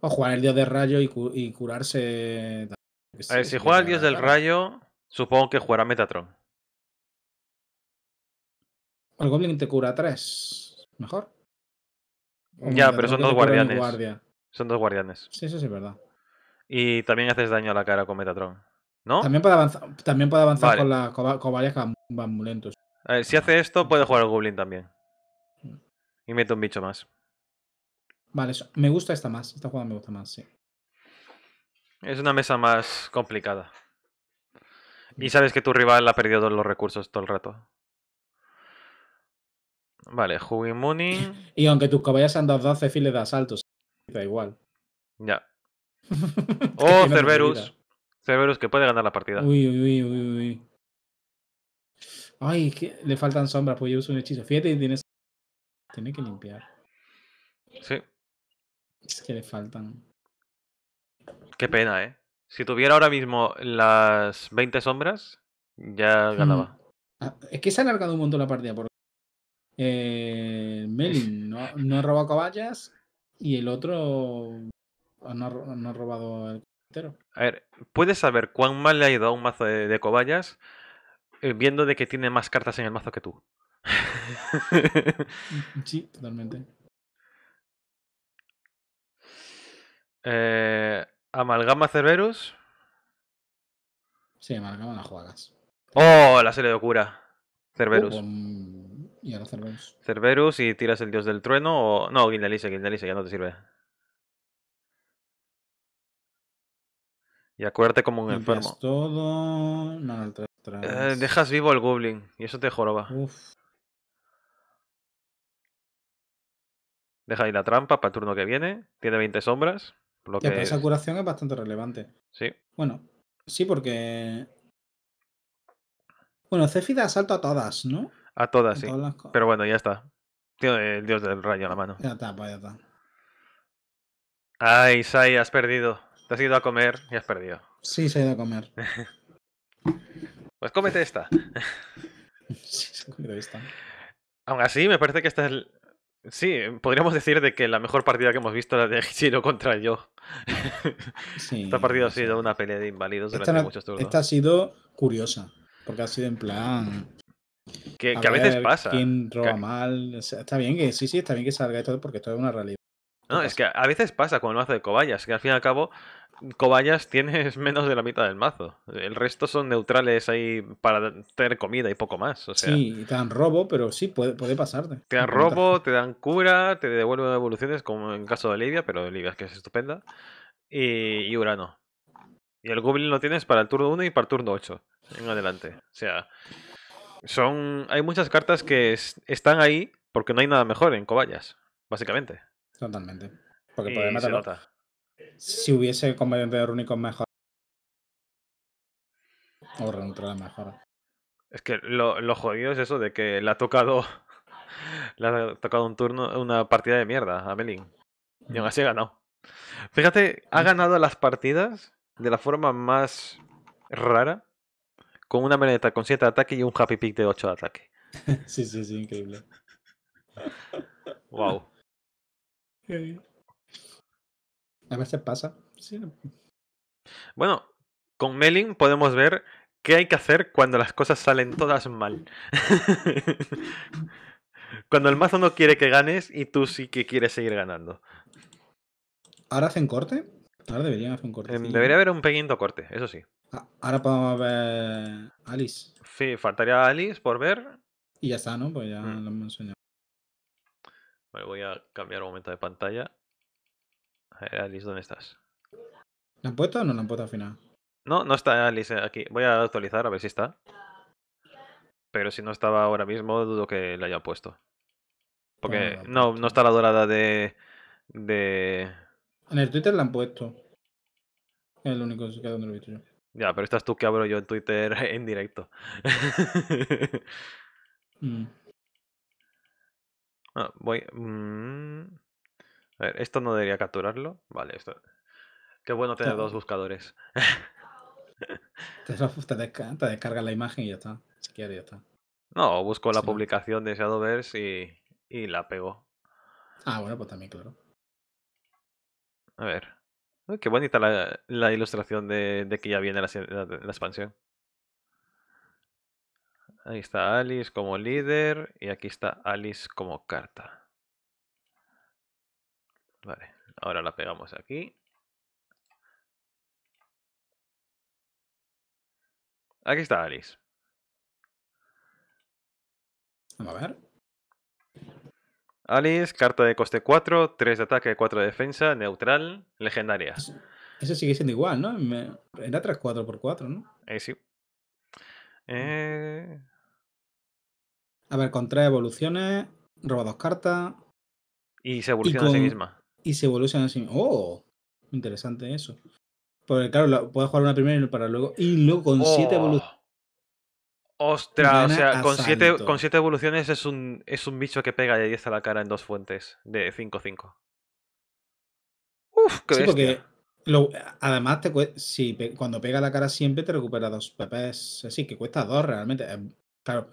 Speaker 1: O jugar el Dios del Rayo y, y curarse... A ver, si juega el Dios del
Speaker 2: Rayo... Supongo que jugará Metatron.
Speaker 1: El Goblin te cura tres. Mejor.
Speaker 2: ya, pero son dos guardianes. Son dos guardianes. Sí, sí, sí es verdad. Y también haces daño a la cara con Metatron. ¿No?
Speaker 1: También puede avanzar, también puede avanzar con la con
Speaker 2: si hace esto, puede jugar al Goblin también. Mm. Y mete un bicho más.
Speaker 1: Vale, me gusta esta más. Esta jugada me gusta más, sí.
Speaker 2: Es una mesa más complicada. Y sabes que tu rival ha perdido todos los recursos todo el rato. Vale, Muni.
Speaker 1: Y aunque tus caballos han dado 12 files de asaltos, da igual.
Speaker 2: Ya. Oh, Cerberus. Cerberus que puede ganar la partida. Uy,
Speaker 1: uy, uy, uy, uy. Ay, que le faltan sombras, pues yo uso un hechizo. Fíjate, tienes. Tiene que limpiar. Sí. Es que le faltan.
Speaker 2: Qué pena, eh. Si tuviera ahora mismo las 20 sombras, ya mm. ganaba.
Speaker 1: Ah, es que se ha alargado un montón la partida. Porque... Eh, Melin no, ha robado caballas y el otro no, ha robado
Speaker 2: el entero. A ver, puedes saber cuán mal le ha ido a un mazo de, cobayas eh, viendo de que tiene más cartas en el mazo que tú.
Speaker 1: sí, totalmente.
Speaker 2: Eh, Amalgama Cerberus. Sí, amalgama las jugadas. ¡Oh! La serie de locura. Cerberus. y uh, ahora Cerberus. Cerberus y tiras el dios del trueno o. No, Guindalice, Guindalice, ya no te sirve. Y acuérdate como un enfermo.
Speaker 1: todo. Eh,
Speaker 2: dejas vivo al Goblin y eso te joroba. Deja ahí la trampa para el turno que viene. Tiene 20 sombras que... esa
Speaker 1: curación es bastante relevante. Sí. Bueno, sí,
Speaker 2: porque.
Speaker 1: Bueno, Cefi da asalto a todas, ¿no?
Speaker 2: A todas, sí. Pero bueno, ya está. Tiene el dios del rayo a la mano. Ya está, pues ya está. Ay, Sai, has perdido. Te has ido a comer y has perdido.
Speaker 1: Sí, se ha ido a comer.
Speaker 2: pues cómete esta.
Speaker 1: sí, se ha comido esta.
Speaker 2: Aún así, me parece que esta es Sí, eh, podríamos decir de que la mejor partida que hemos visto es la de Hichiro contra yo. esta partida ha sido una pelea de inválidos durante esta, muchos turnos. Esta ha
Speaker 1: sido curiosa, porque ha sido en
Speaker 2: plan. Que a, veces pasa. Quién roba mal. está
Speaker 1: bien que sí, sí, está bien que salga esto porque esto es una realidad.
Speaker 2: No, es que a veces pasa con el mazo de cobayas, que al fin y al cabo cobayas tienes menos de la mitad del mazo. El resto son neutrales ahí para tener comida y poco más. sí,
Speaker 1: te dan robo, pero sí, puede, puede pasarte. Te dan robo,
Speaker 2: te dan cura, te devuelven evoluciones, como en caso de Olivia, pero Olivia es que es estupenda. Y, Urano. Y el Goblin lo tienes para el turno 1 y para el turno 8. En adelante. O sea, son. Hay muchas cartas que están ahí porque no hay nada mejor en cobayas, básicamente.
Speaker 1: Totalmente. Porque y se si hubiese comediantes único mejor.
Speaker 2: O la mejor. Es que lo, lo, jodido es eso de que le ha tocado. Le ha tocado un turno, una partida de mierda a Melin. Y aún así ha ganado. Fíjate, ha ganado las partidas de la forma más rara. Con una meneta con 7 de ataque y un happy pick de 8 de ataque. sí, sí, sí, increíble. wow.
Speaker 1: A veces pasa.
Speaker 2: Bueno, con Melin podemos ver qué hay que hacer cuando las cosas salen todas mal. cuando el mazo no quiere que ganes y tú sí que quieres seguir ganando.
Speaker 1: ¿Ahora hacen corte? Ahora deberían hacer un
Speaker 2: corte. Em, debería haber un pequeño corte, eso sí. Ah, ahora podemos ver Alice. Sí, faltaría Alice por ver. Y ya
Speaker 1: está, ¿no? Pues ya mm. lo hemos enseñado.
Speaker 2: Vale, voy a cambiar un momento de pantalla. A ver, Alice, ¿dónde estás?
Speaker 1: ¿La han puesto o no la han puesto al final?
Speaker 2: No, no está Alice aquí. Voy a actualizar a ver si está. Pero si no estaba ahora mismo, dudo que la haya puesto. Porque no, no está la dorada de, En
Speaker 1: el Twitter la han puesto. Es el único que donde lo he visto
Speaker 2: Ya, pero estás tú que abro yo en Twitter en directo. Mm. ah, voy. Mm. A esto no debería capturarlo. Vale, esto. Qué bueno tener dos buscadores.
Speaker 1: te, descargas descarga la imagen y ya está. Si quieres, ya está.
Speaker 2: No, busco la publicación de Shadowverse y, la pego.
Speaker 1: Ah, bueno, pues también, claro.
Speaker 2: A ver. qué bonita la, ilustración de, que ya viene la, expansión. Ahí está Alice como líder y aquí está Alice como carta. Vale, ahora la pegamos aquí.
Speaker 3: Aquí está Alice.
Speaker 2: Vamos a ver. Alice, carta de coste 4, 3 de ataque, 4 de defensa, neutral, legendaria.
Speaker 1: Ese sigue siendo igual, ¿no? Era 3, 4 por 4, ¿no? Eh, sí. Mm. Eh. A ver, con 3 evoluciones, roba 2 cartas.
Speaker 2: Y se evoluciona y sí misma
Speaker 1: y se evolucionan así. ¡Oh! Interesante eso. Porque claro, puedes jugar una primera y para luego. Y luego con siete evoluciones. ¡Oh!
Speaker 2: Ostras, o sea, con siete, con siete, evoluciones es un, es un bicho que pega y ahí a la cara en dos fuentes de 5-5. Uf, qué sí,
Speaker 1: además, te, si, cuando pega la cara siempre te recupera dos pepes así que cuesta dos realmente. Claro,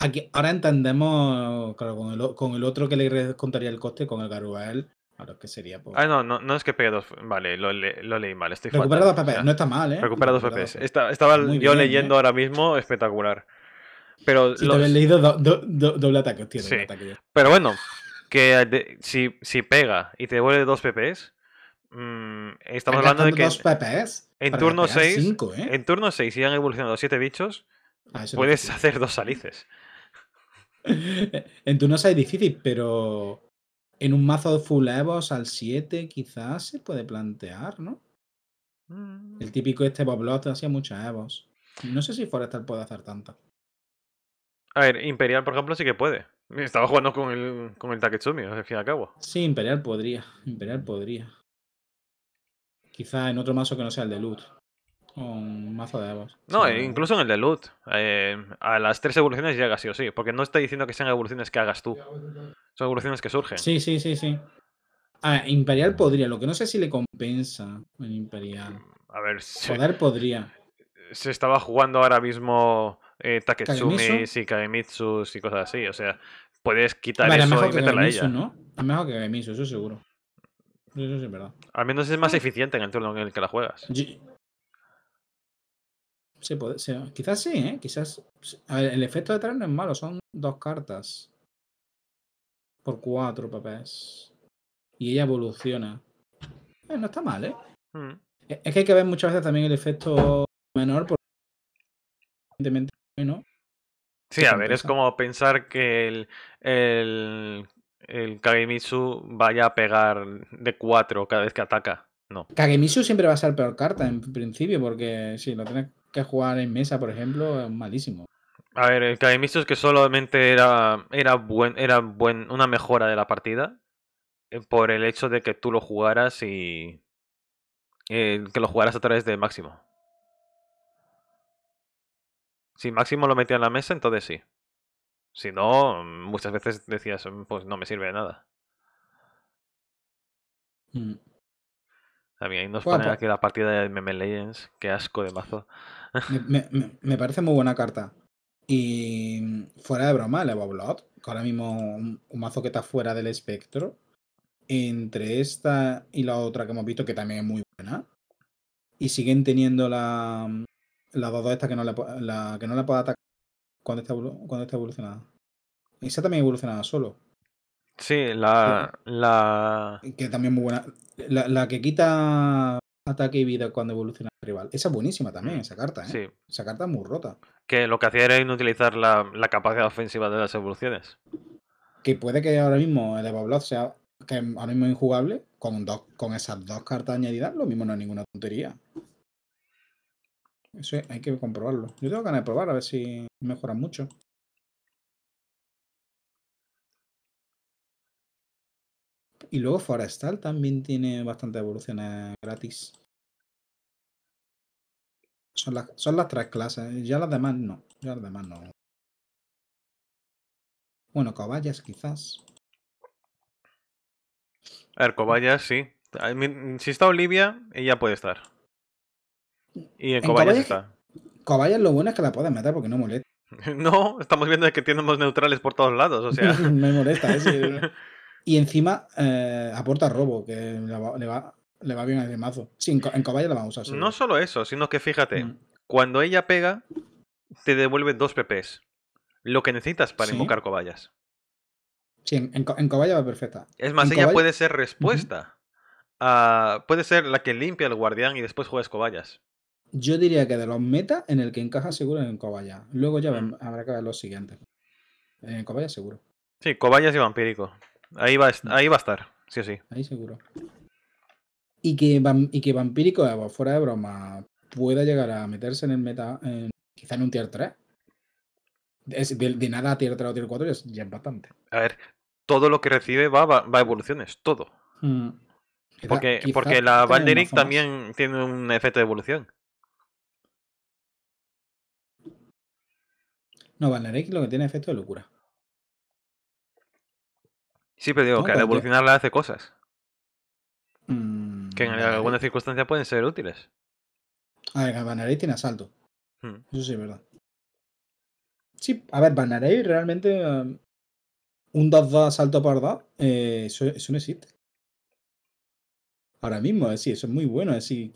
Speaker 1: aquí, ahora entendemos claro, con, el, con el otro que le contaría el coste, con el Garuel, Ahora que sería
Speaker 2: ah, no, no, no es que pegue dos. Vale, lo, leí mal. Estoy Recupera dos PPs, no está mal, ¿eh? Recupera dos PPs. Está, estaba yo leyendo ¿eh? ahora mismo, espectacular. Pero si te
Speaker 1: leído doble ataque, sí.
Speaker 2: Pero bueno, que si, si, pega y te devuelve dos PPs, mm, estamos hablando de que. Dos PPs ¿eh? en turno 6. En turno 6, si han evolucionado siete bichos, ah, puedes hacer dos salices.
Speaker 1: en turno 6 es difícil, pero. En un mazo de full Evos al 7 quizás se puede plantear, ¿no? Mm. El típico este Boblot hacía muchas Evos. No sé si Forestal puede hacer tantas.
Speaker 2: A ver, Imperial, por ejemplo, sí que puede. Estaba jugando con el, con el Taketsumi, al fin y al cabo. Sí, Imperial podría. Imperial podría. Quizá en otro
Speaker 1: mazo que no sea el de Loot. O un mazo de Evos.
Speaker 2: No, e incluso en el de Loot. Eh, a las tres evoluciones llega sí o sí. Porque no está diciendo que sean evoluciones que hagas tú. Son evoluciones que surgen. Sí,
Speaker 1: sí, sí, sí. Ah, Imperial podría, lo que no sé si le compensa el Imperial.
Speaker 2: A ver, si. se, podría. Se estaba jugando ahora mismo eh, y Kagemitsu y cosas así. O sea, puedes quitar eso y meterla a ella. ¿no? Es mejor que Kagemitsu, eso seguro. Eso sí es verdad. Al menos es más eficiente en el turno en el que la juegas.
Speaker 1: puede, Quizás sí, ¿eh? Quizás. el efecto de no es malo, son dos cartas por cuatro papás. Y ella evoluciona. no está mal, ¿eh? Hmm. Es que hay que ver muchas veces también el efecto menor, porque evidentemente ¿no?
Speaker 2: Sí, a ver, es como pensar que el, el, el vaya a pegar de cuatro cada vez que ataca. No.
Speaker 1: Kagemitsu siempre va a ser peor carta en principio, porque si lo tienes que jugar en mesa, por ejemplo, es malísimo.
Speaker 2: A ver, el que que solamente era, era, buen, era buen, una mejora de la partida eh, por el hecho de que tú lo jugaras y eh, que lo jugaras a través de Máximo. Si Máximo lo metía en la mesa, entonces sí. Si no, muchas veces decías, mm, pues no me sirve de nada. Mm. A También ahí nos falta ponen pues la partida de Meme Legends. Qué asco de mazo.
Speaker 1: me, me parece muy buena carta. Y mm, fuera de broma, el Evo Blood, que ahora mismo un, mazo que está fuera del espectro, entre esta y la otra que hemos visto, que también es muy buena, y siguen teniendo la, mm, dos de esta que no la, que no la puede atacar cuando está, cuando está evolucionada. Esa también evolucionada solo. Sí, la, Que también muy buena. La, la, que quita ataque y vida cuando evoluciona el rival. Esa es buenísima también, mm. esa carta, ¿eh? Esa carta es muy rota.
Speaker 2: Que lo que hacía era inutilizar la, la capacidad ofensiva de las evoluciones.
Speaker 1: Que puede que ahora mismo el Evoblox sea que ahora mismo es injugable, con, con esas dos cartas añadidas, lo mismo no es ninguna tontería. Eso hay que comprobarlo. Yo tengo ganas de probar a ver si mejora mucho. Y luego Forestal también tiene bastantes evoluciones gratis. Son las, son las tres clases. Ya las demás no. Ya las demás no. Bueno, cobayas quizás.
Speaker 2: A ver, cobayas sí. Si está Olivia, ella puede estar. Y en, cobayas, está.
Speaker 1: Cobayas lo bueno es que la puedes meter porque no molesta.
Speaker 2: no, estamos viendo que tenemos neutrales por todos lados, o sea. Me molesta,
Speaker 1: Y encima eh, aporta robo, que le va, le va, bien al mazo. Sí, en, cobayas la
Speaker 2: vamos a usar. No solo eso, sino que fíjate, mm. cuando ella pega, te devuelve dos PPs. Lo que necesitas para invocar cobayas.
Speaker 1: Sí, en, en, cobaya va perfecta.
Speaker 2: Es más, ella puede ser respuesta. puede ser la que limpia el guardián y después juegas cobayas.
Speaker 1: Yo diría que de los meta, en el que encaja seguro en cobaya. Luego ya mm. habrá que ver los siguientes. En cobaya seguro.
Speaker 2: Sí, cobayas y vampírico. Ahí va, ahí va a estar, sí, sí.
Speaker 1: Ahí seguro. Y que, y que Vampírico, eh, fuera de broma, pueda llegar a meterse en el meta, quizá en un tier 3. de, nada a tier 3 o tier 4 ya es, bastante.
Speaker 2: A ver, todo lo que recibe va, va, a evoluciones, todo. Hmm. porque, la Valderic también tiene un efecto de evolución.
Speaker 1: No, Valderic lo que tiene efecto de locura.
Speaker 2: Sí, pero digo que al evolucionarla hace cosas. que en mm, algunas circunstancias pueden ser útiles.
Speaker 1: A ver, Banneray tiene asalto. Hmm. Eso sí es verdad. Sí, a ver, Banarei realmente. Em, un 2-2 asalto por 2, eh, eso, no existe. Ahora mismo, eh, sí, eso es muy bueno. Eh,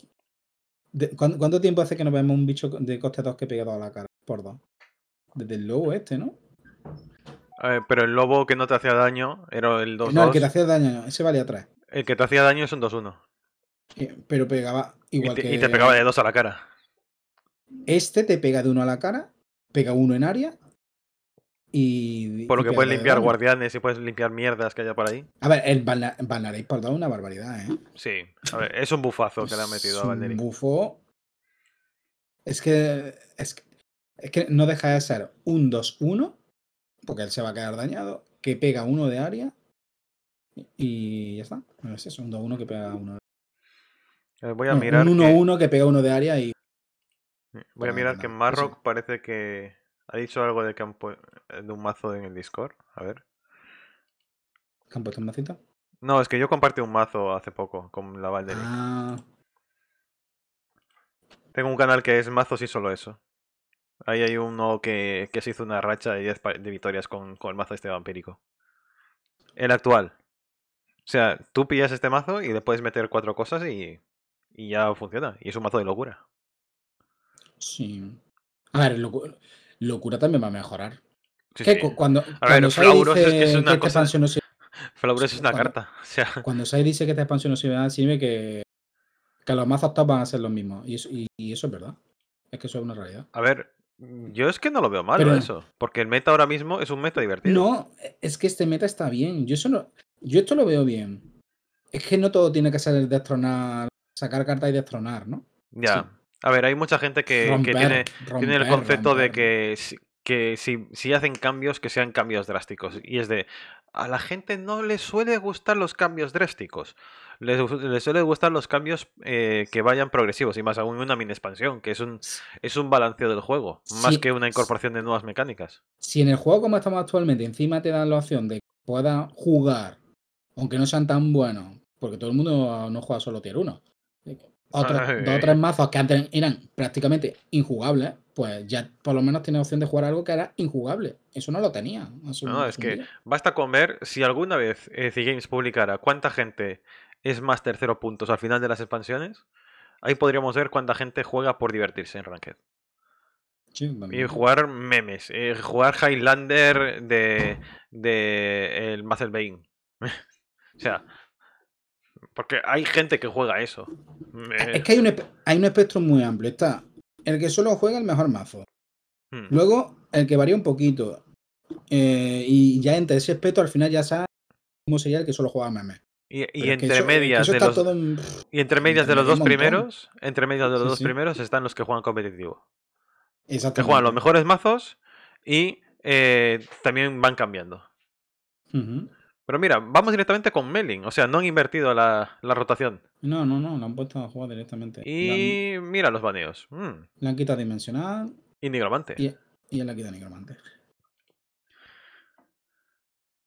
Speaker 1: ¿cuánto, tiempo hace que nos vemos un bicho de coste 2 que pegado a la cara por 2?
Speaker 2: Desde el lobo este, ¿no? pero el lobo que no te hacía daño era el 2-2. No, el que te hacía
Speaker 1: daño, ese vale 3.
Speaker 2: El que te hacía daño es un 2-1.
Speaker 1: Pero pegaba igual y te, que. Y te pegaba de
Speaker 2: 2 a la cara.
Speaker 1: Este te pega de 1 a la cara, pega uno en área.
Speaker 2: Y. Por lo que puedes limpiar guardianes y puedes limpiar mierdas que haya por ahí.
Speaker 1: A ver, el Balnareis por una barbaridad, ¿eh?
Speaker 2: Sí, a ver, es un bufazo que le ha metido a Es Un
Speaker 1: bufo. Es que, es que. Es que no deja de ser un 2-1 porque él se va a quedar dañado, que pega uno de área y ya está. No es un 2-1 que pega uno. área. Eh, voy a mirar. Un 1-1 que... pega uno de área y. Eh, voy a mirar que en
Speaker 2: Marrock parece que ha dicho algo de campo eh, de un mazo en el Discord. A ver.
Speaker 1: campo puesto un macito?
Speaker 2: No, es que yo compartí un mazo hace poco con la Valderic. Ah. Tengo un canal que es mazos y solo eso. Ahí hay uno que, se hizo una racha de 10 de victorias con, el mazo este vampírico. El actual. O sea, tú pillas este mazo y le puedes meter cuatro cosas y, ya funciona. Y es un mazo de locura.
Speaker 1: Sí. A ver, locura también va a mejorar. cuando, a ver, es, que es una cosa... es una carta. Cuando Sai dice que esta expansión no sirve nada, que, que los mazos top van a ser los mismos. Y y eso es verdad. Es que eso es una realidad.
Speaker 2: A ver, Mm. Yo es que no lo veo malo eso, porque el meta ahora mismo es un meta divertido.
Speaker 1: No, es que este meta está bien. Yo solo, yo esto lo veo bien. Es que no todo tiene que ser destronar, sacar carta y destronar, ¿no?
Speaker 2: Ya. A ver, hay mucha gente que, tiene, tiene, el concepto de que, que si, si hacen cambios, que sean cambios drásticos. Y es de, a la gente no le suele gustar los cambios drásticos. le suelen suele gustar los cambios eh, que vayan progresivos y más aún una mini expansión, que es un, es un balanceo del juego, más que una incorporación de nuevas mecánicas.
Speaker 1: Si en el juego como estamos actualmente encima te dan la opción de que jugar, aunque no sean tan buenos, porque todo el mundo no juega solo tier 1.
Speaker 2: Otras dos
Speaker 1: o tres mazos que antes eran prácticamente injugables, pues ya por lo menos tenía opción de jugar algo que era injugable. Eso no lo tenía. No, es que
Speaker 2: basta con ver si alguna vez eh, Games publicara cuánta gente es más tercero puntos al final de las expansiones, ahí podríamos ver cuánta gente juega por divertirse en Ranked. y jugar memes, eh, jugar Highlander de, de el Bane. o sea, porque hay gente que juega eso. Es eh, que hay un,
Speaker 1: hay un espectro muy amplio. Está el que solo juega el mejor mazo. Hmm. Luego, el que varía un poquito. Eh, y ya entre ese aspecto, al final ya sabes cómo sería el que solo juega meme. Y, entre medias de los, y entre medias de los dos primeros,
Speaker 2: entre medias de los dos primeros están los que juegan competitivo. Que juegan los mejores mazos y eh, también van cambiando. Pero mira, vamos directamente con Melling. O sea, no han invertido la, rotación.
Speaker 1: No, no, no, la han puesto a jugar directamente. Y
Speaker 2: mira los baneos. Mm. La Le
Speaker 1: han quitado Dimensional.
Speaker 2: Y Nigromante. Y,
Speaker 1: y él le ha quitado Nigromante.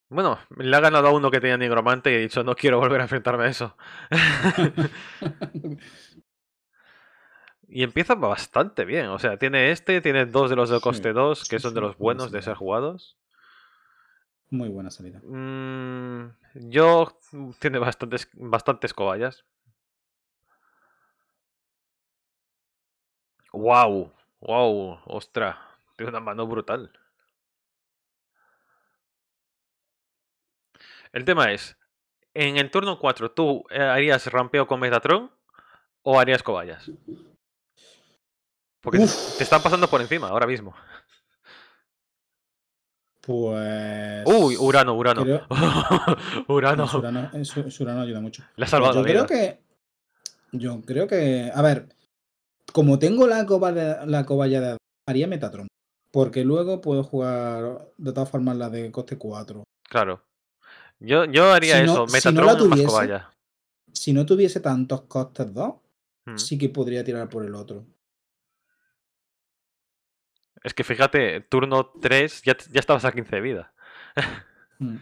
Speaker 2: Bueno, le ha ganado a uno que tenía Nigromante y ha dicho, no quiero volver a enfrentarme a eso. y empieza bastante bien. O sea, tiene este, tiene dos de los de coste 2, que son de los buenos de ser jugados.
Speaker 1: Muy buena salida.
Speaker 2: Mm, yo mm, tiene bastantes, bastantes cobayas. ¡Wow! ¡Wow! ¡Ostra! Tiene una mano brutal. El tema es, en el turno 4, ¿tú eh, harías rampeo con Metatron o harías cobayas? Porque te están pasando por encima ahora mismo.
Speaker 1: Pues. Uy, Urano, Urano. urano Urano. Eh, Surano, Surano, ayuda mucho. ha salvado. Yo la creo que. Yo creo que. A ver, como tengo la cobaya de, la haría Metatron. Porque luego puedo jugar de todas formas la de coste 4.
Speaker 2: Claro. Yo, yo haría eso, Metatron si no tuviese, más cobaya.
Speaker 1: Si no tuviese tantos costes 2, hmm. sí que podría
Speaker 2: tirar por el otro. Es que fíjate, turno 3 ya, ya estabas a 15 de vida.
Speaker 1: Hmm.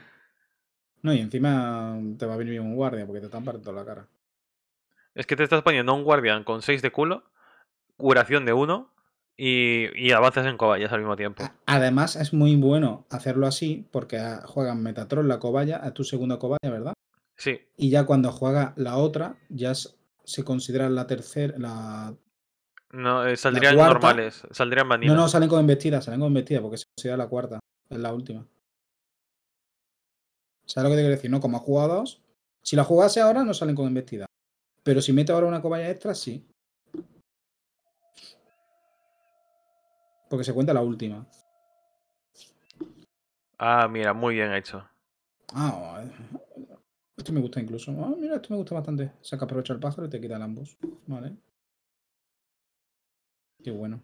Speaker 1: No, y encima te va a venir un guardia porque te están partiendo la cara.
Speaker 2: Es que te estás poniendo un guardián con 6 de culo, curación de 1 y, avances en cobayas al mismo tiempo.
Speaker 1: Además, es muy bueno hacerlo así porque ah, juegan Metatron la cobaya, a tu segunda cobaya, ¿verdad? Sí. Y ya cuando juega la otra, ya se considera la tercera, la
Speaker 2: no, eh, saldrían normales, saldrían No, no, salen
Speaker 1: con embestidas salen con embestidas porque se considera la cuarta, es la última. ¿Sabes lo que te quiero decir? No, como ha jugado dos, si la jugase ahora no salen con embestida. Pero si mete ahora una cobaya extra, sí. Porque se cuenta la última.
Speaker 2: Ah, mira, muy bien hecho.
Speaker 1: Ah, esto me gusta incluso. Ah, mira, esto me gusta bastante. Saca aprovecha el pájaro y te quita el ambos. Vale.
Speaker 2: Qué bueno.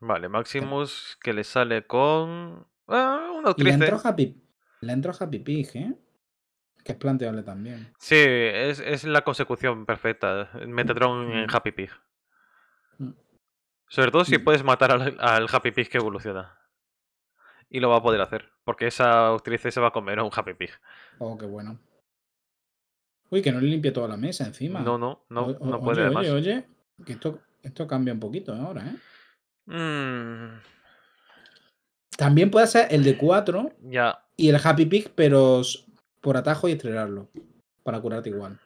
Speaker 2: Vale, Maximus que le sale con. Ah, una actriz. le entró
Speaker 1: Happy, le Happy Pig, ¿eh? Que es planteable también.
Speaker 2: Sí, es, es la consecución perfecta. Eh, Metatron en mm. Happy Pig. Mm. Sobre todo si mm. puedes matar al, al, Happy Pig que evoluciona. Y lo va a poder hacer. Porque esa actriz se va a comer a un Happy Pig.
Speaker 1: Oh, qué bueno. Uy, que no le limpie toda la mesa encima. No, no, no, no puede oye, Oye, oye, que esto esto cambia un poquito ¿eh? ahora, ¿eh? Mm. También puede ser el de 4 y el Happy Pick, pero por atajo y estrenarlo. Para curarte igual.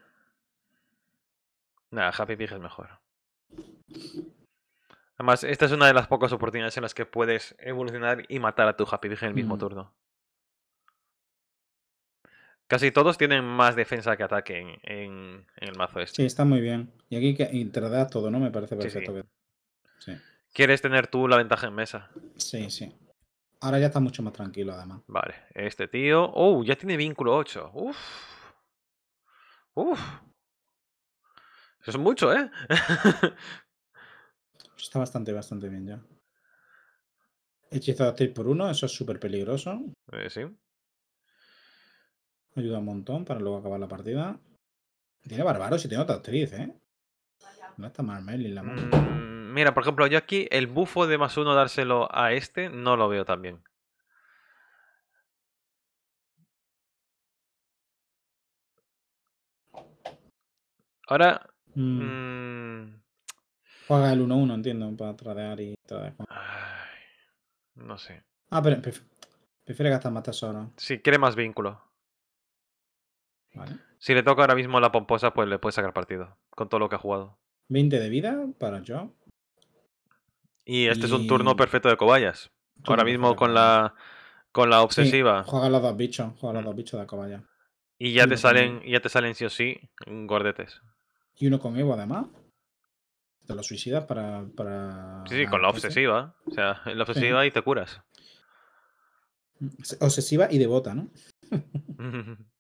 Speaker 2: Nada, Happy Pig es mejor. Además, esta es una de las pocas oportunidades en las que puedes evolucionar y matar a tu Happy Pig en el mismo mm. turno. Casi todos tienen más defensa que ataque en, el mazo este. Sí,
Speaker 1: está muy bien. Y aquí que todo, ¿no? Me parece perfecto.
Speaker 2: ¿Quieres tener tú la ventaja en mesa?
Speaker 1: Sí, sí. Ahora ya está mucho más tranquilo, además.
Speaker 2: Vale, este tío. ¡Oh! Ya tiene vínculo 8. ¡Uf! ¡Uf! Eso es mucho, ¿eh?
Speaker 1: está bastante, bastante bien ya. Hechizo de por uno, eso es súper peligroso. Eh, sí. Ayuda un montón para luego acabar la partida. Tiene barbaros y tiene otra actriz, ¿eh? No está mal Merlin la mano.
Speaker 2: Mm, mira, por ejemplo, yo aquí el bufo de más uno dárselo a este no lo veo tan bien.
Speaker 3: Ahora... Mm. Mm,
Speaker 1: Juega el 1-1, entiendo, para tradear y tradear. Ay, no sé. Ah, pero prefiere gastar más tesoro.
Speaker 2: Sí, quiere más vínculo. Si le toca ahora mismo la pomposa, pues le puedes sacar partido con todo lo que ha jugado.
Speaker 1: 20 de vida para yo.
Speaker 2: Y este es un turno perfecto de cobayas. ahora mismo con la con la obsesiva. Sí,
Speaker 1: juega los dos bichos, juega los mm. dos bichos de cobaya.
Speaker 2: Y ya te salen, ya te salen sí o sí gordetes.
Speaker 1: Y uno con Evo además. Te lo suicidas para, para. Sí, sí, con la obsesiva.
Speaker 2: O sea, la obsesiva y te curas.
Speaker 1: Mm, obsesiva y devota, ¿no?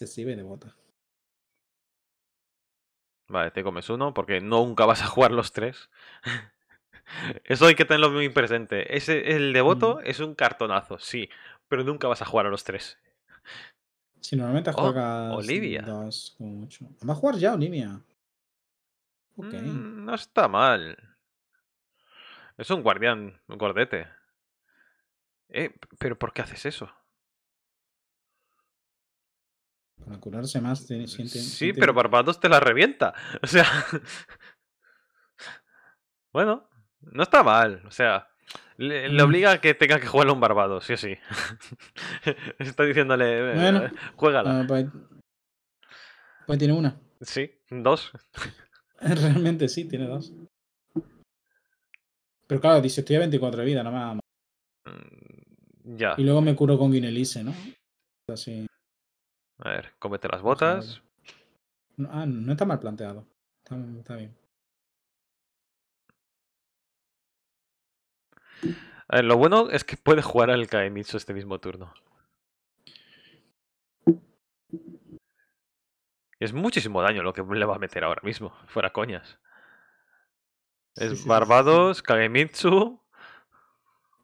Speaker 2: de Vale, te comes uno porque nunca vas a jugar los tres. Eso hay que tenerlo muy presente. Ese, el devoto es un cartonazo, sí, pero nunca vas a jugar a los tres.
Speaker 1: Si normalmente oh, juegas Olivia. dos como mucho. Va a jugar ya Olivia.
Speaker 4: Okay.
Speaker 2: Mm, no está mal. Es un guardián, un gordete. Eh, pero ¿por qué haces eso?
Speaker 1: Para curarse más, eh, Sí, pero
Speaker 2: Barbados te la revienta. O sea. bueno, no está mal. O sea, le, mm. obliga a que tenga que jugarlo un Barbados, sí o sí. está diciéndole. Eh, bueno, pues, tiene una. Sí, dos.
Speaker 1: Realmente sí, tiene dos. Pero claro, dice, estoy a 24 de vida, no me más.
Speaker 2: Mm, ya. Y luego me curo
Speaker 1: con Guinelice, ¿no? Así.
Speaker 2: A ver, cómete las pues botas.
Speaker 1: ah, no está mal planteado.
Speaker 3: Está, bien.
Speaker 2: A ver, lo bueno es que puede jugar al Kaemitsu este mismo turno. Es muchísimo daño lo que le va a meter ahora mismo, fuera coñas. Es Barbados, Kaemitsu.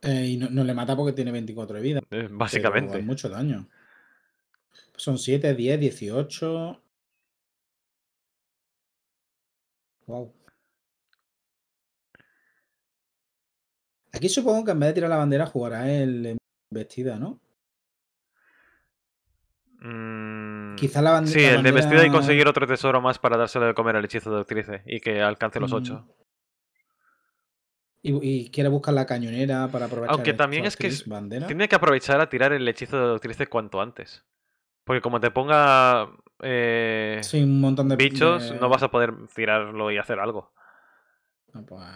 Speaker 1: Eh, y no, le mata porque tiene 24 de vida. Eh, básicamente. mucho daño. Son 7, 10, 18.
Speaker 3: Wow. Aquí supongo que
Speaker 1: en vez de tirar la bandera jugará el em, vestida, ¿no?
Speaker 2: Mm, Quizá la bandera. Sí, el de vestida y conseguir otro tesoro más para dárselo de comer al hechizo de doctrice y que alcance los 8. Mm.
Speaker 1: Y, quiere buscar la cañonera para aprovechar. Aunque también es que
Speaker 2: tiene que aprovechar a tirar el hechizo de doctrice cuanto antes. Porque como te ponga eh, sí, un montón de bichos, no vas a poder tirarlo y hacer algo.
Speaker 1: Pues, pues,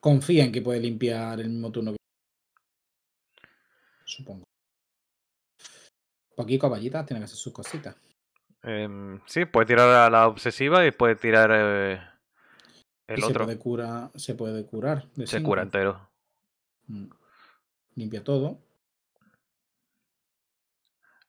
Speaker 1: confía en que puede limpiar el mismo turno. Supongo. Aquí caballitas tiene que hacer sus cositas.
Speaker 2: Em, sí, puede tirar a la obsesiva y puede tirar eh, el otro. Se puede,
Speaker 1: cura, se puede curar. se cura
Speaker 2: entero. Mm.
Speaker 1: Limpia todo.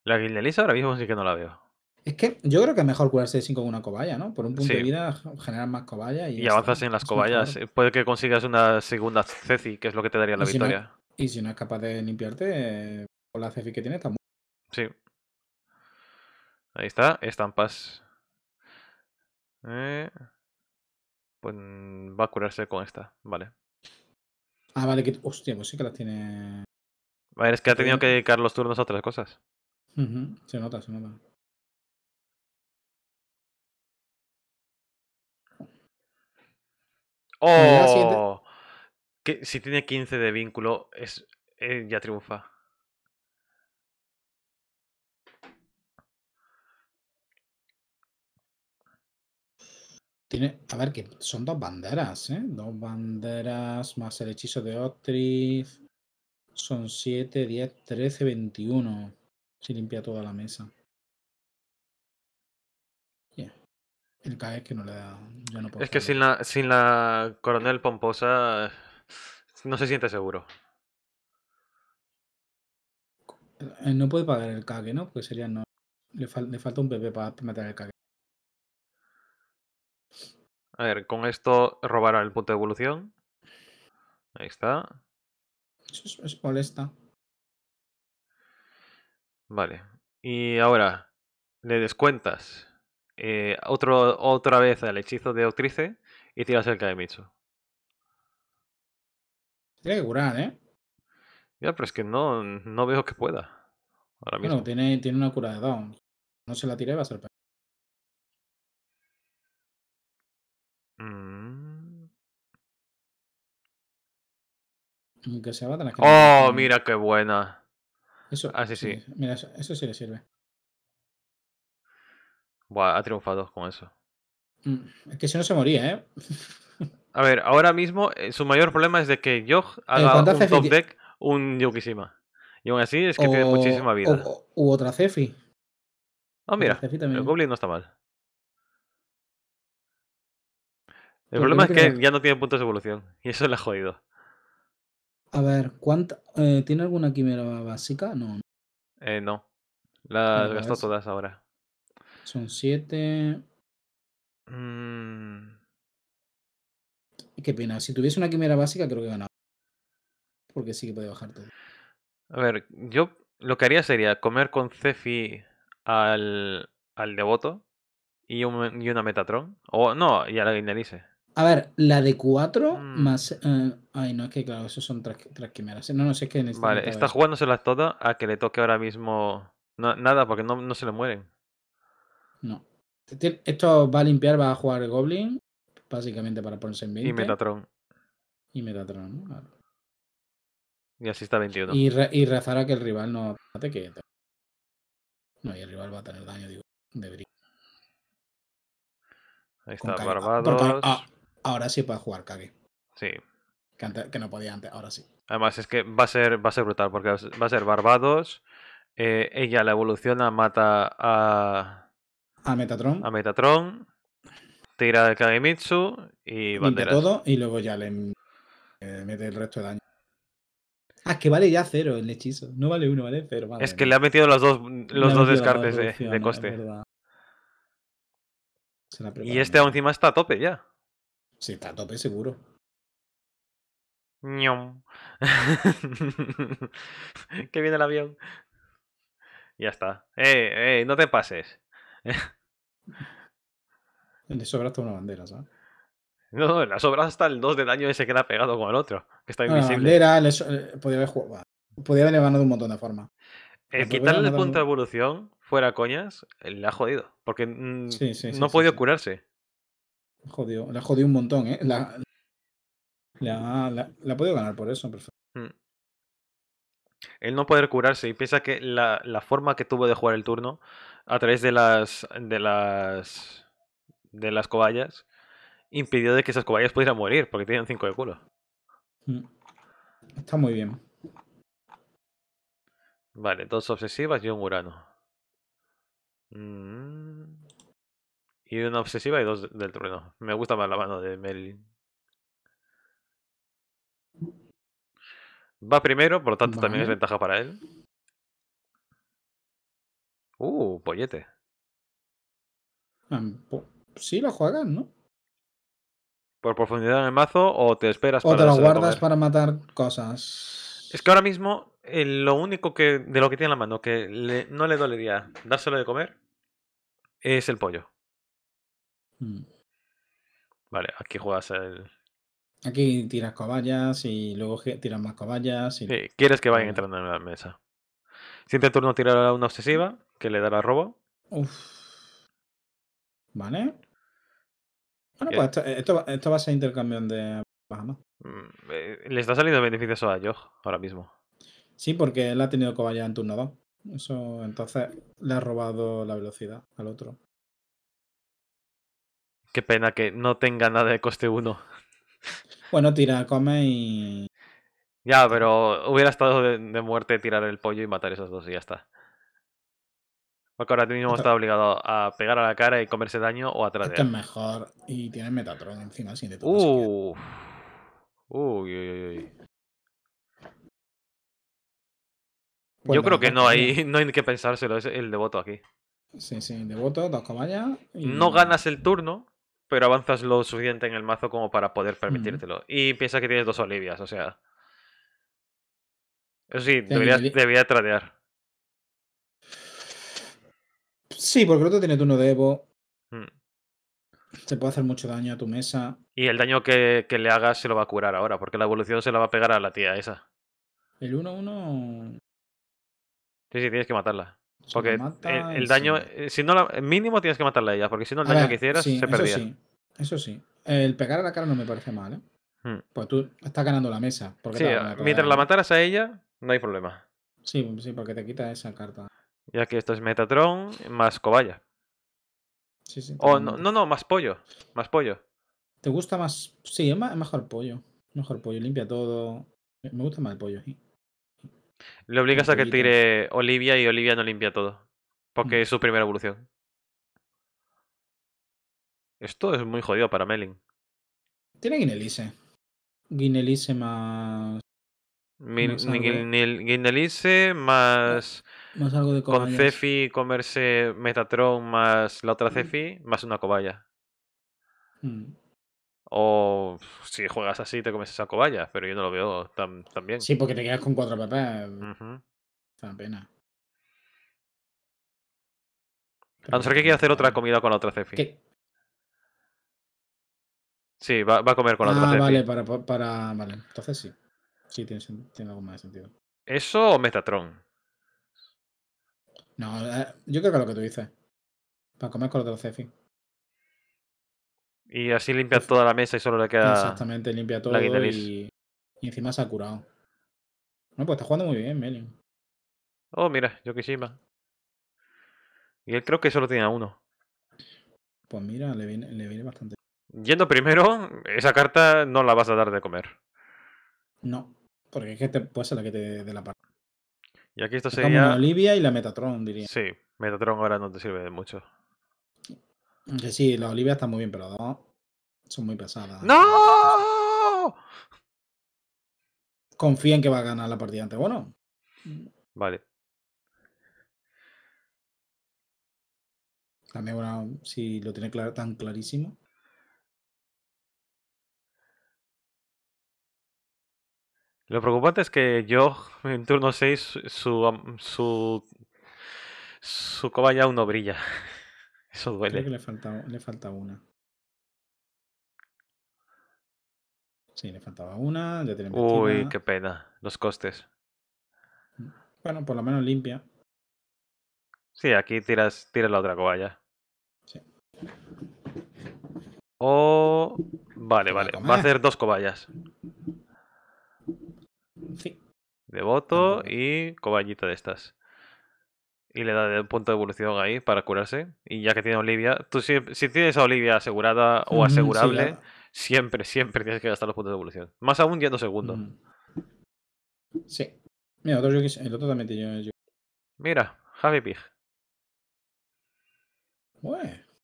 Speaker 2: La Lisa ahora mismo sí que no la veo.
Speaker 1: Es que yo creo que es mejor curarse de 5 con una cobaya, ¿no? Por un punto de vida generar más cobaya y. y avanzas en las cobayas.
Speaker 2: Eh, puede que consigas una segunda Ceci, que es lo que te daría la victoria.
Speaker 1: y si no es capaz de limpiarte, eh, con la Ceci que tiene, tienes,
Speaker 2: muy. Sí. Ahí está, estampas. Eh, pues mm, va a curarse con esta, vale. Ah, vale, que. Hostia, pues sí que las tiene. A ver, es que ha tenido que dedicar los turnos a otras cosas.
Speaker 3: Se nota, se nota.
Speaker 2: ¡Oh! Que si tiene 15 de vínculo, es, eh, ya triunfa.
Speaker 1: Tiene, a ver, que son dos banderas, ¿eh? Dos banderas más el hechizo de Ostrich Son 7, 10, 13, 21. Si limpia toda la mesa. El cae que no le da. Yo no puedo es
Speaker 2: que sin la, sin la coronel pomposa no se siente seguro.
Speaker 1: Eh, no puede pagar el cague, ¿no? Porque sería no. Le, falta un PP para meter el cague.
Speaker 2: A ver, con esto robará el punto de evolución. Ahí está.
Speaker 1: Eso es molesta.
Speaker 2: Vale. Y ahora, le descuentas eh, otro, otra vez al hechizo de autrice y tiras el Kaemitsu. Tiene que curar, ¿eh? Ya, pero es que no, no veo que pueda.
Speaker 1: Bueno, tiene, tiene una cura de down. No se la tiré, va a ser peor.
Speaker 3: Mm.
Speaker 1: Oh, mira
Speaker 2: qué buena.
Speaker 3: Eso, ah, sí,
Speaker 1: sí. Mira, eso, sí le sirve.
Speaker 2: Buah, ha triunfado con eso.
Speaker 1: Mm, es que si no se moría, ¿eh?
Speaker 2: A ver, ahora mismo eh, su mayor problema es de que Yoh haga eh, un top deck, un Yukishima. Y aún así es que tiene muchísima vida.
Speaker 1: u otra Cefi.
Speaker 2: Ah, mira, el Goblin no está mal.
Speaker 1: El pues, problema es que,
Speaker 2: que, ya no tiene puntos de evolución. Y eso le ha jodido.
Speaker 1: A ver, eh, ¿tiene alguna quimera básica? No. no.
Speaker 2: Eh, no. La pues todas ahora.
Speaker 1: Son siete. Mm. Qué pena. Si tuviese una quimera básica, creo que ganaba. Porque sí que puede bajar todo.
Speaker 2: A ver, yo lo que haría sería comer con Cefi al, devoto y, una Metatron. O no, y a la Guinerice.
Speaker 1: A ver, la de 4 mm. más. Eh, ay, no, es que claro, esos son tres, quimeras. No, no sé qué. En vale, está
Speaker 2: jugándoselas todas a que le toque ahora mismo. nada, porque no, no se le mueren.
Speaker 1: No. Esto va a limpiar, va a jugar Goblin, básicamente para ponerse en 20. Y
Speaker 2: Metatron. Y Metatron, claro. Y así está 21. Y, y rezar
Speaker 1: a que el rival no te que.
Speaker 3: No, y el rival va a tener daño, digo, de
Speaker 2: Ahí está, Barbados
Speaker 1: ahora sí puede jugar Kage. Sí. Que, no podía antes, ahora sí.
Speaker 2: Además, es que va a ser, va a ser brutal, porque va a ser Barbados. Eh, ella la evoluciona, mata a. A Metatron. A Metatron. Tira del Kagemitsu y bandera. todo
Speaker 1: y luego ya le eh, mete el resto de daño. Ah, que vale ya cero el hechizo. No vale uno, vale es que le ha
Speaker 2: metido los dos, los dos descartes de, coste. y este aún encima está a tope ya. Sí, está a tope seguro. ñom. que viene el avión. Ya está. ¡Eh, eh! No te pases.
Speaker 1: Le sobra una bandera, ¿sabes?
Speaker 2: No, le le sobra hasta el 2 de daño ese que le ha pegado con el otro, que está invisible. la
Speaker 1: bandera eh, podía haber jugado. Podía haber ganado de un montón de formas.
Speaker 2: Eh, el quitarle el punto de evolución, fuera coñas, le ha jodido. Porque mm, no ha podido curarse.
Speaker 1: Jodió, la jodió un montón, ¿eh? La, la, ah, la, ha podido ganar por eso, perfecto.
Speaker 2: Mm. no poder curarse y piensa que la, la, forma que tuvo de jugar el turno a través de las de las de las cobayas impidió de que esas cobayas pudieran morir porque tenían 5 de culo.
Speaker 1: Mm. Está muy bien.
Speaker 2: Vale, dos obsesivas y un urano. Mm. Y una obsesiva y dos del trueno. Me gusta más la mano de Merlin. Va primero, por lo tanto también es ventaja para él.
Speaker 3: Uh, pollete.
Speaker 2: Sí,
Speaker 1: la juegan, ¿no?
Speaker 2: Por profundidad en el mazo o te esperas para. O te lo guardas
Speaker 1: para matar cosas.
Speaker 2: Es que ahora mismo eh, lo único que de lo que tiene en la mano que no le dolería dárselo de comer es el pollo. Mm. Vale, aquí juegas el.
Speaker 1: Aquí tiras cobayas
Speaker 2: y luego tiras más cobayas. Y... Sí, quieres que vayan ah. entrando en la mesa. Siguiente turno tirará una obsesiva que le dará robo.
Speaker 1: Vale. Bueno, pues esto, va a ser intercambio de Bahamas.
Speaker 2: Mm, eh, le está saliendo beneficios a Yog ahora mismo.
Speaker 1: Sí, porque él ha tenido cobayas en turno 2. Eso, entonces le ha robado la velocidad al otro.
Speaker 2: Qué pena que no tenga nada de coste 1.
Speaker 1: Bueno, tira, come y.
Speaker 2: Ya, pero hubiera estado de, muerte tirar el pollo y matar esos dos y ya está. Porque ahora mismo está obligado a pegar a la cara y comerse daño o a Este es
Speaker 1: mejor. Y tiene Metatron encima, sin de todo. Uy, uy, uy. Yo creo que no hay, no hay
Speaker 2: que pensárselo, es el devoto aquí.
Speaker 1: Sí, sí, devoto, dos caballas. No ganas el turno,
Speaker 2: pero avanzas lo suficiente en el mazo como para poder permitírtelo. Y piensa que tienes dos Olivias, o sea. Eso sí, debería, debería tradear.
Speaker 1: Sí, porque el tienes tiene turno de Evo. Mm. Se puede hacer mucho daño a tu mesa.
Speaker 2: Y el daño que, que, le hagas se lo va a curar ahora, porque la evolución se la va a pegar a la tía esa.
Speaker 1: El 1-1.
Speaker 2: Sí, sí, tienes que matarla. Porque el, daño, eh, si no la, mínimo tienes que matarla a ella, porque si no el daño que hicieras se eso perdía. Sí, eso sí.
Speaker 1: El pegar a la cara no me parece mal, ¿eh? Hmm. Pues tú estás ganando la
Speaker 2: mesa. mientras la mataras a ella, no hay problema.
Speaker 1: Sí, sí, porque te quita esa carta.
Speaker 2: Y aquí esto es Metatron más cobaya. Sí, sí. O no, no, no, más pollo. Más pollo.
Speaker 1: ¿Te gusta más? Sí, es, mejor pollo. Mejor pollo, limpia todo. Me gusta más el pollo, sí.
Speaker 2: Le obligas a que tire Olivia y Olivia no limpia todo. Porque mm. es su primera evolución. Esto es muy jodido para Melin.
Speaker 1: Tiene Guinelice. Guinelice
Speaker 2: más. Min, más más. algo de Con Cefi comerse Metatron más la otra mm. Cefi, más una cobaya. Mm. O si juegas así, te comes esa cobaya, pero yo no lo veo tan, tan bien. Sí, porque te quedas con
Speaker 1: cuatro papás. Uh -huh. pena.
Speaker 2: A no ser que hacer otra comida con la otra Cefi. Sí, va, a comer con la otra ah, Cefi. Vale,
Speaker 1: para, para. Vale, entonces sí.
Speaker 2: Sí, tiene, tiene algo más sentido. ¿Eso o Metatron?
Speaker 1: No, eh, yo creo que es lo que tú dices. Para comer con la otra Cefi.
Speaker 2: Y así limpia toda la mesa y solo le queda. Exactamente, limpia todo la y, y
Speaker 1: encima se ha curado. No, pues está jugando muy bien, Melio.
Speaker 2: Oh, mira, Yokishima. Y él creo que solo tiene uno. Pues mira, le viene, le viene bastante. Yendo primero, esa carta no la vas a dar de comer.
Speaker 1: No, porque es que te puede ser la que te dé la parte.
Speaker 2: Y aquí esto sería. Olivia y la Metatron, diría. Sí, Metatron ahora no te sirve de mucho.
Speaker 1: Que sí, la Olivia está muy bien, pero dos son muy pesadas. ¡No! Confía en que va a ganar la partida ante Bueno. Vale. También, bueno, si lo tiene tan clarísimo.
Speaker 2: Lo preocupante es que yo, en turno 6, su, su, su, su cobaya aún no brilla. Eso duele. que
Speaker 1: le falta, una. Sí, le faltaba una.
Speaker 2: Uy, qué pena. Los costes.
Speaker 1: Mm, bueno, por lo menos limpia.
Speaker 2: Sí, aquí tiras, la otra cobaya. Sí. O. Vale, vale. Va a hacer dos cobayas. Sí. Devoto y coballita de estas y le da un punto de evolución ahí para curarse. Y ya que tiene Olivia, tú si, tienes a Olivia asegurada o asegurable, siempre, siempre tienes que gastar los puntos de evolución. Más aún yendo segundo.
Speaker 1: Sí. Mira, el otro también tiene Mira, Happy Pig.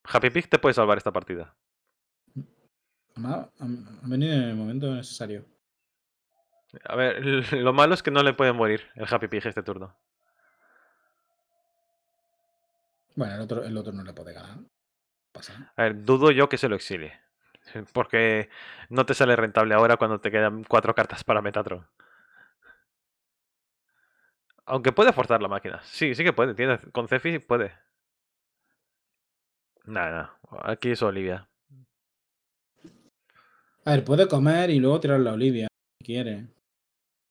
Speaker 2: Happy Pig te puede salvar esta partida.
Speaker 1: Mm. Ha venido en el momento necesario.
Speaker 2: A ver, lo malo es que no le pueden morir el Happy Pig este turno.
Speaker 1: Bueno, el otro, el otro no le puede ganar.
Speaker 2: A ver, dudo yo que se lo exile. Porque no te sale rentable ahora cuando te quedan cuatro cartas para Metatron. Aunque puede forzar la máquina. Sí, sí que puede. con Cefi puede. Nada, Aquí es Olivia.
Speaker 1: A ver, puede comer y luego tirar la Olivia
Speaker 2: si quiere.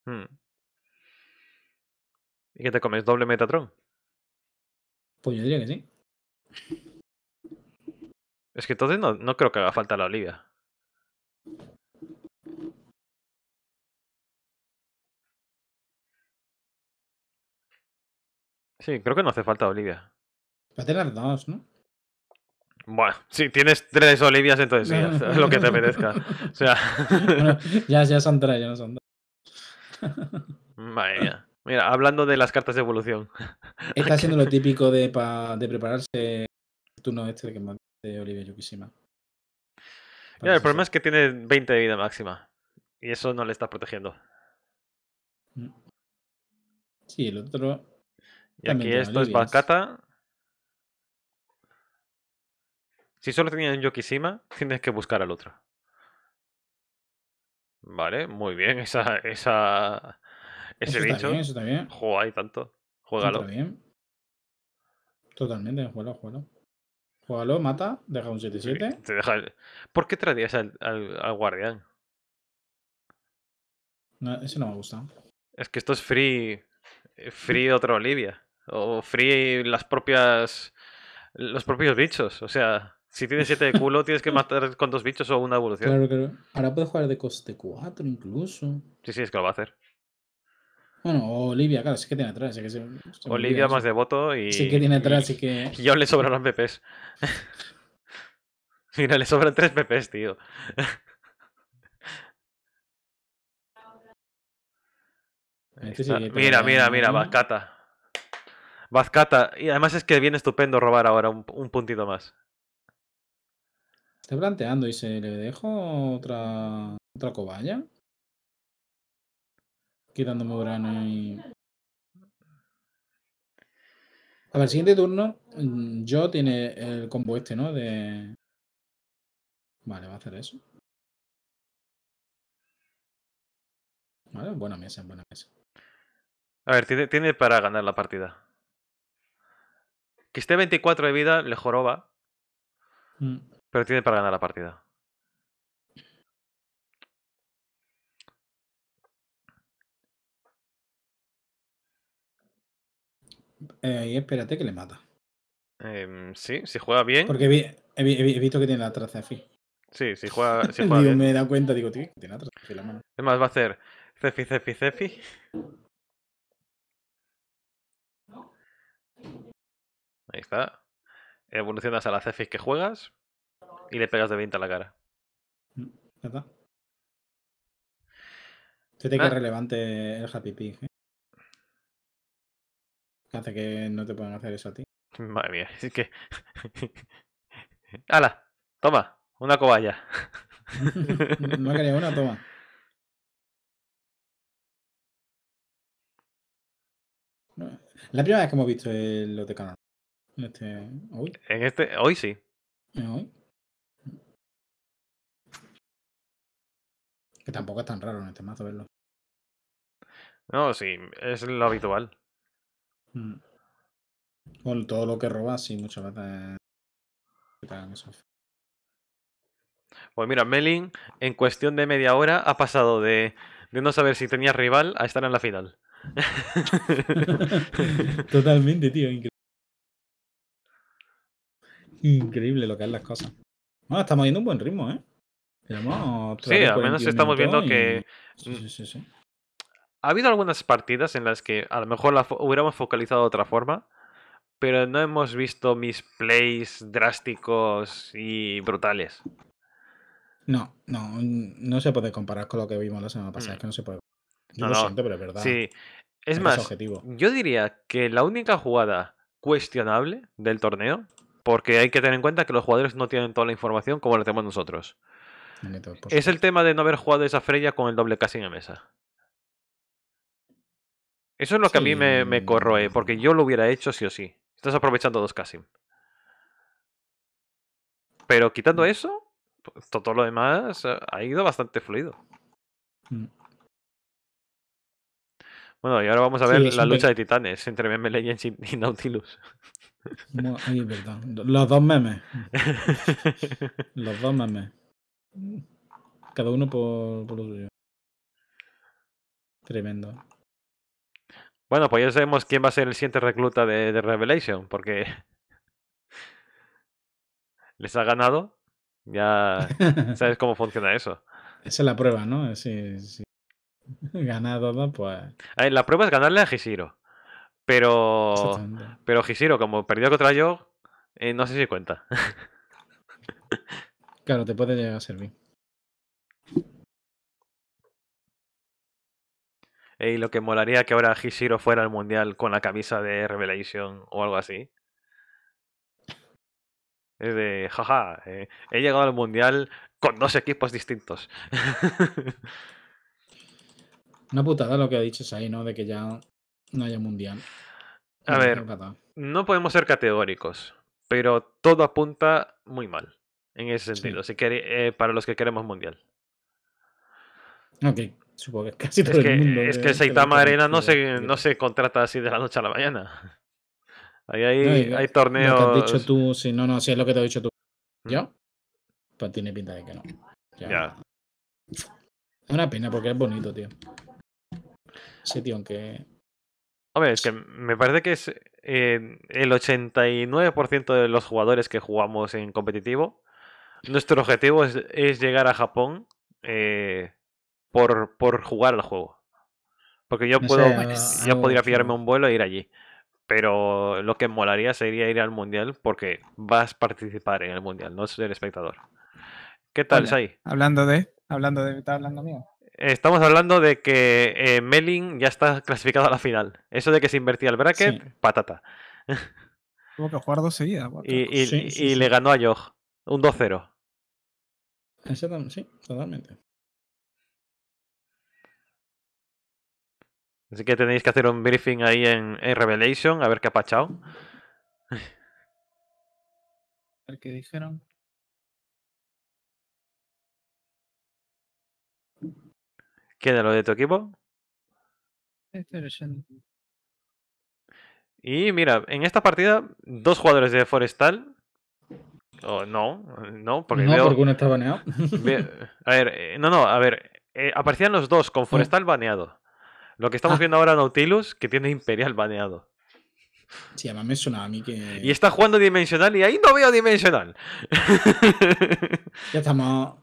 Speaker 2: Hmm. ¿Y qué te comes? ¿Doble Metatron? Pues yo diría que sí. Es que entonces
Speaker 3: no, creo que haga falta la Olivia. Sí, creo
Speaker 2: que no hace falta Olivia.
Speaker 1: Va a tener dos, ¿no?
Speaker 2: Bueno, si tienes tres Olivias, entonces sí, lo que te apetezca O sea.
Speaker 1: ya, ya son tres, ya no son dos.
Speaker 2: vaya Mira, hablando de las cartas de evolución. Está
Speaker 1: haciendo lo típico de, pa, de prepararse el turno este que me Olivia Yokishima.
Speaker 2: el problema es que tiene 20 de vida máxima. Y eso no le está protegiendo. Mm. Sí, el otro. Y aquí esto es Bakata. Si solo tenía un Yokishima, tienes que buscar al otro. Vale, muy bien esa, esa ese bicho. Está bien, tanto. Juégalo.
Speaker 1: Totalmente, juégalo, juégalo. Juégalo, mata, deja un
Speaker 2: 7-7. ¿Por qué traías al, al, guardián?
Speaker 1: ese no me gusta.
Speaker 2: Es que esto es free. Eh, free otra Olivia. O free las propias. Los propios bichos. O sea, si tienes 7 de culo, tienes que matar con dos bichos o una evolución. Claro, claro.
Speaker 1: Ahora puedes jugar de coste 4 incluso.
Speaker 2: Sí, sí, es que lo va a hacer.
Speaker 1: Bueno, Olivia, claro, sí que tiene atrás. Sí que Olivia más de voto y. Sí que tiene atrás, así que. Yo yo le los
Speaker 2: PPs. Mira, le sobran tres PPs, tío. Este mira, mira, mira, Vazcata. Vazcata. Y además es que viene estupendo robar ahora un, puntito más.
Speaker 1: Está planteando y se le dejo otra, otra cobaya. Quitándome grano y. A ver, el siguiente turno, mm, yo tiene el combo este, ¿no? De.
Speaker 3: Vale, va a hacer eso.
Speaker 1: Vale, buena mesa, buena mesa.
Speaker 2: A ver, tiene, para ganar la partida. Que esté 24 de vida, le joroba. Mm. Pero tiene para ganar la partida.
Speaker 1: Eh, y espérate que le mata.
Speaker 2: Eh, sí, si juega bien. Porque
Speaker 1: he, visto que tiene la traza
Speaker 2: Sí, si juega, si Me da cuenta, digo, tiene la traza la mano. Es más, va a hacer cefi, cefi, cefi. Ahí está. Evolucionas a la Cefi que juegas y le pegas de 20 a la cara.
Speaker 3: verdad mm, está.
Speaker 1: Se te queda ah. relevante el Happy Pig. ¿eh? que hace que no te
Speaker 2: puedan hacer eso a ti. Madre mía, es que. ¡Hala! Toma, una cobaya. no quería una, toma.
Speaker 3: La primera vez que hemos visto el, los de canal? Este, hoy. En este, hoy sí. Hoy. Que tampoco es tan raro en este mazo verlo.
Speaker 2: No, sí, es lo habitual.
Speaker 1: Con mm. todo lo que robas, y muchas veces
Speaker 2: Pues mira, Melin, en cuestión de media hora, ha pasado de, de no saber si tenía rival a estar en la final. Totalmente, tío, increíble. lo que es las cosas. Bueno,
Speaker 1: estamos yendo un buen ritmo, ¿eh? sí, al menos estamos viendo que sí, sí, sí,
Speaker 2: ha habido algunas partidas en las que a lo mejor la hubiéramos focalizado de otra forma, pero no hemos visto mis plays drásticos y brutales.
Speaker 1: No, no, no se puede comparar con lo que vimos la semana pasada, es mm. que no se puede. no, lo siento, pero es verdad. Sí, es más,
Speaker 2: yo diría que la única jugada cuestionable del torneo, porque hay que tener en cuenta que los jugadores no tienen toda la información como la tenemos nosotros. Es el tema de no haber jugado esa Freya con el doble casi en mesa. Eso es lo que a mí me, me, corroe, porque yo lo hubiera hecho sí o sí. Estás aprovechando dos casi. Pero quitando mm. eso, todo lo demás eh, ha ido bastante fluido. Mm. Bueno, y ahora vamos a ver la lucha de titanes entre Meme y, Nautilus.
Speaker 1: ahí es verdad. Los dos memes. Los dos memes. Cada uno por, por lo suyo. Tremendo.
Speaker 2: Bueno, pues ya sabemos quién va a ser el siguiente recluta de, de Revelation, porque les ha ganado. Ya sabes cómo funciona eso.
Speaker 1: Esa es la prueba, ¿no? Sí, Ganado, ¿no? pues.
Speaker 2: la prueba es ganarle a Hishiro. Pero. Pero Hishiro, como perdió contra yo, eh, no sé si cuenta.
Speaker 3: claro, te puede llegar a servir.
Speaker 2: Y lo que molaría que ahora Hishiro fuera al mundial con la camisa de Revelation o algo así. Es de, jaja, eh, he llegado al mundial con dos equipos distintos.
Speaker 1: Una putada lo que ha dicho ahí, ¿no? De que ya no haya mundial.
Speaker 2: A ver, no podemos ser categóricos, pero todo apunta muy mal en ese sentido. Si eh, para los que queremos mundial.
Speaker 1: Ok. Supongo que es que, Es que Saitama Arena no
Speaker 2: se, no se contrata así de la noche a la mañana. Ahí hay, hay torneos. has dicho
Speaker 1: tú, sí, no, no, sí es lo que te has dicho tú. Mm. ¿Ya? Pues tiene pinta de que no. Ya. Una pena porque es bonito, tío. Sí, tío, aunque.
Speaker 2: ver es que me parece que es eh, el 89% de los jugadores que jugamos en competitivo. Nuestro objetivo es, es llegar a Japón eh, por, jugar al juego. Porque yo puedo yo podría pillarme un vuelo e ir allí. Pero lo que molaría sería ir al mundial porque vas a participar en el mundial, no ser espectador. ¿Qué tal, Sai?
Speaker 1: Hablando de. Hablando de. ¿Estás hablando mío?
Speaker 2: Estamos hablando de que eh, Melin ya está clasificado a la final. Eso de que se invertía el bracket, patata.
Speaker 1: Tuvo que jugar dos seguidas. Y, le
Speaker 2: ganó a Jog. Un 2-0. Sí, totalmente. Así que tenéis que hacer un briefing ahí en, Revelation, a ver qué ha pachado. A
Speaker 1: ver qué dijeron.
Speaker 2: ¿Quién de lo de tu equipo? Y mira, en esta partida, dos jugadores de Forestal. Oh, no, no, porque. No, porque uno está baneado. a ver, eh, no, no, a ver. Eh, aparecían los dos con Forestal baneado. Lo que estamos ah. viendo ahora Nautilus, que tiene Imperial baneado. Sí, además me suena a mí que. Y está jugando Dimensional y ahí no veo Dimensional. ya estamos.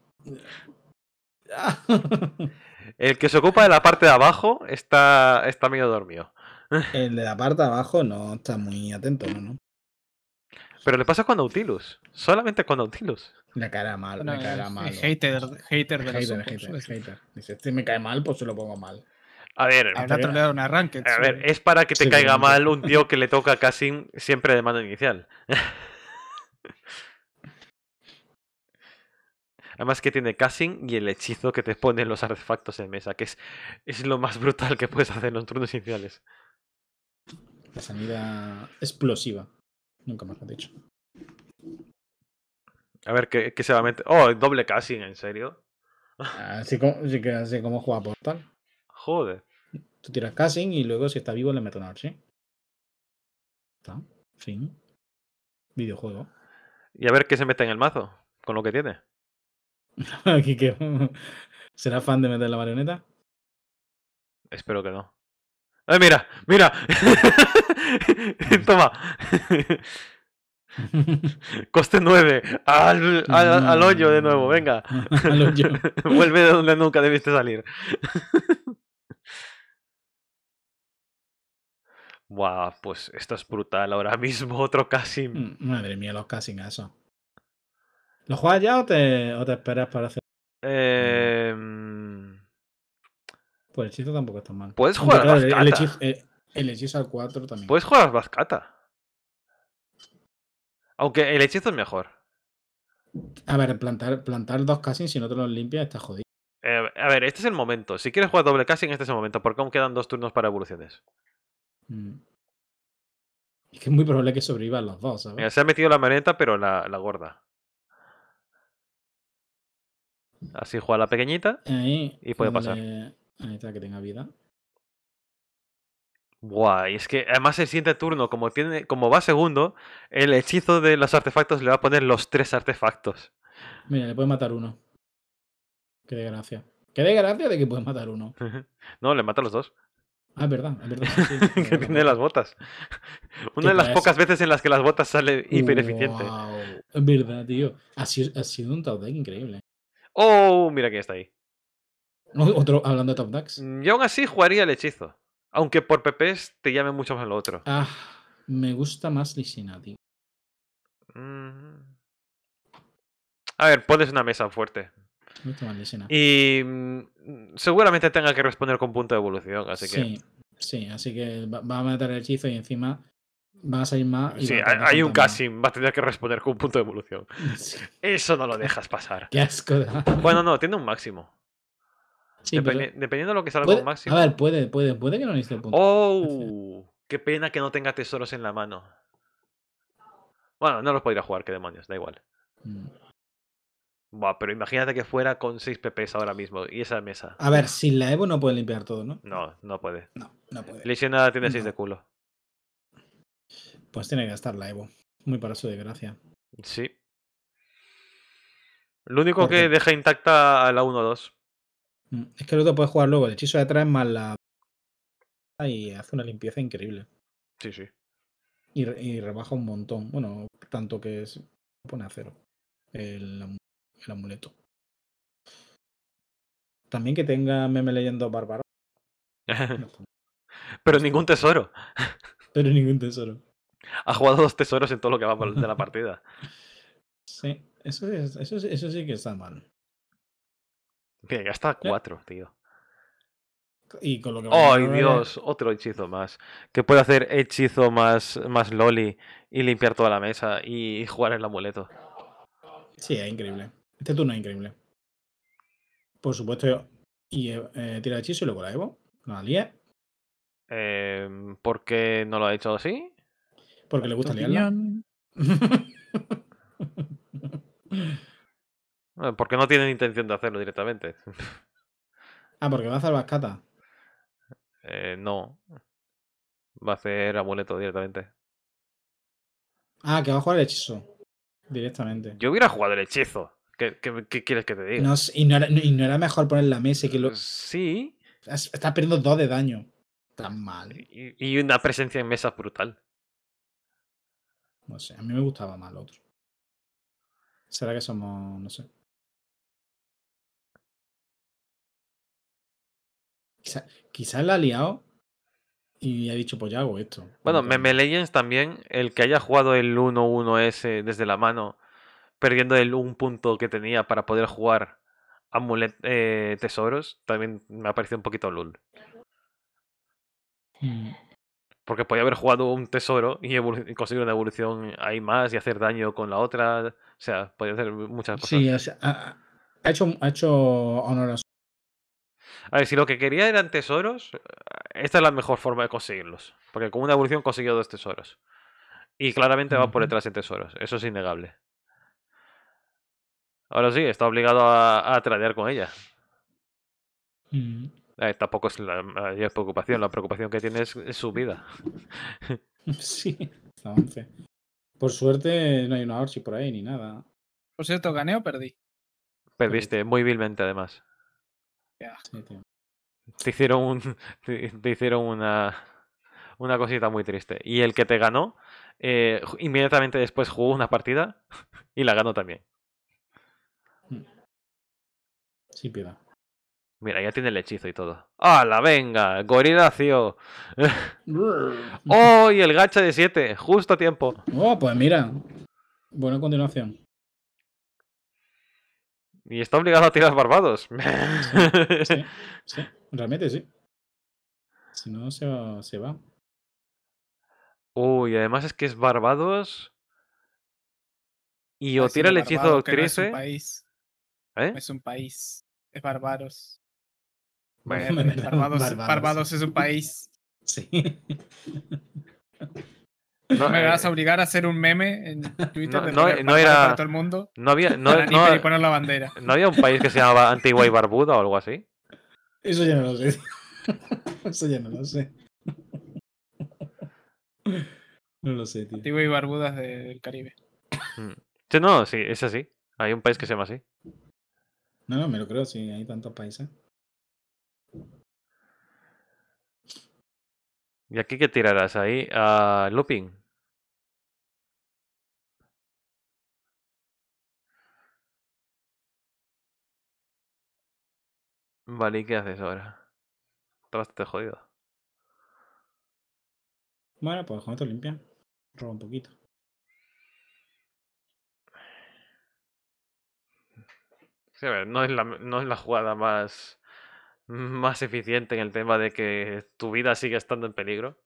Speaker 2: El que se ocupa de la parte de abajo está, está medio dormido.
Speaker 1: El de la parte de abajo no está muy atento,
Speaker 2: ¿no? Pero le pasa con Nautilus. Solamente con Nautilus. La cara mal, me mal. Hater,
Speaker 1: hater de hater, hater, hater. Dice, este me cae mal, pues se lo pongo mal.
Speaker 2: A ver, ver, es para que te caiga mal un tío que le toca casi siempre de mano inicial. Además que tiene casting y el hechizo que te ponen los artefactos en mesa, que es, es lo más brutal que puedes hacer en los turnos iniciales.
Speaker 1: La salida explosiva.
Speaker 2: Nunca más lo he dicho. A ver, ¿qué, se va a meter? Oh, doble casting, ¿en serio? Ah,
Speaker 1: así como, así como juega Portal. Joder. Tú tiras casting y luego si está vivo le meto una Está.
Speaker 2: Fin. Videojuego. Y a ver qué se mete en el mazo con lo que tiene.
Speaker 1: Quique, ¿será fan de meter la marioneta?
Speaker 2: Espero que no. ¡eh! mira! ¡Mira! Toma. Coste 9. Al, al, al, hoyo de nuevo, venga. al hoyo. Vuelve de donde nunca debiste salir. Buah, pues esto es brutal. Ahora mismo otro casi. Mm,
Speaker 1: madre mía, los en eso. ¿Lo juegas ya o te, esperas para hacer?
Speaker 2: Em, pues el hechizo
Speaker 1: tampoco está mal. Puedes jugar eh,
Speaker 2: el, hechizo, al 4 también. Puedes jugar Bazcata. Aunque el hechizo es mejor.
Speaker 1: A ver, plantar, dos casi si no te los limpias está jodido.
Speaker 2: Eh, a ver, este es el momento. Si quieres jugar doble en este es el momento, porque aún quedan dos turnos para evoluciones.
Speaker 1: Mm. Es que es muy probable que sobrevivan los dos, ¿sabes?
Speaker 2: se ha metido la maneta pero la, la gorda. Así juega la pequeñita y puede pasar.
Speaker 1: Ahí está, que tenga vida.
Speaker 2: Guay, es que además el siguiente turno, como, tiene, como va segundo, el hechizo de los artefactos le va a poner los tres artefactos.
Speaker 1: Mira, le puede matar uno. Qué desgracia. Qué desgracia de que puede matar uno.
Speaker 2: no, le mata a los dos.
Speaker 1: Ah, es verdad, es verdad. que tiene las botas.
Speaker 2: Una de las pocas veces en las que las botas sale hiper eficiente.
Speaker 1: Es verdad, tío. Ha sido, un top deck
Speaker 2: increíble. Oh, mira quién está ahí.
Speaker 1: Otro hablando de top decks. Mm,
Speaker 2: yo aún así jugaría el hechizo. Aunque por PPs te llame mucho más lo otro.
Speaker 1: Ah, me gusta
Speaker 2: más Lisina, tío. Mm. A ver, pones una mesa fuerte. Me gusta más Y mm, Mm, seguramente tenga que responder con punto de evolución, así que... Sí,
Speaker 1: sí así que va, a matar el hechizo y encima va a salir más. sí, hay, un casi
Speaker 2: va a tener que responder con punto de evolución. Eso no lo dejas pasar. Qué asco. Bueno, no, tiene un máximo. Sí, Dependiendo de lo que salga un máximo. A ver,
Speaker 1: puede, puede, puede que no necesite el punto.
Speaker 2: ¡Oh! Qué pena que no tenga tesoros en la mano. Bueno, no los podría jugar, qué demonios, da igual. Mm. Buah, pero imagínate que fuera con 6 PPs ahora mismo y esa mesa.
Speaker 1: A ver, sin la Evo no puede limpiar todo, ¿no?
Speaker 2: No, no puede. No, no puede. Lesionada tiene 6 de culo.
Speaker 1: Pues tiene que gastar la Evo. Muy para su desgracia. Sí. Lo
Speaker 2: único que deja intacta a la 1-2.
Speaker 1: Mm, es que el otro puede jugar luego el hechizo de atrás más la. Y hace una limpieza increíble. Sí, sí. Y, y rebaja un montón. Bueno, tanto que es... pone a cero. El el amuleto. También que tenga meme leyendo bárbaro.
Speaker 2: Pero ningún tesoro. Pero ningún tesoro. Ha jugado dos tesoros en todo lo que va de la partida.
Speaker 1: Sí, eso, es, eso, eso sí que está mal.
Speaker 2: Que está cuatro, tío.
Speaker 1: Y con lo que ¡Ay, Dios!
Speaker 2: Otro hechizo más. Que puede hacer hechizo más, más loli y limpiar toda la mesa y jugar el amuleto.
Speaker 1: Sí, es increíble. Este turno es increíble. Por supuesto, y eh, eh, tira el hechizo y luego la Evo. La Alie.
Speaker 2: Em, ¿Por qué no lo ha hecho así? Porque le gusta liarla. porque no tiene intención de hacerlo directamente.
Speaker 1: ah, porque va a hacer bascata.
Speaker 2: Eh, no. Va a hacer amuleto directamente.
Speaker 1: Ah, que va a jugar el hechizo. Directamente.
Speaker 2: Yo hubiera jugado el hechizo. ¿Qué, quieres que te diga? y, no
Speaker 1: era, mejor poner la mesa que lo. Eh, sí. Estás perdiendo dos de daño.
Speaker 2: Tan ah, mal. Y, una presencia en mesa brutal.
Speaker 1: No sé, a mí me gustaba más el otro. ¿Será que somos, no sé? Quizás quizá la ha liado y ha dicho, pues ya hago esto. Bueno,
Speaker 2: Meme Legends también, el que haya jugado el 1-1 s desde la mano perdiendo el un punto que tenía para poder jugar amulet eh, tesoros, también me ha parecido un poquito lul. Hmm. Porque podía haber jugado un tesoro y, conseguir una evolución ahí más y hacer daño con la otra. O sea, podía hacer muchas cosas. Sí,
Speaker 1: ha, hecho, ha hecho honor a su.
Speaker 2: A ver, si lo que quería eran tesoros, esta es la mejor forma de conseguirlos. Porque con una evolución consiguió dos tesoros. Y claramente va por detrás de tesoros, eso es innegable. Ahora sí, está obligado a, a con ella. Mm. Eh, tampoco es la preocupación, la preocupación que tiene es, su vida.
Speaker 1: sí, Por suerte no hay una Orsi por ahí ni nada. Por cierto, ¿gané o perdí?
Speaker 2: Perdiste, muy vilmente además.
Speaker 1: te
Speaker 2: hicieron hicieron una, una cosita muy triste. Y el que te ganó, eh, inmediatamente después jugó una partida y la ganó también. Sí piedad. Mira, ya tiene el hechizo y todo. la venga! ¡Goridacio! ¡Oh, el gacha de 7! ¡Justo a tiempo!
Speaker 1: Oh, pues mira. Buena continuación.
Speaker 2: Y está obligado a tirar barbados. Sí, sí, realmente sí.
Speaker 1: Si no, se va, se va.
Speaker 2: Uy, además es que es barbados. Y o pues tira el hechizo de es un
Speaker 1: país. ¿Eh? es un país. Es Barbaros
Speaker 2: Barbados,
Speaker 4: es un país.
Speaker 1: Sí. No, ¿Me vas a eh, obligar a hacer un meme en Twitter de era, todo el mundo? No había, poner la bandera. ¿No
Speaker 2: había un país que se llamaba Antigua y Barbuda o algo así?
Speaker 1: Eso ya no lo sé. Eso ya no lo sé.
Speaker 2: No lo sé, tío. Antigua
Speaker 1: y Barbuda del Caribe.
Speaker 2: Mm. Sí, no, sí, es así. Hay un país que se llama así.
Speaker 1: No, no, me lo creo, si hay tantos países.
Speaker 2: ¿Y aquí qué tirarás? Ahí, a ah, looping.
Speaker 3: Vale, ¿y qué haces ahora? Está bastante jodido. Bueno, pues con esto limpia. Roba un poquito.
Speaker 2: a ver, no es la, no es la jugada más, más eficiente en el tema de que tu vida sigue estando en peligro.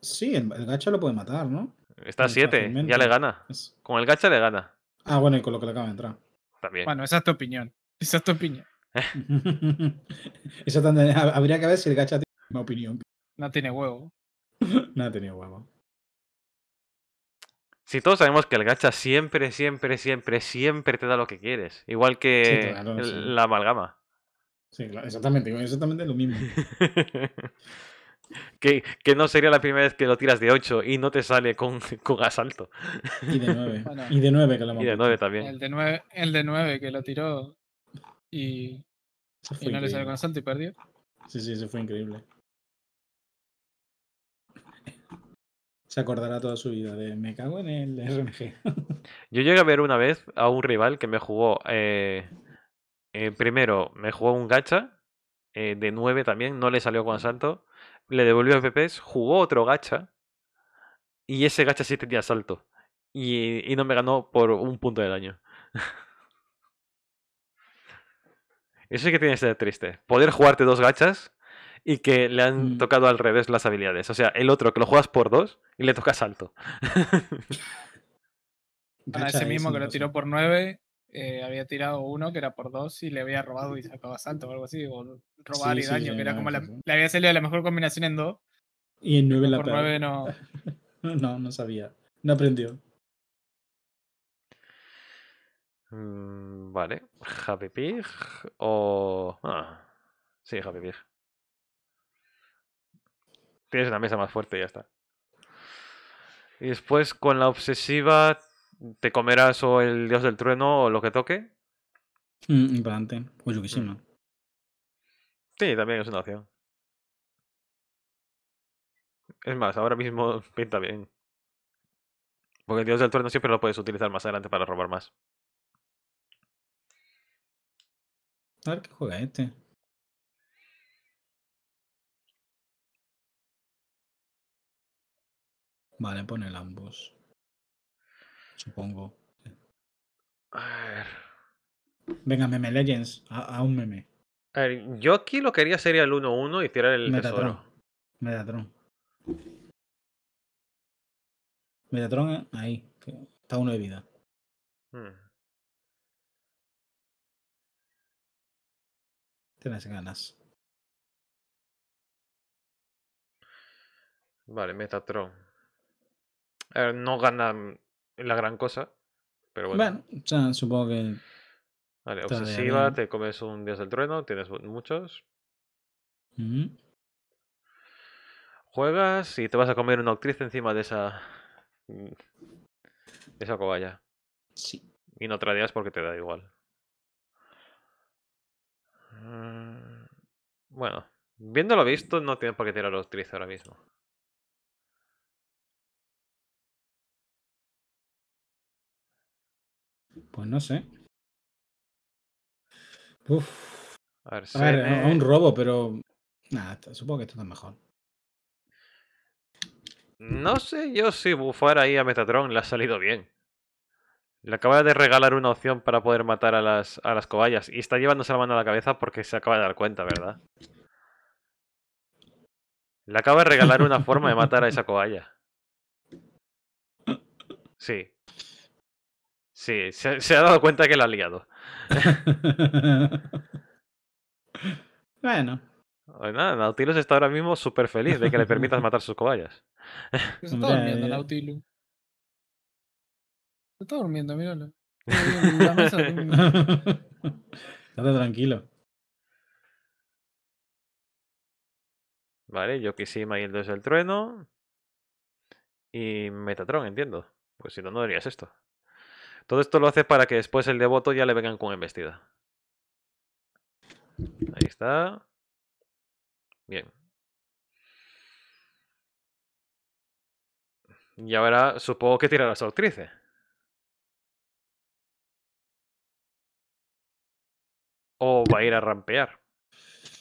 Speaker 1: Sí, el, gacha lo puede matar, ¿no?
Speaker 2: Está a 7, ya le gana. Con el gacha le gana. Ah, bueno, y con lo que le acaba de entrar. También. Bueno,
Speaker 1: esa es tu opinión. Esa es tu opinión. Eso habría que ver si el gacha tiene una opinión. No tiene huevo. no ha
Speaker 2: tenido huevo. Si todos sabemos que el gacha siempre, siempre, siempre, siempre te da lo que quieres. Igual que la amalgama.
Speaker 1: Sí, exactamente, exactamente lo mismo.
Speaker 2: que, que, no sería la primera vez que lo tiras de 8 y no te sale con, con asalto. Y de 9. y de 9 que lo hemos Y de 9 también. El
Speaker 1: de 9, el de que lo tiró y, al no le sale con asalto y perdió. Sí, sí, eso fue increíble. se acordará toda su vida de me cago en el RNG.
Speaker 2: Yo llegué a ver una vez a un rival que me jugó. Eh, eh, primero, me jugó un gacha eh, de 9 también, no le salió con salto Le devolvió FPS, jugó otro gacha. Y ese gacha sí tenía salto Y, no me ganó por un punto de daño. Eso es que tiene que ser triste. Poder jugarte dos gachas y que le han mm. tocado al revés las habilidades. O sea, el otro que lo juegas por dos y le toca salto. Para ah, ese mismo que lo tiró
Speaker 1: por nueve, eh, había tirado uno que era por dos y le había robado y sacaba salto o algo así, o robar y daño, que era como la, le había salido la mejor combinación en dos. Y en nueve la Por nueve no. no, no sabía. No aprendió.
Speaker 2: Mm, vale, Happy Pig o... Ah, sí, Happy Pig. Tienes una mesa más fuerte y ya está. Y después con la obsesiva te comerás o el dios del trueno o lo que toque.
Speaker 1: Mm, imparante. sí, mm.
Speaker 2: Sí, también es una opción. Es más, ahora mismo pinta bien. Porque el dios del trueno siempre lo puedes utilizar más adelante para robar más.
Speaker 3: A ver qué juega este.
Speaker 1: Vale, pone el ambos. Supongo. A ver. Venga, meme Legends, a, un meme.
Speaker 2: A ver, yo aquí lo que haría sería el 1-1 y tirar el Metatron.
Speaker 1: tesoro. Metatron. Metatron, eh, ahí. Está uno de vida.
Speaker 2: Hmm.
Speaker 3: Tienes ganas.
Speaker 2: Vale, Metatron. Eh, no gana la gran cosa, pero bueno.
Speaker 1: Bueno, o supongo que. Vale, obsesiva,
Speaker 2: te comes un Dios del Trueno, tienes muchos. Juegas y te vas a comer una actriz encima de esa. Mm, de esa cobaya. Sí. Y no tradeas porque te da igual. Mm, bueno, viéndolo visto, no tienes por qué tirar octriz ahora mismo.
Speaker 3: Pues no sé. Uf. A ver, a, un robo,
Speaker 1: pero. Nada, supongo que esto es mejor.
Speaker 2: No sé yo si bufar ahí a Metatron le ha salido bien. Le acaba de regalar una opción para poder matar a las, a las cobayas. Y está llevándose la mano a la cabeza porque se acaba de dar cuenta, ¿verdad? Le acaba de regalar una forma de matar a esa cobaya. Sí. Sí, se, ha dado cuenta que la ha liado. bueno. Pues nada, Nautilus está ahora mismo súper feliz de que le permitas matar sus cobayas.
Speaker 1: Se está durmiendo, eh. Nautilus. Se está durmiendo, míralo.
Speaker 4: Está
Speaker 2: tranquilo. Vale, yo y el desde del trueno. Y Metatron, entiendo. Pues si no, no dirías esto. Todo esto lo hace para que después el devoto ya le vengan con embestida. Ahí está. Bien.
Speaker 3: Y ahora supongo que tirará Sautrice.
Speaker 2: O va a ir a rampear.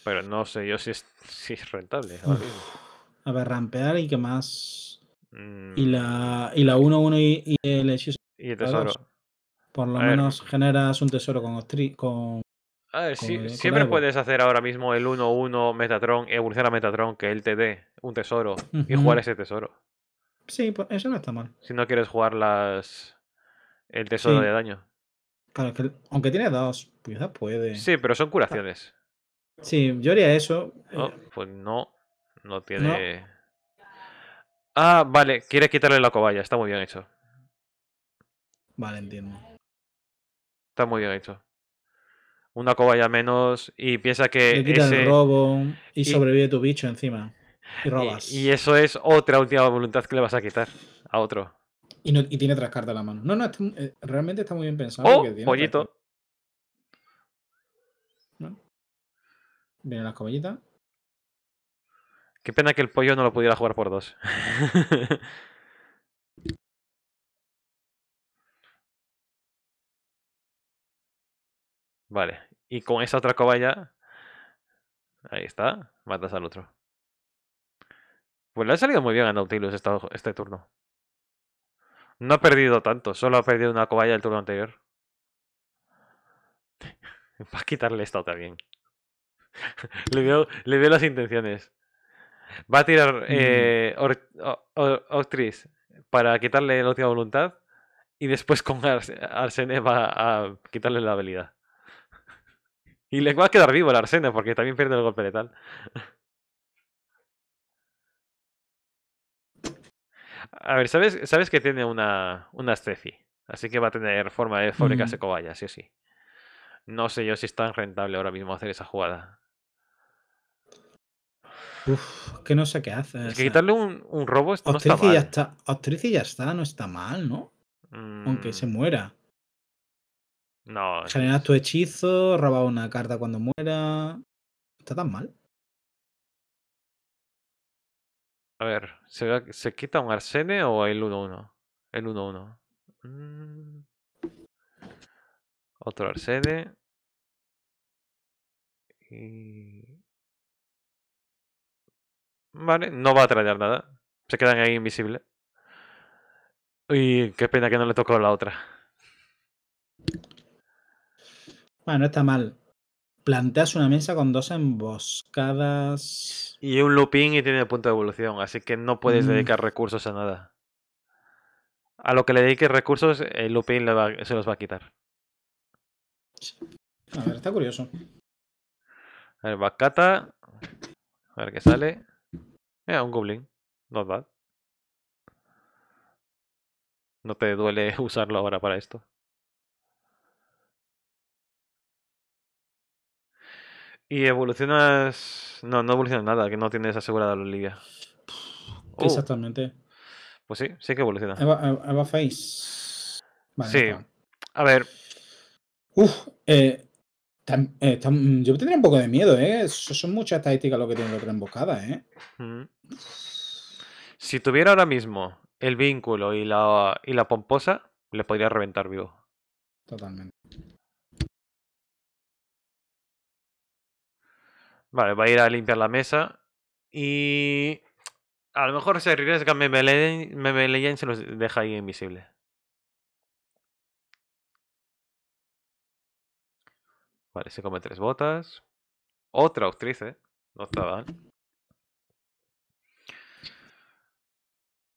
Speaker 2: Pero no sé yo si es, es rentable.
Speaker 1: A ver, rampear y qué más.
Speaker 2: Y mm.
Speaker 1: la 1-1 y, la y el hechizo. Y el tesoro. Por lo menos generas un tesoro con,
Speaker 2: a ver, siempre puedes hacer ahora mismo el 1-1 Metatron, evolucionar a Metatron, que él te dé un tesoro y jugar ese tesoro.
Speaker 1: Sí, pues eso no está mal.
Speaker 2: Si no quieres jugar las el tesoro de daño.
Speaker 1: Claro, que, aunque tiene dos, quizás puede.
Speaker 2: Sí, pero son curaciones.
Speaker 1: Sí, yo haría eso.
Speaker 2: Eh. Oh, pues no, no tiene. Ah, vale, quieres quitarle la cobaya, está muy bien hecho. Vale, entiendo. Está muy bien hecho. Una cobaya menos y piensa que. Le quitan el robo mm, y, sobrevive
Speaker 1: tu bicho encima. Y robas.
Speaker 2: Y, eso es otra última voluntad que le vas a quitar a otro.
Speaker 1: Y, no, y tiene tres cartas en la mano. No, no, eh, realmente está muy bien pensado. Oh, pollito. ¿No? Viene las cobayitas.
Speaker 2: Qué pena que el pollo no lo pudiera jugar por dos. Vale. Y con esa otra cobaya. Ahí está. Matas al otro. Pues le ha salido muy bien a Nautilus este, turno. No ha perdido tanto, solo ha perdido una cobaya el turno anterior. Va a quitarle esta también. le, le veo las intenciones. Va a tirar mm. eh, Octris para quitarle la última voluntad. Y después con Arsene va a quitarle la habilidad. Y le va a quedar vivo la Arsena porque también pierde el golpe letal. A ver, ¿sabes, sabes que tiene una, una Steffi? Así que va a tener forma de fabricarse mm. cobaya, sí o sí. No sé yo si es tan rentable ahora mismo hacer esa jugada.
Speaker 1: Uf, que no sé qué hace. que
Speaker 2: quitarle un, robo no está Ya
Speaker 1: está, ya está, no está mal, ¿no? Aunque se mm. muera. No. Generas tu hechizo, robas una carta cuando muera. Está
Speaker 3: tan mal. A ver, ¿se, quita
Speaker 2: un Arsene o el 1-1? El 1-1. Mm. Otro Arsene. Y... Vale, no va a traer nada. Se quedan ahí invisibles. Y qué pena que no le tocó la otra.
Speaker 1: Bueno, no está mal. Planteas una mesa con dos
Speaker 2: emboscadas. Y un looping y tiene punto de evolución, así que no puedes mm. dedicar recursos a nada. A lo que le dediques recursos, el looping se los va a quitar.
Speaker 1: A ver, está curioso.
Speaker 2: A ver,
Speaker 3: Bacata. A ver qué sale. Mira, un Goblin. Not bad. No te duele usarlo ahora para esto.
Speaker 2: Y evolucionas. No, no evolucionas nada, que no tienes asegurada la liga. Oh. Exactamente. Pues sí, sí que evoluciona.
Speaker 1: Eva, Eva sí. A ver. Uf, eh, eh yo tendría un poco de miedo, ¿eh? Son muchas estadísticas lo que tiene la emboscada, ¿eh?
Speaker 2: Si tuviera ahora mismo el vínculo y la, y la pomposa, le podría reventar vivo. Totalmente. Vale, va a ir a limpiar la mesa. Y. A lo mejor se arriesga Memeleyan y se los deja ahí invisible.
Speaker 3: Vale, se come tres botas. Otra actriz,
Speaker 2: ¿eh? No está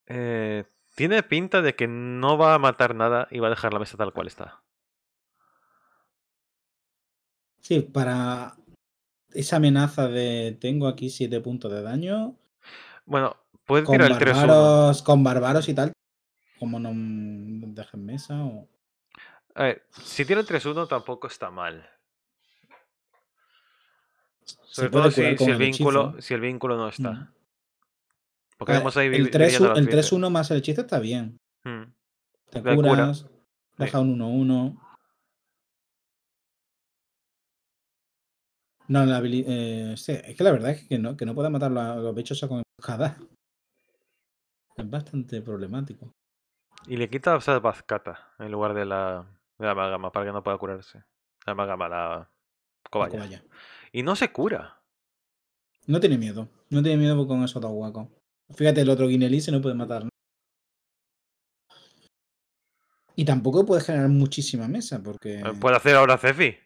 Speaker 2: eh, tiene pinta de que no va a matar nada y va a dejar la mesa tal cual está.
Speaker 1: Sí, para esa amenaza de tengo aquí 7 puntos de daño.
Speaker 2: Bueno, puedes tirar el 3 1
Speaker 1: Con barbaros y tal. Como no dejen mesa o...
Speaker 2: A ver, si tiene el 3-1 tampoco está mal. Sobre todo si, el vínculo, no está. Mm. Porque vemos ahí el 3-1
Speaker 1: más el hechizo está bien.
Speaker 3: Mm.
Speaker 2: Te curas,
Speaker 1: deja un 1-1.
Speaker 3: No, la habilidad... Eh,
Speaker 1: sí, es que la verdad es que no, que no pueda matar a los bichos con emboscada. Es bastante problemático.
Speaker 2: Y le quita esa sea, en lugar de la, de para que no pueda curarse. La amalgama, la cobaya. Y no se cura.
Speaker 1: No tiene miedo. No tiene miedo con eso dos guaco. Fíjate, el otro guinelí se no puede matar. Y tampoco puede generar muchísima mesa
Speaker 2: porque... Eh, puede hacer ahora Cefi.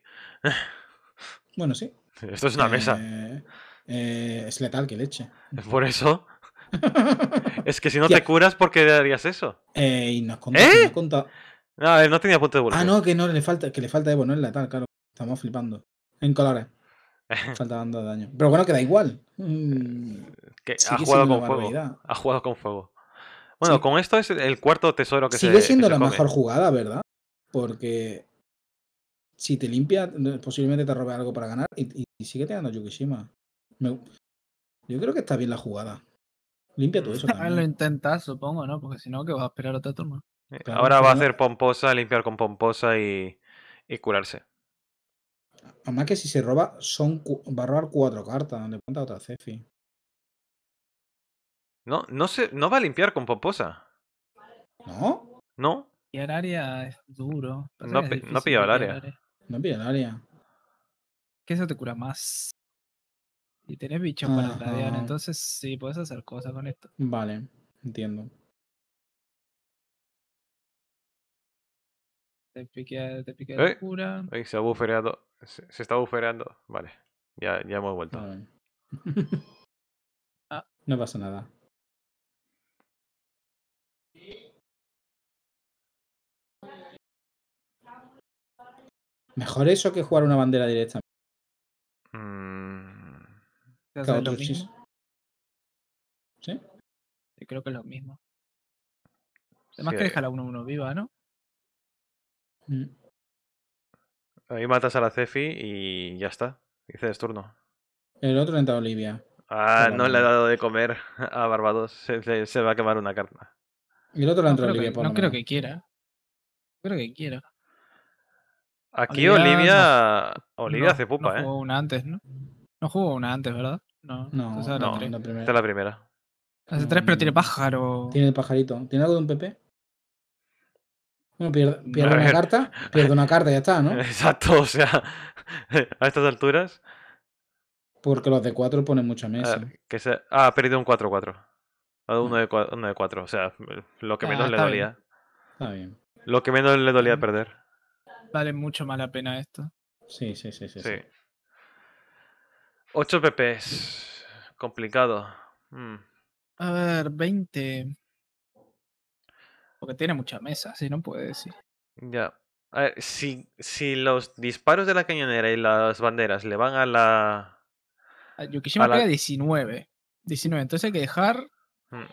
Speaker 2: bueno, sí. Esto es una mesa. Eh, eh, es letal que leche. Por eso. es que si no te curas, ¿por qué darías eso? Eh, y nos contó, No, no tenía punto de vuelta. Ah, no, que no
Speaker 1: le falta, que le falta Evo, no es letal, claro. Estamos flipando. En colores. Falta dando daño. Pero bueno, que da igual. Mm,
Speaker 2: ha jugado con fuego. Ha jugado con fuego. Bueno, con esto es el cuarto tesoro que sigue se Sigue siendo la mejor jugada, ¿verdad? Porque
Speaker 1: si te limpia, posiblemente te robe algo para ganar y, y sigue teniendo Yukishima. yo creo que está bien la jugada. Limpia todo eso. También. Lo intentas, supongo, ¿no? Porque si no, que vas a esperar otra turno. Eh, ahora va a
Speaker 2: hacer pomposa, limpiar con pomposa y, y curarse.
Speaker 1: Además que si se roba, son va a robar cuatro cartas, donde cuenta otra Cefi.
Speaker 2: No, no se, no va a limpiar con pomposa. ¿No? No.
Speaker 1: Y el área es duro. no, ha pillado el área. No pide Que eso te cura más. Y tenés bichos para radiar, entonces sí, puedes hacer cosas con esto. Vale, entiendo.
Speaker 3: Te pique te cura.
Speaker 2: se, ha Se, se, está bufereando. Vale, ya, ya hemos vuelto. ah.
Speaker 1: No pasa nada.
Speaker 3: Mejor eso que jugar una bandera directa. Mm. ¿Sí? Yo creo que es lo mismo. Además que
Speaker 1: eh. deja la 1-1 viva, ¿no?
Speaker 3: Mm.
Speaker 2: Ahí matas a la Cefi y ya está. Dices turno.
Speaker 1: El otro entra a Olivia.
Speaker 2: Ah, no le ha dado de comer a Barbados. Se, va a quemar una carta.
Speaker 1: Y el otro le entra a Olivia. por no creo que quiera. Creo que quiera.
Speaker 2: Aquí Olivia. Olivia, hace pupa, no ¿eh?
Speaker 1: jugó una antes, ¿no? No jugó una
Speaker 2: antes, ¿verdad? No, no. Esta es la, primera. Esta es la primera.
Speaker 1: Hace tres, pero mm. tiene pájaro. Tiene el pajarito. ¿Tiene algo de un PP? pierde, una carta, pierde una carta y ya está, ¿no? Exacto, o
Speaker 2: sea, a estas alturas. Porque
Speaker 1: los de cuatro ponen mucha mesa.
Speaker 2: Ah, ah ha perdido un 4-4. Ha dado uno de cuatro, o sea, lo que ah, menos le dolía. Está bien. Lo que menos le dolía mm. perder.
Speaker 1: Vale mucho más la pena esto.
Speaker 2: Sí, sí, sí, sí. 8 PPs. Complicado. Mm.
Speaker 1: A ver, 20. Porque tiene mucha mesa, si no puede decir.
Speaker 2: Ya. A ver, si, los disparos de la cañonera y las banderas le van a la.
Speaker 1: Yukishima pega 19. 19, entonces hay que dejar. 13 mm.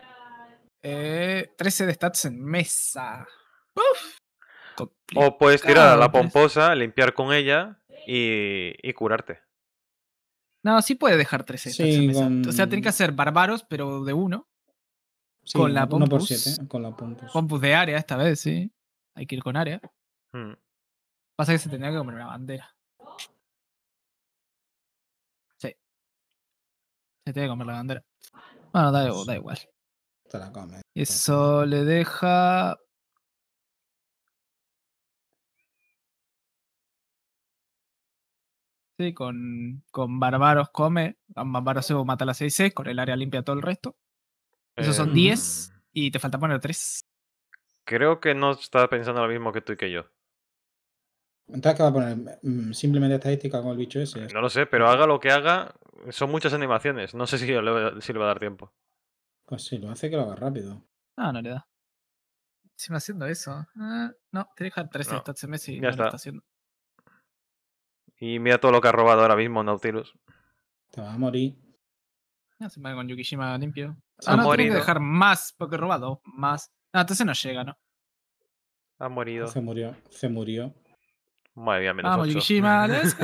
Speaker 1: eh, de stats en mesa. ¡Uf!
Speaker 2: O puedes tirar a la pomposa, limpiar con ella y, curarte.
Speaker 1: No, sí puede dejar tres O sea, tiene que ser bárbaros, pero de uno. con la pomposa con la pomposa de área esta vez, sí. Hay que ir con área.
Speaker 3: Hmm. Pasa que se tendría que comer una bandera. Sí. Se tiene que comer la bandera. Bueno, da, igual. la Eso le deja
Speaker 1: con, con Barbaros come, Barbaros se mata a las 6-6, con el área limpia todo el resto. Esos son 10 em, y te falta poner 3.
Speaker 2: Creo que no está pensando lo mismo que tú y que yo.
Speaker 1: Entonces, ¿qué va a poner? Mm, simplemente estadística con el bicho ese.
Speaker 2: No lo sé, pero haga lo que haga, son muchas animaciones. No sé si le, va a dar tiempo.
Speaker 1: Pues si lo hace que lo haga rápido. Ah, no le da. si me haciendo eso. ¿eh? no, te deja 3 no. stats y ya no está haciendo.
Speaker 2: Y mira todo lo que ha robado ahora mismo Nautilus. Te va a
Speaker 1: morir. se ah, va con Yukishima limpio. Se va a dejar más, porque he robado más. No, ah, entonces no llega, ¿no? Ha morido. Se murió, se murió.
Speaker 2: Muy bien, menos Vamos, Yukishima, let's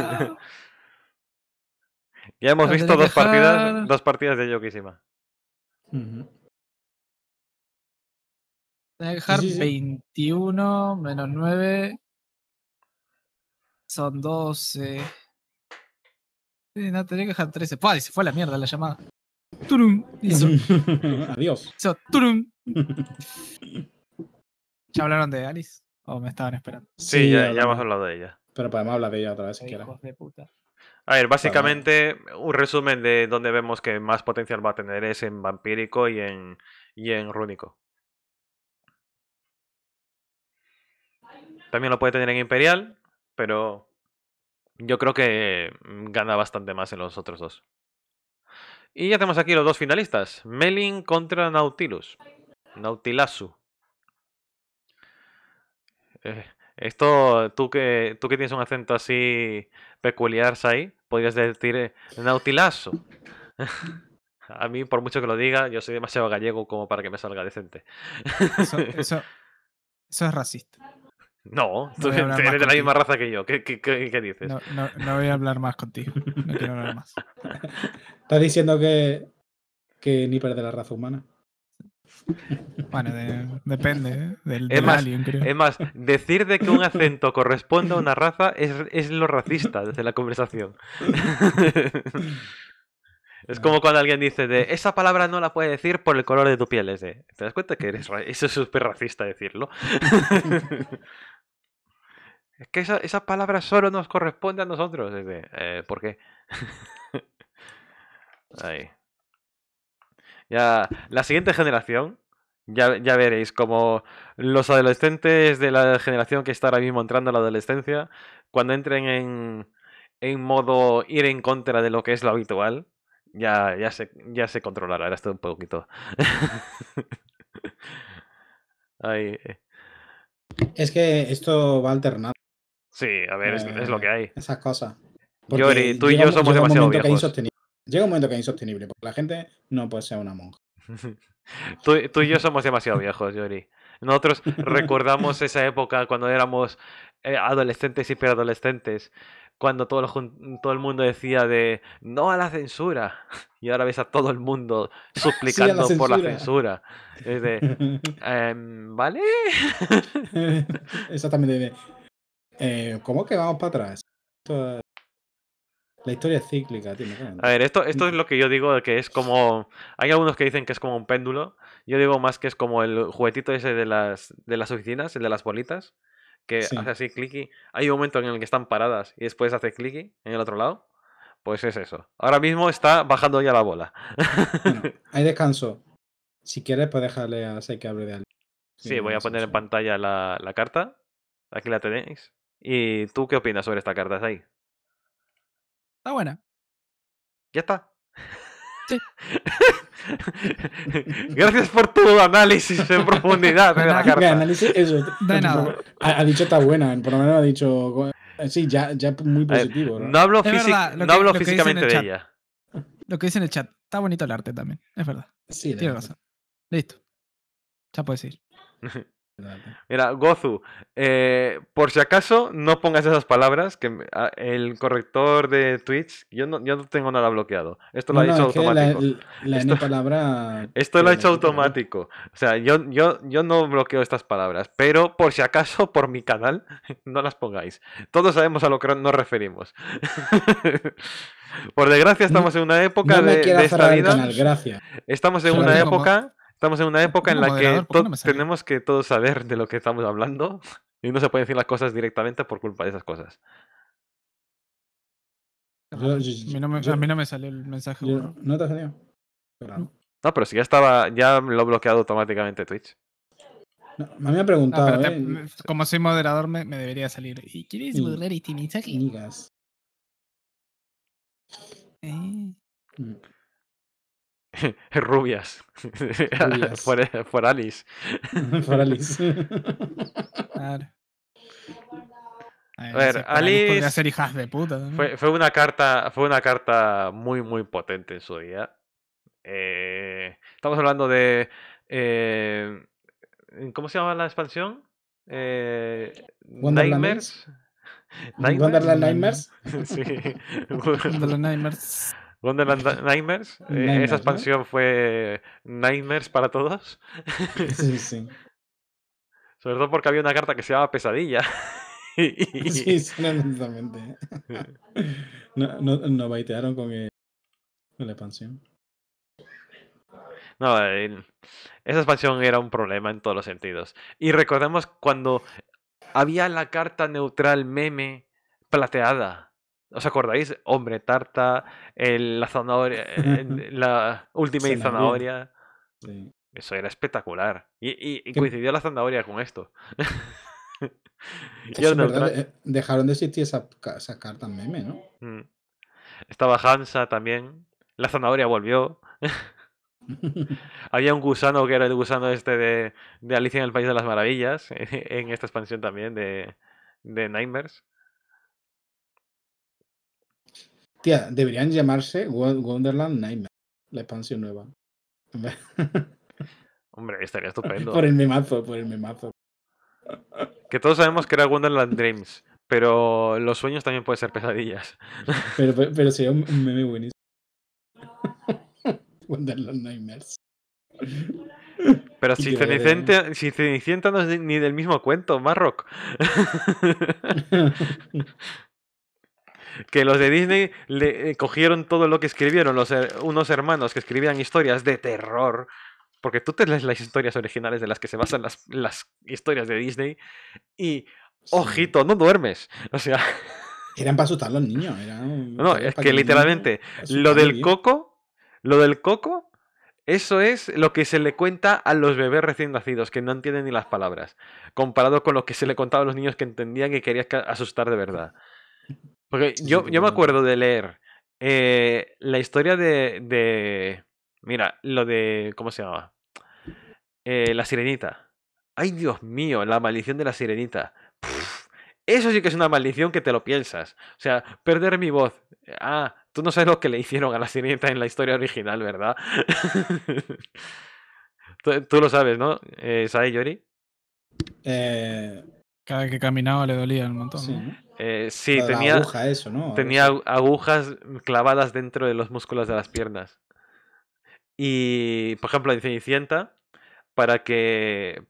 Speaker 2: Ya hemos visto dos partidas, dos partidas de Yukishima.
Speaker 3: Te va a dejar 21 menos 9.
Speaker 1: Son 12. Eh, no, tenía que dejar 13. se fue la mierda la llamada. ¡Turum! Adiós. ¿Ya hablaron de Alice? ¿O me estaban esperando?
Speaker 2: Sí, ya, hemos hablado de ella.
Speaker 1: Pero podemos hablar de ella otra vez si quieres.
Speaker 2: A ver, básicamente un resumen de donde vemos que más potencial va a tener es en vampírico y en, y en rúnico. También lo puede tener en imperial, pero yo creo que mm, gana bastante más en los otros dos. Y ya tenemos aquí los dos finalistas. Melin contra Nautilus. Nautilasu. Eh, esto, tú que, tú que tienes un acento así peculiar, Sai, podrías decir eh, A mí, por mucho que lo diga, yo soy demasiado gallego como para que me salga decente. eso
Speaker 1: es racista.
Speaker 2: No, tú eres de la misma raza que yo. ¿Qué, dices?
Speaker 1: No, voy a hablar más contigo. No quiero hablar más. Estás diciendo que, Ni perder la raza humana. Bueno, depende ¿eh? del, es más, Es
Speaker 2: más, decir de que un acento corresponde a una raza es, lo racista desde la conversación. Es como cuando alguien dice de esa palabra no la puede decir por el color de tu piel. Es ¿te das cuenta que eres eso es súper racista decirlo? Es que esa, palabra solo nos corresponde a nosotros. Eh, ¿Por qué? Ahí. Ya, la siguiente generación, ya, veréis como los adolescentes de la generación que está ahora mismo entrando a la adolescencia, cuando entren en, modo ir en contra de lo que es lo habitual, ya, ya, se, ya controlará. Ahora estoy un poquito. Ahí. Eh.
Speaker 1: Es que esto va a alternar.
Speaker 2: Sí, a ver, es, lo que eh, hay. Esas cosas. Yori, tú y yo somos demasiado viejos.
Speaker 1: Llega un momento que es insostenible, porque la gente no puede ser una monja.
Speaker 2: tú, y yo somos demasiado viejos, Yori. Nosotros recordamos esa época cuando éramos eh, adolescentes y preadolescentes, cuando todo el, todo el mundo decía de no a la censura. Y ahora ves a todo el mundo suplicando por la censura. Es de, em, ¿vale?
Speaker 1: Exactamente. Eh, ¿Cómo que vamos para atrás? la historia es cíclica,
Speaker 2: A ver, esto, mm. esto es lo que yo digo, que es como... Hay algunos que dicen que es como un péndulo. Yo digo más que es como el juguetito ese de las, de las oficinas, el de las bolitas, que hace así y Hay un momento en el que están paradas y después hace y en el otro lado. Pues es eso. Ahora mismo está bajando ya la bola. hay
Speaker 1: descanso. Si quieres, pues dejarle a Sei que hable
Speaker 2: de algo. Sí, voy a poner en pantalla la carta. Aquí la tenéis. ¿Y tú qué opinas sobre esta carta, de ahí?
Speaker 1: Está buena. Ya está. Sí.
Speaker 2: Gracias por tu análisis en profundidad de la carta.
Speaker 1: Ha, dicho está buena, por lo menos ha dicho. Eh, sí, ya, ya muy eh, positivo. no hablo, físicamente de ella. Lo que dice en el chat. Está bonito el arte también, es verdad. Sí, tiene razón. Listo.
Speaker 2: Ya puedes ir. Mira, Gozu, eh, por si acaso no pongas esas palabras, que ah, el corrector de Twitch, yo no, yo no tengo nada bloqueado. Esto lo ha hecho automático.
Speaker 1: palabra... esto lo ha hecho
Speaker 2: automático. O sea, yo, yo, yo no bloqueo estas palabras, pero por si acaso, por mi canal, no las pongáis. Todos sabemos a lo que nos referimos. por desgracia, estamos en una época de, esta Estamos en una época... Estamos en una época en la que tenemos que todos saber de lo que estamos hablando y no se pueden decir las cosas directamente por culpa de esas cosas.
Speaker 1: a, mí no me, salió el mensaje. no te salió.
Speaker 2: No, pero si ya estaba, ya lo he bloqueado automáticamente Twitch.
Speaker 1: me había preguntado. Ah, eh, mm, como soy moderador, me, debería salir. ¿Y quieres burlar y te Eh. Mm. Rubias. fuera For, Alice. For A
Speaker 2: ver, Alice ser hijas de puta. Fue, una carta, fue una carta muy, muy potente en su día. Eh, estamos hablando de. Eh, ¿Cómo se llama la expansión? Eh, Nightmares. Nightmares. Wonderland Nightmares.
Speaker 1: sí. Wonderland Nightmares.
Speaker 2: Wonderland Nightmares, eh, Nightmares esa expansión fue Nightmares para todos. Sí, sí. Sobre todo porque había una carta que se llamaba Pesadilla. sí,
Speaker 1: No, no, no baitearon con, con la expansión.
Speaker 2: No, esa expansión era un problema en todos los sentidos. Y recordemos cuando había la carta neutral meme plateada. ¿Os acordáis? Hombre tarta, la zanahoria, la Ultimate zanahoria. Eso era espectacular. Y, coincidió la zanahoria con esto. Eh,
Speaker 1: dejaron de existir esa carta meme, ¿no?
Speaker 2: Mm. Estaba Hansa también. La zanahoria volvió. Había un gusano que era el gusano este de, Alicia en el País de las Maravillas, en esta expansión también de, de Nightmares.
Speaker 1: Tía, deberían llamarse Wonderland Nightmare, la expansión nueva.
Speaker 2: Hombre, estaría estupendo. por el
Speaker 1: memazo, por el memazo.
Speaker 2: Que todos sabemos que era Wonderland Dreams, pero los sueños también pueden ser pesadillas.
Speaker 1: pero, pero, sería un meme buenísimo. Wonderland Nightmares.
Speaker 2: Pero si Cenicienta, si Cenicienta no es ni del mismo cuento, Marrock que los de Disney le eh, cogieron todo lo que escribieron los, eh, unos hermanos que escribían historias de terror, porque tú te lees las historias originales de las que se basan las, historias de Disney y, ojito, no duermes. O sea...
Speaker 1: Eran para asustar a los niños. no, es que literalmente, lo del
Speaker 2: coco, lo del coco, eso es lo que se le cuenta a los bebés recién nacidos, que no entienden ni las palabras, comparado con lo que se le contaba a los niños que entendían y querías asustar de verdad. Porque yo, me acuerdo de leer eh, la historia de, Mira, lo de. ¿Cómo se llama? Eh, la sirenita. Ay, Dios mío, la maldición de la sirenita. eso sí que es una maldición que te lo piensas. O sea, perder mi voz. Ah, tú no sabes lo que le hicieron a la sirenita en la historia original, ¿verdad? tú, lo sabes, ¿no? Eh, Yori?
Speaker 1: Eh, cada vez que caminaba le dolía un montón. Sí,
Speaker 2: eh, tenía, eso, ¿no? tenía agujas clavadas dentro de los músculos de las piernas. Y, por ejemplo, en Cenicienta, para que,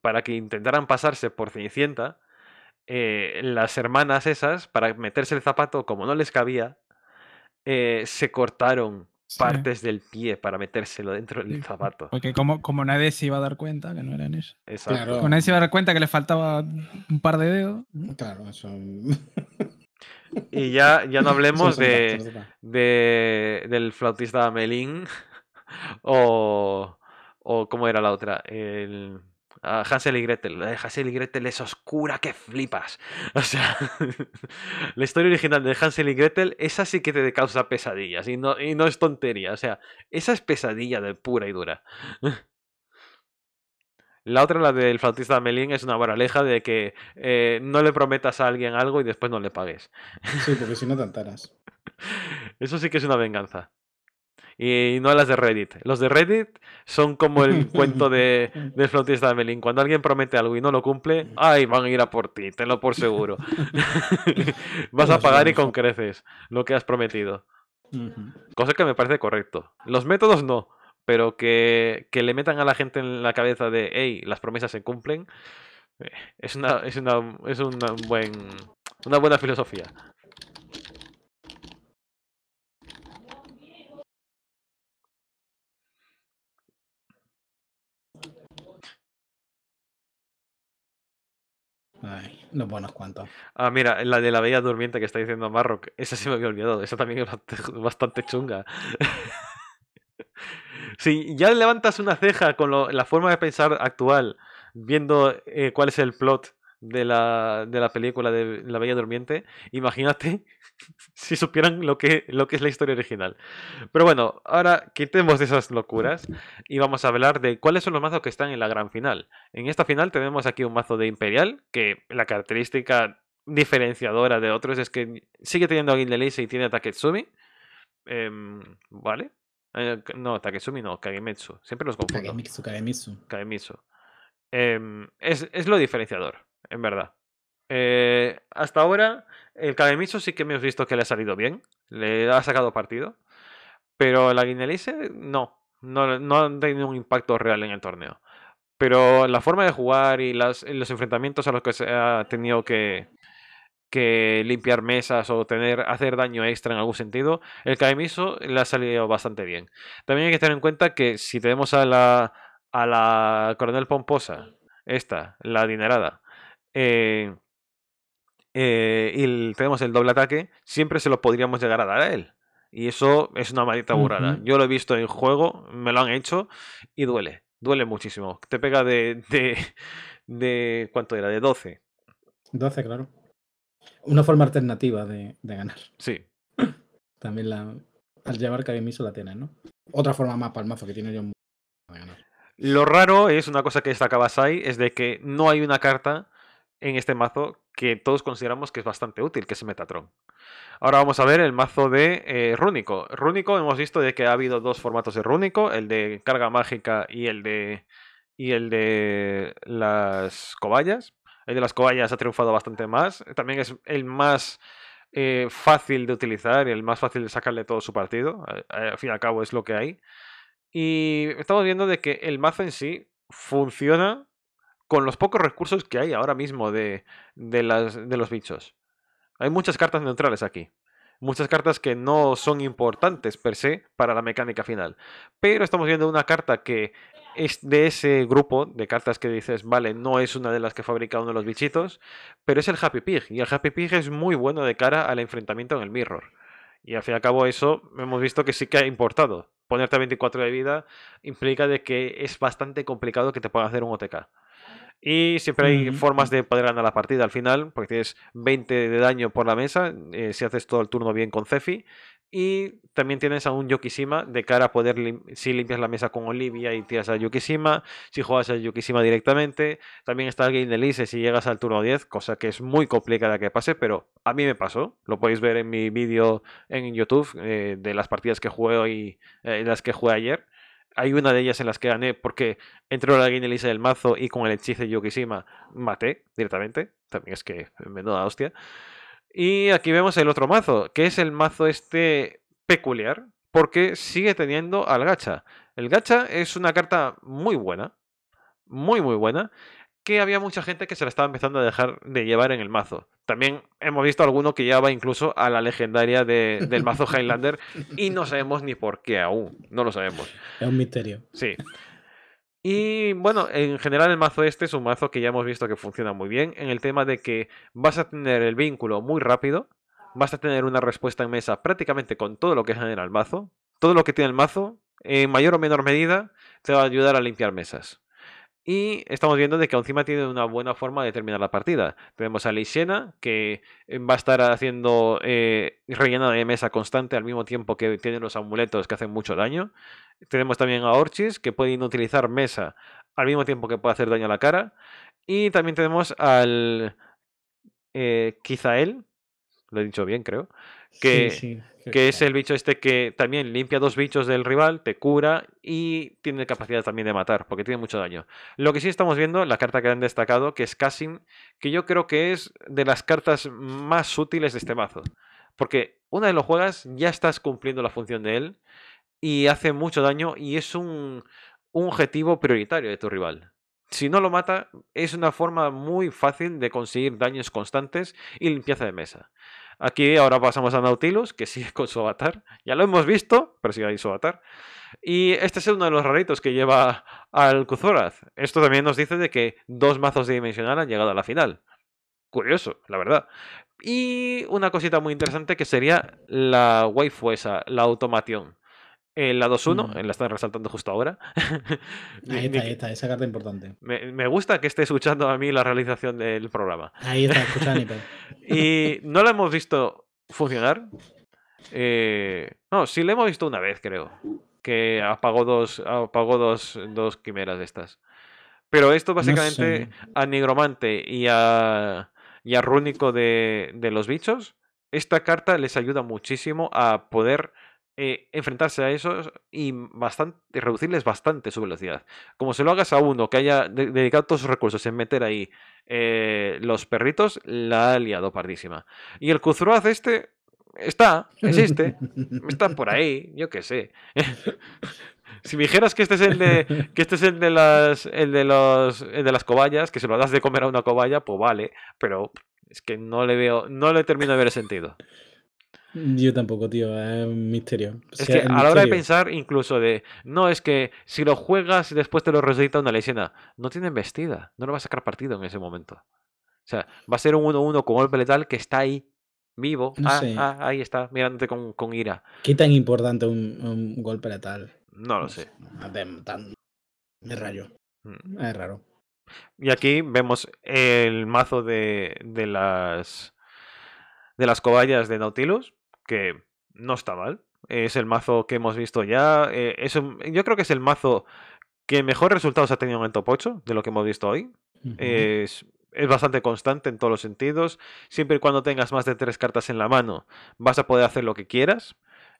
Speaker 2: para que intentaran pasarse por Cenicienta, eh, las hermanas esas, para meterse el zapato, como no les cabía, eh, se cortaron partes del pie para metérselo dentro del zapato. Porque
Speaker 1: como, como nadie se iba a dar cuenta que no eran
Speaker 2: eso. Exacto. Claro. Como nadie se
Speaker 1: iba a dar cuenta que le faltaba un par de dedos. Claro, eso...
Speaker 2: Y ya, ya no hablemos de, del flautista Melín o, o cómo era la otra. El... Hansel y Gretel. Hansel y Gretel es oscura que flipas. O sea, la historia original de Hansel y Gretel, esa sí que te causa pesadillas y no, y no es tontería. O sea, esa es pesadilla de pura y dura. La otra, la del de Melín, es una baraleja de que eh, no le prometas a alguien algo y después no le pagues.
Speaker 1: Sí, porque si no te
Speaker 2: Eso sí que es una venganza y no a las de Reddit. Los de Reddit son como el cuento de, del flautista de Melin. Cuando alguien promete algo y no lo cumple, ¡ay! Van a ir a por ti, tenlo por seguro. Vas a pagar y con creces lo que has prometido. Cosa que me parece correcto. Los métodos no, pero que, le metan a la gente en la cabeza de, hey, las promesas se cumplen, eh, es una, es una, buen, una buena filosofía.
Speaker 1: Ay, no buenos cuantos.
Speaker 2: Ah, mira, la de la bella durmiente que está diciendo Marrock. Esa se me había olvidado. Esa también es bastante chunga. si ya levantas una ceja con la forma de pensar actual, viendo eh, cuál es el plot de la, película de La Bella Durmiente, imagínate si supieran lo que, lo que es la historia original. Pero bueno, ahora quitemos de esas locuras y vamos a hablar de cuáles son los mazos que están en la gran final. En esta final tenemos aquí un mazo de Imperial, que la característica diferenciadora de otros es que sigue teniendo a Gildeleise y tiene a Taketsumi. Em, ¿Vale? Eh, no, Taketsumi no, Kagemetsu. Siempre los confundo. Kagemitsu, em, es lo diferenciador en verdad. Eh, hasta ahora, el cademizo sí que me hemos visto que le ha salido bien, le ha sacado partido, pero la Guinelice no, no, ha tenido un impacto real en el torneo. Pero la forma de jugar y, los enfrentamientos a los que se ha tenido que, limpiar mesas o tener, hacer daño extra en algún sentido, el Kaemiso le ha salido bastante bien. También hay que tener en cuenta que si tenemos a la, a la Coronel Pomposa, esta, la adinerada, eh, eh, y tenemos el doble ataque, siempre se lo podríamos llegar a dar a él. Y eso es una maldita burrada. Yo lo he visto en juego, me lo han hecho y duele. Duele muchísimo. Te pega de. de, ¿Cuánto era? De 12.
Speaker 1: 12, claro. Una forma alternativa de, ganar. Sí. También la. Al llevar Kagemiso la tiene ¿no? Otra forma más palmazo que tiene yo
Speaker 2: Lo raro es una cosa que destacaba ahí. es de que no hay una carta en este mazo que todos consideramos que es bastante útil, que es Metatron. Ahora vamos a ver el mazo de eh, Rúnico. Rúnico hemos visto de que ha habido dos formatos de Rúnico, el de carga mágica y el de y el de las cobayas. El de las cobayas ha triunfado bastante más. También es el más eh, fácil de utilizar y el más fácil de sacarle todo su partido. Eh, al fin y al cabo es lo que hay. Y estamos viendo de que el mazo en sí funciona con los pocos recursos que hay ahora mismo de, las, de los bichos. Hay muchas cartas neutrales aquí. Muchas cartas que no son importantes per se para la mecánica final. Pero estamos viendo una carta que es de ese grupo de cartas que dices, vale, no es una de las que fabrica uno de los bichitos, pero es el Happy Pig. Y el Happy Pig es muy bueno de cara al enfrentamiento en el Mirror. Y al fin y al cabo eso hemos visto que sí que ha importado. Ponerte 24 de vida implica de que es bastante complicado que te pueda hacer un OTK. Y siempre hay formas de poder ganar la partida al final, porque tienes 20 de daño por la mesa, eh, si haces todo el turno bien con Cefi. Y también tienes a un Yokishima de cara a poder, si limpias la mesa con Olivia y tiras a Yokishima, si juegas a Yokishima directamente. También está el Game si llegas al turno 10, cosa que es muy complicada que pase, pero a mí me pasó. Lo podéis ver en mi vídeo en YouTube eh, de las partidas que jugué hoy, eh, las que jugué ayer hay una de ellas en las que gané porque entró la Guinelisa del mazo y con el hechizo de Yokishima maté directamente. También es que me menuda hostia. Y aquí vemos el otro mazo, que es el mazo este peculiar, porque sigue teniendo al gacha. El gacha es una carta muy buena, muy muy buena, que había mucha gente que se la estaba empezando a dejar de llevar en el mazo. También hemos visto alguno que ya va incluso a la legendaria del mazo Highlander y no sabemos ni por qué aún. No lo sabemos.
Speaker 1: Es un misterio.
Speaker 2: Sí. Y bueno, en general el mazo este es un mazo que ya hemos visto que funciona muy bien en el tema de que vas a tener el vínculo muy rápido, vas a tener una respuesta en mesa prácticamente con todo lo que genera el mazo. Todo lo que tiene el mazo, en mayor o menor medida, te va a ayudar a limpiar mesas. Y estamos viendo de que encima tiene una buena forma de terminar la partida. Tenemos a Lysena que eh, va a estar haciendo eh, rellena de mesa constante al mismo tiempo que tiene los amuletos que hacen mucho daño. Tenemos también a Orchis, que puede inutilizar mesa al mismo tiempo que puede hacer daño a la cara. Y también tenemos al eh, Kizael, lo he dicho bien creo, que, que es el bicho este que también limpia dos bichos del rival, te cura y tiene capacidad también de matar, porque tiene mucho daño. Lo que sí estamos viendo, la carta que han destacado, que es Cassin, que yo creo que es de las cartas más útiles de este mazo. Porque una vez lo juegas, ya estás cumpliendo la función de él y hace mucho daño y es un, un objetivo prioritario de tu rival si no lo mata, es una forma muy fácil de conseguir daños constantes y limpieza de mesa. Aquí ahora pasamos a Nautilus, que sigue con su avatar. Ya lo hemos visto, pero sigue ahí su avatar. Y este es uno de los raritos que lleva al Kuzoraz. Esto también nos dice de que dos mazos de dimensional han llegado a la final. Curioso, la verdad. Y una cosita muy interesante que sería la waifu esa, la Automatión. En la 2-1, mm. la están resaltando justo ahora.
Speaker 1: Ahí está, ahí está, esa carta importante.
Speaker 2: Me, gusta que esté escuchando a mí la realización del programa.
Speaker 1: Ahí está,
Speaker 2: y no la hemos visto funcionar. Eh, no, sí la hemos visto una vez, creo. Que apagó dos, apagó dos, dos quimeras de estas. Pero esto básicamente a Nigromante y a, y Rúnico de, de los bichos, esta carta les ayuda muchísimo a poder eh, enfrentarse a esos y bastante, reducirles bastante su velocidad. Como se lo hagas a uno que haya dedicado todos sus recursos en meter ahí eh, los perritos, la ha liado pardísima. Y el Kuzruaz este está, existe, está por ahí, yo qué sé. si me dijeras que este es el de que este es el de las el de los el de las cobayas, que se lo das de comer a una cobaya, pues vale, pero es que no le veo no le termino de ver el sentido.
Speaker 1: Yo tampoco, tío, es un misterio. es que a la hora de pensar,
Speaker 2: incluso de, no, es que si lo juegas y después te lo resucita una leyenda, no tiene vestida, no lo va a sacar partido en ese momento. O sea, va a ser un 1-1 con golpe letal que está ahí, vivo. Ah, ah, ahí está, mirándote con, con, ira.
Speaker 1: ¿Qué tan importante un, un golpe
Speaker 2: letal? No lo sé. Me rayo. Mm. Es raro. Y aquí vemos el mazo de, de las de las cobayas de Nautilus que no está mal. Es el mazo que hemos visto ya. Eh, yo creo que es el mazo que mejor resultados ha tenido en el top 8 de lo que hemos visto hoy. es, bastante constante en todos los sentidos. Siempre y cuando tengas más de tres cartas en la mano, vas a poder hacer lo que quieras.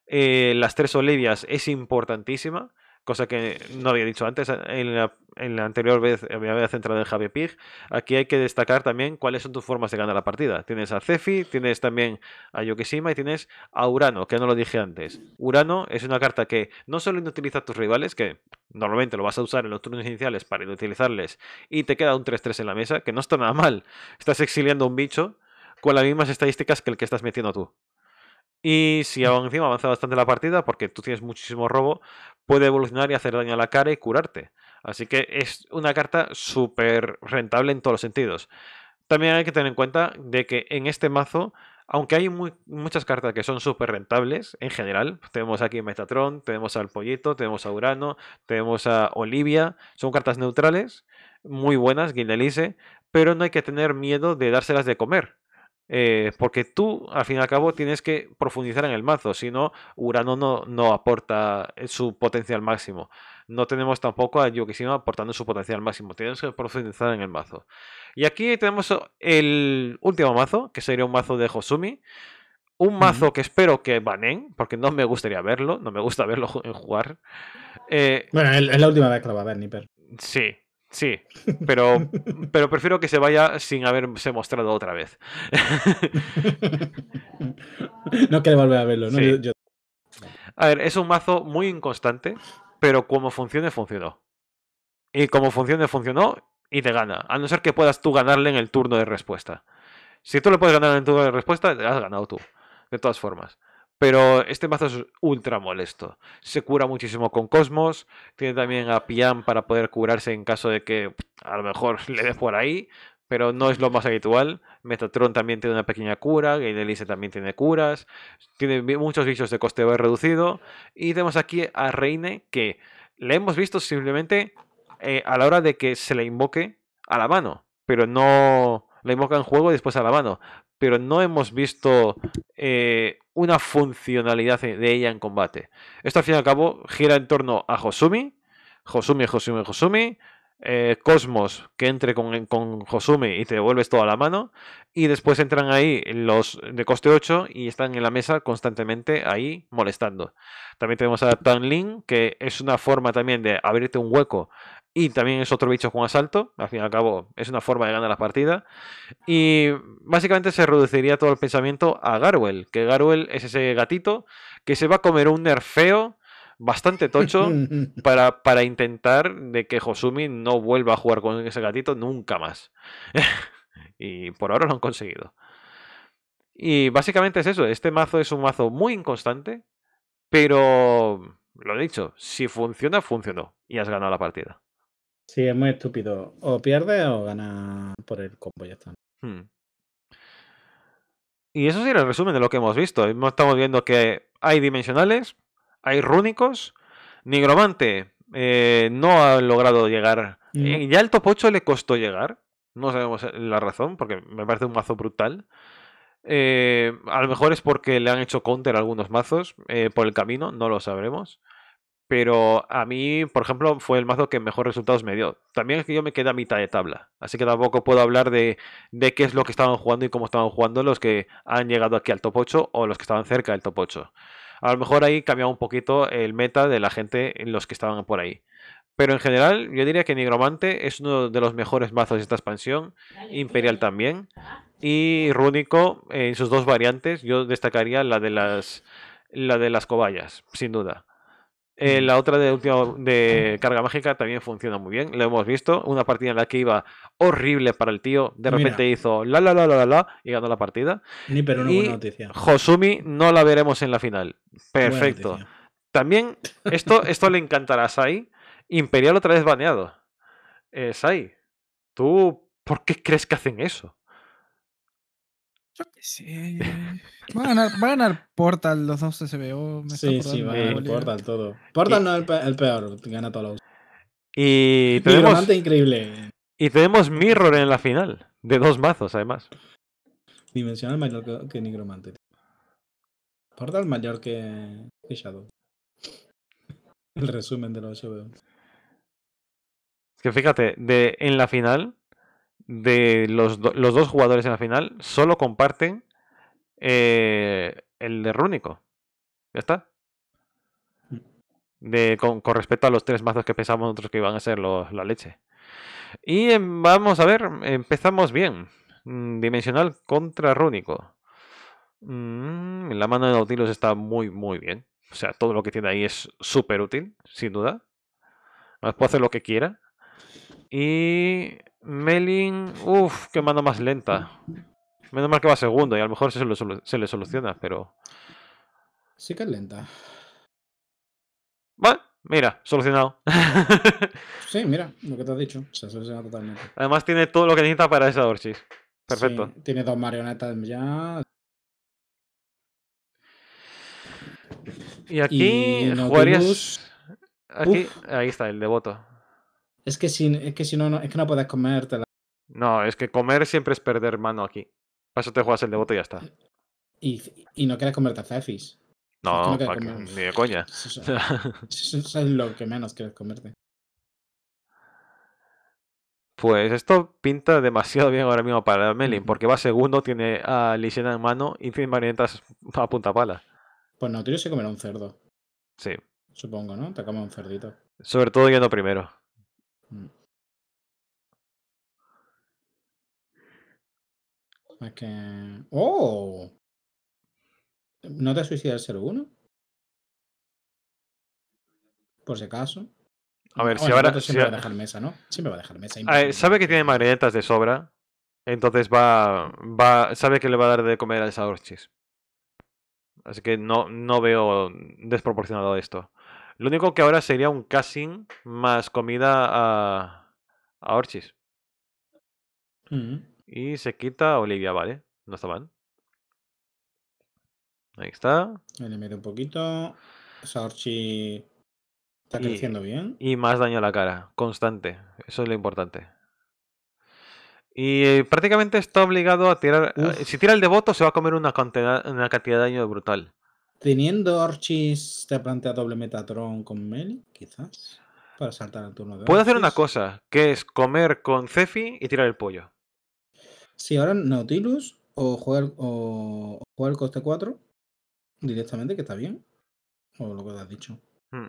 Speaker 2: Eh, las tres Olivias es importantísima cosa que no había dicho antes. En la, en la anterior vez me había centrado en Javier Pig. Aquí hay que destacar también cuáles son tus formas de ganar la partida. Tienes a Cefi, tienes también a Yokishima y tienes a Urano, que no lo dije antes. Urano es una carta que no solo inutiliza a tus rivales, que normalmente lo vas a usar en los turnos iniciales para inutilizarles, y te queda un 3-3 en la mesa, que no está nada mal. Estás exiliando a un bicho con las mismas estadísticas que el que estás metiendo tú. Y si encima avanza bastante la partida, porque tú tienes muchísimo robo, puede evolucionar y hacer daño a la cara y curarte. Así que es una carta súper rentable en todos los sentidos. También hay que tener en cuenta de que en este mazo, aunque hay muchas cartas que son súper rentables en general, tenemos aquí Metatron, tenemos al Pollito, tenemos a Urano, tenemos a Olivia, son cartas neutrales, muy buenas, Guindelice, pero no hay que tener miedo de dárselas de comer eh, porque tú, al fin y al cabo, tienes que profundizar en el mazo, si no, Urano no, aporta eh, su potencial máximo. No tenemos tampoco a Yokishima aportando su potencial máximo, tienes que profundizar en el mazo. Y aquí tenemos oh, el último mazo, que sería un mazo de Hosumi. Un mazo que espero que banen, porque no me gustaría verlo, no me gusta verlo en jugar. Eh, bueno, es la
Speaker 1: última vez que lo va a ver Nipper.
Speaker 2: Sí, Sí, pero, pero prefiero que se vaya sin haberse mostrado otra vez.
Speaker 1: no quiere volver a verlo,
Speaker 2: A ver, es un mazo muy inconstante, pero como funcione, funcionó. Y como funcione, funcionó y te gana. A no ser que puedas tú ganarle en el turno de respuesta. Si tú le puedes ganar en el turno de respuesta, te has ganado tú. De todas formas. Pero este mazo es ultra molesto. Se cura muchísimo con Cosmos. Tiene también a Pian para poder curarse en caso de que a lo mejor le dé por ahí. Pero no es lo más habitual. Metatron también tiene una pequeña cura. Gainelice también tiene curas. Tiene muchos bichos de coste reducido. Y tenemos aquí a Reine que le hemos visto simplemente eh, a la hora de que se le invoque a la mano. Pero no. La invoca en juego y después a la mano. Pero no hemos visto eh, una funcionalidad de ella en combate. Esto al fin y al cabo gira en torno a Josumi, Josumi, Hosumi, Josumi, eh, Cosmos que entre con, con Hosumi y te devuelves toda la mano, y después entran ahí los de coste 8 y están en la mesa constantemente ahí molestando. También tenemos a Lin que es una forma también de abrirte un hueco y también es otro bicho con asalto. Al fin y al cabo, es una forma de ganar la partida Y básicamente se reduciría todo el pensamiento a Garwell. Que Garwell es ese gatito que se va a comer un nerfeo bastante tocho para, intentar de que Josumi no vuelva a jugar con ese gatito nunca más. y por ahora lo han conseguido. Y básicamente es eso. Este mazo es un mazo muy inconstante. Pero, lo he dicho, si funciona, funcionó. Y has ganado la partida. Sí, es
Speaker 1: muy estúpido. O pierde o gana por el combo, ya está. Hmm.
Speaker 2: Y eso sería el resumen de lo que hemos visto. Estamos viendo que hay dimensionales, hay rúnicos, Nigromante eh, no ha logrado llegar. Mm. Eh, ya el top 8 le costó llegar. No sabemos la razón, porque me parece un mazo brutal. Eh, a lo mejor es porque le han hecho counter algunos mazos por el camino, no lo sabremos. Pero a mí, por ejemplo, fue el mazo que mejor resultados me dio. También es que yo me quedé a mitad de tabla. Así que tampoco puedo hablar de, de qué es lo que estaban jugando y cómo estaban jugando los que han llegado aquí al top 8 o los que estaban cerca del top 8. A lo mejor ahí cambiaba un poquito el meta de la gente en los que estaban por ahí. Pero en general, yo diría que Nigromante es uno de los mejores mazos de esta expansión. Imperial también. Ah. Y Rúnico, en sus dos variantes, yo destacaría la de las, la de las cobayas, sin duda. Eh, mm. la otra de, de carga mágica también funciona muy bien, lo hemos visto. Una partida en la que iba horrible para el tío, de repente hizo la la la la la y ganó la partida. Ni pero y buena noticia. Josumi, no la veremos en la final. Perfecto. También esto, esto le encantará a Sai. Imperial otra vez baneado. Eh, Sai, ¿tú por qué crees que hacen eso?
Speaker 4: Yo
Speaker 1: qué sé. Va a ganar, Portal los dos SBO. sí, sí, va a ganar
Speaker 2: Portal todo.
Speaker 1: Portal no es el, peor, gana todos los.
Speaker 2: Y tenemos. increíble. Y tenemos Mirror en la final, de dos mazos además. Dimensional mayor que, Negromante Nigromante.
Speaker 1: Portal mayor que, Shadow. El resumen de los SBO.
Speaker 2: Es que fíjate, de, en la final de los, dos jugadores en la final solo comparten eh, el de Rúnico. Ya está. con, respecto a los tres mazos que pensamos otros que iban a ser la leche. Y em, vamos a ver, empezamos bien. Mm, dimensional contra Rúnico. Mm, la mano de Nautilus está muy, muy bien. O sea, todo lo que tiene ahí es súper útil, sin duda. Puede hacer lo que quiera. Y Melin, uff, qué mano más lenta. Menos mal que va segundo y a lo mejor se, le soluciona, pero. Sí que es lenta. Bueno, mira, solucionado. sí, mira, lo que te has dicho. Se ha solucionado totalmente. Además, tiene todo lo que necesita para esa Orchis. Perfecto. tiene dos marionetas ya.
Speaker 1: Y aquí
Speaker 2: Aquí, ahí está, el devoto.
Speaker 1: Es que si, es que si no, no, es que no puedes comértela.
Speaker 2: No, es que comer siempre es perder mano aquí. paso te juegas el devoto mm, y ya está. Eh,
Speaker 1: y, y no quieres comerte a No, no ni de coña. Eso, es lo que menos quieres comerte.
Speaker 2: Pues esto pinta demasiado bien ahora mismo para Melin, porque va segundo, tiene a Lysena en mano y fin a punta pala.
Speaker 1: Pues no, tío, se comerá un cerdo. Sí. Supongo, ¿no? Te comes un cerdito.
Speaker 2: Sobre todo yendo primero. Es que. ¡Oh!
Speaker 1: ¿No te suicida el 01? Por si acaso. A ver, si ahora. Siempre va a dejar mesa, ¿no? Siempre va mesa. Eh, sabe
Speaker 2: que tiene marionetas de sobra. Entonces va, va. Sabe que le va a dar de comer a esa Orchis. Así que no, no veo desproporcionado esto. Lo único que ahora sería un casting más comida a, a Orchis. Mm y se quita Olivia, vale. No está mal. Ahí está. Le mete un poquito. Orchi
Speaker 1: está y, bien.
Speaker 2: Y más daño a la cara, constante. Eso es lo importante. Y prácticamente está obligado a tirar. Si tira el devoto, se va a comer una cantidad, de daño brutal.
Speaker 1: Teniendo Orchis, te plantea doble Metatron con
Speaker 2: Meli, quizás. Para saltar el turno de. Puedo hacer una cosa, que es comer con Cefi y tirar el pollo.
Speaker 1: Si ahora Nautilus o jugar, o, el coste 4 directamente, que está bien. O lo que te has dicho.
Speaker 2: Hmm.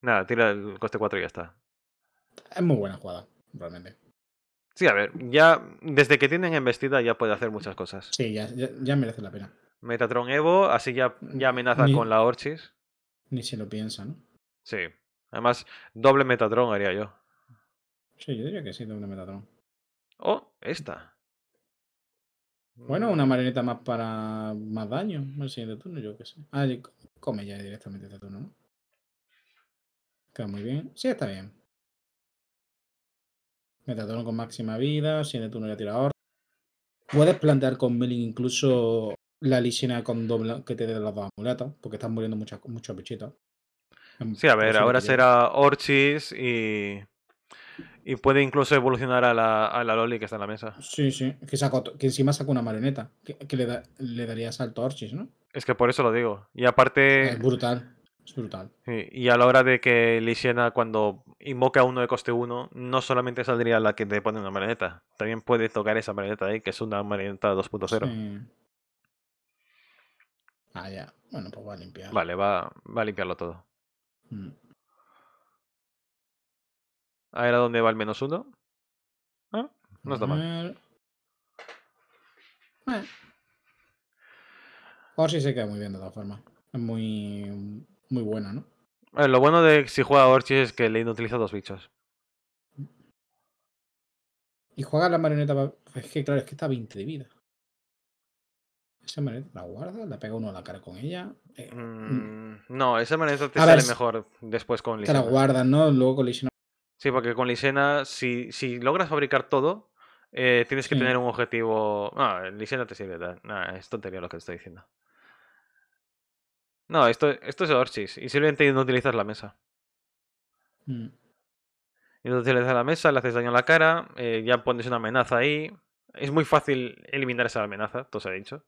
Speaker 2: Nada, tira el coste 4 y ya está. Es muy buena jugada, realmente. Sí, a ver, ya desde que tienen embestida ya puede hacer muchas cosas.
Speaker 1: Sí, ya, ya, merece la pena.
Speaker 2: Metatron Evo, así ya, ya amenaza con la Orchis.
Speaker 1: Ni se lo piensa, ¿no?
Speaker 2: Sí. Además, doble Metatron haría yo. Sí, yo diría que sí, doble Metatron. Oh, esta.
Speaker 1: Bueno, una mm. marioneta más para más daño el siguiente turno, yo qué sé. Ah, come ya directamente este turno, ¿no? Queda muy bien. Sí, está bien. Metatron con máxima vida, siguiente turno ya tira Puedes plantear con Milling incluso la lisina con doble que te dé las dos amuletas, porque están muriendo muchas, muchos bichitos. Sí, a ver, ahora
Speaker 2: será Orchis y y puede incluso evolucionar a la, a la Loli que está en la mesa.
Speaker 1: Sí, sí. Que, encima saca una marioneta. Que, le, da, le daría salto a Orchis, ¿no?
Speaker 2: Es que por eso lo digo. Y aparte. Es brutal. Es brutal. Y, a la hora de que Lisiana, cuando invoque a uno de coste 1, no solamente saldría la que te pone una marioneta. También puede tocar esa marioneta ahí, que es una marioneta 2.0.
Speaker 4: Ah, ya. Bueno, pues va a limpiar.
Speaker 2: Vale, va, va a limpiarlo todo. Mm. A ver a dónde va el menos uno.
Speaker 1: Ah, no está mal. Orsi se queda muy bien de todas formas. Es muy, muy buena ¿no?
Speaker 2: lo bueno de si juega Orsi es que Lane utiliza dos bichos.
Speaker 1: Y juega la marioneta. Es que claro, es que está 20 de vida. Esa marioneta
Speaker 2: la guarda, la pega uno a la cara con ella. Eh, mm, mm. no, esa marioneta te sale mejor después con Lisa. Te la guarda
Speaker 1: ¿no? Luego con
Speaker 2: Sí, porque con Lisena, si, si logras fabricar todo, eh, tienes que tener un objetivo. No, eh, Lisena te sirve. Nada, es tontería lo que te estoy diciendo. No, esto, esto es Orchis. Y simplemente no utilizas la mesa. Mm. Y no utilizas la mesa, le haces daño a la cara, eh, ya pones una amenaza ahí. Es muy fácil eliminar esa amenaza, todo se ha dicho.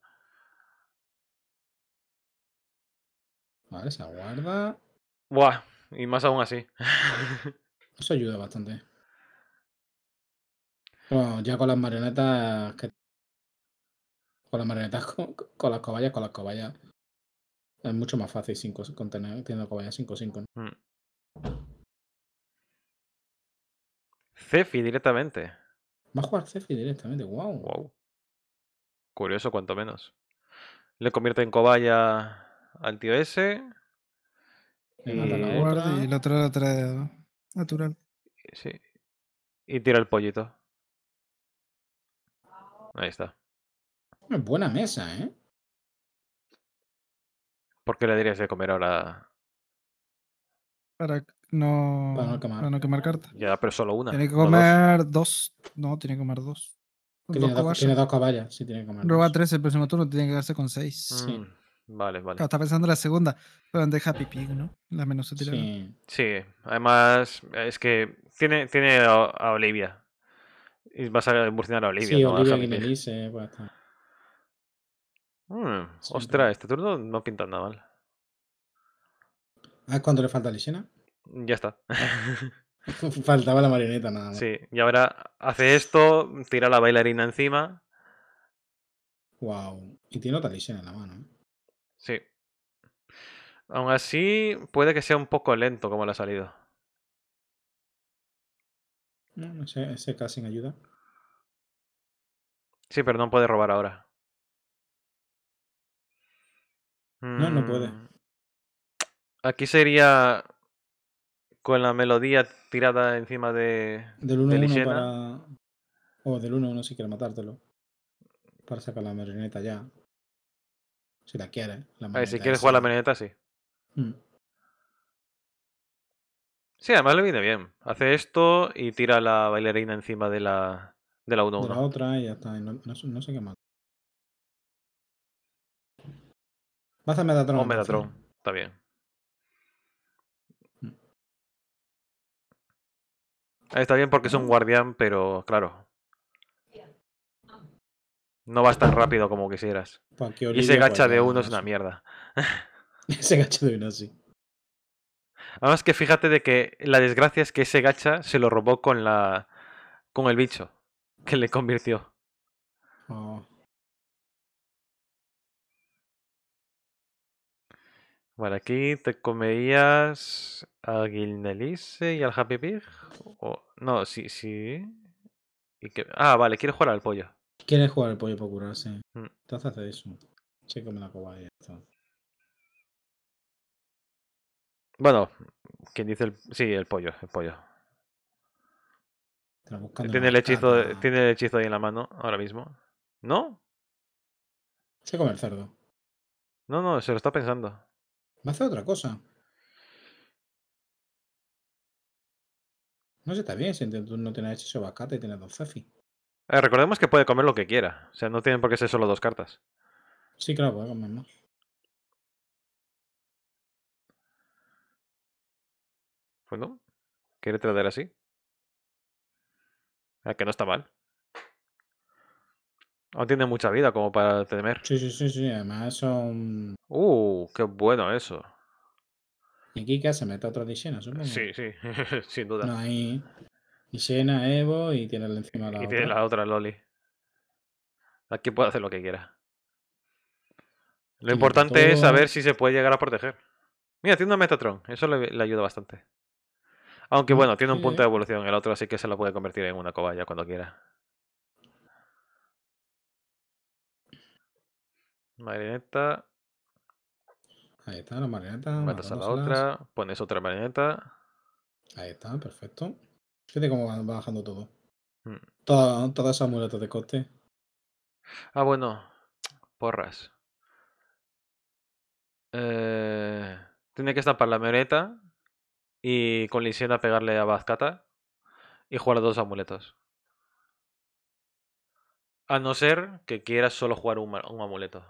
Speaker 3: Vale, se aguarda.
Speaker 2: Buah, y más aún así.
Speaker 1: Eso ayuda bastante. Bueno, ya con las marionetas, con las marionetas, con, las cobayas, con las cobayas. Es mucho más fácil cinco, con tener, teniendo cobayas 5-5. Mm.
Speaker 2: Cefi directamente.
Speaker 1: Va a jugar Cefi directamente, wow.
Speaker 2: Curioso, cuanto menos. Le convierte en cobaya al tío ese. Y, y,
Speaker 1: la otra la trae natural.
Speaker 2: Eh, sí. Y tira el pollito. Ahí está.
Speaker 3: Buena mesa, ¿eh?
Speaker 2: ¿Por qué le dirías de comer ahora?
Speaker 1: Para no, para no quemar, carta. Ya, pero solo una. Tiene que comer dos. No, tiene que comer dos. Tiene dos, caballas, sí, tiene que comer. Roba tres el próximo turno, tiene que quedarse con seis. Sí. Mm. Vale, vale. está pensando en la segunda, pero deja The Happy Pig, ¿no? La menos útil. Sí.
Speaker 2: sí. además es que tiene, tiene a, Olivia. Y vas a evolucionar a Olivia. Sí, Olivia
Speaker 1: y eh, pues,
Speaker 2: hmm, ostras, este turno no pinta nada mal.
Speaker 1: ¿Ah, cuánto le falta Lisena?
Speaker 2: Ya está.
Speaker 1: Faltaba la marioneta nada más.
Speaker 2: Sí, y ahora hace esto, tira la bailarina encima.
Speaker 1: Wow. Y tiene otra Lisena
Speaker 2: en la mano. ¿eh? Sí. Aún así, puede que sea un poco lento como ha salido.
Speaker 1: No, ese, casi sin ayuda.
Speaker 3: Sí, pero no puede robar ahora.
Speaker 2: No, no puede. Mm, aquí sería con la melodía tirada encima de. Del 1-1
Speaker 1: O del 1-1 si quiere matártelo. Para sacar la marioneta ya. Si la quiere. La si quieres jugar la
Speaker 2: marioneta, sí. Mm. Sí, además le viene bien. Hace esto y tira la bailarina encima de la, de la otra
Speaker 1: y ya está. No, sé qué más.
Speaker 3: Vas a Metatron. O Metatron. ¿eh? Está bien. Mm.
Speaker 2: Está bien porque es un ah. guardián, pero claro, no vas tan rápido como quisieras. Y ese gacha de uno es una mierda.
Speaker 1: ese gacha de uno, sí.
Speaker 2: Además que fíjate de que la desgracia es que ese gacha se lo robó con la. con el bicho. Que le convirtió. Oh. Vale, aquí te comerías a Guilnelise y al Happy Pig. O... No, sí, sí. Ah, vale, quiero jugar al pollo.
Speaker 1: ¿Quieres jugar el pollo para curarse. Entonces mm. hace eso. Se come la cobaya.
Speaker 2: Bueno, ¿quién dice el. Sí, el pollo, el pollo. Tiene el, hechizo, tiene el hechizo ahí en la mano ahora mismo. ¿No?
Speaker 3: Se come el cerdo.
Speaker 2: No, no, se lo está pensando. Va
Speaker 1: a hacer otra cosa. No sé, está bien si no tienes hechizo bacate y tiene dos cefis.
Speaker 2: Eh, recordemos que puede comer lo que quiera. O sea, no tiene por qué ser solo dos cartas.
Speaker 1: Sí, claro,
Speaker 3: puede comer más.
Speaker 2: Pues Quiere tratar así. Ah, que no está mal. No tiene mucha vida como para temer. Sí, sí, sí, sí. Además son. Uh, qué bueno eso. Y aquí Kika se mete a otra supongo. Sí, sí, sin duda. No
Speaker 1: y Evo y tiene encima la otra. tiene la
Speaker 2: otra, Loli. Aquí puede hacer lo que quiera. Lo importante es saber si se puede llegar a proteger. Mira, tiene una Metatron. Eso le, ayuda bastante. Aunque mm, bueno, tiene un punto de evolución. El otro así que se lo puede convertir en una cobaya cuando quiera. Marioneta. Ahí está la marioneta. Matas a la otra. Pones otra marioneta.
Speaker 1: Ahí está, perfecto.
Speaker 2: Fíjate cómo van bajando todo.
Speaker 1: Todas mm. toda esas de coste.
Speaker 2: Ah, bueno. Porras. Eh, tiene que estar para la mereta y con Lisiana pegarle a Bazcata. y jugar dos amuletos. A no ser que quieras solo jugar un, amuleto.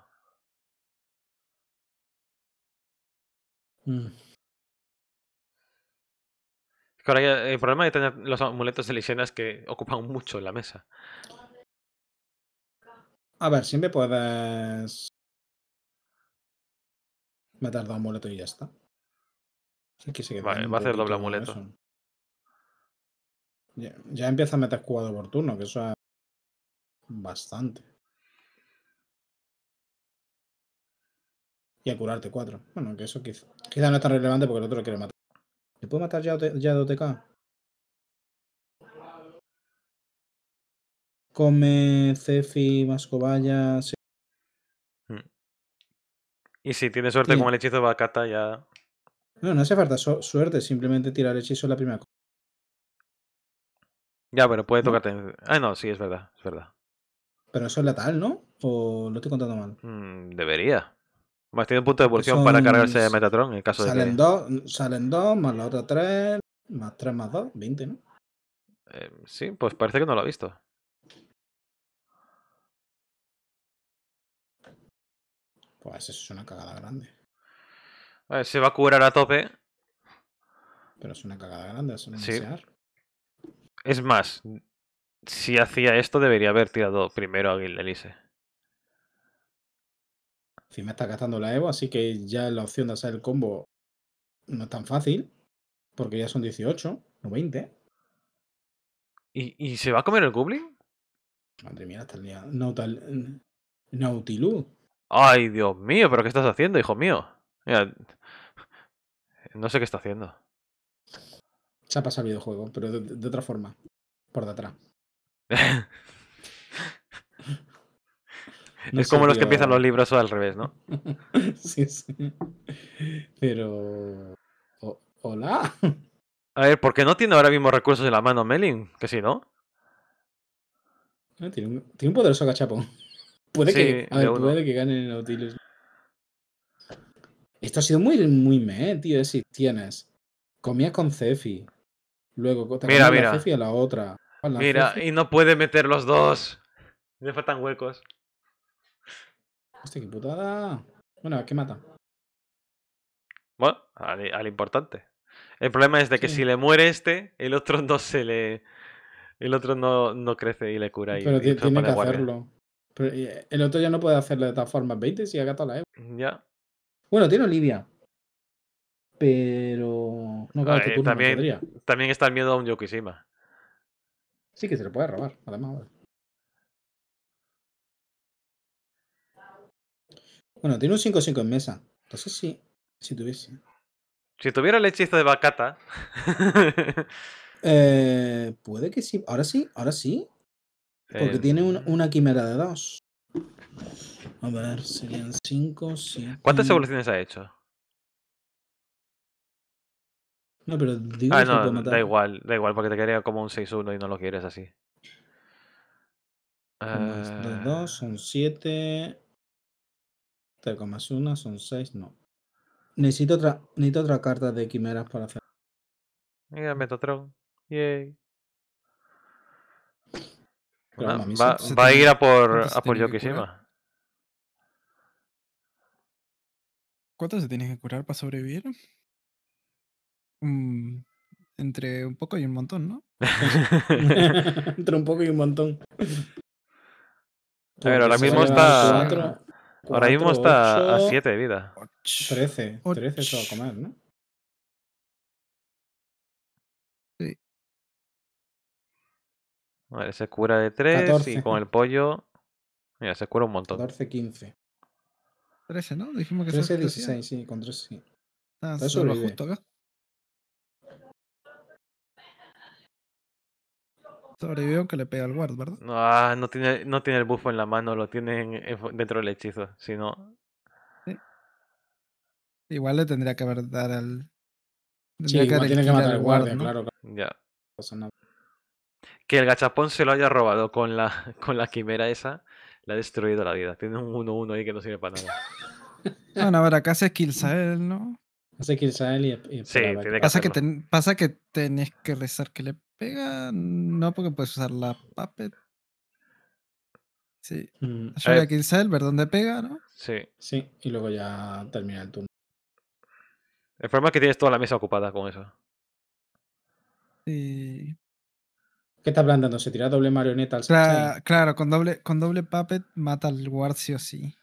Speaker 2: Mm el problema de tener los amuletos de Lisena es que ocupan mucho en la mesa.
Speaker 1: A ver, siempre puedes meter dos amuletos y ya está. va a hacer doble amuleto. Ya, empieza a meter cuadro por turno, que
Speaker 3: eso es bastante.
Speaker 1: Y a curarte cuatro. Bueno, que eso quizá, quizá no es tan relevante porque el otro lo quiere matar. ¿Le puedo matar ya, ya de OTK? Come, Cefi, Mascobaya.
Speaker 2: Hmm. Y si tiene suerte con el hechizo de Bacata, ya.
Speaker 1: No, no hace falta suerte, simplemente tirar el hechizo en la primera cosa.
Speaker 2: Ya, pero puede tocarte. Ah, no, sí, es verdad, es verdad.
Speaker 1: Pero eso es letal, ¿no? ¿O lo estoy contando mal?
Speaker 2: Hmm, debería. Más tiene un punto de evolución para cargarse de Metatron en caso salen
Speaker 1: de Dos, mm, salen dos, más la otra tres, más tres más dos, 20, ¿no?
Speaker 2: Eh, sí, pues parece que no lo ha visto. Pues eso es una cagada grande. ver, se va a curar a tope. Pero es una cagada grande, eso no sí. Es más, si hacía esto debería haber tirado primero a Elise
Speaker 1: me está gastando la Evo, así que ya la opción de hacer el combo no es tan fácil, porque ya son 18, no 20.
Speaker 2: ¿Y, y se va a comer el Goblin? Madre mía, está
Speaker 1: liado. Mm,
Speaker 2: Ay, Dios mío, pero ¿qué estás haciendo, hijo mío? no sé qué está haciendo.
Speaker 1: Se ha pasado el videojuego, pero de, de otra forma. Por detrás. es como los que empiezan los libros o al revés, ¿no? sí, sí.
Speaker 2: Pero. hola. A ver, ¿por qué no tiene ahora mismo recursos en la mano Melin, que sí, ¿no?
Speaker 1: Ah, tiene, un, poderoso cachapón. Puede que. A ver,
Speaker 2: que ganen en Nautilus.
Speaker 1: Esto ha sido muy, muy meh, tío. Es si tienes. Comía con Cefi.
Speaker 2: Luego mira, mira. Cefi a otra. Ah, mira, y no puede meter los dos. Le faltan huecos.
Speaker 1: Hostia, qué putada. Bueno, es mata.
Speaker 2: Bueno, al, importante. El problema es de que si le muere este, el otro no se le. El otro no, no crece y le cura. Pero tiene que hacerlo.
Speaker 1: Eh, el otro ya no puede hacerlo de tal forma. 20 si ha gastado
Speaker 2: la E. Ya.
Speaker 1: Bueno, tiene Olivia. Pero. No, este eh, también,
Speaker 2: también está el miedo a un Yokishima.
Speaker 1: Sí, que se lo puede robar, además. Bueno, tiene un 5-5 en mesa. Entonces sí, si tuviese.
Speaker 2: Si tuviera el hechizo de Bacata.
Speaker 1: Eh, puede que sí. Ahora sí, ahora sí. Porque tiene una em. quimera de 2. A ver, serían 5, 7. ¿Cuántas
Speaker 2: evoluciones ha hecho?
Speaker 1: No, pero digo ah, que no, matar. Da
Speaker 2: igual, da igual, porque te quería como un 6-1 y no lo quieres así. 2
Speaker 1: 2 son 7. 3 más una son seis no. Necesito otra, necesito otra carta de quimeras para hacer.
Speaker 2: Mira, Metatron.
Speaker 1: va, a ir a por, a por Yokishima. ¿Cuánto se tiene que curar para sobrevivir? Mm, entre un poco y un montón, ¿no? entre un poco y un montón.
Speaker 2: Pero ahora mismo está. Ahora mismo
Speaker 4: está a
Speaker 3: 7 de vida.
Speaker 1: 13. 13 se va a comer, ¿no?
Speaker 3: Sí. Vale, se cura de
Speaker 2: 3 y con el pollo. Mira, se cura un montón. 14,
Speaker 1: 15. 13, ¿no? Dijimos que 13, 16, sí, con 13, sí.
Speaker 2: Ah, eso lo justo
Speaker 1: acá. Sobrevivió aunque le pega al guard, ¿verdad?
Speaker 2: No, ah, no tiene, no tiene el buffo en la mano, lo tiene dentro del hechizo, sino. Sí.
Speaker 1: Igual le tendría que haber dar al. Sí, que tiene que matar al guardia, guard, ¿no? claro,
Speaker 2: Ya. que el gachapón se lo haya robado con la, con la quimera esa, le ha destruido la vida. Tiene un 1-1 ahí que no sirve para nada.
Speaker 1: bueno, a ver, acá hace Kilsael, ¿no? Hace que y, sí, tiene pasa, que pasa que tenés que rezar que le Pega, no, porque puedes usar la Puppet.
Speaker 2: Sí. Mm,
Speaker 1: ya quién el ver dónde pega, ¿no?
Speaker 2: Sí. Sí, y luego ya termina el turno. El problema es que tienes toda la mesa ocupada con eso.
Speaker 1: Sí. ¿Qué está hablando ¿Se tira doble marioneta al claro, claro, con doble, con doble puppet mata al guard sí o sí.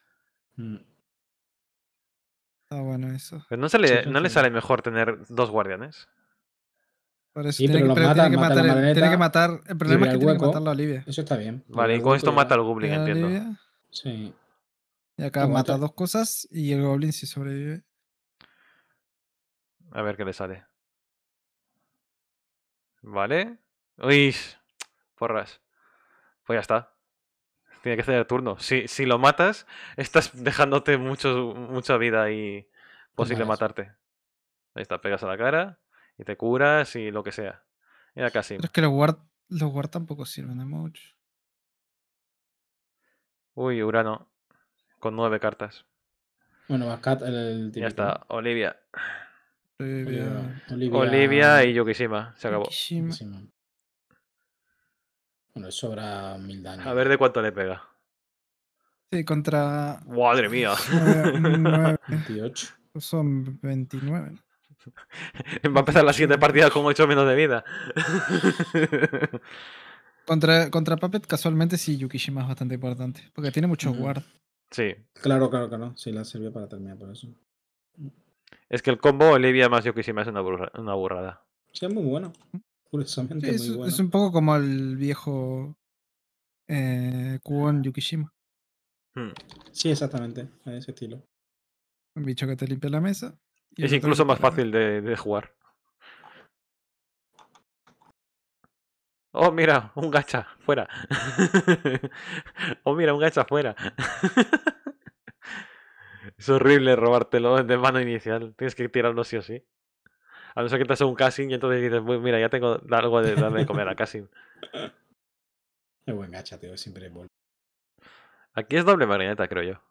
Speaker 1: Mm. Está bueno eso.
Speaker 2: no, ¿no le sale mejor tener dos guardianes?
Speaker 1: tiene, que, matar, El problema es que tiene que matarlo a Olivia. Eso está bien. Vale, y con esto mata al Goblin, entiendo. Sí. Y acá mata, dos cosas y el Goblin sí sobrevive.
Speaker 2: A ver qué le sale. Vale. Uy, porras. Pues ya está. Tiene que hacer el turno. Si, si lo matas, estás dejándote mucho, mucha vida y posible matarte. Ahí está, pegas a la cara te curas y lo que sea. Era casi. Pero
Speaker 1: es que los guard, los tampoco sirven de mucho.
Speaker 2: Uy, Urano. Con nueve cartas.
Speaker 1: Bueno, más el, Ya está, Olivia. Olivia. Olivia, y
Speaker 2: Yokishima. Se acabó. Bueno, eso mil daños. A ver de cuánto le pega.
Speaker 1: Sí, contra. ¡Madre mía! 28. Son 29.
Speaker 2: Va a empezar la siguiente partida con mucho menos de vida.
Speaker 1: contra, contra Puppet, casualmente, sí, Yukishima es bastante importante. Porque tiene mucho guard.
Speaker 2: Sí. Claro, claro que no. Sí, la sirvió para terminar por eso. Es que el combo Olivia más Yukishima es una, burrada.
Speaker 1: Sí, es muy bueno. Curiosamente, es, muy bueno. es un poco como el viejo eh, Kuon Yukishima. Hmm. Sí, exactamente. A ese estilo. Un bicho que te limpia la mesa
Speaker 2: es incluso más fácil de, jugar. Oh, mira, un gacha, fuera. oh, mira, un gacha, fuera. es horrible robártelo de mano inicial. Tienes que tirarlo sí o sí. A no ser que te hace un casting y entonces dices, mira, ya tengo algo de darle de comer a casing, Qué buen gacha, tío, siempre Aquí es doble marioneta, creo yo.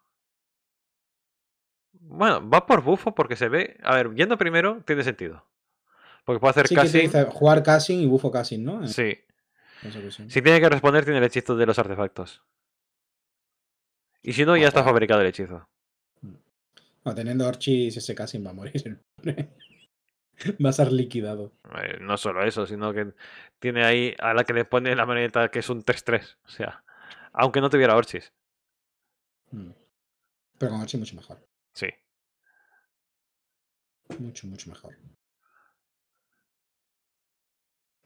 Speaker 2: Bueno, va por bufo porque se ve. A ver, yendo primero tiene sentido. Porque puede hacer sí,
Speaker 1: jugar casting y bufo casting, ¿no?
Speaker 2: Sí. Si tiene que responder, tiene el hechizo de los artefactos. Y si no, ya está fabricado el hechizo. Mm.
Speaker 1: No, teniendo Orchis ese casin va a morir. va a ser liquidado.
Speaker 2: no solo eso, sino que tiene ahí a la que le pone la maneta que es un 3-3. O sea, aunque no tuviera Orchis.
Speaker 1: Mm. Pero con Orchis mucho
Speaker 3: mejor. Sí. Mucho, mucho mejor.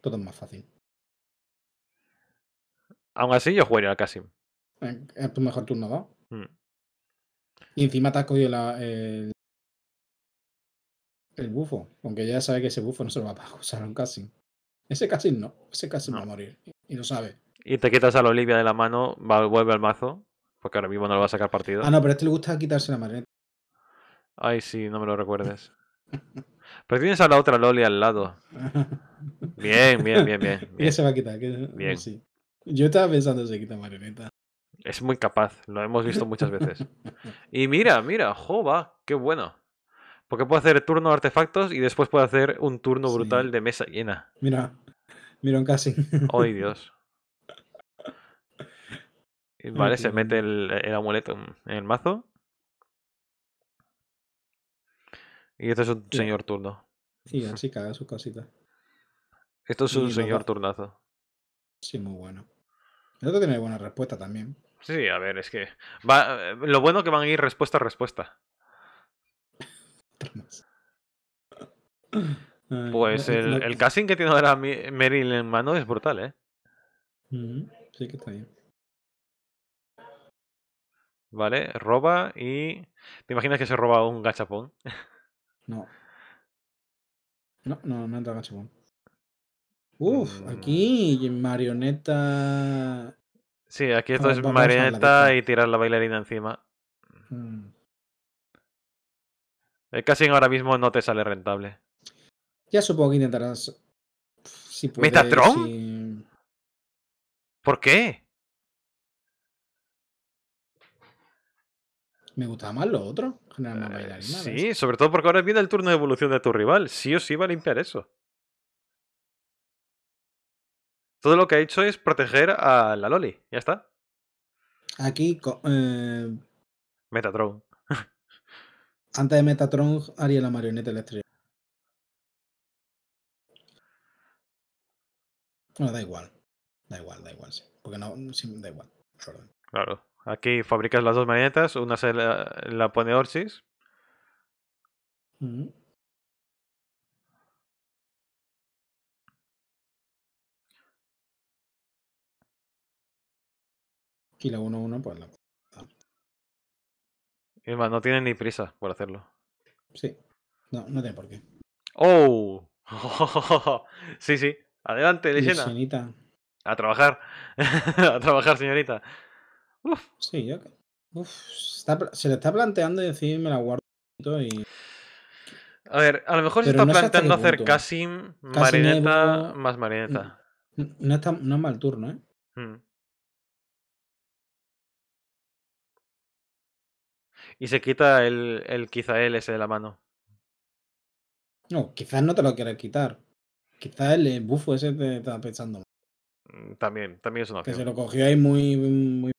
Speaker 3: Todo es más fácil. Aún
Speaker 2: así, yo jugaría al Casim.
Speaker 1: Es tu mejor turno ¿no? Hmm. Y encima te has cogido el, el bufo. Aunque ya sabe que ese bufo no se lo va a usar a un Casim. Ese Casim no. Ese Casim va a morir. Y no sabe.
Speaker 2: Y te quitas a la Olivia de la mano, vuelve al mazo. Porque ahora mismo no lo va a sacar partido. Ah, no, pero a
Speaker 1: este le gusta quitarse la marioneta.
Speaker 2: Ay, sí, no me lo recuerdes. Pero tienes a la otra Loli al lado. Bien, bien, bien,
Speaker 1: bien. se va a quitar. Bien. Sí. Yo estaba pensando
Speaker 2: si se quita marioneta. Es muy capaz, lo hemos visto muchas veces. Y mira, mira, jova, qué bueno. Porque puede hacer turno de artefactos y después puede hacer un turno brutal de mesa llena.
Speaker 1: Mira, mira casi. Ay,
Speaker 2: Dios. Vale, se mete el amuleto en el mazo. Y este es un señor turno.
Speaker 1: Sí, así caga su casita. Esto es un señor
Speaker 2: turnazo. Sí, muy bueno.
Speaker 1: Esto tiene buena respuesta también.
Speaker 2: Sí, a ver, es que. Eh, lo bueno que van a ir respuesta a respuesta. Pues el, el, casting que tiene ahora Meryl en mano es brutal, ¿eh? Sí, que está bien. Vale, roba y. ¿Te imaginas que se roba un gachapón?
Speaker 1: No. No, no, no entra Dragon Uf, aquí marioneta.
Speaker 2: Sí, aquí esto ah, es marioneta y tirar la bailarina encima. Mm. Es casi ahora mismo no te sale rentable.
Speaker 1: Ya supongo que intentarás. Si puedes, ¿Por qué?
Speaker 2: me gustaba más lo otro.
Speaker 3: Eh, sí,
Speaker 2: sobre todo porque ahora viene el turno de evolución de tu rival. Sí o sí va a limpiar eso. Todo lo que ha hecho es proteger a la
Speaker 3: Loli.
Speaker 1: Ya está. Aquí. Eh... Metatron. Antes de Metatron haría la marioneta eléctrica. Bueno, da igual. Da igual, da igual, sí. Porque no, da igual.
Speaker 2: Claro. Aquí fabricas las dos marionetas, una se la, pone Orsis.
Speaker 1: Y la 1-1, pues la.
Speaker 2: Y más, no tiene ni prisa por hacerlo.
Speaker 1: Sí, no, no tiene por qué.
Speaker 2: ¡Oh! sí, sí. Adelante, Lisena. A trabajar. a trabajar, señorita
Speaker 1: se le está planteando decir, me la guardo y...
Speaker 2: A ver, a lo mejor se está planteando hacer ¿eh? casi marineta más marineta.
Speaker 1: No, está, es mal turno, ¿eh?
Speaker 2: Mm.
Speaker 3: Y se quita
Speaker 2: el, el quizá el ese de la mano.
Speaker 1: No, quizás no te lo quieres quitar. Quizás el bufo ese te, está pensando.
Speaker 2: Mm, también, también es una opción. se lo cogió ahí
Speaker 1: muy, muy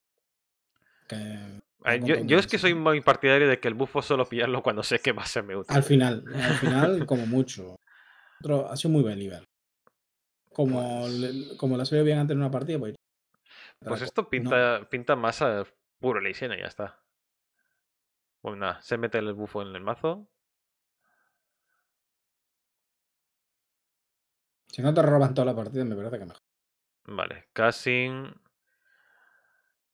Speaker 2: yo, es que soy muy partidario de que el bufo solo pillarlo cuando sé que más se me Al final,
Speaker 1: al final, como mucho. Pero ha sido muy buen nivel. Como, las pues como bien antes en una partida, pues.
Speaker 2: pues esto pinta, pinta más a puro Leisena y ya está. Bueno, nada, se mete el bufo en el mazo.
Speaker 1: Si no te roban toda la partida, me parece que mejor.
Speaker 2: Vale, casi.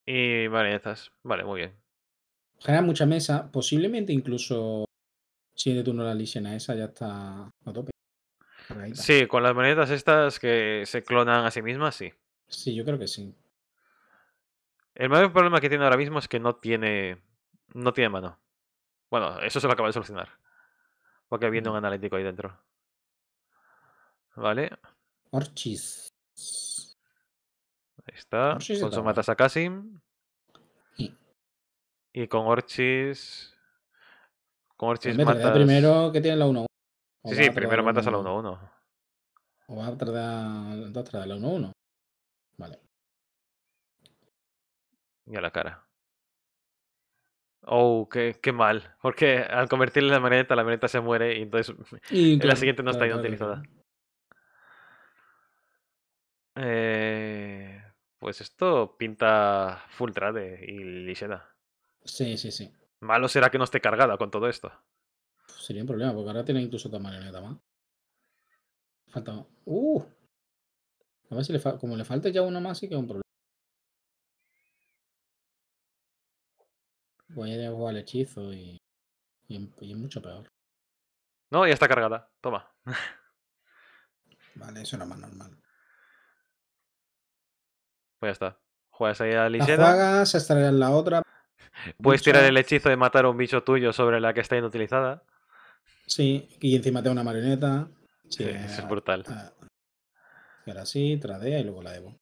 Speaker 2: Y estas. Vale, muy bien.
Speaker 1: Genera mucha mesa, posiblemente incluso si de turno la a esa ya está a tope.
Speaker 2: Sí, con las monedas estas que se clonan a sí mismas, sí. Sí, yo creo que sí. El mayor problema que tiene ahora mismo es que no tiene. No tiene mano. Bueno, eso se lo acaba de solucionar. Porque viene un analítico ahí dentro. ¿Vale? Orchis. Ahí está. No matas a Kasim. Y... con Orchis. Con Orchis pues ¿eh? matas. Primero
Speaker 1: que tiene la 1-1. Sí, sí, primero matas a la 1-1. O va a tratar De a la 1-1. Vale.
Speaker 2: Y a la cara. Oh, qué, mal. Porque al convertirle la maneta la maneta se muere y entonces la siguiente no está claro, utilizada Eh pues esto pinta full trade y lisera.
Speaker 1: Sí, sí, sí.
Speaker 2: Malo será que no esté cargada con todo esto.
Speaker 1: Pues sería un problema, porque ahora tiene incluso otra marioneta más. Falta. ¡Uh! A ver si le falta... como le falta ya uno más, sí que es un problema.
Speaker 3: Voy a jugar al hechizo y... y. es mucho peor. No, ya está cargada. Toma.
Speaker 1: vale, eso una más normal.
Speaker 2: Pues ya está. Juegas ahí a la otra. Puedes tirar el hechizo de matar a un bicho tuyo sobre la que está inutilizada.
Speaker 1: Sí, y encima te da una marioneta.
Speaker 2: Sí, es brutal. Ah,
Speaker 1: ahora sí, tradea y luego la debo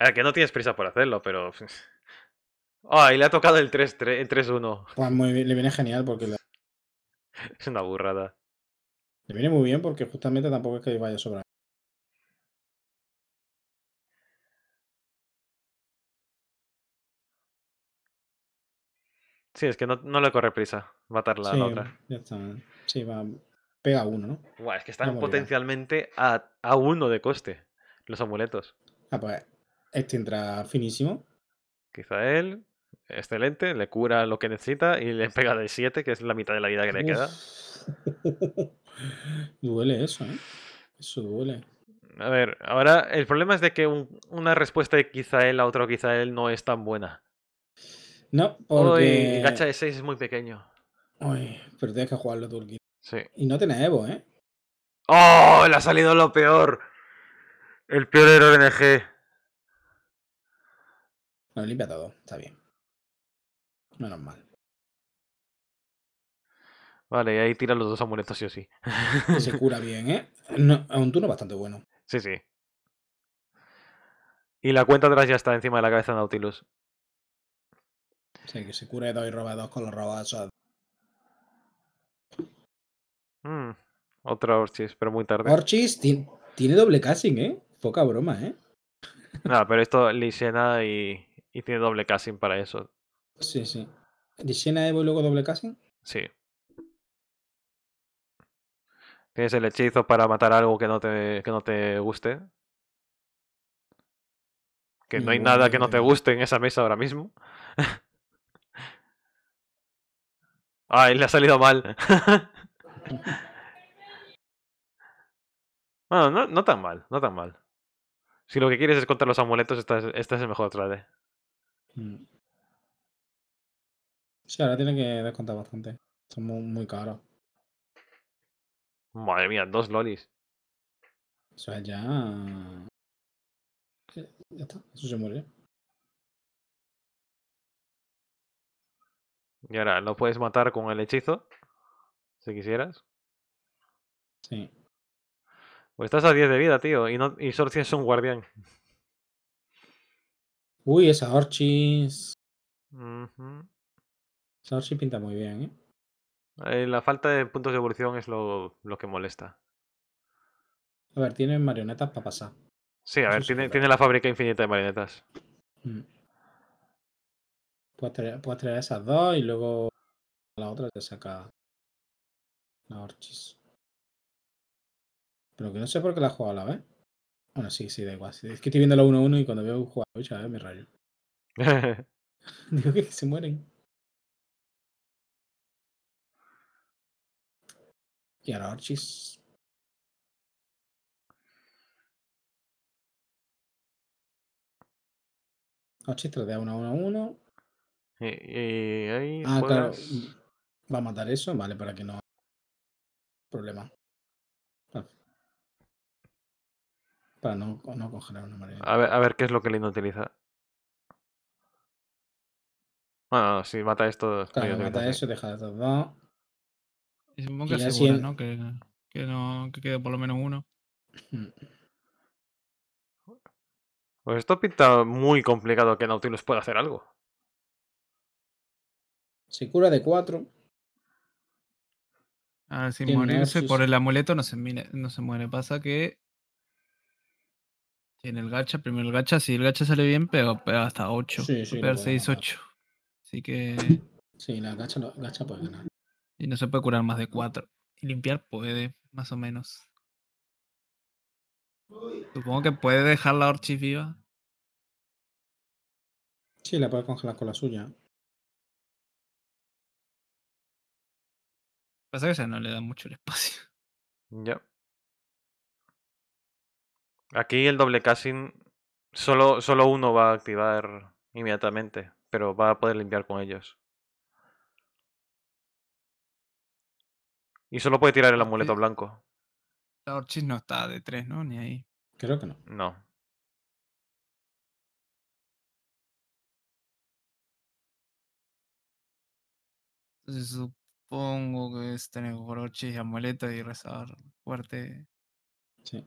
Speaker 2: A que no tienes prisa por hacerlo, pero. Ah, le ha tocado el 3-1.
Speaker 1: Pues le viene genial porque.
Speaker 2: Es una burrada.
Speaker 1: Le viene muy bien porque justamente tampoco es que vaya sobrar
Speaker 2: Sí, es que no, le corre prisa matar a la otra.
Speaker 1: Ya está. Sí, va. Pega uno,
Speaker 2: ¿no? es que están potencialmente a, uno de coste los amuletos.
Speaker 1: Ah, pues este entra finísimo.
Speaker 2: Quizá él. Excelente, le cura lo que necesita y le pega de 7, que es la mitad de la vida que le queda.
Speaker 1: duele eso, ¿eh? Eso duele.
Speaker 2: A ver, ahora el problema es de que una respuesta de quizá él a otro quizá él no es tan buena.
Speaker 1: No, porque... Uy, gacha
Speaker 2: de 6 es muy pequeño.
Speaker 1: Uy, pero tienes que jugarlo tú, Sí. Y no tenés Evo, ¿eh? ¡Oh! Le ha salido lo peor. El peor error NG.
Speaker 3: Lo no, limpia todo, está bien. Menos
Speaker 2: mal. Vale, y ahí tiran los dos amuletos, sí o sí. Se cura
Speaker 1: bien, ¿eh? No, un turno bastante bueno.
Speaker 2: Sí, sí. Y la cuenta atrás ya está encima de la cabeza de Nautilus. Sí, que se cure dos y roba dos con los robados. Hmm, otra Orchis, pero muy tarde.
Speaker 1: Orchis tiene doble casting, ¿eh? Poca broma, ¿eh?
Speaker 2: Nada, pero esto Lisena y, y tiene doble casting para eso. Sí, sí.
Speaker 1: ¿Lisena Evo y luego doble casting?
Speaker 2: Sí. Tienes el hechizo para matar algo que no te, que no te guste. Que no hay nada que no te guste en esa mesa ahora mismo. Ay, le ha salido mal. bueno, no, no, tan mal, no tan mal. Si lo que quieres es contar los amuletos, esta es, es el mejor trade.
Speaker 3: Mm.
Speaker 1: Sí, ahora tiene que descontar bastante. Son muy, muy caros.
Speaker 3: Madre mía, dos lolis. O sea, ya. Eh, ya está, eso se murió.
Speaker 2: Y ahora lo puedes matar con el hechizo, si quisieras. Sí. Pues estás a 10 de vida, tío, y, no, y un guardián.
Speaker 1: Uy, esa Orchis. Uh pinta muy bien, ¿eh?
Speaker 2: ¿eh? La falta de puntos de evolución es lo, lo que molesta.
Speaker 1: A ver, tiene marionetas para pasar.
Speaker 2: Sí, a ver, tiene, tiene, la fábrica infinita de marionetas.
Speaker 1: Mm. Puedes traer, esas dos
Speaker 3: y luego la otra te saca la Orchis.
Speaker 1: Pero que no sé por qué la he jugado a la vez. Bueno, sí, sí, da igual. Es que estoy viendo la 1-1 y cuando veo un jugador, ya me rayo. Digo que se mueren.
Speaker 3: Y ahora Orchis.
Speaker 1: Orchis 3 de 1 1 1.
Speaker 3: Eh,
Speaker 1: eh, ah, claro. ¿Va a matar eso? Vale, para que no problema. Ah. Para no, no congelar una marea.
Speaker 3: A ver, a ver
Speaker 2: qué es lo que Lindo utiliza. Bueno, si mata esto. Claro, mata eso,
Speaker 3: deja de todo. Y supongo que asegura,
Speaker 1: ¿no? Que, que ¿no? Que quede por lo menos uno. Mm.
Speaker 2: Pues esto pinta muy complicado que Nautilus pueda hacer algo. Se
Speaker 1: cura de 4. a sin si morirse por el amuleto no se, no se muere. Pasa que. Tiene el gacha, primero el gacha. Si el gacha sale bien, pega, hasta 8. Sí, sí, pega 6, 8. Así que. Sí, la gacha, gacha puede ganar. Y no se puede curar más de 4. Y limpiar puede, más o menos. Supongo que puede dejar la Orchis viva.
Speaker 3: Sí, la puede congelar con la suya. Pasa que se no le da mucho el espacio.
Speaker 2: Ya. Aquí el doble casting, solo, solo uno va a activar inmediatamente, pero va a poder limpiar con ellos. Y solo puede tirar el amuleto blanco.
Speaker 3: La Orchis no está de tres ¿no? Ni ahí. Creo que no. No.
Speaker 1: Entonces Supongo que es tener broches y amuletos y rezar fuerte. Sí.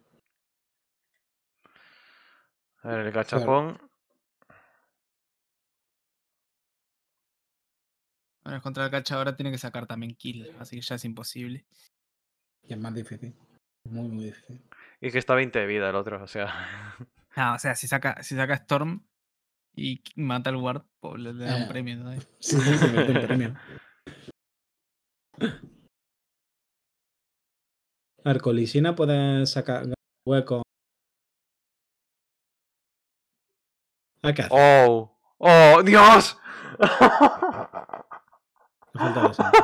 Speaker 3: A ver, el cachapón.
Speaker 1: Bueno, contra el cachapón ahora tiene que sacar también kill, así que ya es imposible. Y es más difícil. Muy, muy difícil.
Speaker 2: Y que está 20 de vida el otro, o sea.
Speaker 1: Ah, o sea, si saca, si saca Storm y mata al ward, pues le da un eh. premio. ¿no? Sí, sí, sí, premio. Arcolisina puede sacar hueco. ¿A ¡Oh! ¡Oh, Dios!
Speaker 2: falta de salto.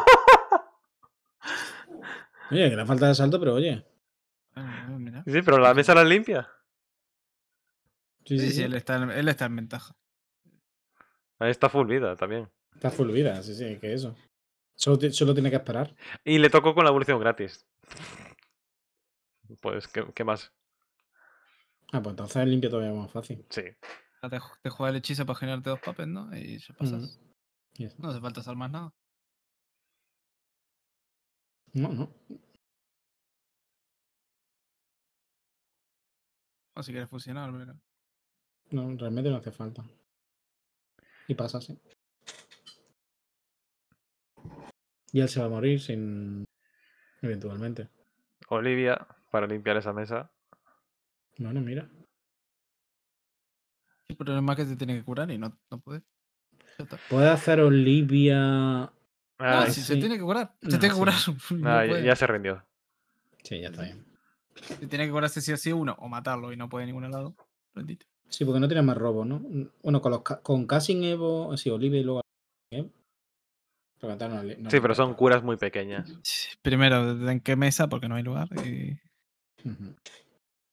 Speaker 2: Oye, que la falta de salto, pero oye.
Speaker 1: Ah, ah,
Speaker 2: sí, pero la mesa la limpia. Sí, sí, sí, Él,
Speaker 1: está, él está en ventaja.
Speaker 2: Ahí está full vida también.
Speaker 1: Está full vida, sí, sí, que eso. Solo, solo, tiene que esperar.
Speaker 2: Y le tocó con la evolución gratis. Pues, ¿qué, qué más?
Speaker 1: Ah, pues entonces el limpio todavía más fácil. Sí. Te, juega el hechizo para generarte dos papeles, ¿no? Y ya pasas. Mm. No hace
Speaker 2: falta hacer
Speaker 3: más nada. No, no. O si quieres funcionar No, realmente no hace falta. Y pasa, sí.
Speaker 1: ya se va a morir sin. eventualmente.
Speaker 2: Olivia, para limpiar esa mesa. no no mira. El
Speaker 1: problema es que te tiene que curar y no, no puede. Puede hacer Olivia.
Speaker 2: Ah, se tiene que curar. Se tiene que curar. Ah, ya, se rindió. Sí, ya está
Speaker 1: bien. Se tiene que curarse si así uno, o matarlo y no puede a ningún lado. Sí, porque no tiene más robo, ¿no? Bueno, con, con Cassin Evo, sí, Olivia y luego
Speaker 2: sí, pero son curas muy pequeñas.
Speaker 1: Primero, ¿en qué mesa? Porque no hay lugar. Y,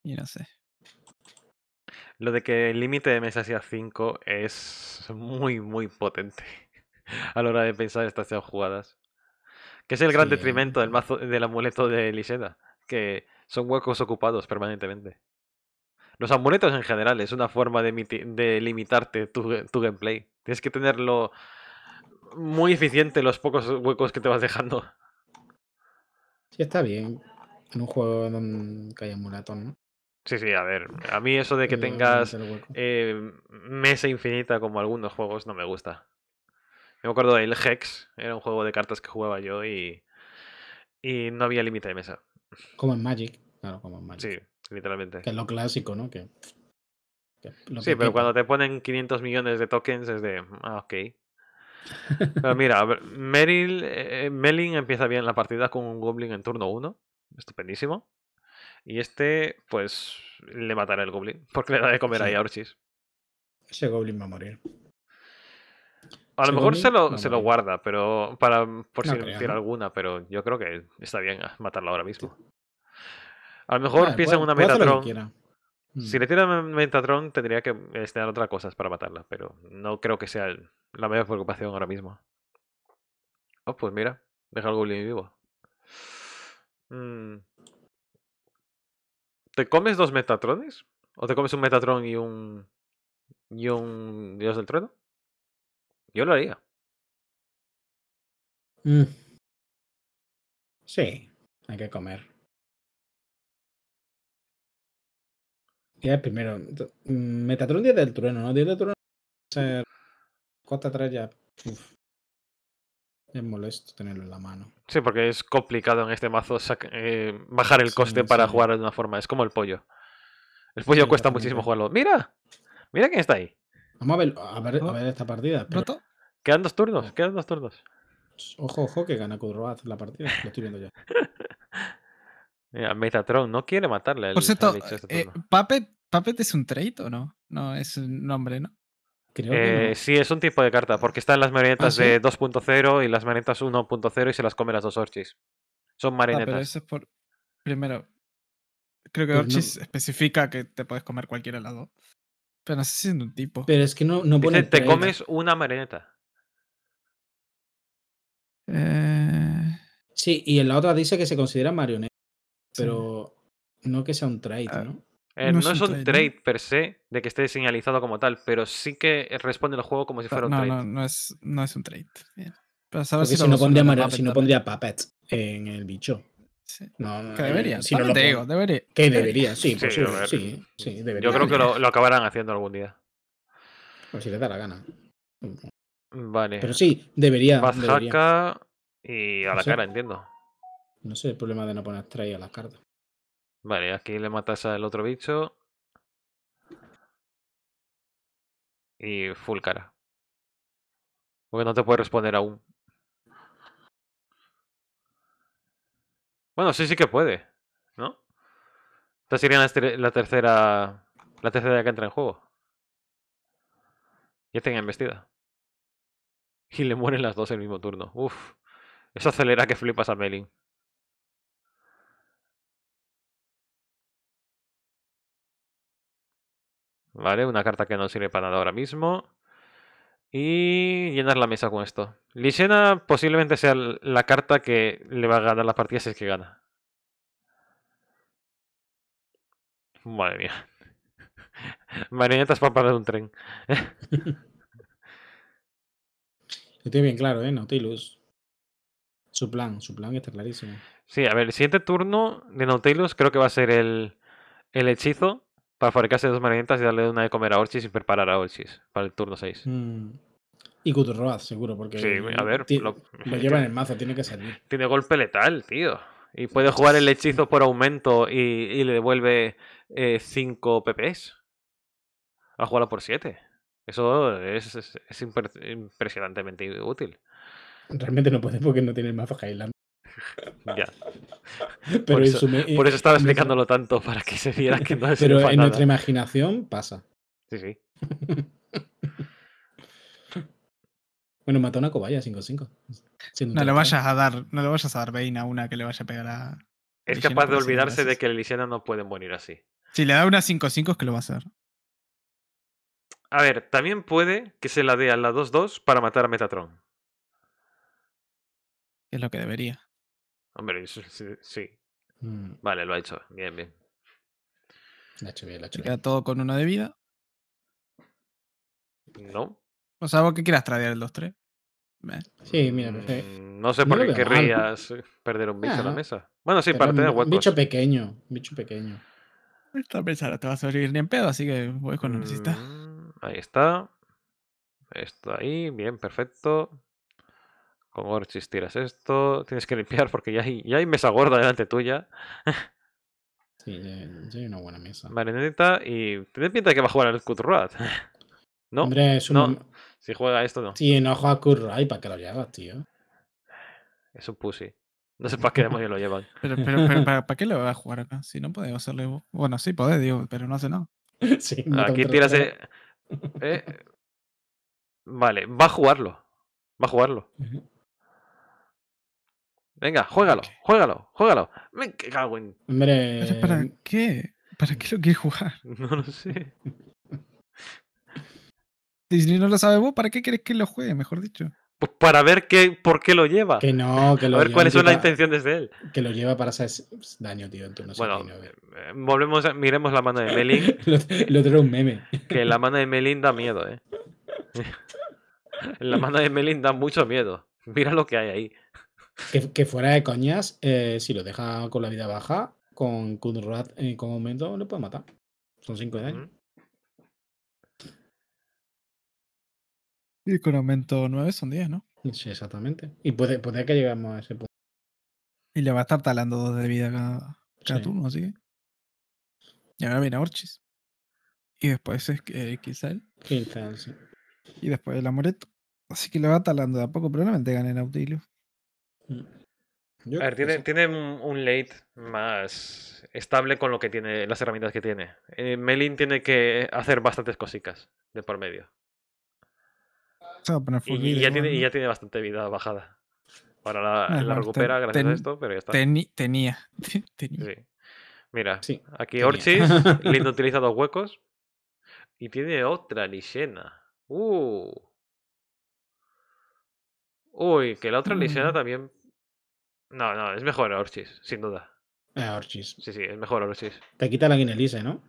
Speaker 1: no sé.
Speaker 2: Lo de que el límite de mesa sea 5 es muy, muy potente a la hora de pensar estas jugadas. Que es el gran detrimento del, mazo, del amuleto de Liseda, que son huecos ocupados permanentemente. Los amuletos en general es una forma de, de limitarte tu, tu gameplay. Tienes que tenerlo muy eficiente los pocos huecos que te vas dejando.
Speaker 1: Sí, está bien. En un juego donde haya mulatón, ¿no?
Speaker 2: Sí, sí, a ver. A mí eso de que tengas eh, mesa infinita como algunos juegos no me gusta. me acuerdo el Hex, era un juego de cartas que jugaba yo y, y no había límite de mesa.
Speaker 1: Como en Magic, claro, como en
Speaker 2: Magic. Sí, literalmente. Que es lo clásico,
Speaker 1: ¿no? Que... Sí, pero
Speaker 2: cuando te ponen 500 millones de tokens es de, ah, ok. Pero mira, eh, eh, empieza bien la partida con un Goblin en turno 1. Estupendísimo. Y este, pues, le matará el Goblin. Porque le da de comer ahí a Orchis.
Speaker 1: Ese Goblin va a morir.
Speaker 2: A lo mejor se lo, se lo guarda, pero para por si creo, alguna, pero yo creo que está bien matarlo ahora mismo. A lo mejor piensa en una Metatron. Si mm. le tiran Metatron, tendría que estar otra cosas para matarla, pero no creo que sea la mayor preocupación ahora mismo. Oh, pues mira, deja al Goblin vivo. Mm. ¿Te comes dos Metatrones? ¿O te comes un Metatron y un. y un Dios del Trueno? Yo lo haría.
Speaker 3: Mm. Sí, hay que comer. Ya es primero? Mm, Metatron
Speaker 1: 10 del Trueno, ¿no? 10 del Trueno. Ser... Costa 3 ya. Es molesto tenerlo en la
Speaker 2: mano. Sí, porque es complicado en este mazo eh, bajar el coste para jugar de una forma. Es como el pollo. El pollo cuesta muchísimo jugarlo. ¡Mira! ¡Mira quién está ahí!
Speaker 1: Vamos a ver, a ver, esta partida. Quedan dos turnos, oh. quedan dos turnos. Ojo, ojo, que gana Kudroaz la partida. Lo estoy viendo ya.
Speaker 2: Metatron no quiere matarle. Por cierto, eh,
Speaker 1: Puppet, es un trait o no? No, es un nombre, ¿no? Eh,
Speaker 2: sí, es un tipo de carta, porque están las ah, marionetas de 2.0 y las marionetas 1.0 y se las come las dos Orchis. Son ah, marionetas.
Speaker 1: por. Primero, creo que Orchis especifica que te puedes comer Cualquier helado Pero no sé si es un tipo. Pero es que no, no pone. te comes
Speaker 2: una marioneta.
Speaker 1: Eh. Sí, y
Speaker 2: en la otra dice que se considera marioneta
Speaker 1: pero no que sea un trade, ah, eh, ¿no? no, es un trade,
Speaker 2: per se de que esté señalizado como tal, pero sí que responde el juego como si fuera un trade. No,
Speaker 1: no es, no es un trade. Pero sabes si, si, no pondría, Puppet en el bicho. que debería. Eh, si no te Que debería, sí, sí, yo, eh,
Speaker 2: sí, debería. yo creo que lo, acabarán haciendo algún día. O pues si les da la gana. Vale. Pero sí, debería. debería. y a la cara, entiendo.
Speaker 1: No sé el problema de no poner traída a las cartas.
Speaker 2: Vale, aquí le matas al otro bicho.
Speaker 3: Y full cara. Porque no te puede responder aún.
Speaker 2: Bueno, sí, sí que puede. ¿No? entonces sería la tercera. La tercera que entra en juego. Ya tenga embestida. Y le mueren las dos el mismo turno. Uf. Eso acelera que flipas a Melin.
Speaker 3: ¿Vale? Una carta
Speaker 2: que no sirve para nada ahora mismo. Y llenar la mesa con esto. Lisena posiblemente sea la carta que le va a ganar las partidas si es que gana. Madre mía. Marionetas para parar un tren. Estoy bien claro, ¿eh?
Speaker 1: Nautilus. Su plan, su plan está clarísimo.
Speaker 2: Sí, a ver, el siguiente turno de Nautilus creo que va a ser el, el hechizo para fabricarse dos marionetas y darle una de comer a Orchis y preparar a Orchis para el turno 6.
Speaker 1: Mm. Y Kuturroad, seguro, porque. Sí, a ver. Lo, llevan lleva en el mazo, tiene que salir.
Speaker 2: Tiene golpe letal, tío. Y puede jugar el hechizo por aumento y, le devuelve 5 pp. PPs. A jugarlo por 7. Eso es, impresionantemente útil.
Speaker 1: Realmente no puede porque no tiene el mazo Highland.
Speaker 2: ya. por, eso, estaba explicándolo tanto, para que se viera que no es Pero en nuestra
Speaker 1: imaginación
Speaker 2: pasa. Sí, sí.
Speaker 1: bueno, mató una cobaya 5-5. No le vayas a dar, no le vayas a dar vein a una que le vaya a pegar a.
Speaker 2: Es capaz de olvidarse de que el Lisiana no pueden morir así.
Speaker 1: Si le da una 5-5 es que lo va a hacer.
Speaker 2: A ver, también puede que se la dé a la 2-2 para matar a Metatron.
Speaker 1: Es lo que debería.
Speaker 2: Hombre, eh, sí. Mm. Vale, lo ha hecho. Bien, bien. Lo ha hecho bien, lo ha hecho bien.
Speaker 1: Queda todo con una de vida. No. O sea, vos que quieras tradear el 2-3. Sí, mira, No sé mm, por qué querrías
Speaker 2: eh, perder un bicho en la mesa. Bueno, sí, parte de huecos. Un bicho
Speaker 1: pequeño, bicho pequeño. Esta pesada te va a salir ni en pedo, así que voy con necesitas. Mm,
Speaker 2: ahí está. Esto ahí, bien, perfecto. Con Orchis tiras esto, tienes que limpiar porque ya hay, ya hay mesa gorda delante tuya. Sí, ya, hay una buena mesa. Vale, y tiene pinta de que va a jugar al el No, no. Si juega esto, no. Si no
Speaker 1: juega ¿y ¿para qué lo llevas, tío?
Speaker 2: Es un pussy. No sé para qué demonios lo llevan. Pero, pero, pero
Speaker 1: ¿para, qué lo va a jugar acá? Si no podemos hacerle. Bueno, sí podés, digo, pero no hace nada. Sí, Aquí tiras.
Speaker 2: Eh, vale, va a jugarlo. Va a jugarlo. Venga, juégalo, juégalo, juégalo. Me cago en. Hombre. ¿Para
Speaker 1: qué? ¿Para qué lo quieres jugar?
Speaker 2: No lo sé.
Speaker 1: Disney no lo sabe vos, ¿para qué quieres que lo juegue, mejor dicho?
Speaker 2: Pues para ver qué, por qué lo lleva. Que no, que lo A ver cuáles son las intenciones de él.
Speaker 1: Que lo lleva para hacer
Speaker 2: daño, tío. tu no bueno, eh, volvemos, miremos la mano de Melin.
Speaker 1: Lo otro un meme.
Speaker 2: Que la mano de Melin da miedo, eh. la mano de Melin da mucho miedo. Mira lo que hay ahí.
Speaker 1: Que, fuera de coñas, eh, si lo deja con la vida baja, con Kunrat con aumento lo puede matar. Son 5 de daño. Y con aumento 9 son 10, ¿no? Sí, exactamente. Y puede, que llegamos a ese punto. Y le va a estar talando 2 de vida cada, turno, así que. Y ahora viene Orchis. Y después es que quizá eh, Y después el Amoret. Así que le va talando de a poco. Probablemente gane Nautilus.
Speaker 2: Mm. a tiene, tiene, un late más estable con lo que tiene, las herramientas que tiene. Eh, Melin tiene que hacer bastantes cositas de por medio.
Speaker 1: Y, ya tiene, ya
Speaker 2: tiene, bastante vida bajada. para la, recupera gracias a esto, pero ya está.
Speaker 1: tenía. tenía.
Speaker 2: Mira, aquí Orchis, Lindo utiliza dos huecos. Y tiene otra Lishena. Uh. Uy, que la otra lisiada mm. también. No, no, es mejor Orchis, sin duda. Eh, Orchis. Sí, sí, es mejor Orchis.
Speaker 1: Te quita la Guinelise, ¿no?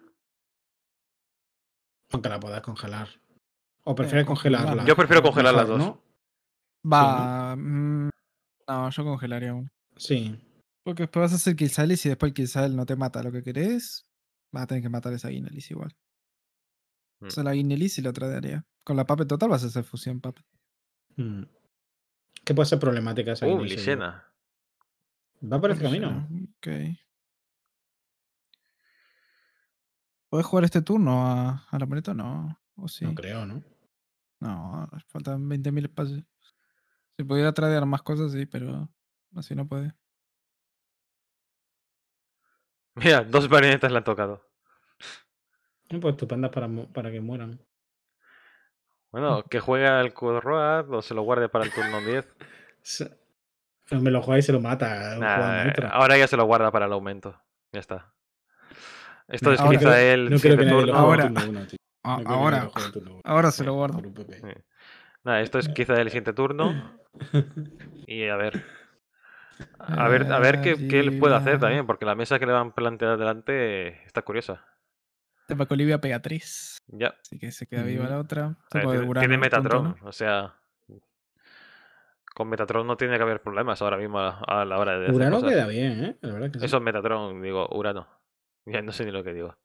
Speaker 2: Aunque la puedas congelar.
Speaker 1: O eh, prefieres congelarla. Yo prefiero congelar las dos. ¿no? Va. Mm, no, yo congelaría uno. Sí. Porque después vas a hacer Killsal y si después el no te mata lo que querés, vas a tener que matar esa Guinness igual. Mm. O sea, la Guinelice y la otra de Con la PAPE total vas a hacer fusión PAPE. Mm. ¿Qué puede ser problemática esa. Uh, Va por ese camino. Ok. ¿Puedes jugar este turno a, la moneta, No. ¿O sí? No creo, ¿no? No, faltan 20.000 espacios. Si pudiera tradear más cosas, sí, pero así no puede.
Speaker 2: Mira, dos marionetas le han tocado.
Speaker 1: Pues estupendas para, para que mueran.
Speaker 2: Bueno, que juegue al rod o se lo guarde para el turno 10.
Speaker 1: No me lo juega y se lo mata. Eh,
Speaker 2: ahora ya se lo guarda para el aumento. Ya está. Esto es quizá el No turno. Ahora,
Speaker 1: ahora, se lo guarda.
Speaker 2: Nada, esto es quizá el siguiente turno. Y a ver. A ver, a ver qué, él puede hacer ah. también, porque la mesa que le van a plantear adelante está curiosa
Speaker 1: va que este Olivia pega Ya. Así que se queda viva la otra. tiene, Metatron,
Speaker 2: o sea. Con Metatron no tiene que haber problemas ahora mismo a, la hora de. Urano queda bien, ¿eh? Eso es Metatron, digo, Urano. Ya no sé ni lo que digo.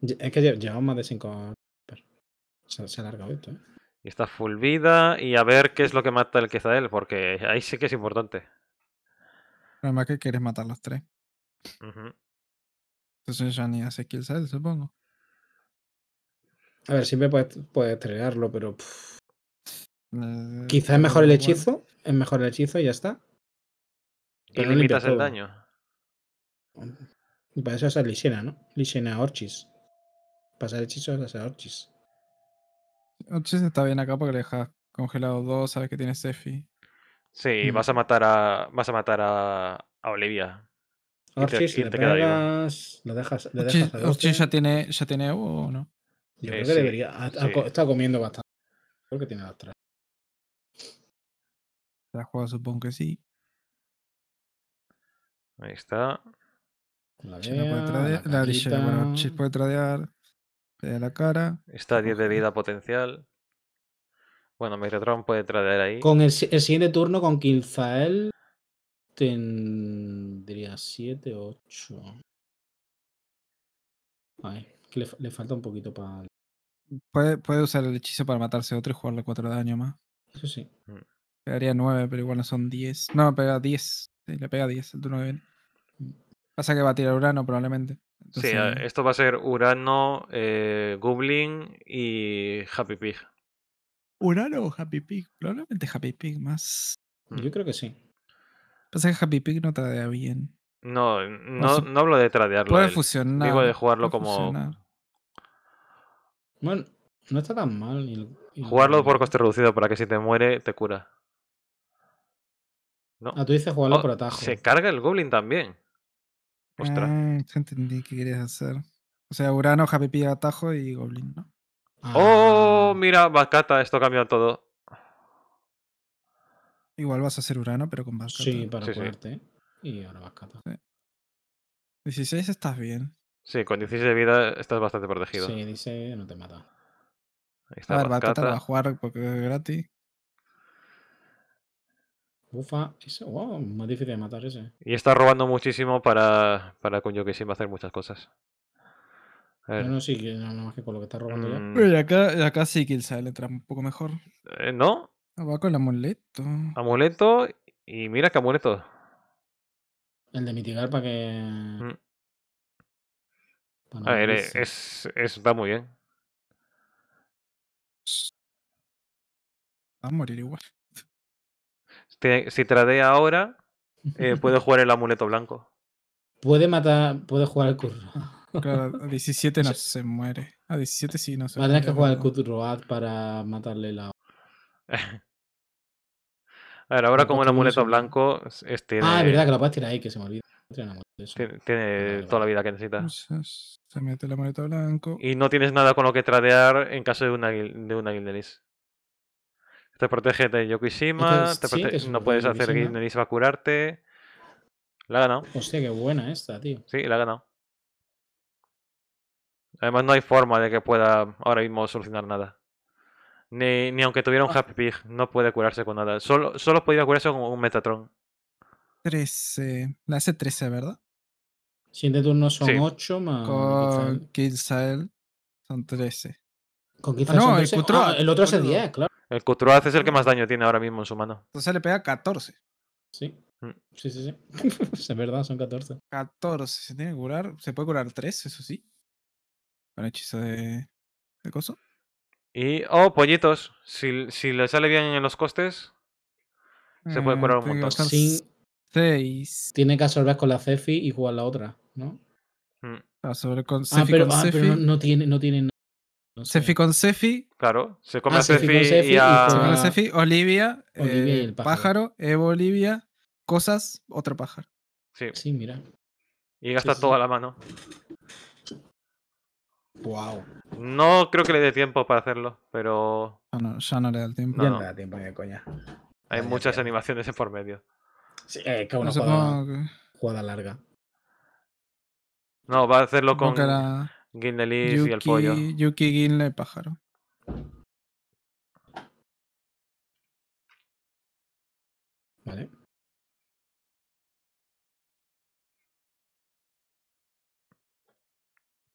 Speaker 1: Es que lleva más de 5. Se, ha alargado esto, ¿eh?
Speaker 2: Y está full vida y a ver qué es lo que mata el que está él, porque ahí sí que es importante.
Speaker 1: Además que quieres matar los tres. Uh entonces ya ni hace kill sale, supongo. A ver, siempre puede puedes pero. Eh, quizá Quizás es mejor el hechizo. Es mejor el hechizo y ya está.
Speaker 3: y no limitas el daño.
Speaker 1: Y mm, para eso es a Lishena, ¿no? Lishena Orchis. para Pasar hechizos a Orchis. Orchis está bien acá porque le deja congelado dos, sabes que tiene Sefi.
Speaker 2: Sí, mm. vas a matar a. Vas a matar a, a Olivia si le
Speaker 1: pegas, lo dejas, ya tiene, ya tiene o no? Yo creo que debería. está comiendo bastante. Creo que tiene las tres. La juega supongo que sí.
Speaker 2: Ahí está. La, vea, puede tradear, la, la bueno, Chis
Speaker 1: puede tradear. De la cara.
Speaker 2: Está a 10 de vida potencial. Bueno, Megatron puede tradear ahí. Con el, siguiente
Speaker 1: turno con Kilfael tendría 7, 8. le, falta un poquito para. Puede, usar el hechizo para matarse otro y jugarle 4 de daño más. Eso sí. Mm. Pegaría 9, pero igual no son 10. No, pega 10. le pega 10 el turno que mm. Pasa que va a tirar Urano probablemente.
Speaker 2: sí, esto va a ser Urano, eh, Goblin y Happy Pig.
Speaker 1: ¿Urano o Happy Pig? Probablemente Happy Pig más. Yo mm. creo que sí. Pasa pues, que Happy Pig no tradea bien.
Speaker 2: No, no, no
Speaker 1: hablo de tradearlo. Puede fusionar. Digo de jugarlo como. Bueno, no está tan mal. Jugarlo por
Speaker 2: coste reducido para que si te muere te cura. Ah, tú dices jugarlo oh, por atajo. Se carga el Goblin también.
Speaker 1: Ostras. Ah, entendí qué querías hacer. O sea, Urano, Happy Pig, atajo y Goblin, ¿no?
Speaker 2: Ah. ¡Oh! Mira, Bacata, esto cambia todo.
Speaker 1: Igual vas a ser Urano, pero con Vascata. Sí, para sí, ¿eh? Y ahora Vascata. Sí. 16 estás bien.
Speaker 2: Sí, con 16 de vida estás bastante protegido. Sí, dice, no te mata. Ahí está a ver, va a
Speaker 1: jugar porque es gratis. Ufa. wow, más difícil de matar ese.
Speaker 2: Y está robando muchísimo para, para con a hacer muchas cosas. A No, no,
Speaker 1: sí, nada más que con lo que está robando ya. Mm. Pero acá, acá sí que sale entra un poco mejor. Eh, no, Ah, va con el amuleto.
Speaker 2: Amuleto y mira que amuleto.
Speaker 1: El de mitigar para
Speaker 2: que. Mm. a ver, es, es, está muy bien. Va a morir igual. si tradea ahora, eh, puede jugar el amuleto blanco.
Speaker 1: Puede matar, puede jugar el curro. a 17 no se muere. A 17 sí no se Va a tener que jugar el Road para matarle la.
Speaker 2: A ver, ahora como el amuleto blanco. Ah, es verdad que lo puedes tirar ahí, que se me olvida. Tiene, toda la vida que necesita Se
Speaker 1: mete el amuleto blanco.
Speaker 2: Y no tienes nada con lo que tradear en caso de una, de una Te protege de Yokishima. no puedes hacer va para curarte. La ha ganado. Hostia, qué buena esta, tío. Sí, la ha ganado. Además, no hay forma de que pueda ahora mismo solucionar nada. Ni, aunque tuviera un ah. Happy Pig, no puede curarse con nada. Solo, solo podía curarse con un Metatron.
Speaker 1: 13. La hace 13, ¿verdad? Siete turnos son 8 más. Con Kinsale son 13. Con Kinsale ah, son 13? El, ah, el otro hace 10, claro.
Speaker 2: El Kutroaz es el que más daño tiene ahora mismo en su mano.
Speaker 1: Entonces le pega 14. Mm. Sí. Sí, sí, sí. es verdad, son 14. 14. Se tiene que curar. Se puede curar 3, eso sí. Con hechizo de. ¿De coso?
Speaker 2: Y, oh, pollitos. Si, si le sale bien en los costes, se puede curar eh, un montón. Sí.
Speaker 1: Seis. Tiene que absorber con la Cefi y jugar la otra, ¿no? Mm. Absorber con ah, Cefi. Ah, pero, no, tiene, no tiene Cefi con Cefi.
Speaker 2: Claro, se come ah, a Cefi, y
Speaker 1: a. Olivia, pájaro. Evo, Olivia, cosas, otro pájaro. Sí. Sí, mira.
Speaker 2: Y gasta toda la mano. No creo que le dé tiempo para hacerlo, pero.
Speaker 1: Ah, no, ya no le da tiempo. No, no. le
Speaker 2: da tiempo, qué coña. Hay muchas animaciones en por medio. Sí, eh, que una
Speaker 1: jugada, larga.
Speaker 2: No, va a hacerlo con era... y el pollo.
Speaker 1: Yuki, Ginle, pájaro.
Speaker 3: Vale.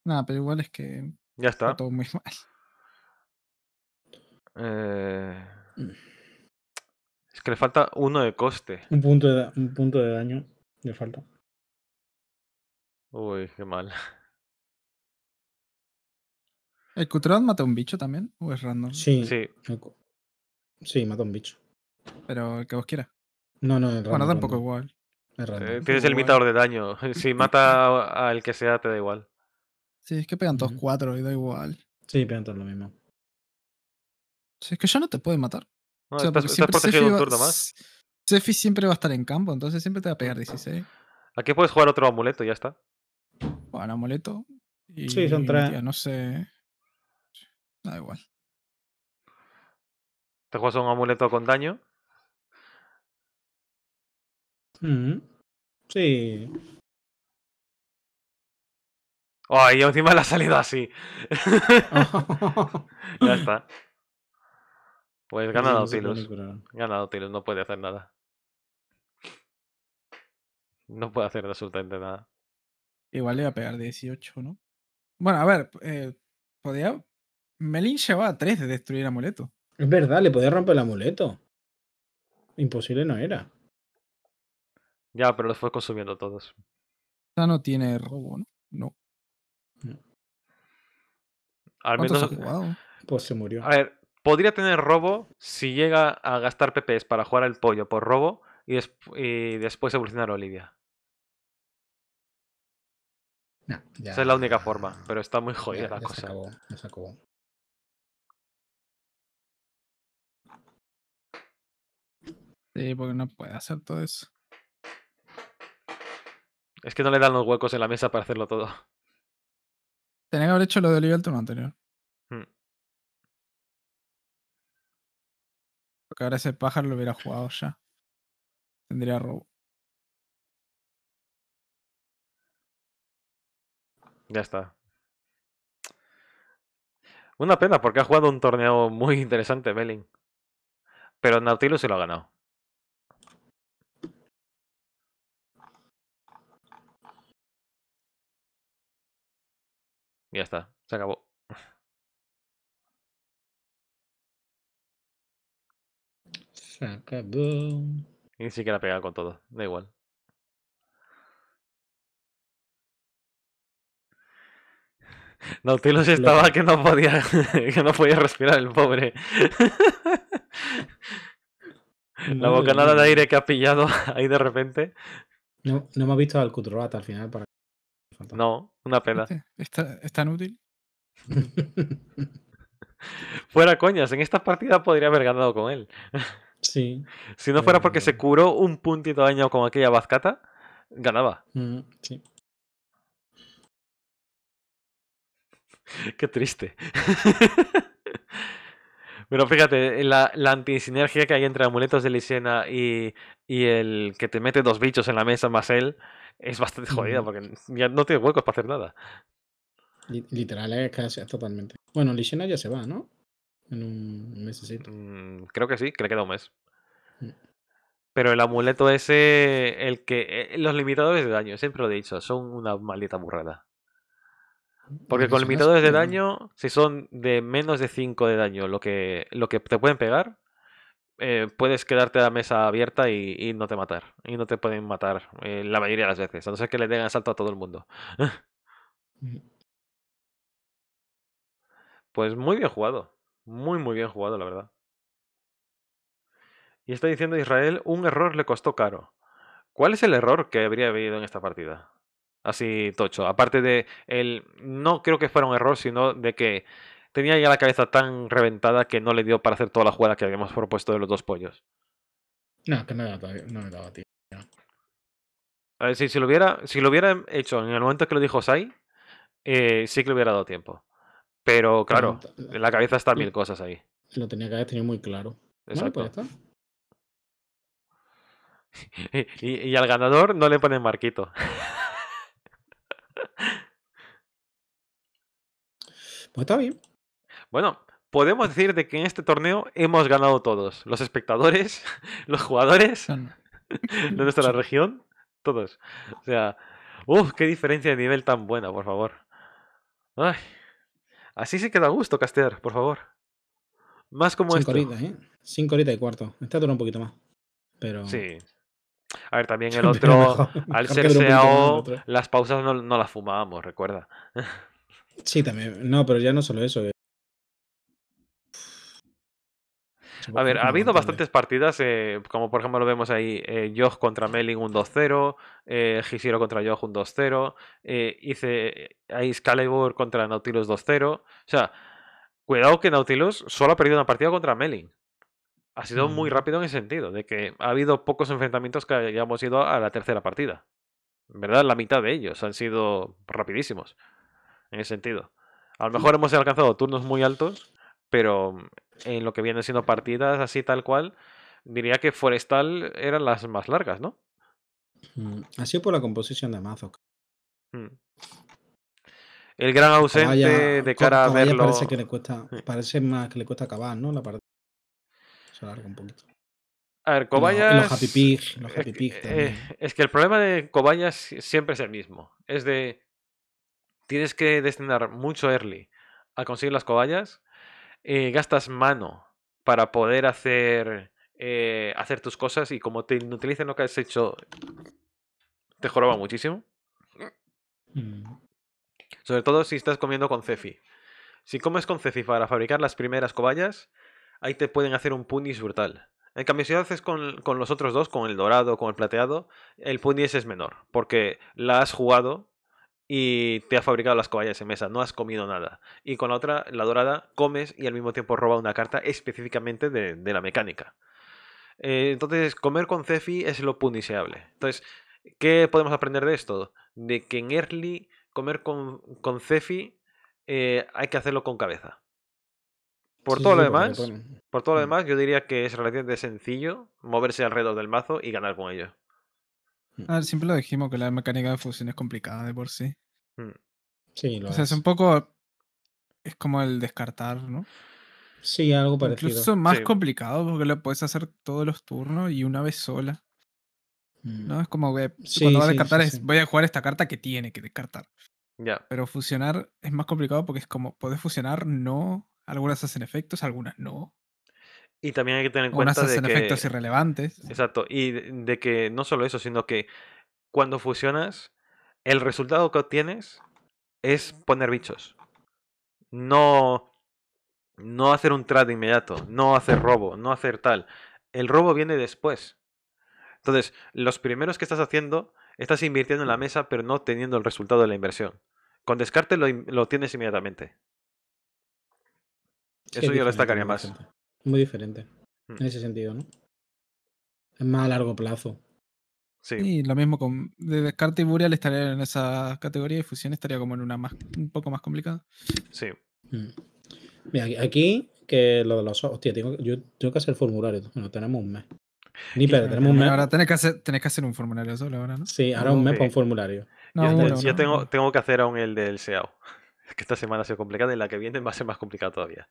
Speaker 3: Nada, pero igual es que. Ya está. todo muy mal.
Speaker 2: Eh, mm. Es que le falta uno de coste. Un punto de,
Speaker 3: un punto de daño le falta.
Speaker 2: Uy, qué mal.
Speaker 1: ¿El Cutrón mata a un bicho también? ¿O es random? Sí.
Speaker 2: Sí, sí mata a un bicho.
Speaker 1: Pero el que vos quieras. No, no, es random. Bueno, tampoco igual. tienes el mitador
Speaker 2: de daño. Si mata al que sea, te da igual.
Speaker 1: Sí, es que pegan todos cuatro y da igual. Sí, pegan todos lo mismo. Sí, es que ya no te pueden matar. No, o sea, estás, protegido un turno más. Sefi siempre va a estar en campo, entonces siempre te va a pegar 16.
Speaker 2: Aquí puedes jugar otro amuleto y ya está. Bueno, amuleto. sí, son tres. Ya
Speaker 1: no sé. Da igual.
Speaker 2: Te juegas un amuleto con daño.
Speaker 3: Mm Sí.
Speaker 2: Ay, y encima le ha salido así. ya está. Pues, pues gana Nautilus. ganado Nautilus, no puede hacer nada. No puede hacer absolutamente nada.
Speaker 1: Igual le iba a pegar 18, ¿no? Bueno, a ver, eh, podía. Melin llevaba 3 de destruir amuleto. Es verdad, le podía romper el amuleto. Imposible no era.
Speaker 2: Ya, pero los fue consumiendo todos.
Speaker 1: Ya no tiene robo, ¿no? No. Al menos. Pues se murió. A
Speaker 2: ver, podría tener robo si llega a gastar PPs para jugar al pollo por robo y, después evolucionar a Olivia. Esa es la única forma, pero está muy jodida la cosa.
Speaker 3: Sí, porque
Speaker 1: no puede hacer todo eso.
Speaker 2: Es que no le dan los huecos en la mesa para hacerlo todo.
Speaker 1: Tenía que haber hecho lo de Olivia el turno anterior.
Speaker 2: Hmm.
Speaker 3: Porque ahora ese pájaro lo hubiera jugado ya. Tendría robo.
Speaker 2: Ya está. Una pena porque ha jugado un torneo muy interesante, Belling. Pero Nautilus se lo ha ganado.
Speaker 3: ya está, se acabó. Se acabó.
Speaker 2: ni siquiera pegado con todo, da igual. Nautilus pues estaba que no podía que no podía respirar el pobre. la bocanada de aire que ha pillado ahí de repente.
Speaker 1: No, no me ha visto al Cutrobat al final para
Speaker 2: no, una pena este,
Speaker 1: ¿Está, tan,
Speaker 2: útil? fuera coñas, en esta partida podría haber ganado con él. Sí. si no fuera porque se eh, curó un puntito de daño con aquella bazcata, ganaba.
Speaker 4: Mm, sí.
Speaker 2: Qué triste. Pero fíjate, la, la antisinergia que hay entre amuletos de Lisena y, y el que te mete dos bichos en la mesa más él, es bastante jodida porque ya no tiene huecos para hacer nada.
Speaker 1: Literal, es eh, casi totalmente. Bueno, Lishina ya se va, ¿no?
Speaker 2: En un y mm, creo que sí, creo que le queda un mes. Mm. Pero el amuleto ese, el que. E, e, los limitadores de daño, siempre lo he dicho, son una maldita burrada. Porque con limitadores de daño, si son de menos de 5 de daño lo que, lo que te pueden pegar, eh, puedes quedarte a la mesa abierta y, no te matar. Y no te pueden matar eh, la mayoría de las veces, a no ser que le den asalto a todo el mundo. pues muy bien jugado. Muy, muy bien jugado, la verdad. Y está diciendo Israel, un error le costó caro. ¿Cuál es el error que habría habido en esta partida? Así, tocho. Aparte de el... No creo que fuera un error, sino de que tenía ya la cabeza tan reventada que no le dio para hacer toda la jugada que habíamos propuesto de los dos pollos.
Speaker 1: No, que no, le daba, tiempo.
Speaker 2: A ver, si, lo hubiera, si lo hecho en el momento que lo dijo Sai, eh, sí que le hubiera dado tiempo. Pero claro, en la cabeza están mil cosas ahí.
Speaker 1: Lo tenía que haber tenido muy claro. Pues Exacto.
Speaker 2: y, y, y, al ganador no le ponen marquito. pues está bien. Bueno, podemos decir de que en este torneo hemos ganado todos. Los espectadores, los jugadores de nuestra región, todos. O sea, uff, qué diferencia de nivel tan buena, por favor. Ay, así se queda a gusto, Caster, por favor.
Speaker 1: Más como Cinco esto. ¿eh? Cinco horitas y cuarto. Está dura un poquito más. Pero...
Speaker 2: Sí. A ver, también el otro, al ser SEAO, las pausas no, no las fumábamos, recuerda.
Speaker 1: Sí, también. No, pero ya no solo eso. Eh.
Speaker 2: A ver, ha habido bastantes partidas, eh, como por ejemplo lo vemos ahí, eh, contra Meling un 2-0, eh, contra Joch un 2-0, eh, hice Ice eh, Calibur contra Nautilus 2-0. O sea, cuidado que Nautilus solo ha perdido una partida contra Meling Ha sido mm. muy rápido en ese sentido, de que ha habido pocos enfrentamientos que hayamos ido a la tercera partida. En verdad, la mitad de ellos han sido rapidísimos, en ese sentido. A lo mejor hemos alcanzado turnos muy altos, pero mm, en lo que vienen siendo partidas así tal cual, diría que Forestal eran las más largas, ¿no?
Speaker 1: Mm, así por la composición de mazo.
Speaker 2: Mm. El gran ausente de cara a verlo. Parece, que
Speaker 1: le cuesta, parece más que le cuesta acabar, ¿no? La parte. Se un poquito.
Speaker 2: A ver, Cobayas. Los, Happy Pig. Los eh, happy eh, eh, es que el problema de Cobayas siempre es el mismo. Es de. Tienes que destinar mucho early a conseguir las cobayas eh, gastas mano para poder hacer, eh, hacer tus cosas y como te inutilicen lo que has hecho, te joroba muchísimo. Mm. Sobre todo si estás comiendo con Cefi. Si comes con Cefi para fabricar las primeras cobayas, ahí te pueden hacer un punis brutal. En cambio, si lo haces con, con los otros dos, con el dorado, con el plateado, el punis es menor, porque la has jugado y te ha fabricado las cobayas en mesa, no has comido nada. Y con la otra, la dorada, comes y al mismo tiempo roba una carta específicamente de, la mecánica. Eh, entonces, comer con Cefi es lo puniseable. Entonces, ¿qué podemos aprender de esto? De que en early, comer con, Cefi eh, hay que hacerlo con cabeza. Por todo lo demás, por todo lo mm. demás, yo diría que es relativamente sencillo moverse alrededor del mazo y ganar con ello. Mm.
Speaker 1: Ah, siempre lo dijimos que la mecánica de fusión es complicada de por sí. Mm. Sí, o sea, es. un poco. Es como el descartar, ¿no? Sí, algo parecido. Incluso más complicado porque lo puedes hacer todos los turnos y una vez sola. Mm. ¿No? Es como que cuando vas a descartar voy a jugar esta carta que tiene que descartar. Ya. Pero fusionar es más complicado porque es como podés fusionar, no. Algunas hacen efectos, algunas no.
Speaker 2: Y también hay que tener en cuenta. de efectos
Speaker 1: irrelevantes.
Speaker 2: Exacto. Y de, que no solo eso, sino que cuando fusionas, el resultado que obtienes es poner bichos. No. No hacer un trade inmediato. No hacer robo. No hacer tal. El robo viene después. Entonces, los primeros que estás haciendo, estás invirtiendo en la mesa, pero no teniendo el resultado de la inversión. Con descarte lo, lo tienes inmediatamente. Eso yo lo destacaría más.
Speaker 1: Muy diferente. Hmm. En ese sentido, ¿no? Es más a largo
Speaker 2: plazo. Sí.
Speaker 1: Y lo mismo con de Descarte y Burial estaría en esa categoría y Fusión estaría como en una más un poco más complicada.
Speaker 2: Sí. Hmm. Mira, aquí
Speaker 1: que lo de los hostia, yo tengo que hacer el formulario. Bueno, tenemos un mes. Ni pero, tenemos un mes. Ahora tenés que hacer, tenés que hacer un formulario solo ahora, ¿no? Sí, ahora un mes para un formulario. yo, Tengo,
Speaker 2: tengo que hacer aún el del SEAO. que esta semana ha sido complicada y la que viene va a ser más complicada todavía.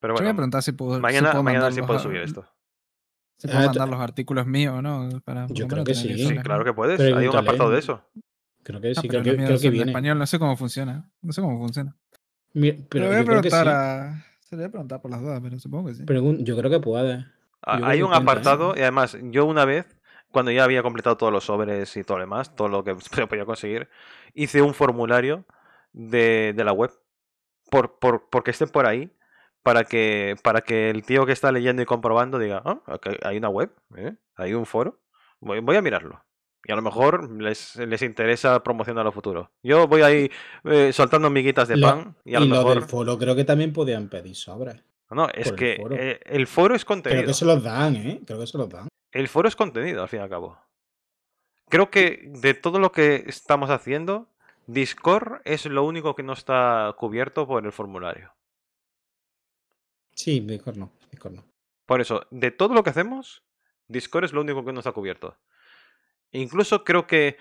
Speaker 2: Pero bueno, voy a preguntar si puedo, mañana, puedo mañana si puedo subir esto.
Speaker 1: Si puedo eh, mandar los artículos míos, ¿no? Para, yo creo que sí. claro que puedes. Hay un apartado de eso.
Speaker 2: Creo que ah, sí, creo, que, viene. En español
Speaker 1: no sé cómo funciona. No sé cómo funciona. pero, voy a preguntar Se le voy a preguntar por las dudas, pero supongo que sí. yo creo que puede. Ah, hay un apartado
Speaker 2: y además yo una vez cuando ya había completado todos los sobres y todo lo demás, todo lo que se podía conseguir, hice un formulario de, la web. Por, por, porque esté por ahí, para que, para que el tío que está leyendo y comprobando diga, ah, hay una web, ¿eh? hay un foro, voy, a mirarlo. Y a lo mejor les, interesa promocionar a futuro. Yo voy ahí eh, soltando miguitas de pan. y a lo, mejor... del
Speaker 1: foro creo que también podían pedir sobra
Speaker 2: No, es que el foro. Eh, el foro. es contenido. Creo que se
Speaker 1: los dan, ¿eh? Creo que se los dan.
Speaker 2: El foro es contenido, al fin y al cabo. Creo que de todo lo que estamos haciendo, Discord es lo único que no está cubierto por el formulario.
Speaker 1: Sí, Discord no.
Speaker 2: Por eso, de todo lo que hacemos, Discord es lo único que no está cubierto. Incluso creo que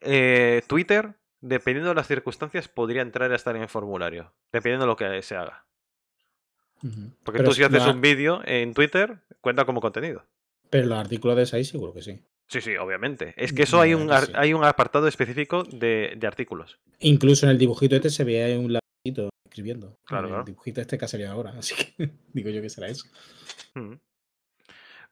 Speaker 2: eh, Twitter, dependiendo de las circunstancias, podría entrar a estar en el formulario, dependiendo de lo que se haga. Porque tú si haces un vídeo en Twitter, cuenta como contenido.
Speaker 1: Pero el artículo de ahí seguro que
Speaker 2: sí. Sí, sí, obviamente. Es que eso mm, hay un, hay un apartado específico de, artículos.
Speaker 1: Incluso en el dibujito este se veía un lapicito escribiendo. Claro, El dibujito este que ha salido ahora, así que
Speaker 2: digo yo que será eso. Mm.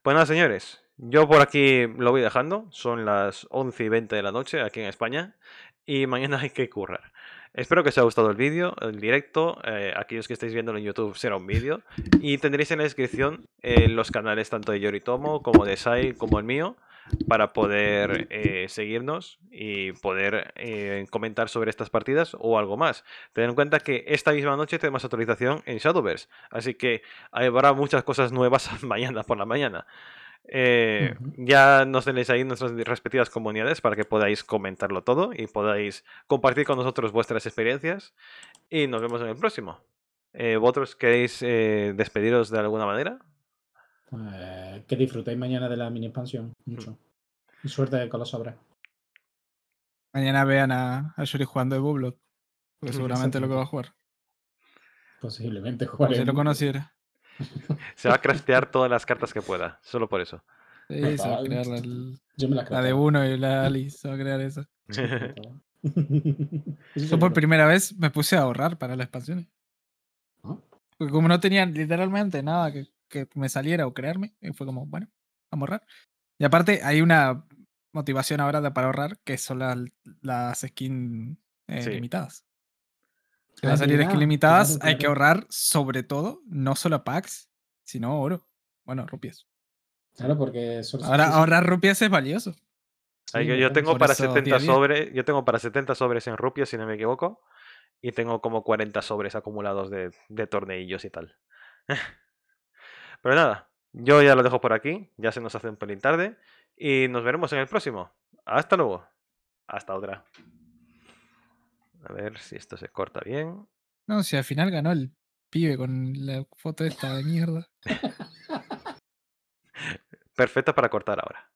Speaker 2: Pues nada, señores. Yo por aquí lo voy dejando. Son las 11 y 20 de la noche aquí en España. Y mañana hay que currar. Espero que os haya gustado el vídeo, el directo. Eh, aquellos que estáis viendo en YouTube será un vídeo. Y tendréis en la descripción eh, los canales tanto de Yoritomo como de Sai como el mío para poder eh, seguirnos y poder eh, comentar sobre estas partidas o algo más. Ten en cuenta que esta misma noche tenemos actualización en Shadowverse, así que habrá muchas cosas nuevas mañana por la mañana. Eh, ya nos tenéis ahí nuestras respectivas comunidades para que podáis comentarlo todo y podáis compartir con nosotros vuestras experiencias. Y nos vemos en el próximo. ¿Vosotros queréis despediros de alguna manera?
Speaker 1: Eh, que disfrutéis mañana de la mini expansión. Mucho. Hmm. Y suerte con lo sobra Mañana vean a, a jugando de Bublot. Porque seguramente es lo que va a jugar. Posiblemente jugaré. Si lo conociera.
Speaker 2: Se va a craftear todas las cartas que pueda. Solo por eso. Sí,
Speaker 1: se va a crear la, yo me la, de uno y la Alice. Se va a crear esa. yo por primera vez me puse a ahorrar para la expansión ¿Ah? Porque como no tenía literalmente nada que que me saliera o crearme. Y fue como, bueno, vamos a ahorrar. Y aparte, hay una motivación ahora para ahorrar que son las, skins eh, limitadas. Si van a ah, salir skins limitadas, hay que ahorrar sobre todo, no solo packs, sino oro. Bueno, rupias. Claro, porque ahora ahorrar rupias es valioso.
Speaker 2: yo, tengo para 70 sobres, yo tengo para 70 sobres en rupias, si no me equivoco, y tengo como 40 sobres acumulados de, de torneillos y tal. Pero nada, yo ya lo dejo por aquí, ya se nos hace un pelín tarde y nos veremos en el próximo. Hasta luego. Hasta otra. A ver si esto se corta bien.
Speaker 1: No, si al final ganó el pibe con la foto esta de mierda.
Speaker 2: Perfecta para cortar ahora.